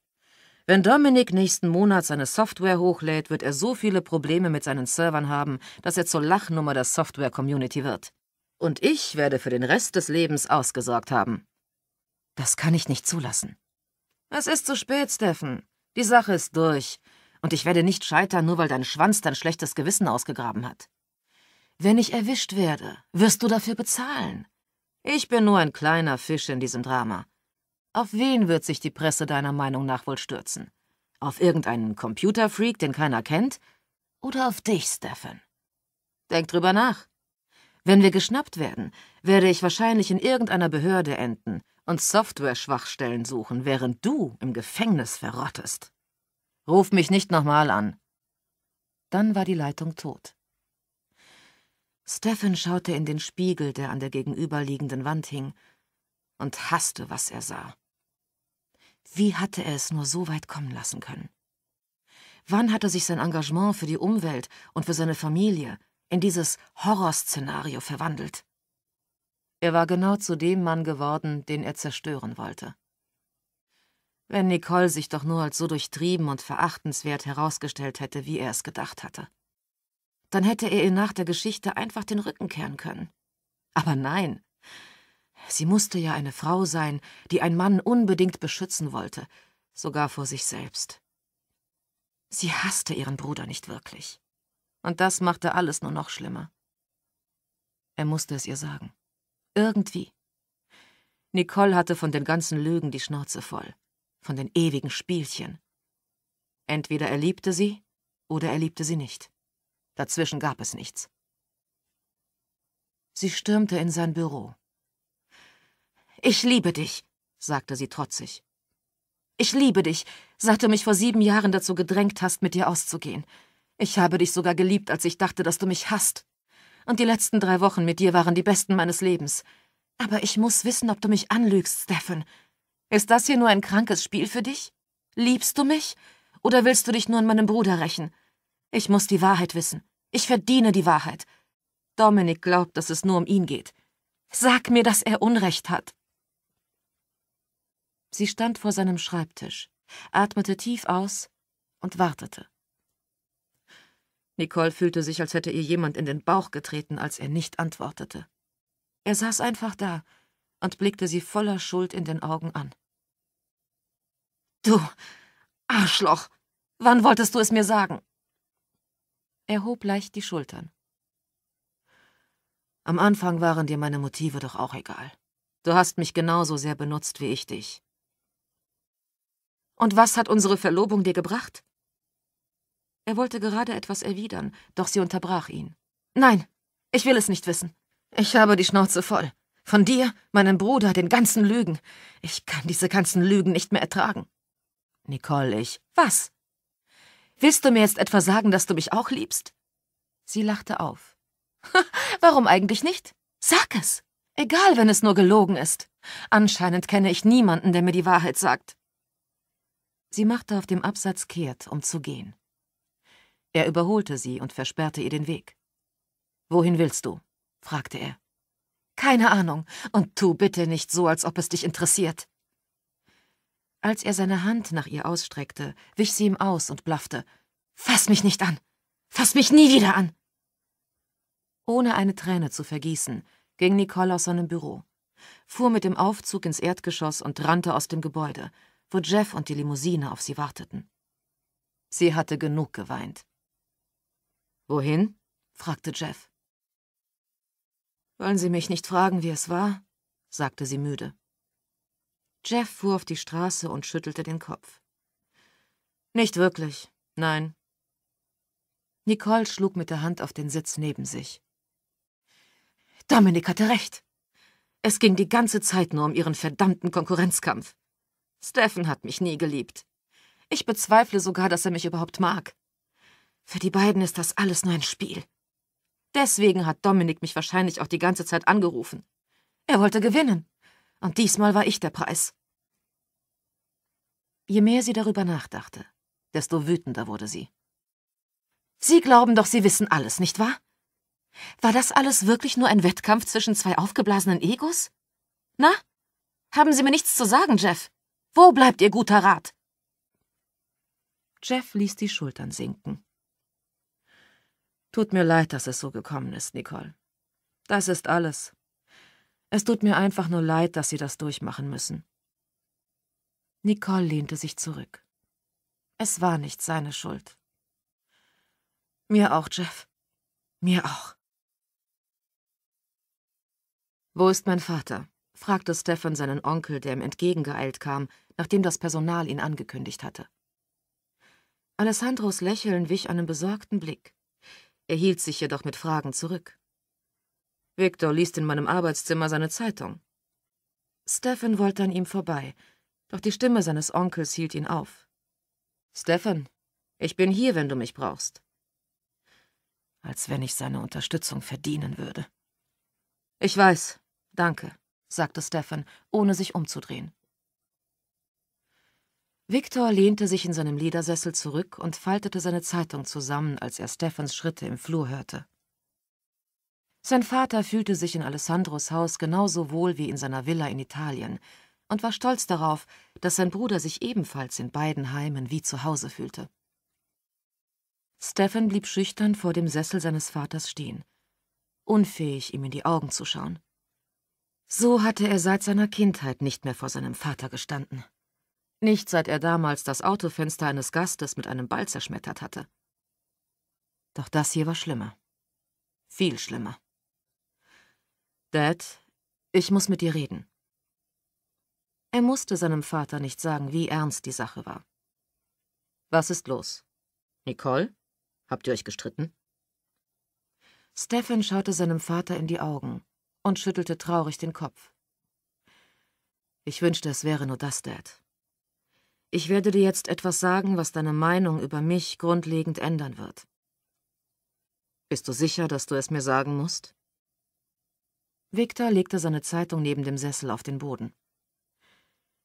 Wenn Dominik nächsten Monat seine Software hochlädt, wird er so viele Probleme mit seinen Servern haben, dass er zur Lachnummer der Software-Community wird. Und ich werde für den Rest des Lebens ausgesorgt haben. Das kann ich nicht zulassen. Es ist zu spät, Steffen. Die Sache ist durch. Und ich werde nicht scheitern, nur weil dein Schwanz dein schlechtes Gewissen ausgegraben hat. Wenn ich erwischt werde, wirst du dafür bezahlen. Ich bin nur ein kleiner Fisch in diesem Drama. Auf wen wird sich die Presse deiner Meinung nach wohl stürzen? Auf irgendeinen Computerfreak, den keiner kennt? Oder auf dich, Stefan? Denk drüber nach. Wenn wir geschnappt werden, werde ich wahrscheinlich in irgendeiner Behörde enden und Software-Schwachstellen suchen, während du im Gefängnis verrottest. Ruf mich nicht nochmal an. Dann war die Leitung tot. Stefan schaute in den Spiegel, der an der gegenüberliegenden Wand hing, und hasste, was er sah. Wie hatte er es nur so weit kommen lassen können? Wann hatte sich sein Engagement für die Umwelt und für seine Familie in dieses Horrorszenario verwandelt? Er war genau zu dem Mann geworden, den er zerstören wollte. Wenn Nicole sich doch nur als so durchtrieben und verachtenswert herausgestellt hätte, wie er es gedacht hatte. Dann hätte er ihr nach der Geschichte einfach den Rücken kehren können. Aber nein, Sie musste ja eine Frau sein, die ein Mann unbedingt beschützen wollte, sogar vor sich selbst. Sie hasste ihren Bruder nicht wirklich. Und das machte alles nur noch schlimmer. Er musste es ihr sagen. Irgendwie. Nicole hatte von den ganzen Lügen die Schnauze voll, von den ewigen Spielchen. Entweder er liebte sie oder er liebte sie nicht. Dazwischen gab es nichts. Sie stürmte in sein Büro. Ich liebe dich, sagte sie trotzig. Ich liebe dich, seit du mich vor sieben Jahren dazu gedrängt hast, mit dir auszugehen. Ich habe dich sogar geliebt, als ich dachte, dass du mich hasst. Und die letzten drei Wochen mit dir waren die besten meines Lebens. Aber ich muss wissen, ob du mich anlügst, Stefan. Ist das hier nur ein krankes Spiel für dich? Liebst du mich? Oder willst du dich nur an meinem Bruder rächen? Ich muss die Wahrheit wissen. Ich verdiene die Wahrheit. Dominik glaubt, dass es nur um ihn geht. Sag mir, dass er Unrecht hat. Sie stand vor seinem Schreibtisch, atmete tief aus und wartete. Nicole fühlte sich, als hätte ihr jemand in den Bauch getreten, als er nicht antwortete. Er saß einfach da und blickte sie voller Schuld in den Augen an. Du Arschloch, wann wolltest du es mir sagen? Er hob leicht die Schultern. Am Anfang waren dir meine Motive doch auch egal. Du hast mich genauso sehr benutzt wie ich dich. Und was hat unsere Verlobung dir gebracht? Er wollte gerade etwas erwidern, doch sie unterbrach ihn. Nein, ich will es nicht wissen. Ich habe die Schnauze voll. Von dir, meinem Bruder, den ganzen Lügen. Ich kann diese ganzen Lügen nicht mehr ertragen. Nicole, ich. Was? Willst du mir jetzt etwa sagen, dass du mich auch liebst? Sie lachte auf. Warum eigentlich nicht? Sag es. Egal, wenn es nur gelogen ist. Anscheinend kenne ich niemanden, der mir die Wahrheit sagt. Sie machte auf dem Absatz kehrt, um zu gehen. Er überholte sie und versperrte ihr den Weg. Wohin willst du? fragte er. Keine Ahnung, und tu bitte nicht so, als ob es dich interessiert. Als er seine Hand nach ihr ausstreckte, wich sie ihm aus und blaffte. Fass mich nicht an! Fass mich nie wieder an! Ohne eine Träne zu vergießen, ging Nicole aus seinem Büro, fuhr mit dem Aufzug ins Erdgeschoss und rannte aus dem Gebäude, wo Jeff und die Limousine auf sie warteten. Sie hatte genug geweint. Wohin? fragte Jeff. Wollen Sie mich nicht fragen, wie es war? sagte sie müde. Jeff fuhr auf die Straße und schüttelte den Kopf. Nicht wirklich, nein. Nicole schlug mit der Hand auf den Sitz neben sich. Dominik hatte recht. Es ging die ganze Zeit nur um ihren verdammten Konkurrenzkampf. Steffen hat mich nie geliebt. Ich bezweifle sogar, dass er mich überhaupt mag. Für die beiden ist das alles nur ein Spiel. Deswegen hat Dominik mich wahrscheinlich auch die ganze Zeit angerufen. Er wollte gewinnen. Und diesmal war ich der Preis. Je mehr sie darüber nachdachte, desto wütender wurde sie. Sie glauben doch, Sie wissen alles, nicht wahr? War das alles wirklich nur ein Wettkampf zwischen zwei aufgeblasenen Egos? Na? Haben Sie mir nichts zu sagen, Jeff? Wo bleibt Ihr guter Rat? Jeff ließ die Schultern sinken. Tut mir leid, dass es so gekommen ist, Nicole. Das ist alles. Es tut mir einfach nur leid, dass Sie das durchmachen müssen. Nicole lehnte sich zurück. Es war nicht seine Schuld. Mir auch, Jeff. Mir auch. Wo ist mein Vater? fragte Stefan seinen Onkel, der ihm entgegengeeilt kam, nachdem das Personal ihn angekündigt hatte. Alessandros Lächeln wich einem besorgten Blick. Er hielt sich jedoch mit Fragen zurück. Victor liest in meinem Arbeitszimmer seine Zeitung. Stephen wollte an ihm vorbei, doch die Stimme seines Onkels hielt ihn auf. Stephen, ich bin hier, wenn du mich brauchst. Als wenn ich seine Unterstützung verdienen würde. Ich weiß, danke, sagte Stephen, ohne sich umzudrehen. Viktor lehnte sich in seinem Ledersessel zurück und faltete seine Zeitung zusammen, als er Stephans Schritte im Flur hörte. Sein Vater fühlte sich in Alessandros Haus genauso wohl wie in seiner Villa in Italien und war stolz darauf, dass sein Bruder sich ebenfalls in beiden Heimen wie zu Hause fühlte. Stephan blieb schüchtern vor dem Sessel seines Vaters stehen, unfähig, ihm in die Augen zu schauen. So hatte er seit seiner Kindheit nicht mehr vor seinem Vater gestanden. Nicht seit er damals das Autofenster eines Gastes mit einem Ball zerschmettert hatte. Doch das hier war schlimmer. Viel schlimmer. Dad, ich muss mit dir reden. Er musste seinem Vater nicht sagen, wie ernst die Sache war. Was ist los? Nicole? Habt ihr euch gestritten? Stefan schaute seinem Vater in die Augen und schüttelte traurig den Kopf. Ich wünschte, es wäre nur das, Dad. Ich werde dir jetzt etwas sagen, was deine Meinung über mich grundlegend ändern wird. Bist du sicher, dass du es mir sagen musst? Victor legte seine Zeitung neben dem Sessel auf den Boden.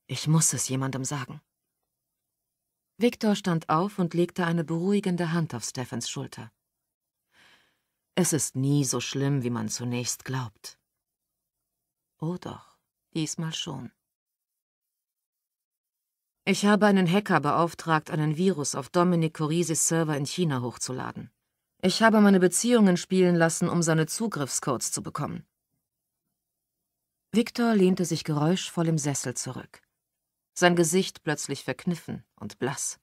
Ich muss es jemandem sagen. Victor stand auf und legte eine beruhigende Hand auf Stephens Schulter. Es ist nie so schlimm, wie man zunächst glaubt. Oh doch, diesmal schon. Ich habe einen Hacker beauftragt, einen Virus auf Dominic Corises Server in China hochzuladen. Ich habe meine Beziehungen spielen lassen, um seine Zugriffscodes zu bekommen. Victor lehnte sich geräuschvoll im Sessel zurück. Sein Gesicht plötzlich verkniffen und blass.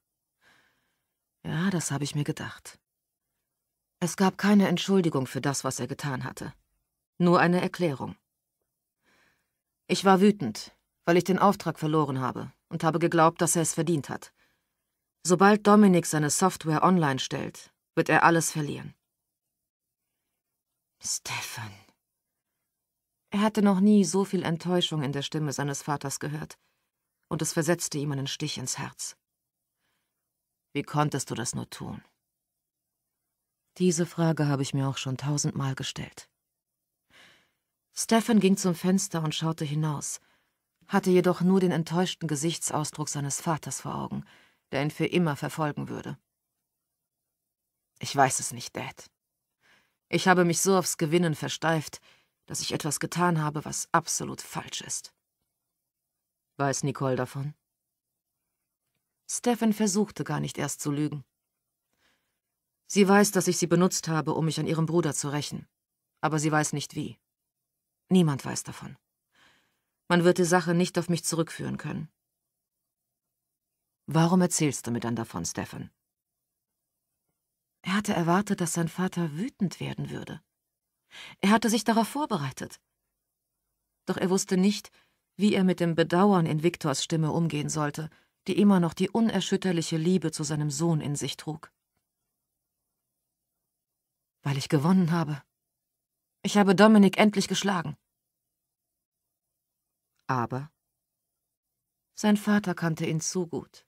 Ja, das habe ich mir gedacht. Es gab keine Entschuldigung für das, was er getan hatte. Nur eine Erklärung. Ich war wütend, weil ich den Auftrag verloren habe und habe geglaubt, dass er es verdient hat. Sobald Dominik seine Software online stellt, wird er alles verlieren. Stefan. Er hatte noch nie so viel Enttäuschung in der Stimme seines Vaters gehört, und es versetzte ihm einen Stich ins Herz. Wie konntest du das nur tun? Diese Frage habe ich mir auch schon tausendmal gestellt. Stefan ging zum Fenster und schaute hinaus – hatte jedoch nur den enttäuschten Gesichtsausdruck seines Vaters vor Augen, der ihn für immer verfolgen würde. Ich weiß es nicht, Dad. Ich habe mich so aufs Gewinnen versteift, dass ich etwas getan habe, was absolut falsch ist. Weiß Nicole davon? Stefan versuchte gar nicht erst zu lügen. Sie weiß, dass ich sie benutzt habe, um mich an ihrem Bruder zu rächen. Aber sie weiß nicht wie. Niemand weiß davon. Man wird die Sache nicht auf mich zurückführen können. Warum erzählst du mir dann davon, Stefan? Er hatte erwartet, dass sein Vater wütend werden würde. Er hatte sich darauf vorbereitet. Doch er wusste nicht, wie er mit dem Bedauern in Viktors Stimme umgehen sollte, die immer noch die unerschütterliche Liebe zu seinem Sohn in sich trug. Weil ich gewonnen habe. Ich habe Dominik endlich geschlagen. Aber sein Vater kannte ihn zu gut.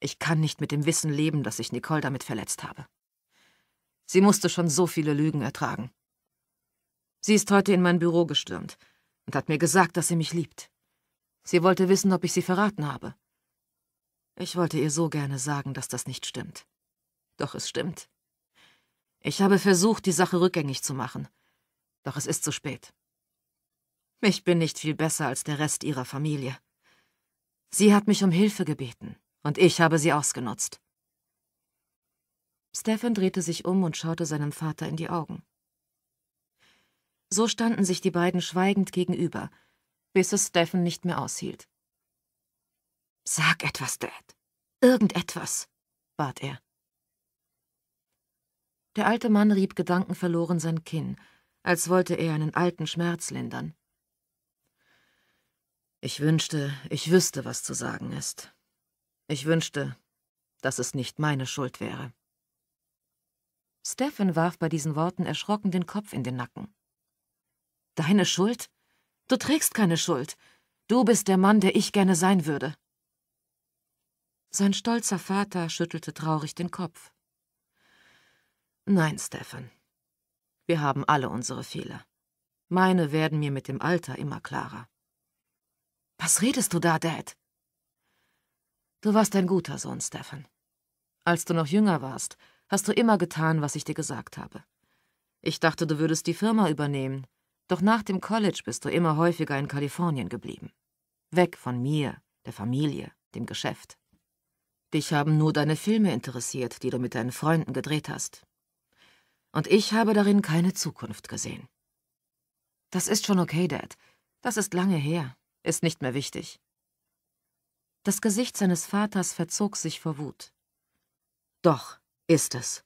Ich kann nicht mit dem Wissen leben, dass ich Nicole damit verletzt habe. Sie musste schon so viele Lügen ertragen. Sie ist heute in mein Büro gestürmt und hat mir gesagt, dass sie mich liebt. Sie wollte wissen, ob ich sie verraten habe. Ich wollte ihr so gerne sagen, dass das nicht stimmt. Doch es stimmt. Ich habe versucht, die Sache rückgängig zu machen. Doch es ist zu spät. Ich bin nicht viel besser als der Rest ihrer Familie. Sie hat mich um Hilfe gebeten, und ich habe sie ausgenutzt. Stefan drehte sich um und schaute seinem Vater in die Augen. So standen sich die beiden schweigend gegenüber, bis es Stefan nicht mehr aushielt. Sag etwas, Dad. Irgendetwas, bat er. Der alte Mann rieb gedankenverloren sein Kinn, als wollte er einen alten Schmerz lindern. Ich wünschte, ich wüsste, was zu sagen ist. Ich wünschte, dass es nicht meine Schuld wäre. Stephen warf bei diesen Worten erschrocken den Kopf in den Nacken. Deine Schuld? Du trägst keine Schuld. Du bist der Mann, der ich gerne sein würde. Sein stolzer Vater schüttelte traurig den Kopf. Nein, Stefan. Wir haben alle unsere Fehler. Meine werden mir mit dem Alter immer klarer. Was redest du da, Dad? Du warst ein guter Sohn, Stefan. Als du noch jünger warst, hast du immer getan, was ich dir gesagt habe. Ich dachte, du würdest die Firma übernehmen, doch nach dem College bist du immer häufiger in Kalifornien geblieben. Weg von mir, der Familie, dem Geschäft. Dich haben nur deine Filme interessiert, die du mit deinen Freunden gedreht hast. Und ich habe darin keine Zukunft gesehen. Das ist schon okay, Dad. Das ist lange her. Ist nicht mehr wichtig. Das Gesicht seines Vaters verzog sich vor Wut. Doch, ist es.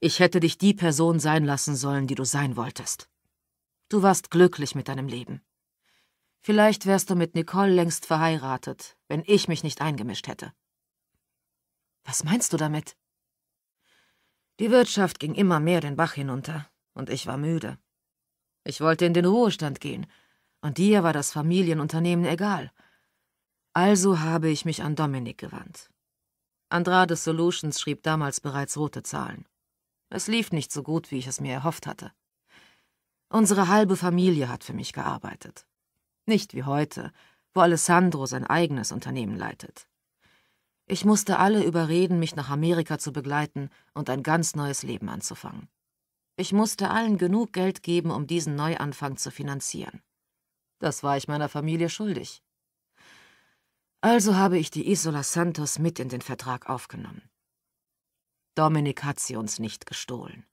Ich hätte dich die Person sein lassen sollen, die du sein wolltest. Du warst glücklich mit deinem Leben. Vielleicht wärst du mit Nicole längst verheiratet, wenn ich mich nicht eingemischt hätte. Was meinst du damit? Die Wirtschaft ging immer mehr den Bach hinunter, und ich war müde. Ich wollte in den Ruhestand gehen, und dir war das Familienunternehmen egal. Also habe ich mich an Dominik gewandt. Andrade Solutions schrieb damals bereits rote Zahlen. Es lief nicht so gut, wie ich es mir erhofft hatte. Unsere halbe Familie hat für mich gearbeitet. Nicht wie heute, wo Alessandro sein eigenes Unternehmen leitet. Ich musste alle überreden, mich nach Amerika zu begleiten und ein ganz neues Leben anzufangen. Ich musste allen genug Geld geben, um diesen Neuanfang zu finanzieren. Das war ich meiner Familie schuldig. Also habe ich die Isola Santos mit in den Vertrag aufgenommen. Dominik hat sie uns nicht gestohlen.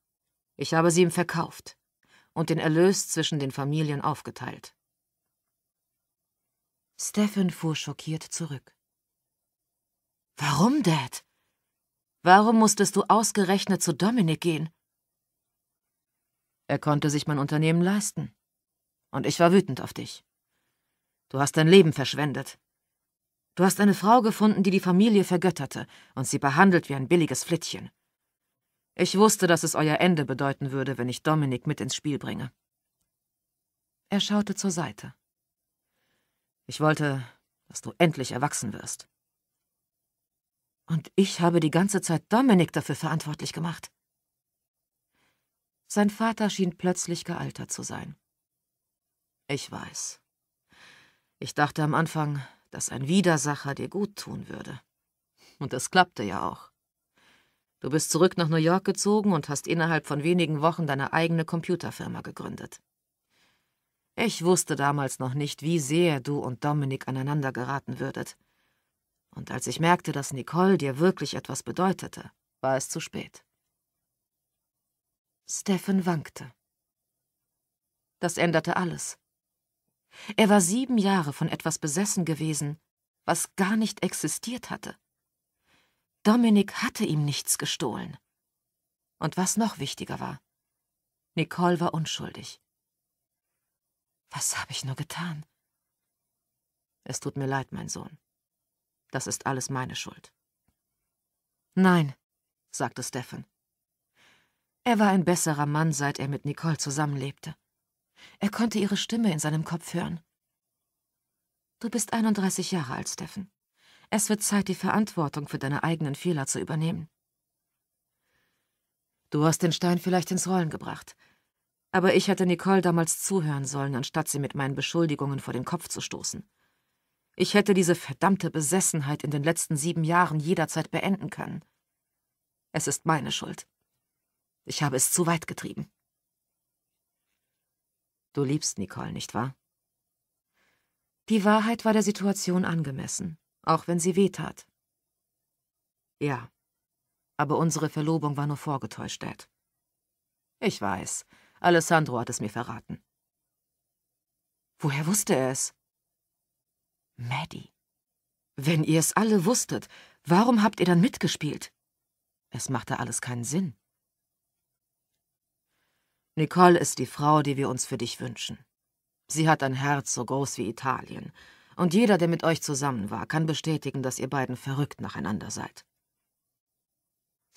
Ich habe sie ihm verkauft und den Erlös zwischen den Familien aufgeteilt. Stephen fuhr schockiert zurück. Warum, Dad? Warum musstest du ausgerechnet zu Dominik gehen? Er konnte sich mein Unternehmen leisten und ich war wütend auf dich. Du hast dein Leben verschwendet. Du hast eine Frau gefunden, die die Familie vergötterte und sie behandelt wie ein billiges Flittchen. Ich wusste, dass es euer Ende bedeuten würde, wenn ich Dominik mit ins Spiel bringe. Er schaute zur Seite. Ich wollte, dass du endlich erwachsen wirst. Und ich habe die ganze Zeit Dominik dafür verantwortlich gemacht. Sein Vater schien plötzlich gealtert zu sein. Ich weiß. Ich dachte am Anfang, dass ein Widersacher dir gut tun würde. Und das klappte ja auch. Du bist zurück nach New York gezogen und hast innerhalb von wenigen Wochen deine eigene Computerfirma gegründet. Ich wusste damals noch nicht, wie sehr du und Dominik aneinander geraten würdet. Und als ich merkte, dass Nicole dir wirklich etwas bedeutete, war es zu spät. Stephen wankte. Das änderte alles. Er war sieben Jahre von etwas besessen gewesen, was gar nicht existiert hatte. Dominik hatte ihm nichts gestohlen. Und was noch wichtiger war, Nicole war unschuldig. Was habe ich nur getan? Es tut mir leid, mein Sohn. Das ist alles meine Schuld. Nein, sagte Stefan. Er war ein besserer Mann, seit er mit Nicole zusammenlebte. Er konnte ihre Stimme in seinem Kopf hören. Du bist 31 Jahre alt, Steffen. Es wird Zeit, die Verantwortung für deine eigenen Fehler zu übernehmen. Du hast den Stein vielleicht ins Rollen gebracht. Aber ich hätte Nicole damals zuhören sollen, anstatt sie mit meinen Beschuldigungen vor den Kopf zu stoßen. Ich hätte diese verdammte Besessenheit in den letzten sieben Jahren jederzeit beenden können. Es ist meine Schuld. Ich habe es zu weit getrieben. Du liebst Nicole, nicht wahr? Die Wahrheit war der Situation angemessen, auch wenn sie wehtat. Ja, aber unsere Verlobung war nur vorgetäuscht, Dad. Ich weiß. Alessandro hat es mir verraten. Woher wusste er es? Maddie. Wenn ihr es alle wusstet, warum habt ihr dann mitgespielt? Es machte alles keinen Sinn. Nicole ist die Frau, die wir uns für dich wünschen. Sie hat ein Herz so groß wie Italien. Und jeder, der mit euch zusammen war, kann bestätigen, dass ihr beiden verrückt nacheinander seid.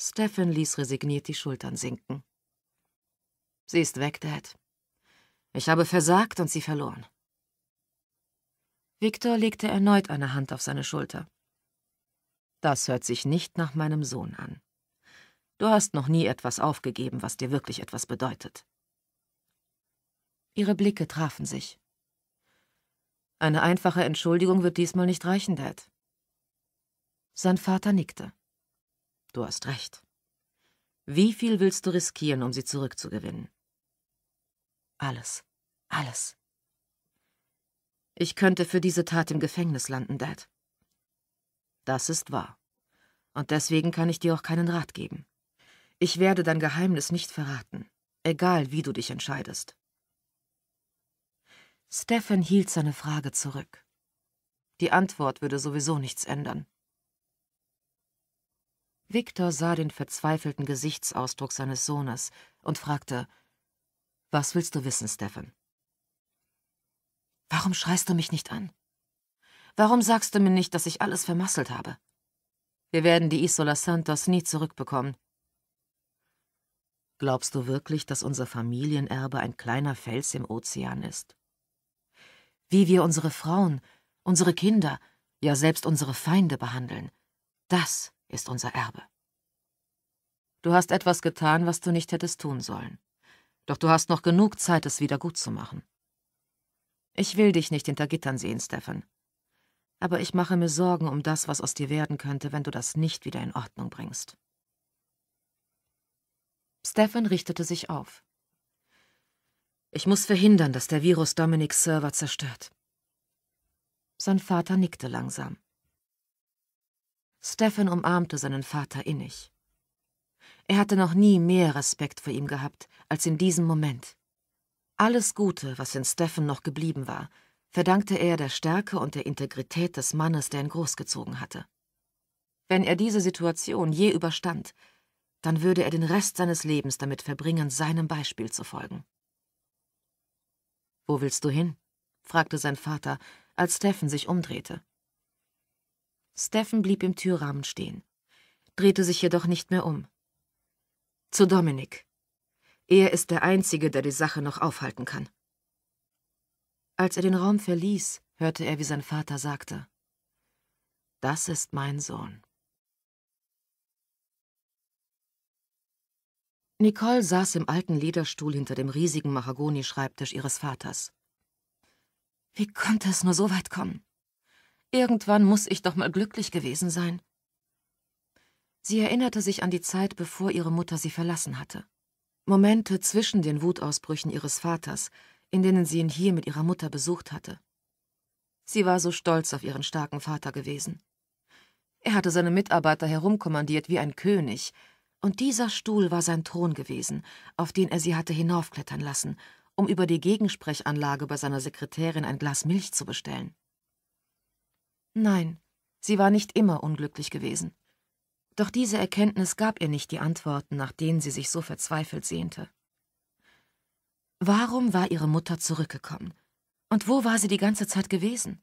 Stephen ließ resigniert die Schultern sinken. Sie ist weg, Dad. Ich habe versagt und sie verloren. Victor legte erneut eine Hand auf seine Schulter. Das hört sich nicht nach meinem Sohn an. Du hast noch nie etwas aufgegeben, was dir wirklich etwas bedeutet. Ihre Blicke trafen sich. Eine einfache Entschuldigung wird diesmal nicht reichen, Dad. Sein Vater nickte. Du hast recht. Wie viel willst du riskieren, um sie zurückzugewinnen? Alles. Alles. Ich könnte für diese Tat im Gefängnis landen, Dad. Das ist wahr. Und deswegen kann ich dir auch keinen Rat geben. Ich werde dein Geheimnis nicht verraten, egal wie du dich entscheidest. Stefan hielt seine Frage zurück. Die Antwort würde sowieso nichts ändern. Victor sah den verzweifelten Gesichtsausdruck seines Sohnes und fragte, »Was willst du wissen, Stefan?« »Warum schreist du mich nicht an? Warum sagst du mir nicht, dass ich alles vermasselt habe? Wir werden die Isola Santos nie zurückbekommen.« »Glaubst du wirklich, dass unser Familienerbe ein kleiner Fels im Ozean ist? wie wir unsere Frauen, unsere Kinder, ja selbst unsere Feinde behandeln. Das ist unser Erbe. Du hast etwas getan, was du nicht hättest tun sollen. Doch du hast noch genug Zeit, es wieder gut zu machen. Ich will dich nicht hinter Gittern sehen, Stefan. Aber ich mache mir Sorgen um das, was aus dir werden könnte, wenn du das nicht wieder in Ordnung bringst. Stefan richtete sich auf. Ich muss verhindern, dass der Virus Dominiks Server zerstört. Sein Vater nickte langsam. Stefan umarmte seinen Vater innig. Er hatte noch nie mehr Respekt vor ihm gehabt als in diesem Moment. Alles Gute, was in Stefan noch geblieben war, verdankte er der Stärke und der Integrität des Mannes, der ihn großgezogen hatte. Wenn er diese Situation je überstand, dann würde er den Rest seines Lebens damit verbringen, seinem Beispiel zu folgen. Wo willst du hin? fragte sein Vater, als Steffen sich umdrehte. Steffen blieb im Türrahmen stehen, drehte sich jedoch nicht mehr um. Zu Dominik. Er ist der Einzige, der die Sache noch aufhalten kann. Als er den Raum verließ, hörte er, wie sein Vater sagte, Das ist mein Sohn. Nicole saß im alten Lederstuhl hinter dem riesigen Mahagonischreibtisch ihres Vaters. Wie konnte es nur so weit kommen? Irgendwann muss ich doch mal glücklich gewesen sein. Sie erinnerte sich an die Zeit, bevor ihre Mutter sie verlassen hatte. Momente zwischen den Wutausbrüchen ihres Vaters, in denen sie ihn hier mit ihrer Mutter besucht hatte. Sie war so stolz auf ihren starken Vater gewesen. Er hatte seine Mitarbeiter herumkommandiert wie ein König, und dieser Stuhl war sein Thron gewesen, auf den er sie hatte hinaufklettern lassen, um über die Gegensprechanlage bei seiner Sekretärin ein Glas Milch zu bestellen. Nein, sie war nicht immer unglücklich gewesen. Doch diese Erkenntnis gab ihr nicht die Antworten, nach denen sie sich so verzweifelt sehnte. Warum war ihre Mutter zurückgekommen? Und wo war sie die ganze Zeit gewesen?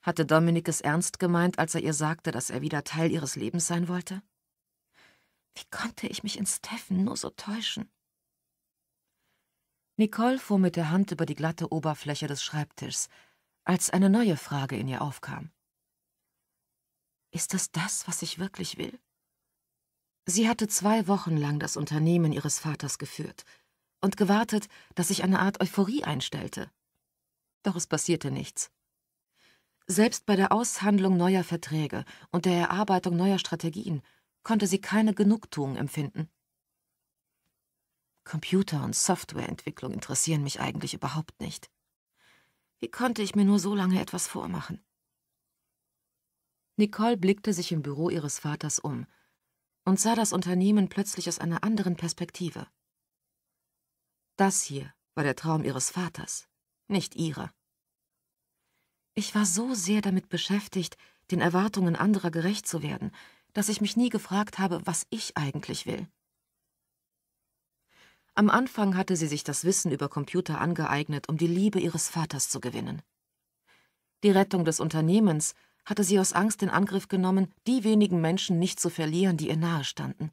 Hatte Dominik es ernst gemeint, als er ihr sagte, dass er wieder Teil ihres Lebens sein wollte? Wie konnte ich mich in Steffen nur so täuschen? Nicole fuhr mit der Hand über die glatte Oberfläche des Schreibtischs, als eine neue Frage in ihr aufkam. Ist das das, was ich wirklich will? Sie hatte zwei Wochen lang das Unternehmen ihres Vaters geführt und gewartet, dass sich eine Art Euphorie einstellte. Doch es passierte nichts. Selbst bei der Aushandlung neuer Verträge und der Erarbeitung neuer Strategien konnte sie keine Genugtuung empfinden. Computer- und Softwareentwicklung interessieren mich eigentlich überhaupt nicht. Wie konnte ich mir nur so lange etwas vormachen? Nicole blickte sich im Büro ihres Vaters um und sah das Unternehmen plötzlich aus einer anderen Perspektive. Das hier war der Traum ihres Vaters, nicht ihrer. Ich war so sehr damit beschäftigt, den Erwartungen anderer gerecht zu werden, dass ich mich nie gefragt habe, was ich eigentlich will. Am Anfang hatte sie sich das Wissen über Computer angeeignet, um die Liebe ihres Vaters zu gewinnen. Die Rettung des Unternehmens hatte sie aus Angst in Angriff genommen, die wenigen Menschen nicht zu verlieren, die ihr nahestanden.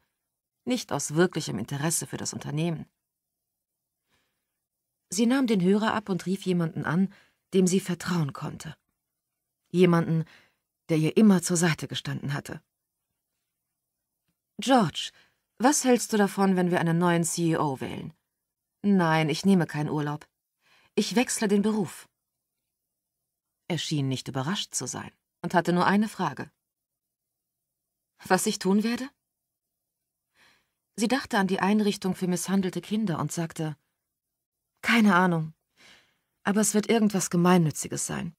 Nicht aus wirklichem Interesse für das Unternehmen. Sie nahm den Hörer ab und rief jemanden an, dem sie vertrauen konnte. Jemanden, der ihr immer zur Seite gestanden hatte. George, was hältst du davon, wenn wir einen neuen CEO wählen? Nein, ich nehme keinen Urlaub. Ich wechsle den Beruf. Er schien nicht überrascht zu sein und hatte nur eine Frage. Was ich tun werde? Sie dachte an die Einrichtung für misshandelte Kinder und sagte, keine Ahnung, aber es wird irgendwas Gemeinnütziges sein.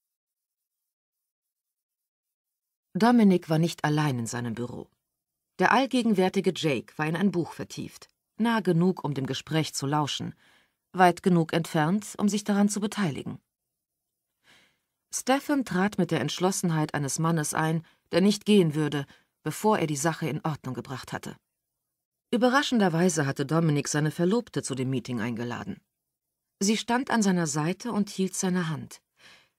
Dominik war nicht allein in seinem Büro. Der allgegenwärtige Jake war in ein Buch vertieft, nah genug, um dem Gespräch zu lauschen, weit genug entfernt, um sich daran zu beteiligen. Stephen trat mit der Entschlossenheit eines Mannes ein, der nicht gehen würde, bevor er die Sache in Ordnung gebracht hatte. Überraschenderweise hatte Dominik seine Verlobte zu dem Meeting eingeladen. Sie stand an seiner Seite und hielt seine Hand,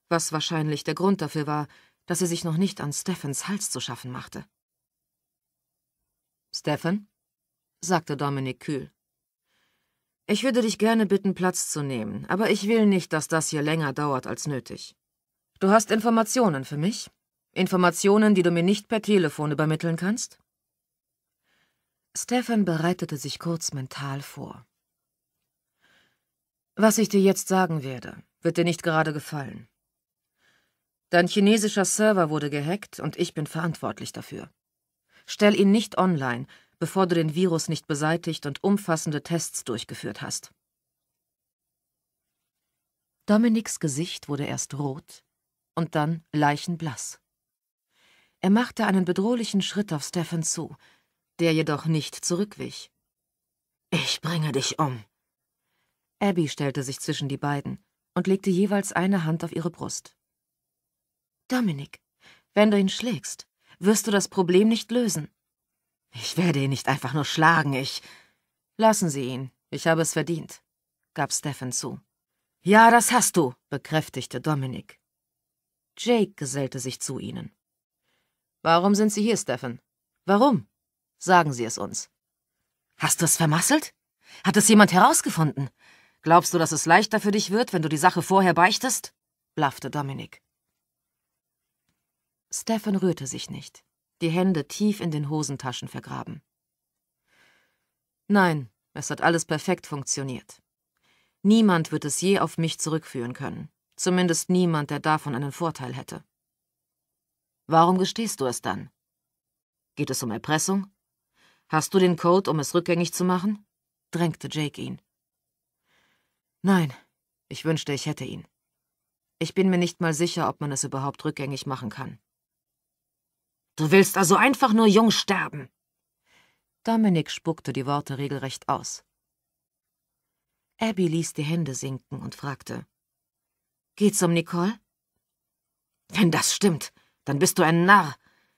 was wahrscheinlich der Grund dafür war, dass er sich noch nicht an Steffens Hals zu schaffen machte. Stefan, sagte Dominik kühl. Ich würde dich gerne bitten, Platz zu nehmen, aber ich will nicht, dass das hier länger dauert als nötig. Du hast Informationen für mich? Informationen, die du mir nicht per Telefon übermitteln kannst? Stefan bereitete sich kurz mental vor. Was ich dir jetzt sagen werde, wird dir nicht gerade gefallen. Dein chinesischer Server wurde gehackt und ich bin verantwortlich dafür. Stell ihn nicht online, bevor du den Virus nicht beseitigt und umfassende Tests durchgeführt hast. Dominiks Gesicht wurde erst rot und dann leichenblass. Er machte einen bedrohlichen Schritt auf Stefan zu, der jedoch nicht zurückwich. Ich bringe dich um. Abby stellte sich zwischen die beiden und legte jeweils eine Hand auf ihre Brust. Dominik, wenn du ihn schlägst, wirst du das Problem nicht lösen. Ich werde ihn nicht einfach nur schlagen, ich. Lassen Sie ihn, ich habe es verdient, gab Stefan zu. Ja, das hast du, bekräftigte Dominik. Jake gesellte sich zu ihnen. Warum sind Sie hier, Stefan? Warum? Sagen Sie es uns. Hast du es vermasselt? Hat es jemand herausgefunden? Glaubst du, dass es leichter für dich wird, wenn du die Sache vorher beichtest? blaffte Dominik. Stefan rührte sich nicht, die Hände tief in den Hosentaschen vergraben. Nein, es hat alles perfekt funktioniert. Niemand wird es je auf mich zurückführen können, zumindest niemand, der davon einen Vorteil hätte. Warum gestehst du es dann? Geht es um Erpressung? Hast du den Code, um es rückgängig zu machen? drängte Jake ihn. Nein, ich wünschte, ich hätte ihn. Ich bin mir nicht mal sicher, ob man es überhaupt rückgängig machen kann. Du willst also einfach nur jung sterben. Dominik spuckte die Worte regelrecht aus. Abby ließ die Hände sinken und fragte. Geht's um Nicole? Wenn das stimmt, dann bist du ein Narr.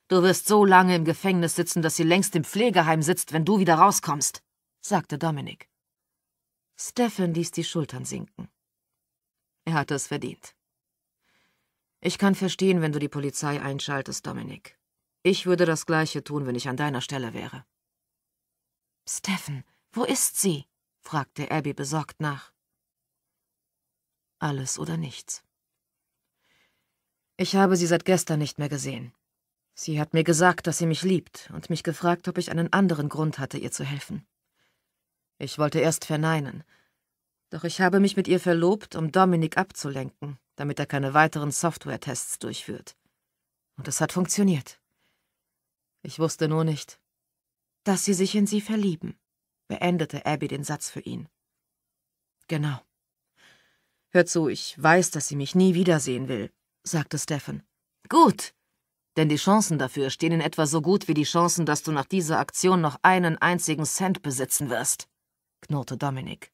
Du wirst so lange im Gefängnis sitzen, dass sie längst im Pflegeheim sitzt, wenn du wieder rauskommst, sagte Dominik. Stefan ließ die Schultern sinken. Er hatte es verdient. Ich kann verstehen, wenn du die Polizei einschaltest, Dominik. Ich würde das Gleiche tun, wenn ich an deiner Stelle wäre. Stephen, wo ist sie? fragte Abby besorgt nach. Alles oder nichts. Ich habe sie seit gestern nicht mehr gesehen. Sie hat mir gesagt, dass sie mich liebt und mich gefragt, ob ich einen anderen Grund hatte, ihr zu helfen. Ich wollte erst verneinen, doch ich habe mich mit ihr verlobt, um Dominik abzulenken, damit er keine weiteren Software-Tests durchführt. Und es hat funktioniert. Ich wusste nur nicht. Dass sie sich in sie verlieben, beendete Abby den Satz für ihn. Genau. Hör zu, ich weiß, dass sie mich nie wiedersehen will, sagte Stefan. Gut, denn die Chancen dafür stehen in etwa so gut wie die Chancen, dass du nach dieser Aktion noch einen einzigen Cent besitzen wirst, knurrte Dominik.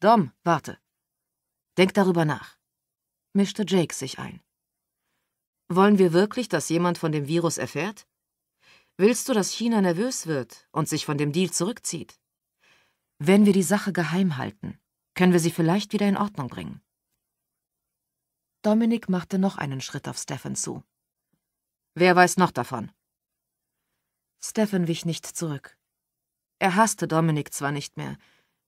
Dom, warte. Denk darüber nach, mischte Jake sich ein. Wollen wir wirklich, dass jemand von dem Virus erfährt? Willst du, dass China nervös wird und sich von dem Deal zurückzieht? Wenn wir die Sache geheim halten, können wir sie vielleicht wieder in Ordnung bringen. Dominik machte noch einen Schritt auf Stefan zu. Wer weiß noch davon? Stefan wich nicht zurück. Er hasste Dominik zwar nicht mehr,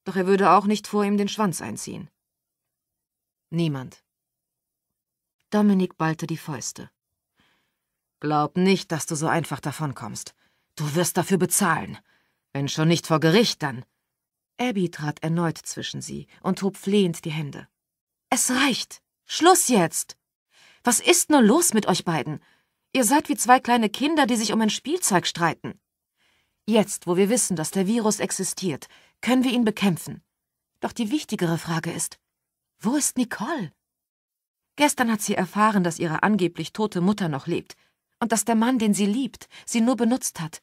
doch er würde auch nicht vor ihm den Schwanz einziehen. Niemand. Dominik ballte die Fäuste. Glaub nicht, dass du so einfach davonkommst. Du wirst dafür bezahlen. Wenn schon nicht vor Gericht, dann. Abby trat erneut zwischen sie und hob flehend die Hände. Es reicht. Schluss jetzt. Was ist nur los mit euch beiden? Ihr seid wie zwei kleine Kinder, die sich um ein Spielzeug streiten. Jetzt, wo wir wissen, dass der Virus existiert, können wir ihn bekämpfen. Doch die wichtigere Frage ist, wo ist Nicole? Gestern hat sie erfahren, dass ihre angeblich tote Mutter noch lebt und dass der Mann, den sie liebt, sie nur benutzt hat.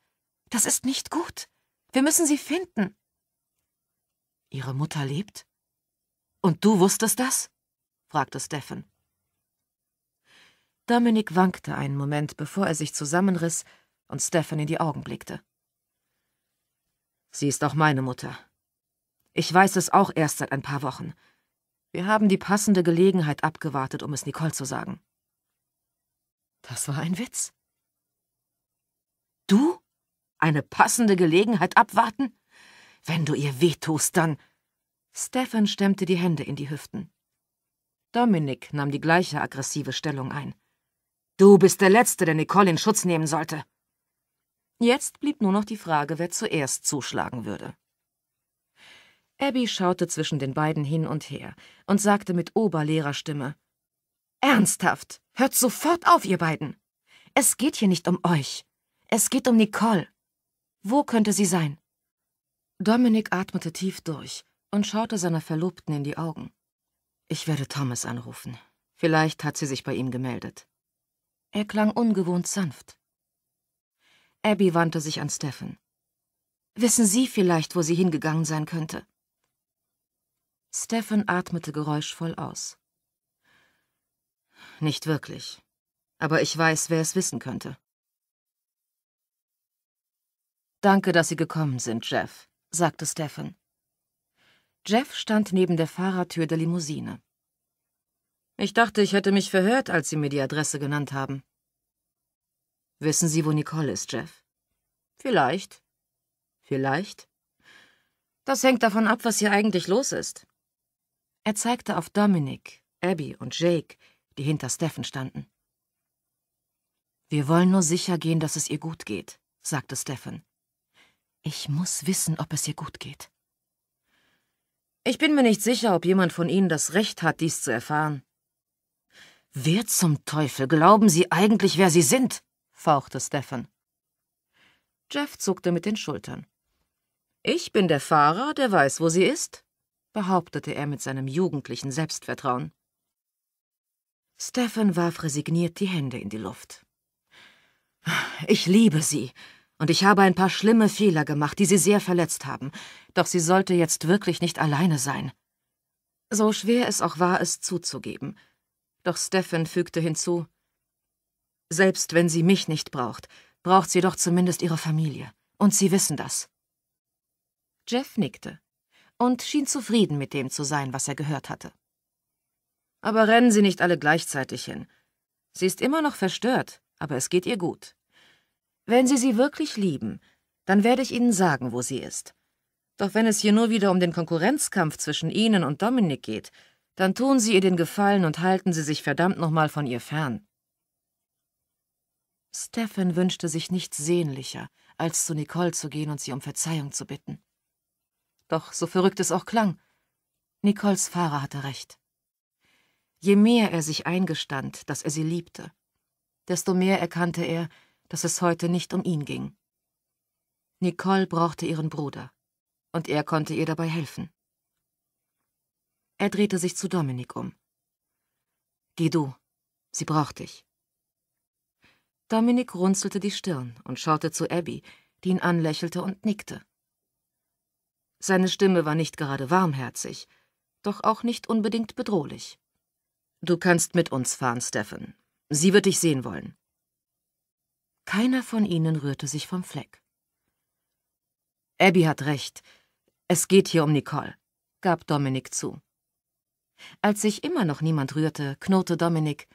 Das ist nicht gut. Wir müssen sie finden. Ihre Mutter lebt? Und du wusstest das? fragte Stephen. Dominik wankte einen Moment, bevor er sich zusammenriss und Stephen in die Augen blickte. Sie ist auch meine Mutter. Ich weiß es auch erst seit ein paar Wochen. Wir haben die passende Gelegenheit abgewartet, um es Nicole zu sagen. Das war ein Witz. Du? Eine passende Gelegenheit abwarten? Wenn du ihr wehtust, dann. Stefan stemmte die Hände in die Hüften. Dominik nahm die gleiche aggressive Stellung ein. Du bist der Letzte, der Nicole in Schutz nehmen sollte. Jetzt blieb nur noch die Frage, wer zuerst zuschlagen würde. Abby schaute zwischen den beiden hin und her und sagte mit oberleerer Stimme: Ernsthaft! Hört sofort auf, ihr beiden. Es geht hier nicht um euch. Es geht um Nicole. Wo könnte sie sein? Dominik atmete tief durch und schaute seiner Verlobten in die Augen. Ich werde Thomas anrufen. Vielleicht hat sie sich bei ihm gemeldet. Er klang ungewohnt sanft. Abby wandte sich an Stephen. Wissen Sie vielleicht, wo sie hingegangen sein könnte? Stephen atmete geräuschvoll aus. Nicht wirklich. Aber ich weiß, wer es wissen könnte. Danke, dass Sie gekommen sind, Jeff, sagte Stefan. Jeff stand neben der Fahrertür der Limousine. Ich dachte, ich hätte mich verhört, als Sie mir die Adresse genannt haben. Wissen Sie, wo Nicole ist, Jeff? Vielleicht. Vielleicht? Das hängt davon ab, was hier eigentlich los ist. Er zeigte auf Dominic, Abby und Jake, die hinter Steffen standen. Wir wollen nur sicher gehen, dass es ihr gut geht, sagte Steffen. Ich muss wissen, ob es ihr gut geht. Ich bin mir nicht sicher, ob jemand von Ihnen das Recht hat, dies zu erfahren. Wer zum Teufel glauben Sie eigentlich, wer Sie sind? fauchte Steffen. Jeff zuckte mit den Schultern. Ich bin der Fahrer, der weiß, wo sie ist, behauptete er mit seinem jugendlichen Selbstvertrauen. Stefan warf resigniert die Hände in die Luft. Ich liebe sie, und ich habe ein paar schlimme Fehler gemacht, die sie sehr verletzt haben, doch sie sollte jetzt wirklich nicht alleine sein. So schwer es auch war, es zuzugeben. Doch Stefan fügte hinzu, selbst wenn sie mich nicht braucht, braucht sie doch zumindest ihre Familie, und sie wissen das. Jeff nickte und schien zufrieden mit dem zu sein, was er gehört hatte. Aber rennen Sie nicht alle gleichzeitig hin. Sie ist immer noch verstört, aber es geht ihr gut. Wenn Sie sie wirklich lieben, dann werde ich Ihnen sagen, wo sie ist. Doch wenn es hier nur wieder um den Konkurrenzkampf zwischen Ihnen und Dominik geht, dann tun Sie ihr den Gefallen und halten Sie sich verdammt nochmal von ihr fern. Stephen wünschte sich nichts sehnlicher, als zu Nicole zu gehen und sie um Verzeihung zu bitten. Doch so verrückt es auch klang, Nicoles Fahrer hatte recht. Je mehr er sich eingestand, dass er sie liebte, desto mehr erkannte er, dass es heute nicht um ihn ging. Nicole brauchte ihren Bruder, und er konnte ihr dabei helfen. Er drehte sich zu Dominik um. Geh du, sie braucht dich. Dominik runzelte die Stirn und schaute zu Abby, die ihn anlächelte und nickte. Seine Stimme war nicht gerade warmherzig, doch auch nicht unbedingt bedrohlich. Du kannst mit uns fahren, Stefan. Sie wird dich sehen wollen. Keiner von ihnen rührte sich vom Fleck. Abby hat recht. Es geht hier um Nicole, gab Dominik zu. Als sich immer noch niemand rührte, knurrte Dominik.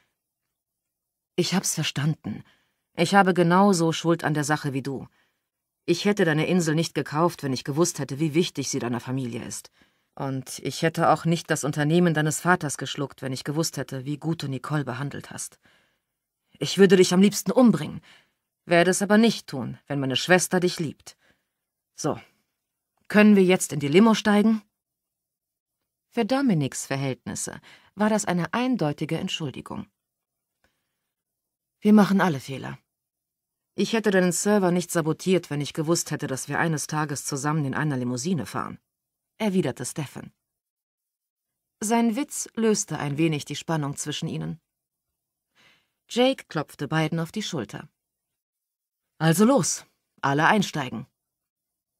Ich hab's verstanden. Ich habe genauso Schuld an der Sache wie du. Ich hätte deine Insel nicht gekauft, wenn ich gewusst hätte, wie wichtig sie deiner Familie ist. Und ich hätte auch nicht das Unternehmen deines Vaters geschluckt, wenn ich gewusst hätte, wie gut du Nicole behandelt hast. Ich würde dich am liebsten umbringen, werde es aber nicht tun, wenn meine Schwester dich liebt. So, können wir jetzt in die Limo steigen? Für Dominiks Verhältnisse war das eine eindeutige Entschuldigung. Wir machen alle Fehler. Ich hätte deinen Server nicht sabotiert, wenn ich gewusst hätte, dass wir eines Tages zusammen in einer Limousine fahren erwiderte Stefan. Sein Witz löste ein wenig die Spannung zwischen ihnen. Jake klopfte beiden auf die Schulter. Also los, alle einsteigen.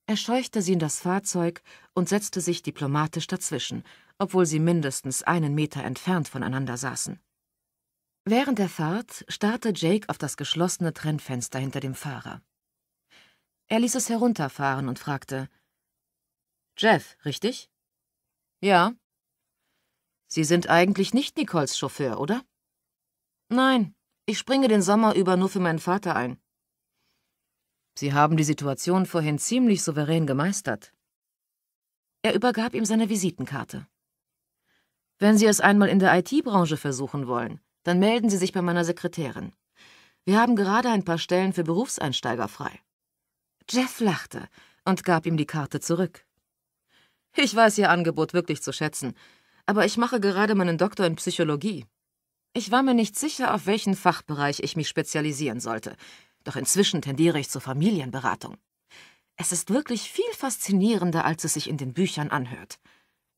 Er scheuchte sie in das Fahrzeug und setzte sich diplomatisch dazwischen, obwohl sie mindestens einen Meter entfernt voneinander saßen. Während der Fahrt starrte Jake auf das geschlossene Trennfenster hinter dem Fahrer. Er ließ es herunterfahren und fragte, Jeff, richtig? Ja. Sie sind eigentlich nicht Nicoles Chauffeur, oder? Nein, ich springe den Sommer über nur für meinen Vater ein. Sie haben die Situation vorhin ziemlich souverän gemeistert. Er übergab ihm seine Visitenkarte. Wenn Sie es einmal in der IT-Branche versuchen wollen, dann melden Sie sich bei meiner Sekretärin. Wir haben gerade ein paar Stellen für Berufseinsteiger frei. Jeff lachte und gab ihm die Karte zurück. Ich weiß Ihr Angebot wirklich zu schätzen, aber ich mache gerade meinen Doktor in Psychologie. Ich war mir nicht sicher, auf welchen Fachbereich ich mich spezialisieren sollte, doch inzwischen tendiere ich zur Familienberatung. Es ist wirklich viel faszinierender, als es sich in den Büchern anhört.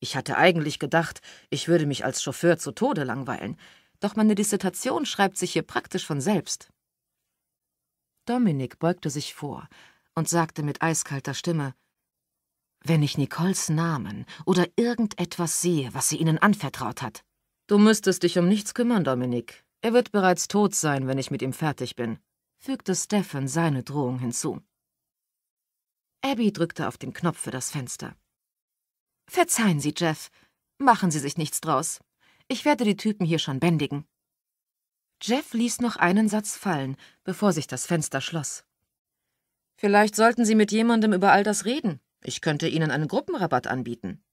Ich hatte eigentlich gedacht, ich würde mich als Chauffeur zu Tode langweilen, doch meine Dissertation schreibt sich hier praktisch von selbst. Dominik beugte sich vor und sagte mit eiskalter Stimme wenn ich Nicoles Namen oder irgendetwas sehe, was sie ihnen anvertraut hat. Du müsstest dich um nichts kümmern, Dominik. Er wird bereits tot sein, wenn ich mit ihm fertig bin, fügte Stefan seine Drohung hinzu. Abby drückte auf den Knopf für das Fenster. Verzeihen Sie, Jeff. Machen Sie sich nichts draus. Ich werde die Typen hier schon bändigen. Jeff ließ noch einen Satz fallen, bevor sich das Fenster schloss. Vielleicht sollten Sie mit jemandem über all das reden, ich könnte Ihnen einen Gruppenrabatt anbieten.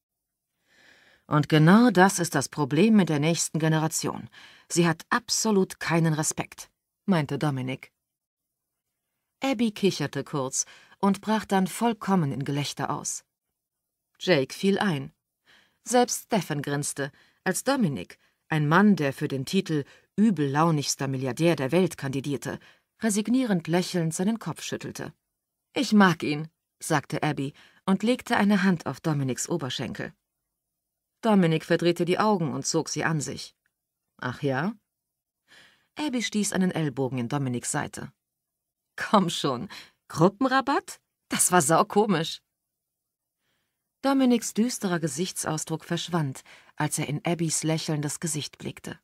Und genau das ist das Problem mit der nächsten Generation. Sie hat absolut keinen Respekt, meinte Dominik. Abby kicherte kurz und brach dann vollkommen in Gelächter aus. Jake fiel ein. Selbst Stefan grinste, als Dominik, ein Mann, der für den Titel übellaunigster Milliardär der Welt kandidierte, resignierend lächelnd seinen Kopf schüttelte. Ich mag ihn, sagte Abby und legte eine Hand auf Dominiks Oberschenkel. Dominik verdrehte die Augen und zog sie an sich. Ach ja? Abby stieß einen Ellbogen in Dominiks Seite. Komm schon, Gruppenrabatt? Das war saukomisch. Dominiks düsterer Gesichtsausdruck verschwand, als er in Abbys lächelndes Gesicht blickte.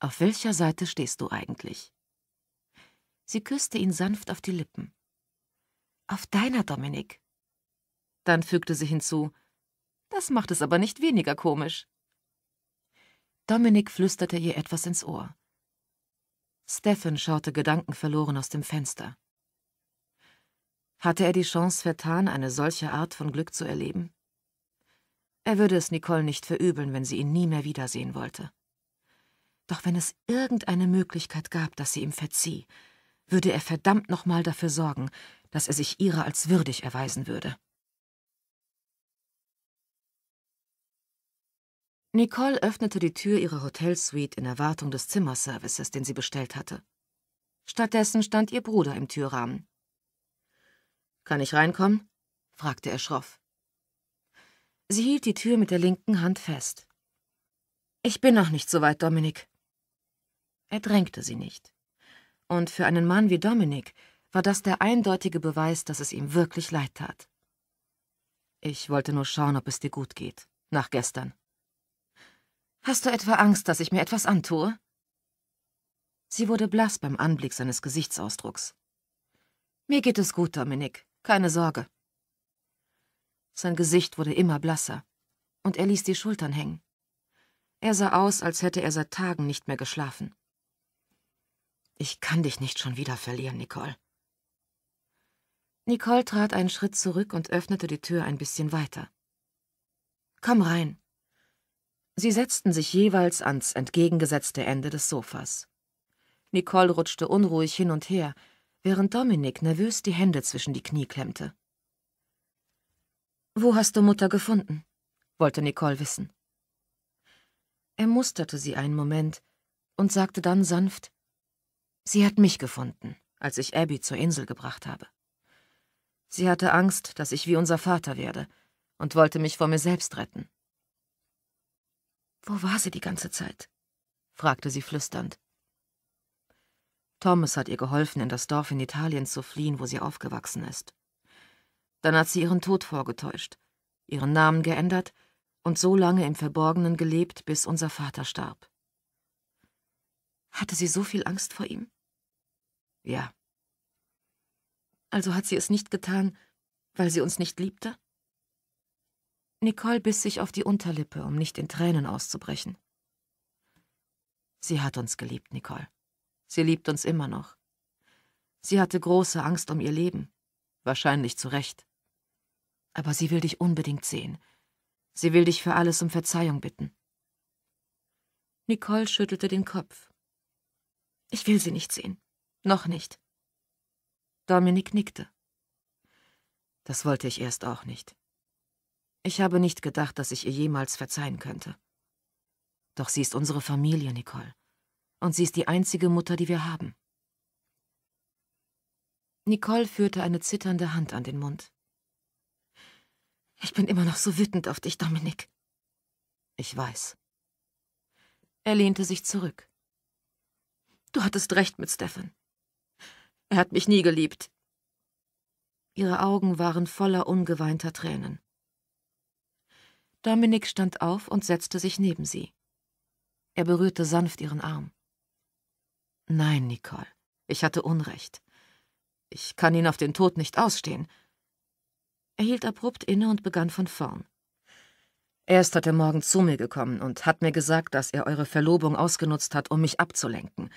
Auf welcher Seite stehst du eigentlich? Sie küsste ihn sanft auf die Lippen. Auf deiner, Dominik. Dann fügte sie hinzu, das macht es aber nicht weniger komisch. Dominik flüsterte ihr etwas ins Ohr. Stephen schaute gedankenverloren aus dem Fenster. Hatte er die Chance vertan, eine solche Art von Glück zu erleben? Er würde es Nicole nicht verübeln, wenn sie ihn nie mehr wiedersehen wollte. Doch wenn es irgendeine Möglichkeit gab, dass sie ihm verzieh, würde er verdammt nochmal dafür sorgen, dass er sich ihrer als würdig erweisen würde. Nicole öffnete die Tür ihrer Hotelsuite in Erwartung des Zimmerservices, den sie bestellt hatte. Stattdessen stand ihr Bruder im Türrahmen. Kann ich reinkommen? fragte er schroff. Sie hielt die Tür mit der linken Hand fest. Ich bin noch nicht so weit, Dominik. Er drängte sie nicht. Und für einen Mann wie Dominik war das der eindeutige Beweis, dass es ihm wirklich leid tat. Ich wollte nur schauen, ob es dir gut geht, nach gestern. Hast du etwa Angst, dass ich mir etwas antue? Sie wurde blass beim Anblick seines Gesichtsausdrucks. Mir geht es gut, Dominik, keine Sorge. Sein Gesicht wurde immer blasser, und er ließ die Schultern hängen. Er sah aus, als hätte er seit Tagen nicht mehr geschlafen. Ich kann dich nicht schon wieder verlieren, Nicole. Nicole trat einen Schritt zurück und öffnete die Tür ein bisschen weiter. Komm rein. Sie setzten sich jeweils ans entgegengesetzte Ende des Sofas. Nicole rutschte unruhig hin und her, während Dominik nervös die Hände zwischen die Knie klemmte. Wo hast du Mutter gefunden? wollte Nicole wissen. Er musterte sie einen Moment und sagte dann sanft, Sie hat mich gefunden, als ich Abby zur Insel gebracht habe. Sie hatte Angst, dass ich wie unser Vater werde und wollte mich vor mir selbst retten. Wo war sie die ganze Zeit? fragte sie flüsternd. Thomas hat ihr geholfen, in das Dorf in Italien zu fliehen, wo sie aufgewachsen ist. Dann hat sie ihren Tod vorgetäuscht, ihren Namen geändert und so lange im Verborgenen gelebt, bis unser Vater starb. Hatte sie so viel Angst vor ihm? Ja. Also hat sie es nicht getan, weil sie uns nicht liebte? Nicole biss sich auf die Unterlippe, um nicht in Tränen auszubrechen. Sie hat uns geliebt, Nicole. Sie liebt uns immer noch. Sie hatte große Angst um ihr Leben. Wahrscheinlich zu Recht. Aber sie will dich unbedingt sehen. Sie will dich für alles um Verzeihung bitten. Nicole schüttelte den Kopf. Ich will sie nicht sehen. Noch nicht. Dominik nickte. Das wollte ich erst auch nicht. Ich habe nicht gedacht, dass ich ihr jemals verzeihen könnte. Doch sie ist unsere Familie, Nicole. Und sie ist die einzige Mutter, die wir haben. Nicole führte eine zitternde Hand an den Mund. Ich bin immer noch so wütend auf dich, Dominik. Ich weiß. Er lehnte sich zurück. Du hattest recht mit Stefan. Er hat mich nie geliebt. Ihre Augen waren voller ungeweinter Tränen. Dominik stand auf und setzte sich neben sie. Er berührte sanft ihren Arm. Nein, Nicole, ich hatte Unrecht. Ich kann ihn auf den Tod nicht ausstehen. Er hielt abrupt inne und begann von vorn. Erst hat er morgen zu mir gekommen und hat mir gesagt, dass er eure Verlobung ausgenutzt hat, um mich abzulenken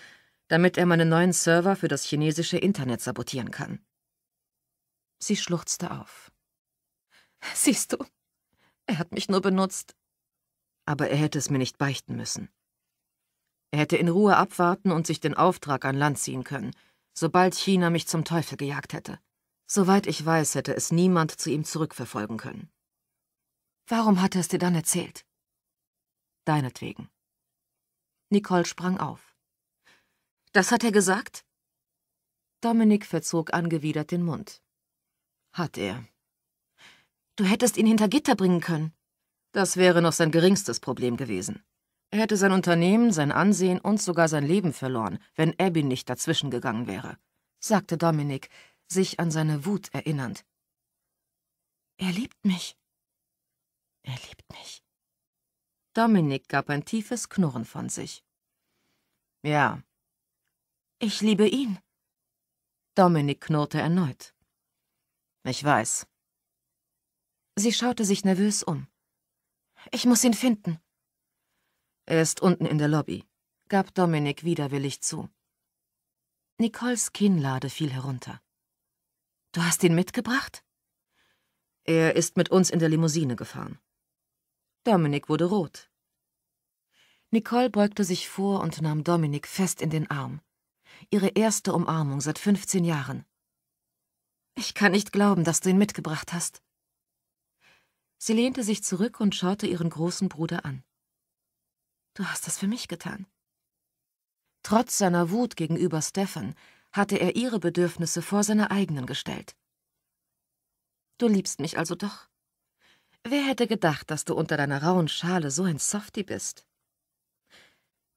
damit er meinen neuen Server für das chinesische Internet sabotieren kann. Sie schluchzte auf. Siehst du, er hat mich nur benutzt. Aber er hätte es mir nicht beichten müssen. Er hätte in Ruhe abwarten und sich den Auftrag an Land ziehen können, sobald China mich zum Teufel gejagt hätte. Soweit ich weiß, hätte es niemand zu ihm zurückverfolgen können. Warum hat er es dir dann erzählt? Deinetwegen. Nicole sprang auf. Das hat er gesagt? Dominik verzog angewidert den Mund. Hat er. Du hättest ihn hinter Gitter bringen können. Das wäre noch sein geringstes Problem gewesen. Er hätte sein Unternehmen, sein Ansehen und sogar sein Leben verloren, wenn Abby nicht dazwischengegangen wäre, sagte Dominik, sich an seine Wut erinnernd. Er liebt mich. Er liebt mich. Dominik gab ein tiefes Knurren von sich. Ja, ich liebe ihn. Dominik knurrte erneut. Ich weiß. Sie schaute sich nervös um. Ich muss ihn finden. Er ist unten in der Lobby, gab Dominik widerwillig zu. Nicoles Kinnlade fiel herunter. Du hast ihn mitgebracht? Er ist mit uns in der Limousine gefahren. Dominik wurde rot. Nicole beugte sich vor und nahm Dominik fest in den Arm ihre erste Umarmung seit 15 Jahren. Ich kann nicht glauben, dass du ihn mitgebracht hast. Sie lehnte sich zurück und schaute ihren großen Bruder an. Du hast das für mich getan. Trotz seiner Wut gegenüber Stefan hatte er ihre Bedürfnisse vor seine eigenen gestellt. Du liebst mich also doch. Wer hätte gedacht, dass du unter deiner rauen Schale so ein Softie bist?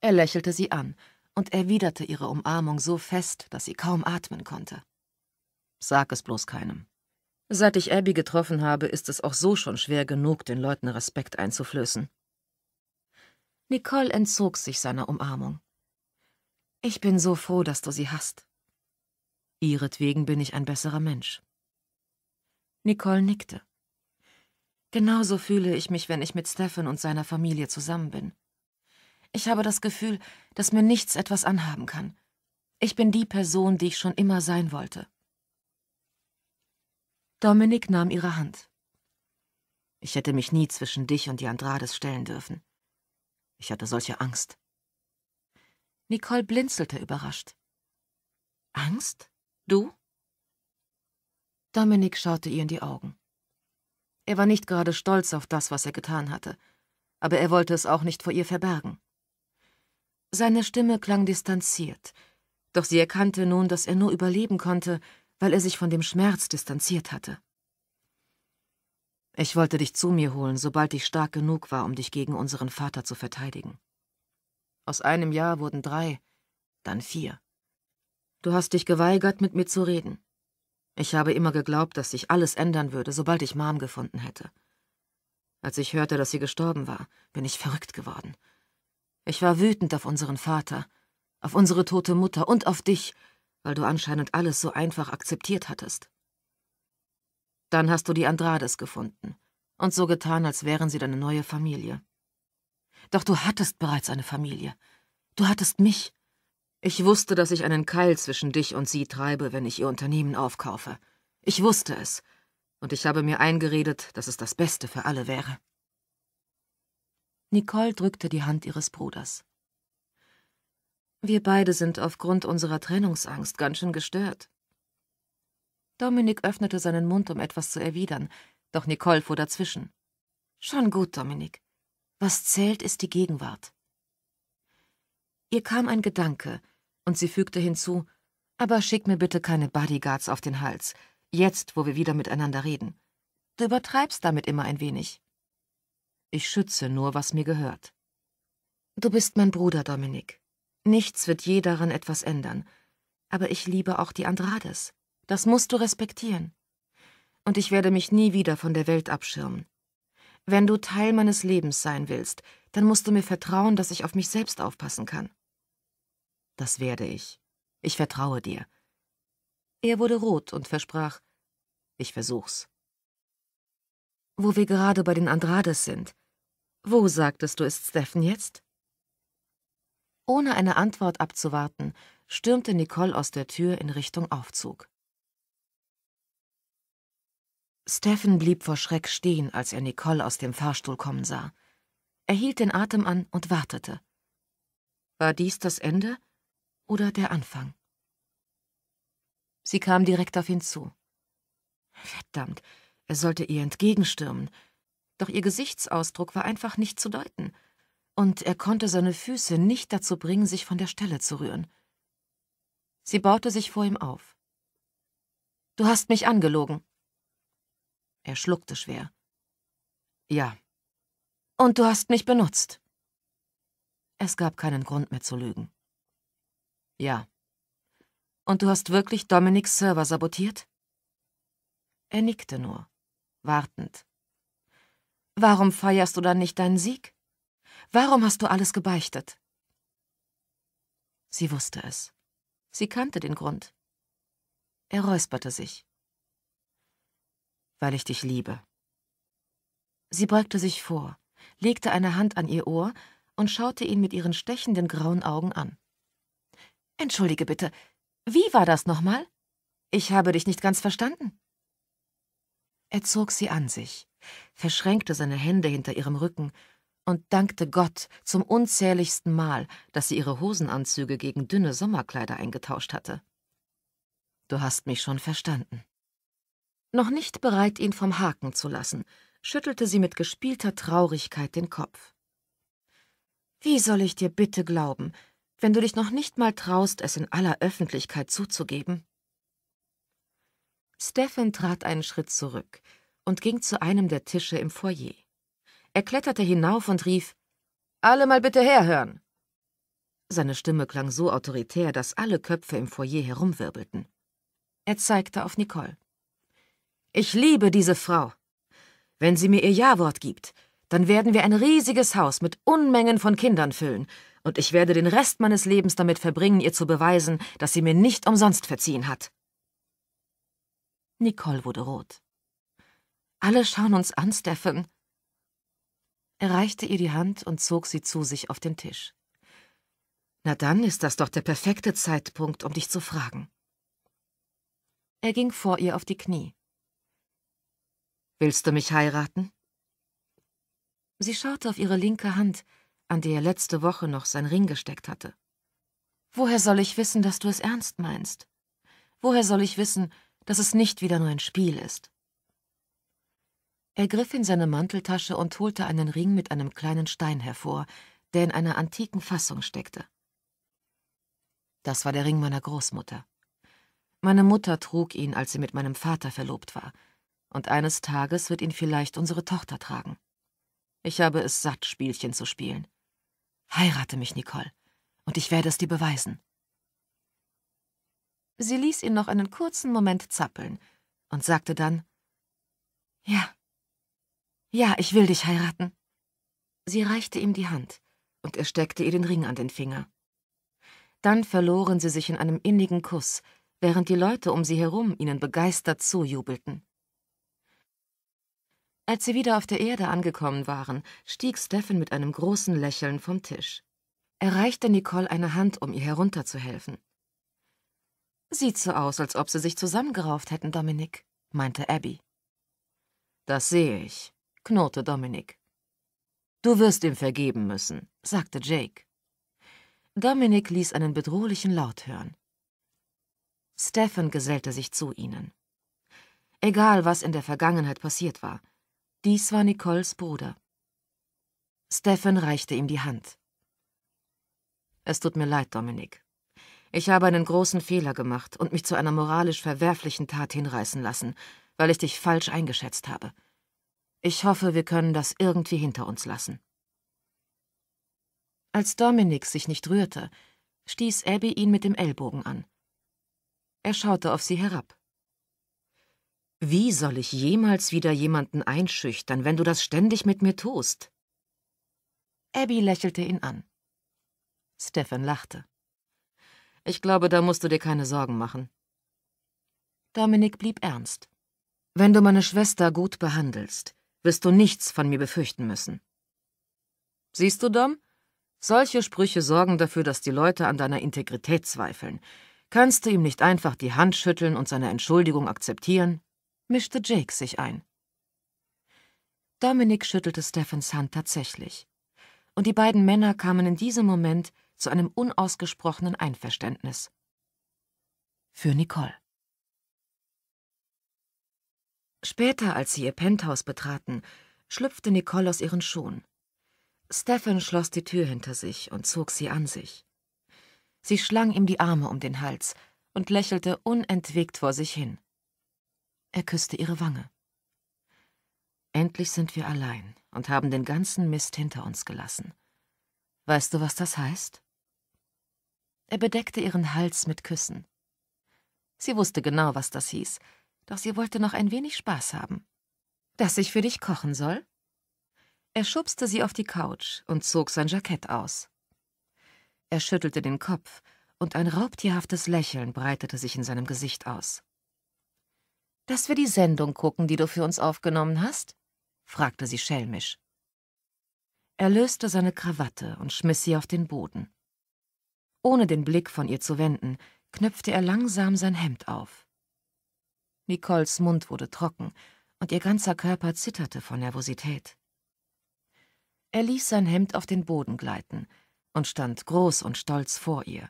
Er lächelte sie an, und erwiderte ihre Umarmung so fest, dass sie kaum atmen konnte. Sag es bloß keinem. Seit ich Abby getroffen habe, ist es auch so schon schwer genug, den Leuten Respekt einzuflößen. Nicole entzog sich seiner Umarmung. Ich bin so froh, dass du sie hast. Ihretwegen bin ich ein besserer Mensch. Nicole nickte. Genauso fühle ich mich, wenn ich mit Stefan und seiner Familie zusammen bin. Ich habe das Gefühl, dass mir nichts etwas anhaben kann. Ich bin die Person, die ich schon immer sein wollte. Dominik nahm ihre Hand. Ich hätte mich nie zwischen dich und die Andrades stellen dürfen. Ich hatte solche Angst. Nicole blinzelte überrascht. Angst? Du? Dominik schaute ihr in die Augen. Er war nicht gerade stolz auf das, was er getan hatte, aber er wollte es auch nicht vor ihr verbergen. Seine Stimme klang distanziert, doch sie erkannte nun, dass er nur überleben konnte, weil er sich von dem Schmerz distanziert hatte. Ich wollte dich zu mir holen, sobald ich stark genug war, um dich gegen unseren Vater zu verteidigen. Aus einem Jahr wurden drei, dann vier. Du hast dich geweigert, mit mir zu reden. Ich habe immer geglaubt, dass sich alles ändern würde, sobald ich Mom gefunden hätte. Als ich hörte, dass sie gestorben war, bin ich verrückt geworden ich war wütend auf unseren Vater, auf unsere tote Mutter und auf dich, weil du anscheinend alles so einfach akzeptiert hattest. Dann hast du die Andrades gefunden und so getan, als wären sie deine neue Familie. Doch du hattest bereits eine Familie. Du hattest mich. Ich wusste, dass ich einen Keil zwischen dich und sie treibe, wenn ich ihr Unternehmen aufkaufe. Ich wusste es. Und ich habe mir eingeredet, dass es das Beste für alle wäre. Nicole drückte die Hand ihres Bruders. Wir beide sind aufgrund unserer Trennungsangst ganz schön gestört. Dominik öffnete seinen Mund, um etwas zu erwidern, doch Nicole fuhr dazwischen. Schon gut, Dominik. Was zählt, ist die Gegenwart. Ihr kam ein Gedanke, und sie fügte hinzu, aber schick mir bitte keine Bodyguards auf den Hals, jetzt, wo wir wieder miteinander reden. Du übertreibst damit immer ein wenig. Ich schütze nur, was mir gehört. Du bist mein Bruder, Dominik. Nichts wird je daran etwas ändern. Aber ich liebe auch die Andrades. Das musst du respektieren. Und ich werde mich nie wieder von der Welt abschirmen. Wenn du Teil meines Lebens sein willst, dann musst du mir vertrauen, dass ich auf mich selbst aufpassen kann. Das werde ich. Ich vertraue dir. Er wurde rot und versprach, ich versuch's. Wo wir gerade bei den Andrades sind, wo sagtest du, ist Steffen jetzt? Ohne eine Antwort abzuwarten, stürmte Nicole aus der Tür in Richtung Aufzug. Steffen blieb vor Schreck stehen, als er Nicole aus dem Fahrstuhl kommen sah. Er hielt den Atem an und wartete. War dies das Ende oder der Anfang? Sie kam direkt auf ihn zu. Verdammt, er sollte ihr entgegenstürmen, doch ihr Gesichtsausdruck war einfach nicht zu deuten, und er konnte seine Füße nicht dazu bringen, sich von der Stelle zu rühren. Sie baute sich vor ihm auf. Du hast mich angelogen. Er schluckte schwer. Ja. Und du hast mich benutzt. Es gab keinen Grund mehr zu lügen. Ja. Und du hast wirklich Dominiks Server sabotiert? Er nickte nur, wartend. Warum feierst du dann nicht deinen Sieg? Warum hast du alles gebeichtet? Sie wusste es. Sie kannte den Grund. Er räusperte sich. Weil ich dich liebe. Sie beugte sich vor, legte eine Hand an ihr Ohr und schaute ihn mit ihren stechenden grauen Augen an. Entschuldige bitte, wie war das nochmal? Ich habe dich nicht ganz verstanden. Er zog sie an sich, verschränkte seine Hände hinter ihrem Rücken und dankte Gott zum unzähligsten Mal, dass sie ihre Hosenanzüge gegen dünne Sommerkleider eingetauscht hatte. Du hast mich schon verstanden. Noch nicht bereit, ihn vom Haken zu lassen, schüttelte sie mit gespielter Traurigkeit den Kopf. Wie soll ich dir bitte glauben, wenn du dich noch nicht mal traust, es in aller Öffentlichkeit zuzugeben? Stephen trat einen Schritt zurück, und ging zu einem der Tische im Foyer. Er kletterte hinauf und rief Alle mal bitte herhören. Seine Stimme klang so autoritär, dass alle Köpfe im Foyer herumwirbelten. Er zeigte auf Nicole. Ich liebe diese Frau. Wenn sie mir ihr Ja-Wort gibt, dann werden wir ein riesiges Haus mit Unmengen von Kindern füllen, und ich werde den Rest meines Lebens damit verbringen, ihr zu beweisen, dass sie mir nicht umsonst verziehen hat. Nicole wurde rot. Alle schauen uns an, Stefan. Er reichte ihr die Hand und zog sie zu sich auf den Tisch. Na dann ist das doch der perfekte Zeitpunkt, um dich zu fragen. Er ging vor ihr auf die Knie. Willst du mich heiraten? Sie schaute auf ihre linke Hand, an der er letzte Woche noch sein Ring gesteckt hatte. Woher soll ich wissen, dass du es ernst meinst? Woher soll ich wissen, dass es nicht wieder nur ein Spiel ist? Er griff in seine Manteltasche und holte einen Ring mit einem kleinen Stein hervor, der in einer antiken Fassung steckte. Das war der Ring meiner Großmutter. Meine Mutter trug ihn, als sie mit meinem Vater verlobt war, und eines Tages wird ihn vielleicht unsere Tochter tragen. Ich habe es satt, Spielchen zu spielen. Heirate mich, Nicole, und ich werde es dir beweisen. Sie ließ ihn noch einen kurzen Moment zappeln und sagte dann: Ja, ja, ich will dich heiraten. Sie reichte ihm die Hand, und er steckte ihr den Ring an den Finger. Dann verloren sie sich in einem innigen Kuss, während die Leute um sie herum ihnen begeistert zujubelten. Als sie wieder auf der Erde angekommen waren, stieg Steffen mit einem großen Lächeln vom Tisch. Er reichte Nicole eine Hand, um ihr herunterzuhelfen. Sieht so aus, als ob sie sich zusammengerauft hätten, Dominik, meinte Abby. Das sehe ich, knurrte Dominik. Du wirst ihm vergeben müssen, sagte Jake. Dominik ließ einen bedrohlichen Laut hören. Stefan gesellte sich zu ihnen. Egal, was in der Vergangenheit passiert war, dies war Nicoles Bruder. Stefan reichte ihm die Hand. Es tut mir leid, Dominik. Ich habe einen großen Fehler gemacht und mich zu einer moralisch verwerflichen Tat hinreißen lassen, weil ich dich falsch eingeschätzt habe. Ich hoffe, wir können das irgendwie hinter uns lassen. Als Dominik sich nicht rührte, stieß Abby ihn mit dem Ellbogen an. Er schaute auf sie herab. Wie soll ich jemals wieder jemanden einschüchtern, wenn du das ständig mit mir tust? Abby lächelte ihn an. Stefan lachte. Ich glaube, da musst du dir keine Sorgen machen. Dominik blieb ernst. Wenn du meine Schwester gut behandelst, wirst du nichts von mir befürchten müssen. Siehst du, Dom? Solche Sprüche sorgen dafür, dass die Leute an deiner Integrität zweifeln. Kannst du ihm nicht einfach die Hand schütteln und seine Entschuldigung akzeptieren? mischte Jake sich ein. Dominik schüttelte Steffens Hand tatsächlich. Und die beiden Männer kamen in diesem Moment zu einem unausgesprochenen Einverständnis. Für Nicole. Später, als sie ihr Penthouse betraten, schlüpfte Nicole aus ihren Schuhen. Stephen schloss die Tür hinter sich und zog sie an sich. Sie schlang ihm die Arme um den Hals und lächelte unentwegt vor sich hin. Er küsste ihre Wange. Endlich sind wir allein und haben den ganzen Mist hinter uns gelassen. Weißt du, was das heißt? Er bedeckte ihren Hals mit Küssen. Sie wusste genau, was das hieß, doch sie wollte noch ein wenig Spaß haben. Dass ich für dich kochen soll? Er schubste sie auf die Couch und zog sein Jackett aus. Er schüttelte den Kopf, und ein raubtierhaftes Lächeln breitete sich in seinem Gesicht aus. Dass wir die Sendung gucken, die du für uns aufgenommen hast? fragte sie schelmisch. Er löste seine Krawatte und schmiss sie auf den Boden. Ohne den Blick von ihr zu wenden, knöpfte er langsam sein Hemd auf. Nicoles Mund wurde trocken und ihr ganzer Körper zitterte vor Nervosität. Er ließ sein Hemd auf den Boden gleiten und stand groß und stolz vor ihr,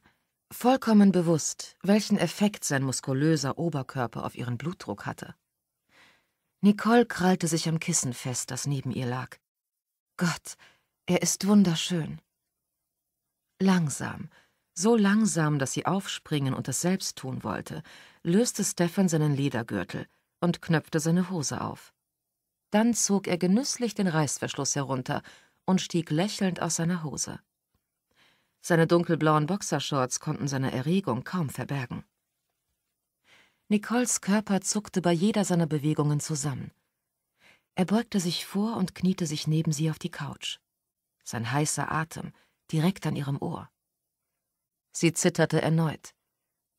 vollkommen bewusst, welchen Effekt sein muskulöser Oberkörper auf ihren Blutdruck hatte. Nicole krallte sich am Kissen fest, das neben ihr lag. Gott, er ist wunderschön. Langsam, so langsam, dass sie aufspringen und es selbst tun wollte, löste Stefan seinen Ledergürtel und knöpfte seine Hose auf. Dann zog er genüsslich den Reißverschluss herunter und stieg lächelnd aus seiner Hose. Seine dunkelblauen Boxershorts konnten seine Erregung kaum verbergen. Nicoles Körper zuckte bei jeder seiner Bewegungen zusammen. Er beugte sich vor und kniete sich neben sie auf die Couch. Sein heißer Atem direkt an ihrem Ohr. Sie zitterte erneut,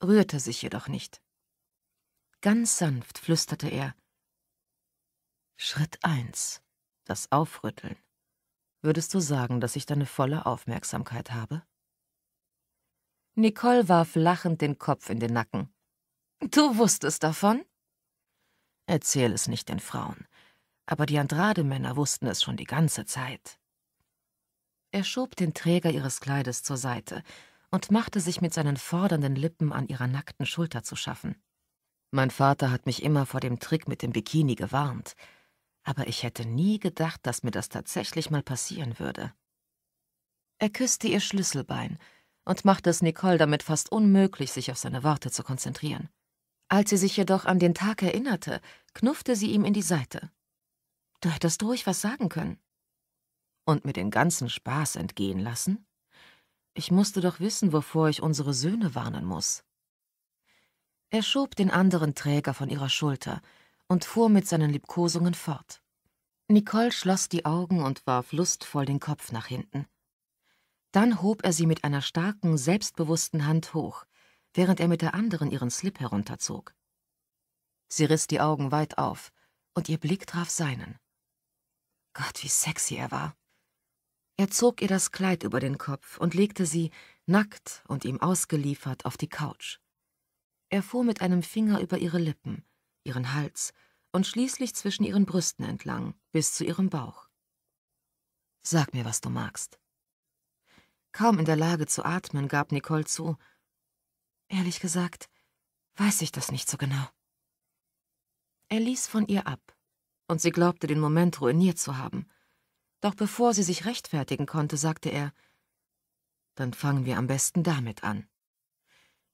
rührte sich jedoch nicht. Ganz sanft flüsterte er. Schritt eins, das Aufrütteln. Würdest du sagen, dass ich deine volle Aufmerksamkeit habe? Nicole warf lachend den Kopf in den Nacken. Du wusstest davon? Erzähl es nicht den Frauen, aber die Andrademänner wussten es schon die ganze Zeit. Er schob den Träger ihres Kleides zur Seite und machte sich mit seinen fordernden Lippen an ihrer nackten Schulter zu schaffen. Mein Vater hat mich immer vor dem Trick mit dem Bikini gewarnt. Aber ich hätte nie gedacht, dass mir das tatsächlich mal passieren würde. Er küsste ihr Schlüsselbein und machte es Nicole damit fast unmöglich, sich auf seine Worte zu konzentrieren. Als sie sich jedoch an den Tag erinnerte, knuffte sie ihm in die Seite. Du hättest ruhig was sagen können. Und mir den ganzen Spaß entgehen lassen? Ich musste doch wissen, wovor ich unsere Söhne warnen muss. Er schob den anderen Träger von ihrer Schulter und fuhr mit seinen Liebkosungen fort. Nicole schloss die Augen und warf lustvoll den Kopf nach hinten. Dann hob er sie mit einer starken, selbstbewussten Hand hoch, während er mit der anderen ihren Slip herunterzog. Sie riss die Augen weit auf, und ihr Blick traf seinen. Gott, wie sexy er war. Er zog ihr das Kleid über den Kopf und legte sie, nackt und ihm ausgeliefert, auf die Couch. Er fuhr mit einem Finger über ihre Lippen, ihren Hals und schließlich zwischen ihren Brüsten entlang, bis zu ihrem Bauch. Sag mir, was du magst. Kaum in der Lage zu atmen, gab Nicole zu. Ehrlich gesagt, weiß ich das nicht so genau. Er ließ von ihr ab, und sie glaubte, den Moment ruiniert zu haben. Doch bevor sie sich rechtfertigen konnte, sagte er, dann fangen wir am besten damit an.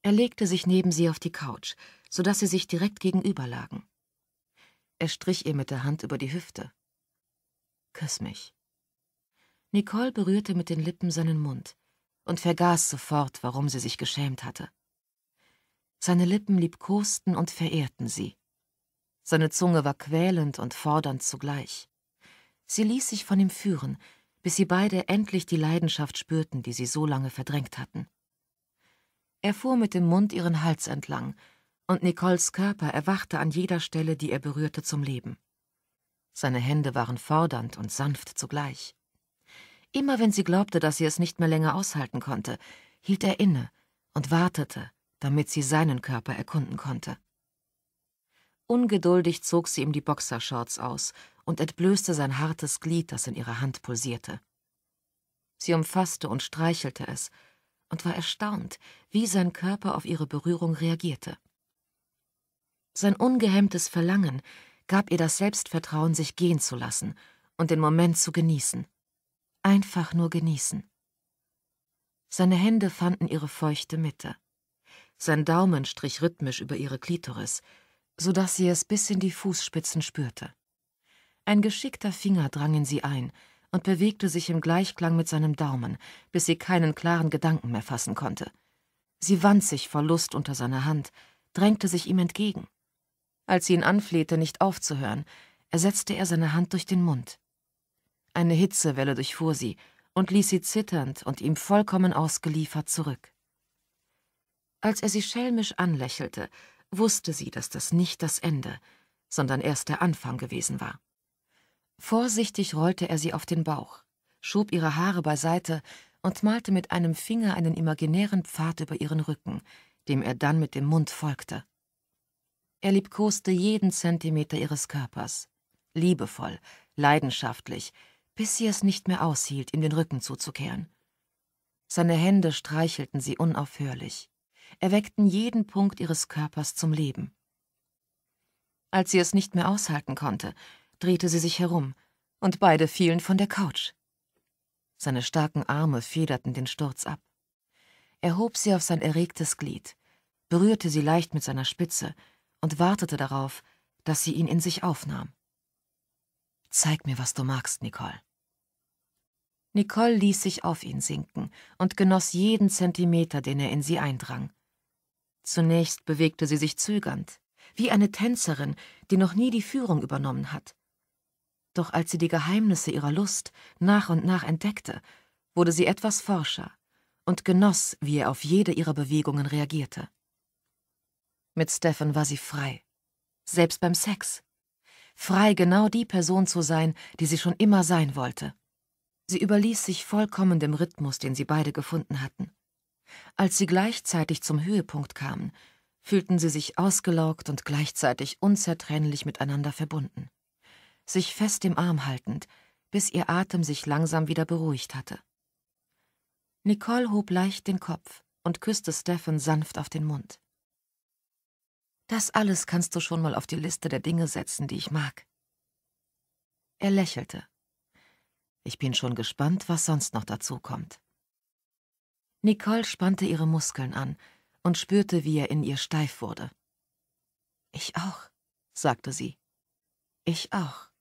Er legte sich neben sie auf die Couch, so dass sie sich direkt gegenüber lagen. Er strich ihr mit der Hand über die Hüfte. Küss mich. Nicole berührte mit den Lippen seinen Mund und vergaß sofort, warum sie sich geschämt hatte. Seine Lippen liebkosten und verehrten sie. Seine Zunge war quälend und fordernd zugleich. Sie ließ sich von ihm führen, bis sie beide endlich die Leidenschaft spürten, die sie so lange verdrängt hatten. Er fuhr mit dem Mund ihren Hals entlang, und Nicoles Körper erwachte an jeder Stelle, die er berührte, zum Leben. Seine Hände waren fordernd und sanft zugleich. Immer wenn sie glaubte, dass sie es nicht mehr länger aushalten konnte, hielt er inne und wartete, damit sie seinen Körper erkunden konnte. Ungeduldig zog sie ihm die Boxershorts aus und entblößte sein hartes Glied, das in ihrer Hand pulsierte. Sie umfasste und streichelte es, und war erstaunt, wie sein Körper auf ihre Berührung reagierte. Sein ungehemmtes Verlangen gab ihr das Selbstvertrauen, sich gehen zu lassen und den Moment zu genießen. Einfach nur genießen. Seine Hände fanden ihre feuchte Mitte. Sein Daumen strich rhythmisch über ihre Klitoris, so dass sie es bis in die Fußspitzen spürte. Ein geschickter Finger drang in sie ein, und bewegte sich im Gleichklang mit seinem Daumen, bis sie keinen klaren Gedanken mehr fassen konnte. Sie wand sich vor Lust unter seiner Hand, drängte sich ihm entgegen. Als sie ihn anflehte, nicht aufzuhören, ersetzte er seine Hand durch den Mund. Eine Hitzewelle durchfuhr sie und ließ sie zitternd und ihm vollkommen ausgeliefert zurück. Als er sie schelmisch anlächelte, wusste sie, dass das nicht das Ende, sondern erst der Anfang gewesen war. Vorsichtig rollte er sie auf den Bauch, schob ihre Haare beiseite und malte mit einem Finger einen imaginären Pfad über ihren Rücken, dem er dann mit dem Mund folgte. Er liebkoste jeden Zentimeter ihres Körpers, liebevoll, leidenschaftlich, bis sie es nicht mehr aushielt, ihm den Rücken zuzukehren. Seine Hände streichelten sie unaufhörlich, erweckten jeden Punkt ihres Körpers zum Leben. Als sie es nicht mehr aushalten konnte, drehte sie sich herum, und beide fielen von der Couch. Seine starken Arme federten den Sturz ab. Er hob sie auf sein erregtes Glied, berührte sie leicht mit seiner Spitze und wartete darauf, dass sie ihn in sich aufnahm. Zeig mir, was du magst, Nicole. Nicole ließ sich auf ihn sinken und genoss jeden Zentimeter, den er in sie eindrang. Zunächst bewegte sie sich zögernd, wie eine Tänzerin, die noch nie die Führung übernommen hat. Doch als sie die Geheimnisse ihrer Lust nach und nach entdeckte, wurde sie etwas forscher und genoss, wie er auf jede ihrer Bewegungen reagierte. Mit Stefan war sie frei, selbst beim Sex. Frei, genau die Person zu sein, die sie schon immer sein wollte. Sie überließ sich vollkommen dem Rhythmus, den sie beide gefunden hatten. Als sie gleichzeitig zum Höhepunkt kamen, fühlten sie sich ausgelaugt und gleichzeitig unzertrennlich miteinander verbunden sich fest im Arm haltend, bis ihr Atem sich langsam wieder beruhigt hatte. Nicole hob leicht den Kopf und küsste Stephen sanft auf den Mund. Das alles kannst du schon mal auf die Liste der Dinge setzen, die ich mag. Er lächelte. Ich bin schon gespannt, was sonst noch dazu kommt. Nicole spannte ihre Muskeln an und spürte, wie er in ihr steif wurde. Ich auch, sagte sie. Ich auch.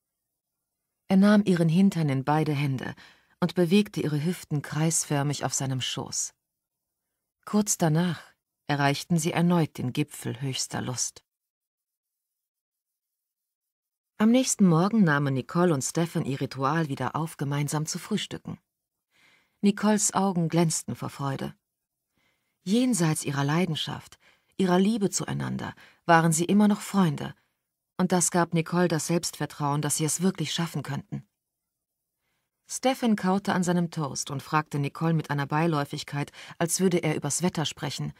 Er nahm ihren Hintern in beide Hände und bewegte ihre Hüften kreisförmig auf seinem Schoß. Kurz danach erreichten sie erneut den Gipfel höchster Lust. Am nächsten Morgen nahmen Nicole und Stefan ihr Ritual wieder auf, gemeinsam zu frühstücken. Nicoles Augen glänzten vor Freude. Jenseits ihrer Leidenschaft, ihrer Liebe zueinander, waren sie immer noch Freunde und das gab Nicole das Selbstvertrauen, dass sie es wirklich schaffen könnten. Stephen kaute an seinem Toast und fragte Nicole mit einer Beiläufigkeit, als würde er übers Wetter sprechen.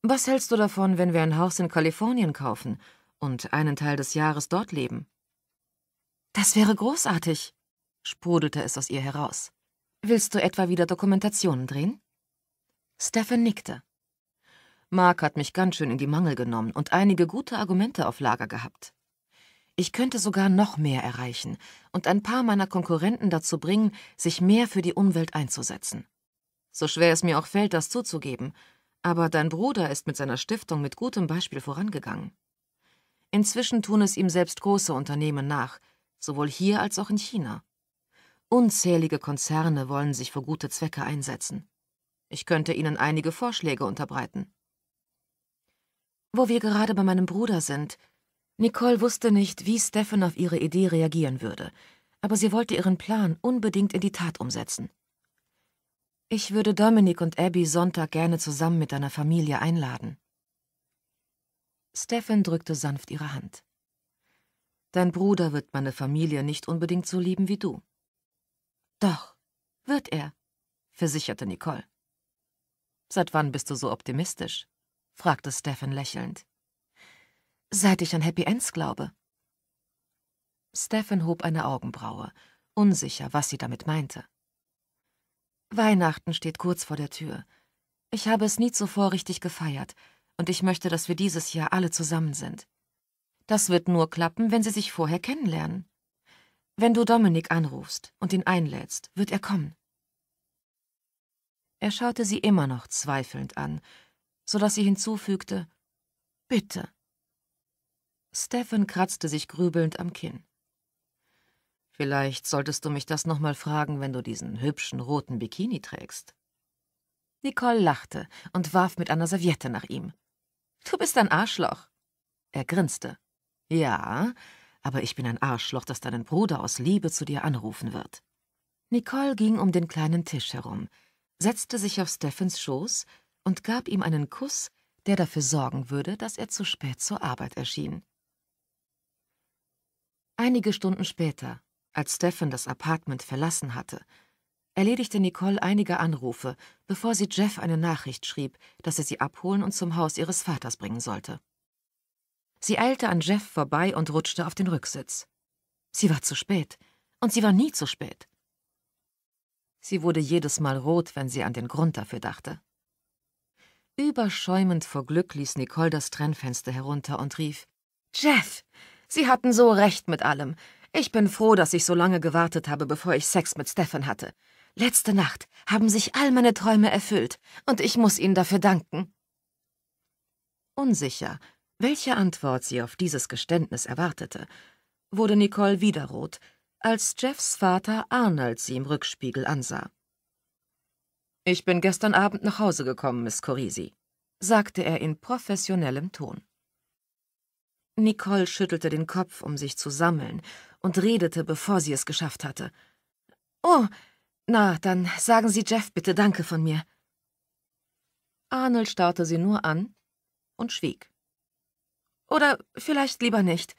Was hältst du davon, wenn wir ein Haus in Kalifornien kaufen und einen Teil des Jahres dort leben? Das wäre großartig, sprudelte es aus ihr heraus. Willst du etwa wieder Dokumentationen drehen? Stephen nickte. Mark hat mich ganz schön in die Mangel genommen und einige gute Argumente auf Lager gehabt. Ich könnte sogar noch mehr erreichen und ein paar meiner Konkurrenten dazu bringen, sich mehr für die Umwelt einzusetzen. So schwer es mir auch fällt, das zuzugeben, aber dein Bruder ist mit seiner Stiftung mit gutem Beispiel vorangegangen. Inzwischen tun es ihm selbst große Unternehmen nach, sowohl hier als auch in China. Unzählige Konzerne wollen sich für gute Zwecke einsetzen. Ich könnte Ihnen einige Vorschläge unterbreiten. Wo wir gerade bei meinem Bruder sind. Nicole wusste nicht, wie Stefan auf ihre Idee reagieren würde, aber sie wollte ihren Plan unbedingt in die Tat umsetzen. Ich würde Dominik und Abby Sonntag gerne zusammen mit deiner Familie einladen. Stefan drückte sanft ihre Hand. Dein Bruder wird meine Familie nicht unbedingt so lieben wie du. Doch, wird er, versicherte Nicole. Seit wann bist du so optimistisch? fragte Stefan lächelnd. Seit ich an Happy Ends glaube. Stefan hob eine Augenbraue, unsicher, was sie damit meinte. Weihnachten steht kurz vor der Tür. Ich habe es nie zuvor richtig gefeiert, und ich möchte, dass wir dieses Jahr alle zusammen sind. Das wird nur klappen, wenn sie sich vorher kennenlernen. Wenn du Dominik anrufst und ihn einlädst, wird er kommen. Er schaute sie immer noch zweifelnd an, sodass sie hinzufügte: Bitte. Stephen kratzte sich grübelnd am Kinn. Vielleicht solltest du mich das nochmal fragen, wenn du diesen hübschen roten Bikini trägst. Nicole lachte und warf mit einer Serviette nach ihm. Du bist ein Arschloch. Er grinste. Ja, aber ich bin ein Arschloch, das deinen Bruder aus Liebe zu dir anrufen wird. Nicole ging um den kleinen Tisch herum, setzte sich auf Steffens Schoß und gab ihm einen Kuss, der dafür sorgen würde, dass er zu spät zur Arbeit erschien. Einige Stunden später, als Stefan das Apartment verlassen hatte, erledigte Nicole einige Anrufe, bevor sie Jeff eine Nachricht schrieb, dass er sie abholen und zum Haus ihres Vaters bringen sollte. Sie eilte an Jeff vorbei und rutschte auf den Rücksitz. Sie war zu spät, und sie war nie zu spät. Sie wurde jedes Mal rot, wenn sie an den Grund dafür dachte. Überschäumend vor Glück ließ Nicole das Trennfenster herunter und rief: Jeff, Sie hatten so recht mit allem. Ich bin froh, dass ich so lange gewartet habe, bevor ich Sex mit Stefan hatte. Letzte Nacht haben sich all meine Träume erfüllt und ich muss Ihnen dafür danken. Unsicher, welche Antwort sie auf dieses Geständnis erwartete, wurde Nicole wieder rot, als Jeffs Vater Arnold sie im Rückspiegel ansah. Ich bin gestern Abend nach Hause gekommen, Miss Corisi, sagte er in professionellem Ton. Nicole schüttelte den Kopf, um sich zu sammeln, und redete, bevor sie es geschafft hatte. Oh, na, dann sagen Sie Jeff bitte Danke von mir. Arnold starrte sie nur an und schwieg. Oder vielleicht lieber nicht.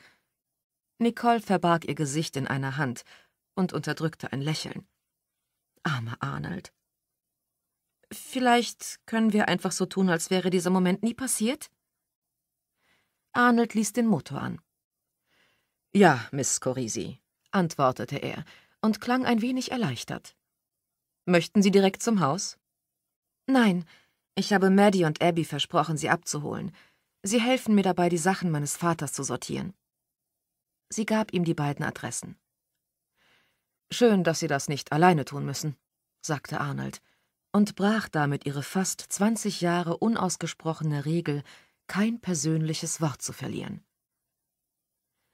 Nicole verbarg ihr Gesicht in einer Hand und unterdrückte ein Lächeln. Armer Arnold. Vielleicht können wir einfach so tun, als wäre dieser Moment nie passiert? Arnold ließ den Motor an. Ja, Miss Corisi, antwortete er und klang ein wenig erleichtert. Möchten Sie direkt zum Haus? Nein, ich habe Maddie und Abby versprochen, Sie abzuholen. Sie helfen mir dabei, die Sachen meines Vaters zu sortieren. Sie gab ihm die beiden Adressen. Schön, dass Sie das nicht alleine tun müssen, sagte Arnold und brach damit ihre fast 20 Jahre unausgesprochene Regel, kein persönliches Wort zu verlieren.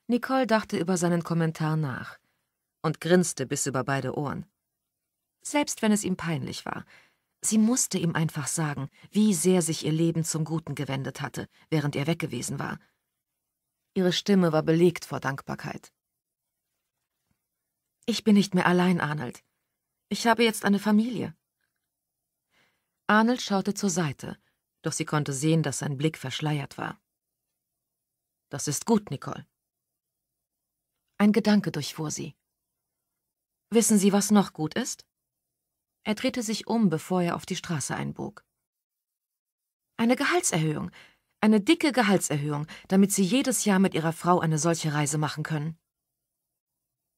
Nicole dachte über seinen Kommentar nach und grinste bis über beide Ohren. Selbst wenn es ihm peinlich war, sie musste ihm einfach sagen, wie sehr sich ihr Leben zum Guten gewendet hatte, während er weg gewesen war. Ihre Stimme war belegt vor Dankbarkeit. Ich bin nicht mehr allein, Arnold. Ich habe jetzt eine Familie. Arnold schaute zur Seite, doch sie konnte sehen, dass sein Blick verschleiert war. Das ist gut, Nicole. Ein Gedanke durchfuhr sie. Wissen Sie, was noch gut ist? Er drehte sich um, bevor er auf die Straße einbog. Eine Gehaltserhöhung. Eine dicke Gehaltserhöhung, damit Sie jedes Jahr mit Ihrer Frau eine solche Reise machen können.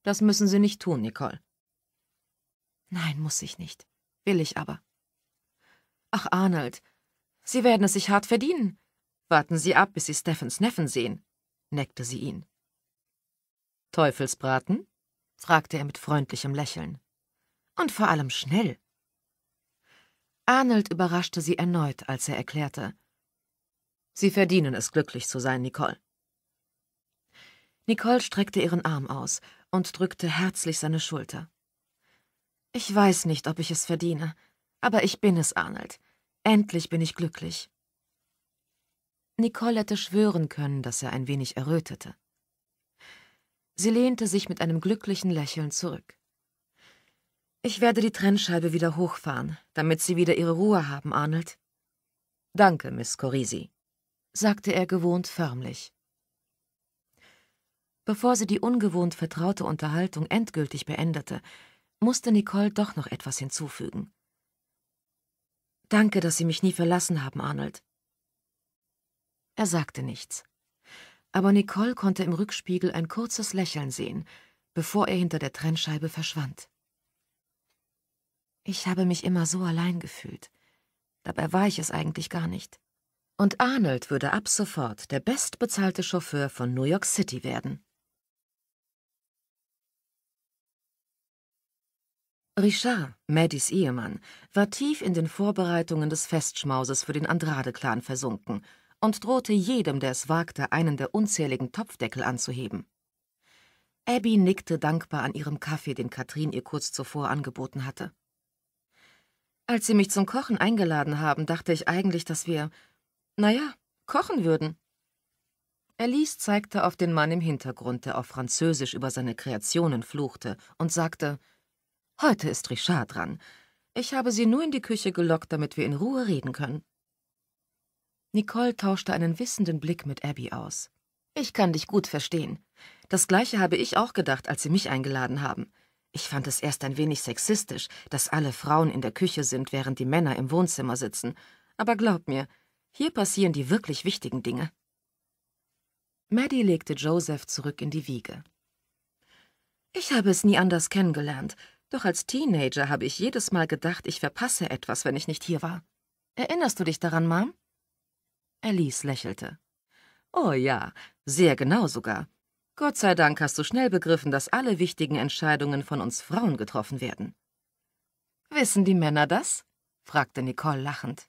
Das müssen Sie nicht tun, Nicole. Nein, muss ich nicht. Will ich aber. Ach, Arnold, Sie werden es sich hart verdienen. Warten Sie ab, bis Sie Steffens Neffen sehen, neckte sie ihn. Teufelsbraten? fragte er mit freundlichem Lächeln. Und vor allem schnell. Arnold überraschte sie erneut, als er erklärte. Sie verdienen es, glücklich zu sein, Nicole. Nicole streckte ihren Arm aus und drückte herzlich seine Schulter. Ich weiß nicht, ob ich es verdiene, aber ich bin es, Arnold. Endlich bin ich glücklich. Nicole hätte schwören können, dass er ein wenig errötete. Sie lehnte sich mit einem glücklichen Lächeln zurück. Ich werde die Trennscheibe wieder hochfahren, damit Sie wieder Ihre Ruhe haben, Arnold. Danke, Miss Corisi, sagte er gewohnt förmlich. Bevor sie die ungewohnt vertraute Unterhaltung endgültig beendete, musste Nicole doch noch etwas hinzufügen. Danke, dass Sie mich nie verlassen haben, Arnold. Er sagte nichts. Aber Nicole konnte im Rückspiegel ein kurzes Lächeln sehen, bevor er hinter der Trennscheibe verschwand. Ich habe mich immer so allein gefühlt. Dabei war ich es eigentlich gar nicht. Und Arnold würde ab sofort der bestbezahlte Chauffeur von New York City werden. Richard, Maddys Ehemann, war tief in den Vorbereitungen des Festschmauses für den Andrade-Clan versunken und drohte jedem, der es wagte, einen der unzähligen Topfdeckel anzuheben. Abby nickte dankbar an ihrem Kaffee, den Katrin ihr kurz zuvor angeboten hatte. Als sie mich zum Kochen eingeladen haben, dachte ich eigentlich, dass wir, naja, kochen würden. Elise zeigte auf den Mann im Hintergrund, der auf Französisch über seine Kreationen fluchte, und sagte, Heute ist Richard dran. Ich habe sie nur in die Küche gelockt, damit wir in Ruhe reden können. Nicole tauschte einen wissenden Blick mit Abby aus. Ich kann dich gut verstehen. Das gleiche habe ich auch gedacht, als sie mich eingeladen haben. Ich fand es erst ein wenig sexistisch, dass alle Frauen in der Küche sind, während die Männer im Wohnzimmer sitzen. Aber glaub mir, hier passieren die wirklich wichtigen Dinge. Maddie legte Joseph zurück in die Wiege. Ich habe es nie anders kennengelernt. Doch als Teenager habe ich jedes Mal gedacht, ich verpasse etwas, wenn ich nicht hier war. Erinnerst du dich daran, Mom? Alice lächelte. Oh ja, sehr genau sogar. Gott sei Dank hast du schnell begriffen, dass alle wichtigen Entscheidungen von uns Frauen getroffen werden. Wissen die Männer das? fragte Nicole lachend.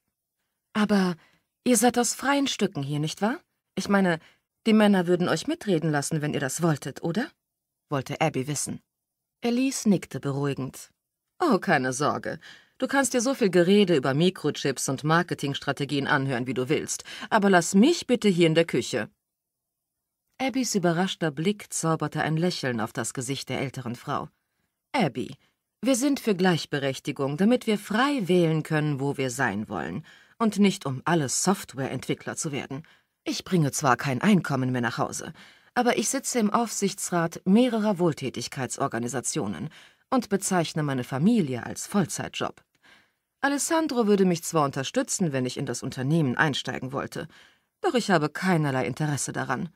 Aber ihr seid aus freien Stücken hier, nicht wahr? Ich meine, die Männer würden euch mitreden lassen, wenn ihr das wolltet, oder? wollte Abby wissen. Elise nickte beruhigend. Oh, keine Sorge. Du kannst dir so viel Gerede über Mikrochips und Marketingstrategien anhören, wie du willst, aber lass mich bitte hier in der Küche. Abbys überraschter Blick zauberte ein Lächeln auf das Gesicht der älteren Frau. Abby, wir sind für Gleichberechtigung, damit wir frei wählen können, wo wir sein wollen, und nicht um alle Softwareentwickler zu werden. Ich bringe zwar kein Einkommen mehr nach Hause, aber ich sitze im Aufsichtsrat mehrerer Wohltätigkeitsorganisationen und bezeichne meine Familie als Vollzeitjob. Alessandro würde mich zwar unterstützen, wenn ich in das Unternehmen einsteigen wollte, doch ich habe keinerlei Interesse daran.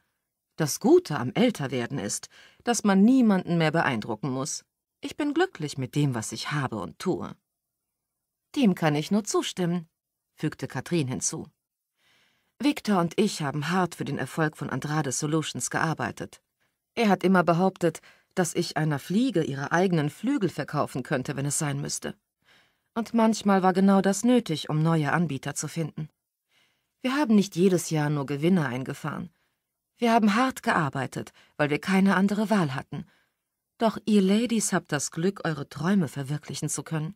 Das Gute am Älterwerden ist, dass man niemanden mehr beeindrucken muss. Ich bin glücklich mit dem, was ich habe und tue. Dem kann ich nur zustimmen, fügte Katrin hinzu. Victor und ich haben hart für den Erfolg von Andrade Solutions gearbeitet. Er hat immer behauptet, dass ich einer Fliege ihre eigenen Flügel verkaufen könnte, wenn es sein müsste. Und manchmal war genau das nötig, um neue Anbieter zu finden. Wir haben nicht jedes Jahr nur Gewinne eingefahren. Wir haben hart gearbeitet, weil wir keine andere Wahl hatten. Doch ihr Ladies habt das Glück, eure Träume verwirklichen zu können.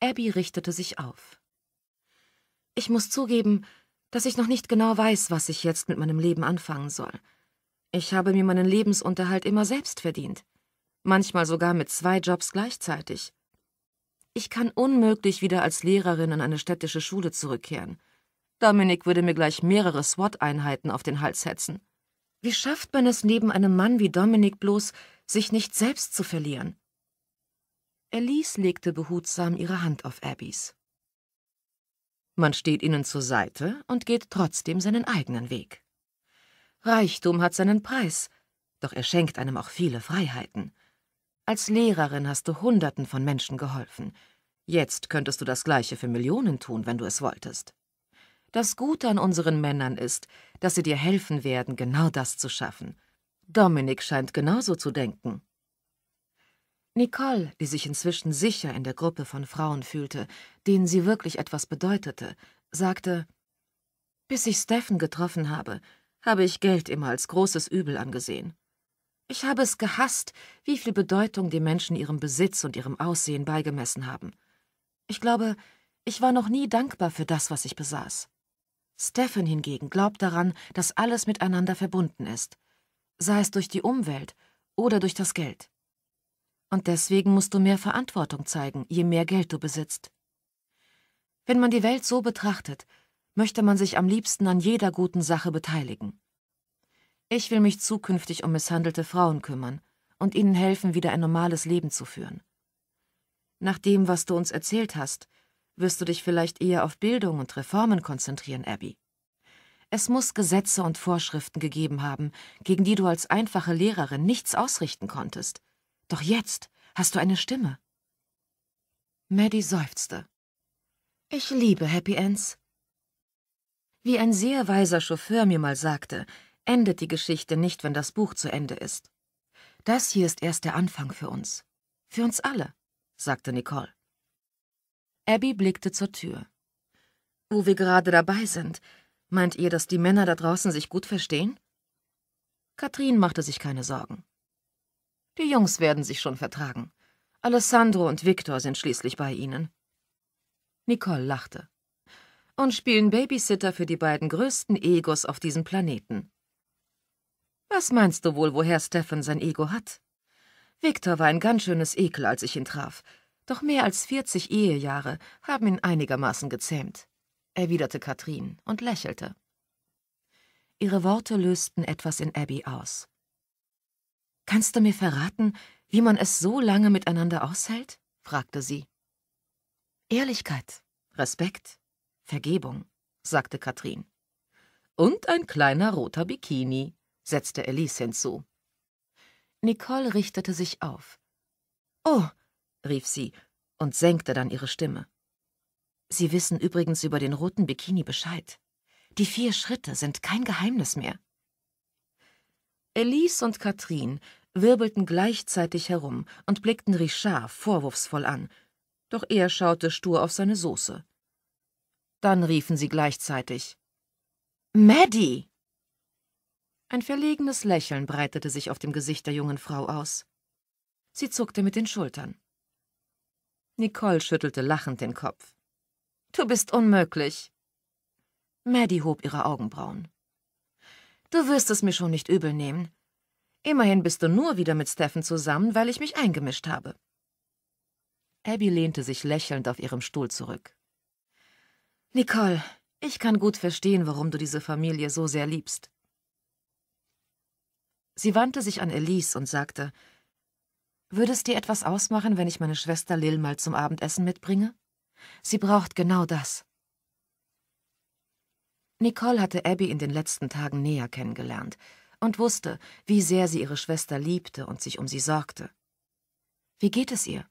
Abby richtete sich auf. Ich muss zugeben, dass ich noch nicht genau weiß, was ich jetzt mit meinem Leben anfangen soll. Ich habe mir meinen Lebensunterhalt immer selbst verdient. Manchmal sogar mit zwei Jobs gleichzeitig. Ich kann unmöglich wieder als Lehrerin in eine städtische Schule zurückkehren. Dominik würde mir gleich mehrere SWAT-Einheiten auf den Hals hetzen. Wie schafft man es neben einem Mann wie Dominik bloß, sich nicht selbst zu verlieren? Elise legte behutsam ihre Hand auf Abbys. Man steht ihnen zur Seite und geht trotzdem seinen eigenen Weg. Reichtum hat seinen Preis, doch er schenkt einem auch viele Freiheiten. Als Lehrerin hast du Hunderten von Menschen geholfen. Jetzt könntest du das Gleiche für Millionen tun, wenn du es wolltest. Das Gute an unseren Männern ist, dass sie dir helfen werden, genau das zu schaffen. Dominik scheint genauso zu denken. Nicole, die sich inzwischen sicher in der Gruppe von Frauen fühlte, denen sie wirklich etwas bedeutete, sagte, »Bis ich Steffen getroffen habe, habe ich Geld immer als großes Übel angesehen. Ich habe es gehasst, wie viel Bedeutung die Menschen ihrem Besitz und ihrem Aussehen beigemessen haben. Ich glaube, ich war noch nie dankbar für das, was ich besaß. Stephen hingegen glaubt daran, dass alles miteinander verbunden ist, sei es durch die Umwelt oder durch das Geld. Und deswegen musst du mehr Verantwortung zeigen, je mehr Geld du besitzt. Wenn man die Welt so betrachtet, möchte man sich am liebsten an jeder guten Sache beteiligen. Ich will mich zukünftig um misshandelte Frauen kümmern und ihnen helfen, wieder ein normales Leben zu führen. Nach dem, was du uns erzählt hast, wirst du dich vielleicht eher auf Bildung und Reformen konzentrieren, Abby. Es muss Gesetze und Vorschriften gegeben haben, gegen die du als einfache Lehrerin nichts ausrichten konntest. Doch jetzt hast du eine Stimme. Maddie seufzte. Ich liebe Happy Ends. Wie ein sehr weiser Chauffeur mir mal sagte, endet die Geschichte nicht, wenn das Buch zu Ende ist. Das hier ist erst der Anfang für uns. Für uns alle, sagte Nicole. Abby blickte zur Tür. Wo wir gerade dabei sind, meint ihr, dass die Männer da draußen sich gut verstehen? Katrin machte sich keine Sorgen. Die Jungs werden sich schon vertragen. Alessandro und Viktor sind schließlich bei ihnen. Nicole lachte. Und spielen Babysitter für die beiden größten Egos auf diesem Planeten. Was meinst du wohl, woher Stefan sein Ego hat? Viktor war ein ganz schönes Ekel, als ich ihn traf. Doch mehr als 40 Ehejahre haben ihn einigermaßen gezähmt, erwiderte Katrin und lächelte. Ihre Worte lösten etwas in Abby aus. Kannst du mir verraten, wie man es so lange miteinander aushält? fragte sie. Ehrlichkeit, Respekt, Vergebung, sagte Katrin. Und ein kleiner roter Bikini, setzte Elise hinzu. Nicole richtete sich auf. Oh, rief sie und senkte dann ihre Stimme. Sie wissen übrigens über den roten Bikini Bescheid. Die vier Schritte sind kein Geheimnis mehr. Elise und Katrin wirbelten gleichzeitig herum und blickten Richard vorwurfsvoll an, doch er schaute stur auf seine Soße. Dann riefen sie gleichzeitig Maddie. Ein verlegenes Lächeln breitete sich auf dem Gesicht der jungen Frau aus. Sie zuckte mit den Schultern. Nicole schüttelte lachend den Kopf. Du bist unmöglich. Maddie hob ihre Augenbrauen. Du wirst es mir schon nicht übel nehmen. Immerhin bist du nur wieder mit Steffen zusammen, weil ich mich eingemischt habe. Abby lehnte sich lächelnd auf ihrem Stuhl zurück. Nicole, ich kann gut verstehen, warum du diese Familie so sehr liebst. Sie wandte sich an Elise und sagte, »Würde es dir etwas ausmachen, wenn ich meine Schwester Lil mal zum Abendessen mitbringe? Sie braucht genau das.« Nicole hatte Abby in den letzten Tagen näher kennengelernt – und wusste, wie sehr sie ihre Schwester liebte und sich um sie sorgte. Wie geht es ihr?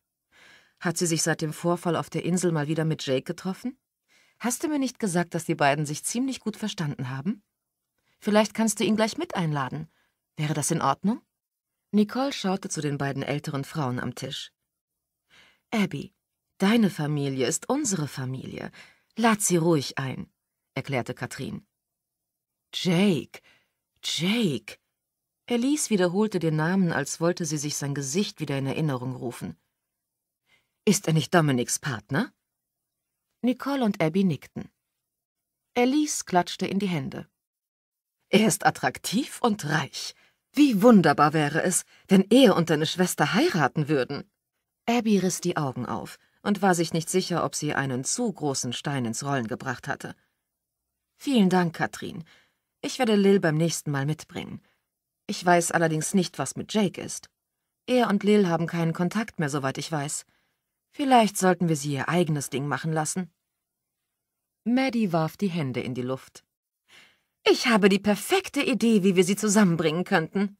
Hat sie sich seit dem Vorfall auf der Insel mal wieder mit Jake getroffen? Hast du mir nicht gesagt, dass die beiden sich ziemlich gut verstanden haben? Vielleicht kannst du ihn gleich mit einladen. Wäre das in Ordnung? Nicole schaute zu den beiden älteren Frauen am Tisch. Abby, deine Familie ist unsere Familie. Lad sie ruhig ein, erklärte Katrin. Jake, Jake. Elise wiederholte den Namen, als wollte sie sich sein Gesicht wieder in Erinnerung rufen. Ist er nicht Dominics Partner? Nicole und Abby nickten. Elise klatschte in die Hände. Er ist attraktiv und reich. Wie wunderbar wäre es, wenn er und deine Schwester heiraten würden. Abby riss die Augen auf und war sich nicht sicher, ob sie einen zu großen Stein ins Rollen gebracht hatte. Vielen Dank, Katrin. Ich werde Lil beim nächsten Mal mitbringen. Ich weiß allerdings nicht, was mit Jake ist. Er und Lil haben keinen Kontakt mehr, soweit ich weiß. Vielleicht sollten wir sie ihr eigenes Ding machen lassen. Maddie warf die Hände in die Luft. Ich habe die perfekte Idee, wie wir sie zusammenbringen könnten.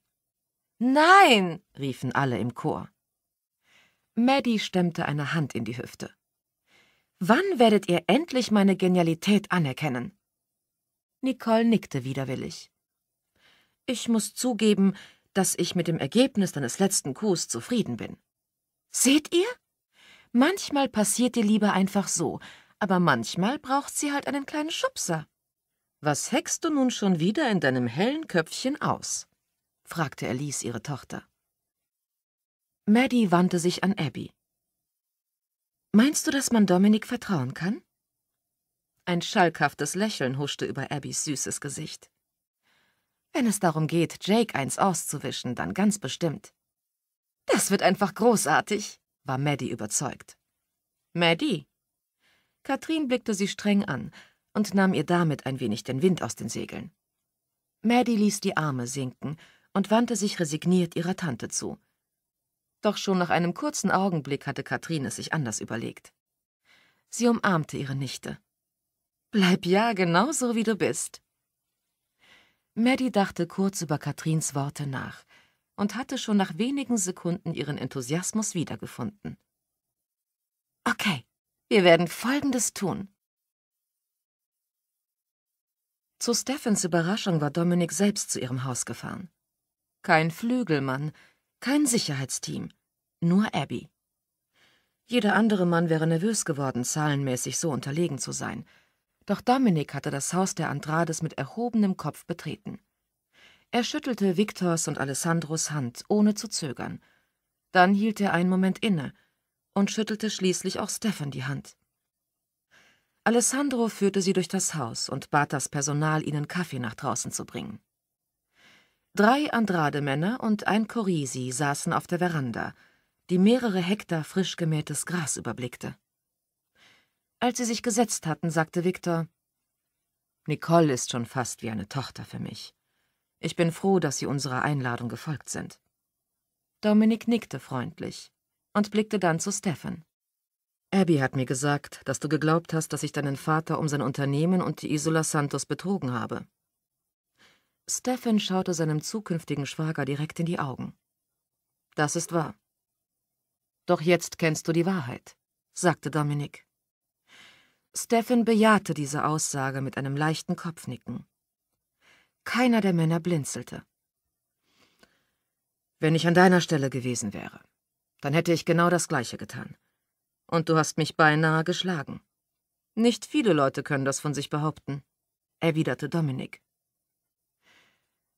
Nein, riefen alle im Chor. Maddie stemmte eine Hand in die Hüfte. Wann werdet ihr endlich meine Genialität anerkennen? Nicole nickte widerwillig. Ich muss zugeben, dass ich mit dem Ergebnis deines letzten Coups zufrieden bin. Seht ihr? Manchmal passiert die Liebe einfach so, aber manchmal braucht sie halt einen kleinen Schubser. Was heckst du nun schon wieder in deinem hellen Köpfchen aus? fragte Elise ihre Tochter. Maddie wandte sich an Abby. Meinst du, dass man Dominik vertrauen kann? Ein schalkhaftes Lächeln huschte über Abbys süßes Gesicht. Wenn es darum geht, Jake eins auszuwischen, dann ganz bestimmt. Das wird einfach großartig, war Maddie überzeugt. Maddie? Katrin blickte sie streng an und nahm ihr damit ein wenig den Wind aus den Segeln. Maddie ließ die Arme sinken und wandte sich resigniert ihrer Tante zu. Doch schon nach einem kurzen Augenblick hatte Katrin es sich anders überlegt. Sie umarmte ihre Nichte. Bleib ja genau so, wie du bist. Maddie dachte kurz über Katrins Worte nach und hatte schon nach wenigen Sekunden ihren Enthusiasmus wiedergefunden. Okay, wir werden Folgendes tun. Zu Steffens Überraschung war Dominik selbst zu ihrem Haus gefahren. Kein Flügelmann, kein Sicherheitsteam, nur Abby. Jeder andere Mann wäre nervös geworden, zahlenmäßig so unterlegen zu sein — doch Dominik hatte das Haus der Andrades mit erhobenem Kopf betreten. Er schüttelte Viktors und Alessandros Hand, ohne zu zögern. Dann hielt er einen Moment inne und schüttelte schließlich auch Stefan die Hand. Alessandro führte sie durch das Haus und bat das Personal, ihnen Kaffee nach draußen zu bringen. Drei Andrademänner und ein Corisi saßen auf der Veranda, die mehrere Hektar frisch gemähtes Gras überblickte. Als sie sich gesetzt hatten, sagte Viktor, Nicole ist schon fast wie eine Tochter für mich. Ich bin froh, dass Sie unserer Einladung gefolgt sind. Dominik nickte freundlich und blickte dann zu Stefan. Abby hat mir gesagt, dass du geglaubt hast, dass ich deinen Vater um sein Unternehmen und die Isola Santos betrogen habe. Stefan schaute seinem zukünftigen Schwager direkt in die Augen. Das ist wahr. Doch jetzt kennst du die Wahrheit, sagte Dominik. Stephen bejahte diese Aussage mit einem leichten Kopfnicken. Keiner der Männer blinzelte. Wenn ich an deiner Stelle gewesen wäre, dann hätte ich genau das Gleiche getan. Und du hast mich beinahe geschlagen. Nicht viele Leute können das von sich behaupten, erwiderte Dominik.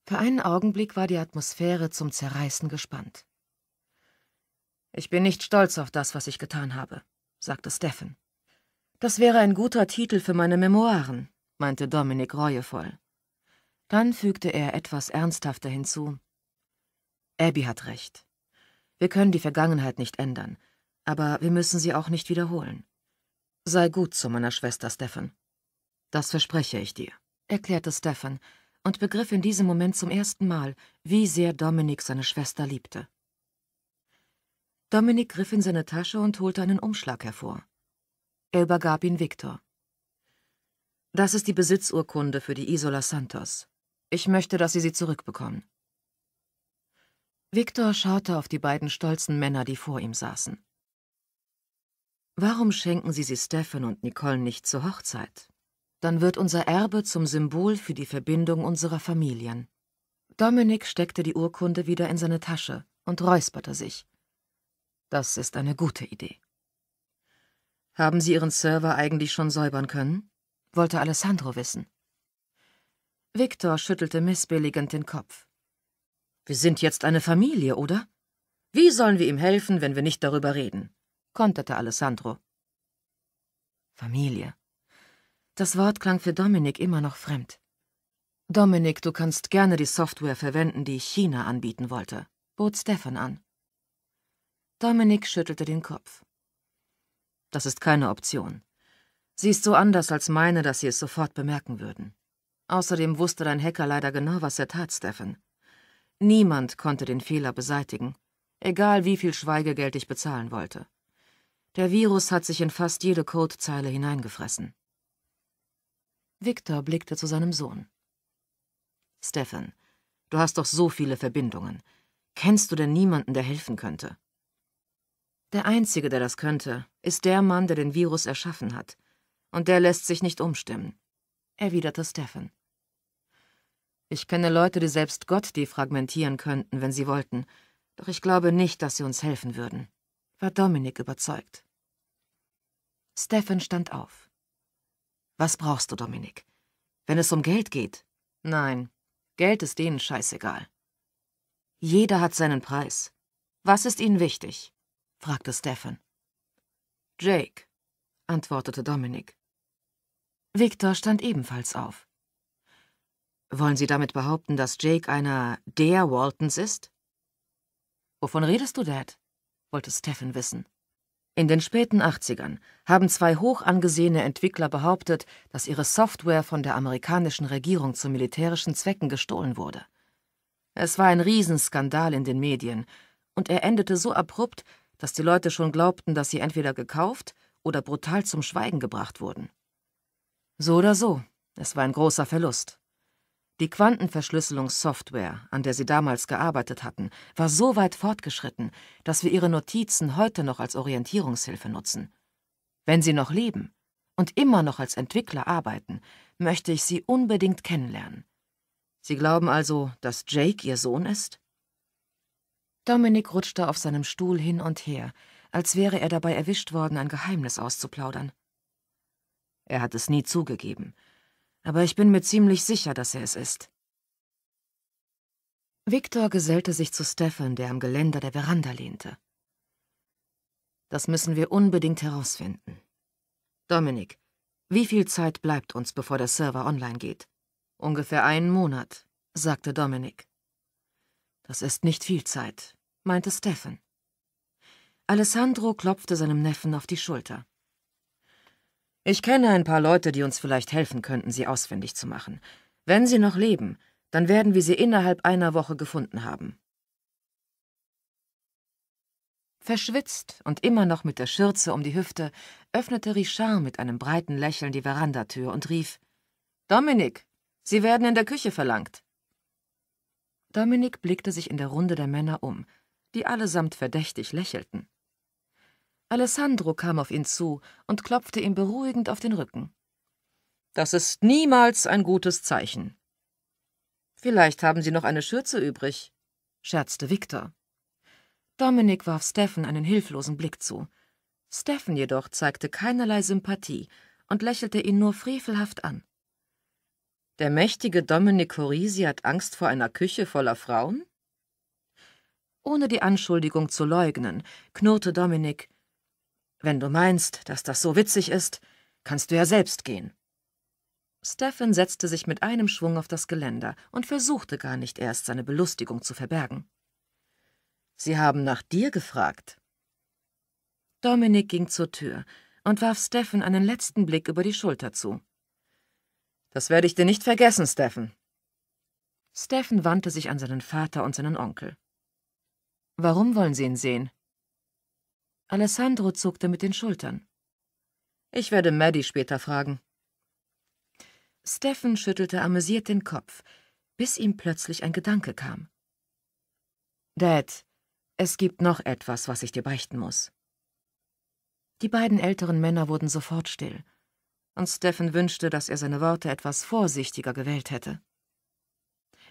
Für einen Augenblick war die Atmosphäre zum Zerreißen gespannt. Ich bin nicht stolz auf das, was ich getan habe, sagte Stephen. Das wäre ein guter Titel für meine Memoiren, meinte Dominik reuevoll. Dann fügte er etwas ernsthafter hinzu. Abby hat recht. Wir können die Vergangenheit nicht ändern, aber wir müssen sie auch nicht wiederholen. Sei gut zu meiner Schwester, Stefan. Das verspreche ich dir, erklärte Stefan und begriff in diesem Moment zum ersten Mal, wie sehr Dominik seine Schwester liebte. Dominik griff in seine Tasche und holte einen Umschlag hervor. Er übergab ihn Viktor. Das ist die Besitzurkunde für die Isola Santos. Ich möchte, dass Sie sie zurückbekommen. Viktor schaute auf die beiden stolzen Männer, die vor ihm saßen. Warum schenken Sie sie Stefan und Nicole nicht zur Hochzeit? Dann wird unser Erbe zum Symbol für die Verbindung unserer Familien. Dominik steckte die Urkunde wieder in seine Tasche und räusperte sich. Das ist eine gute Idee. Haben Sie Ihren Server eigentlich schon säubern können? wollte Alessandro wissen. Victor schüttelte missbilligend den Kopf. Wir sind jetzt eine Familie, oder? Wie sollen wir ihm helfen, wenn wir nicht darüber reden? konterte Alessandro. Familie. Das Wort klang für Dominik immer noch fremd. Dominik, du kannst gerne die Software verwenden, die ich China anbieten wollte, bot Stefan an. Dominik schüttelte den Kopf. Das ist keine Option. Sie ist so anders als meine, dass Sie es sofort bemerken würden. Außerdem wusste dein Hacker leider genau, was er tat, Stefan. Niemand konnte den Fehler beseitigen, egal wie viel Schweigegeld ich bezahlen wollte. Der Virus hat sich in fast jede Codezeile hineingefressen. Victor blickte zu seinem Sohn. Stefan, du hast doch so viele Verbindungen. Kennst du denn niemanden, der helfen könnte? Der Einzige, der das könnte, ist der Mann, der den Virus erschaffen hat. Und der lässt sich nicht umstimmen, erwiderte Stefan. Ich kenne Leute, die selbst Gott defragmentieren könnten, wenn sie wollten, doch ich glaube nicht, dass sie uns helfen würden, war Dominik überzeugt. Stefan stand auf. Was brauchst du, Dominik? Wenn es um Geld geht? Nein, Geld ist denen scheißegal. Jeder hat seinen Preis. Was ist ihnen wichtig? fragte Stefan. Jake, antwortete Dominik. Victor stand ebenfalls auf. Wollen Sie damit behaupten, dass Jake einer der Waltons ist? Wovon redest du, Dad? wollte Stefan wissen. In den späten 80ern haben zwei hoch angesehene Entwickler behauptet, dass ihre Software von der amerikanischen Regierung zu militärischen Zwecken gestohlen wurde. Es war ein Riesenskandal in den Medien, und er endete so abrupt, dass die Leute schon glaubten, dass sie entweder gekauft oder brutal zum Schweigen gebracht wurden. So oder so, es war ein großer Verlust. Die Quantenverschlüsselungssoftware, an der sie damals gearbeitet hatten, war so weit fortgeschritten, dass wir ihre Notizen heute noch als Orientierungshilfe nutzen. Wenn sie noch leben und immer noch als Entwickler arbeiten, möchte ich sie unbedingt kennenlernen. Sie glauben also, dass Jake ihr Sohn ist? Dominik rutschte auf seinem Stuhl hin und her, als wäre er dabei erwischt worden, ein Geheimnis auszuplaudern. Er hat es nie zugegeben, aber ich bin mir ziemlich sicher, dass er es ist. Victor gesellte sich zu Stefan, der am Geländer der Veranda lehnte. Das müssen wir unbedingt herausfinden. Dominik, wie viel Zeit bleibt uns, bevor der Server online geht? Ungefähr einen Monat, sagte Dominik. Das ist nicht viel Zeit, meinte Stefan. Alessandro klopfte seinem Neffen auf die Schulter. Ich kenne ein paar Leute, die uns vielleicht helfen könnten, sie ausfindig zu machen. Wenn sie noch leben, dann werden wir sie innerhalb einer Woche gefunden haben. Verschwitzt und immer noch mit der Schürze um die Hüfte, öffnete Richard mit einem breiten Lächeln die Verandatür und rief: Dominik, Sie werden in der Küche verlangt. Dominik blickte sich in der Runde der Männer um, die allesamt verdächtig lächelten. Alessandro kam auf ihn zu und klopfte ihm beruhigend auf den Rücken. Das ist niemals ein gutes Zeichen. Vielleicht haben Sie noch eine Schürze übrig, scherzte Viktor. Dominik warf Steffen einen hilflosen Blick zu. Steffen jedoch zeigte keinerlei Sympathie und lächelte ihn nur frevelhaft an. Der mächtige Dominik Horisi hat Angst vor einer Küche voller Frauen? Ohne die Anschuldigung zu leugnen, knurrte Dominik. Wenn du meinst, dass das so witzig ist, kannst du ja selbst gehen. Stephen setzte sich mit einem Schwung auf das Geländer und versuchte gar nicht erst, seine Belustigung zu verbergen. Sie haben nach dir gefragt. Dominik ging zur Tür und warf Stephen einen letzten Blick über die Schulter zu. Das werde ich dir nicht vergessen, Steffen. Steffen wandte sich an seinen Vater und seinen Onkel. Warum wollen Sie ihn sehen? Alessandro zuckte mit den Schultern. Ich werde Maddie später fragen. Steffen schüttelte amüsiert den Kopf, bis ihm plötzlich ein Gedanke kam. Dad, es gibt noch etwas, was ich dir beichten muss. Die beiden älteren Männer wurden sofort still und Steffen wünschte, dass er seine Worte etwas vorsichtiger gewählt hätte.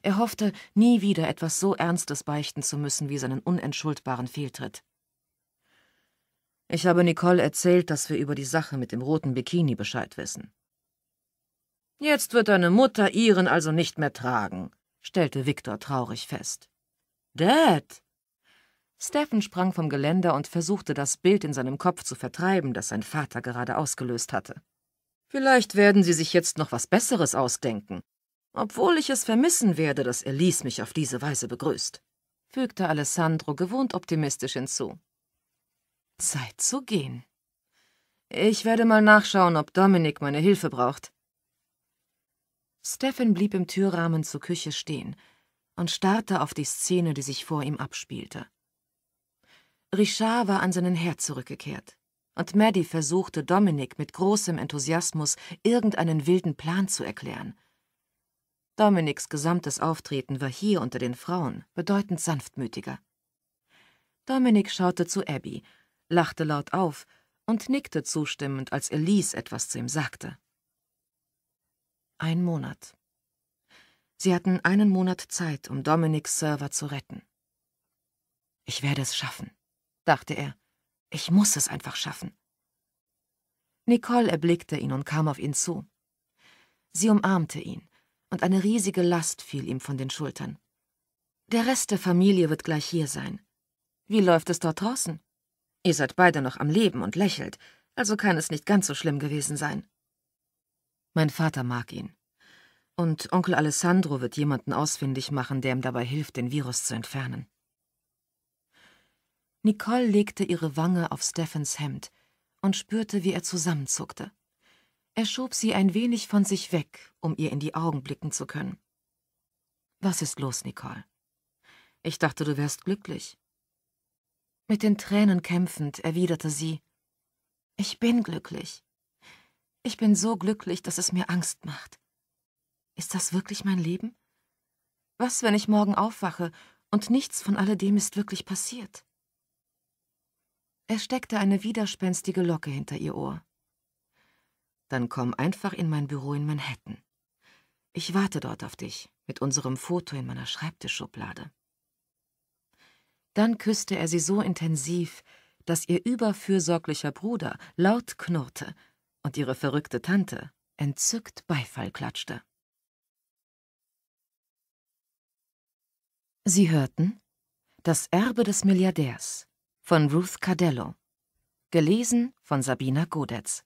Er hoffte, nie wieder etwas so Ernstes beichten zu müssen wie seinen unentschuldbaren Fehltritt. Ich habe Nicole erzählt, dass wir über die Sache mit dem roten Bikini Bescheid wissen. Jetzt wird deine Mutter ihren also nicht mehr tragen, stellte Victor traurig fest. Dad! Steffen sprang vom Geländer und versuchte, das Bild in seinem Kopf zu vertreiben, das sein Vater gerade ausgelöst hatte. Vielleicht werden Sie sich jetzt noch was Besseres ausdenken, obwohl ich es vermissen werde, dass Elise mich auf diese Weise begrüßt, fügte Alessandro gewohnt optimistisch hinzu. Zeit zu gehen. Ich werde mal nachschauen, ob Dominik meine Hilfe braucht. Stephen blieb im Türrahmen zur Küche stehen und starrte auf die Szene, die sich vor ihm abspielte. Richard war an seinen Herd zurückgekehrt und Maddie versuchte Dominik mit großem Enthusiasmus irgendeinen wilden Plan zu erklären. Dominiks gesamtes Auftreten war hier unter den Frauen bedeutend sanftmütiger. Dominik schaute zu Abby, lachte laut auf und nickte zustimmend, als Elise etwas zu ihm sagte. Ein Monat. Sie hatten einen Monat Zeit, um Dominiks Server zu retten. Ich werde es schaffen, dachte er ich muss es einfach schaffen. Nicole erblickte ihn und kam auf ihn zu. Sie umarmte ihn, und eine riesige Last fiel ihm von den Schultern. Der Rest der Familie wird gleich hier sein. Wie läuft es dort draußen? Ihr seid beide noch am Leben und lächelt, also kann es nicht ganz so schlimm gewesen sein. Mein Vater mag ihn. Und Onkel Alessandro wird jemanden ausfindig machen, der ihm dabei hilft, den Virus zu entfernen. Nicole legte ihre Wange auf Steffens Hemd und spürte, wie er zusammenzuckte. Er schob sie ein wenig von sich weg, um ihr in die Augen blicken zu können. Was ist los, Nicole? Ich dachte, du wärst glücklich. Mit den Tränen kämpfend erwiderte sie, ich bin glücklich. Ich bin so glücklich, dass es mir Angst macht. Ist das wirklich mein Leben? Was, wenn ich morgen aufwache und nichts von alledem ist wirklich passiert? Er steckte eine widerspenstige Locke hinter ihr Ohr. Dann komm einfach in mein Büro in Manhattan. Ich warte dort auf dich, mit unserem Foto in meiner Schreibtischschublade. Dann küsste er sie so intensiv, dass ihr überfürsorglicher Bruder laut knurrte und ihre verrückte Tante entzückt Beifall klatschte. Sie hörten Das Erbe des Milliardärs von Ruth Cardello. Gelesen von Sabina Godetz.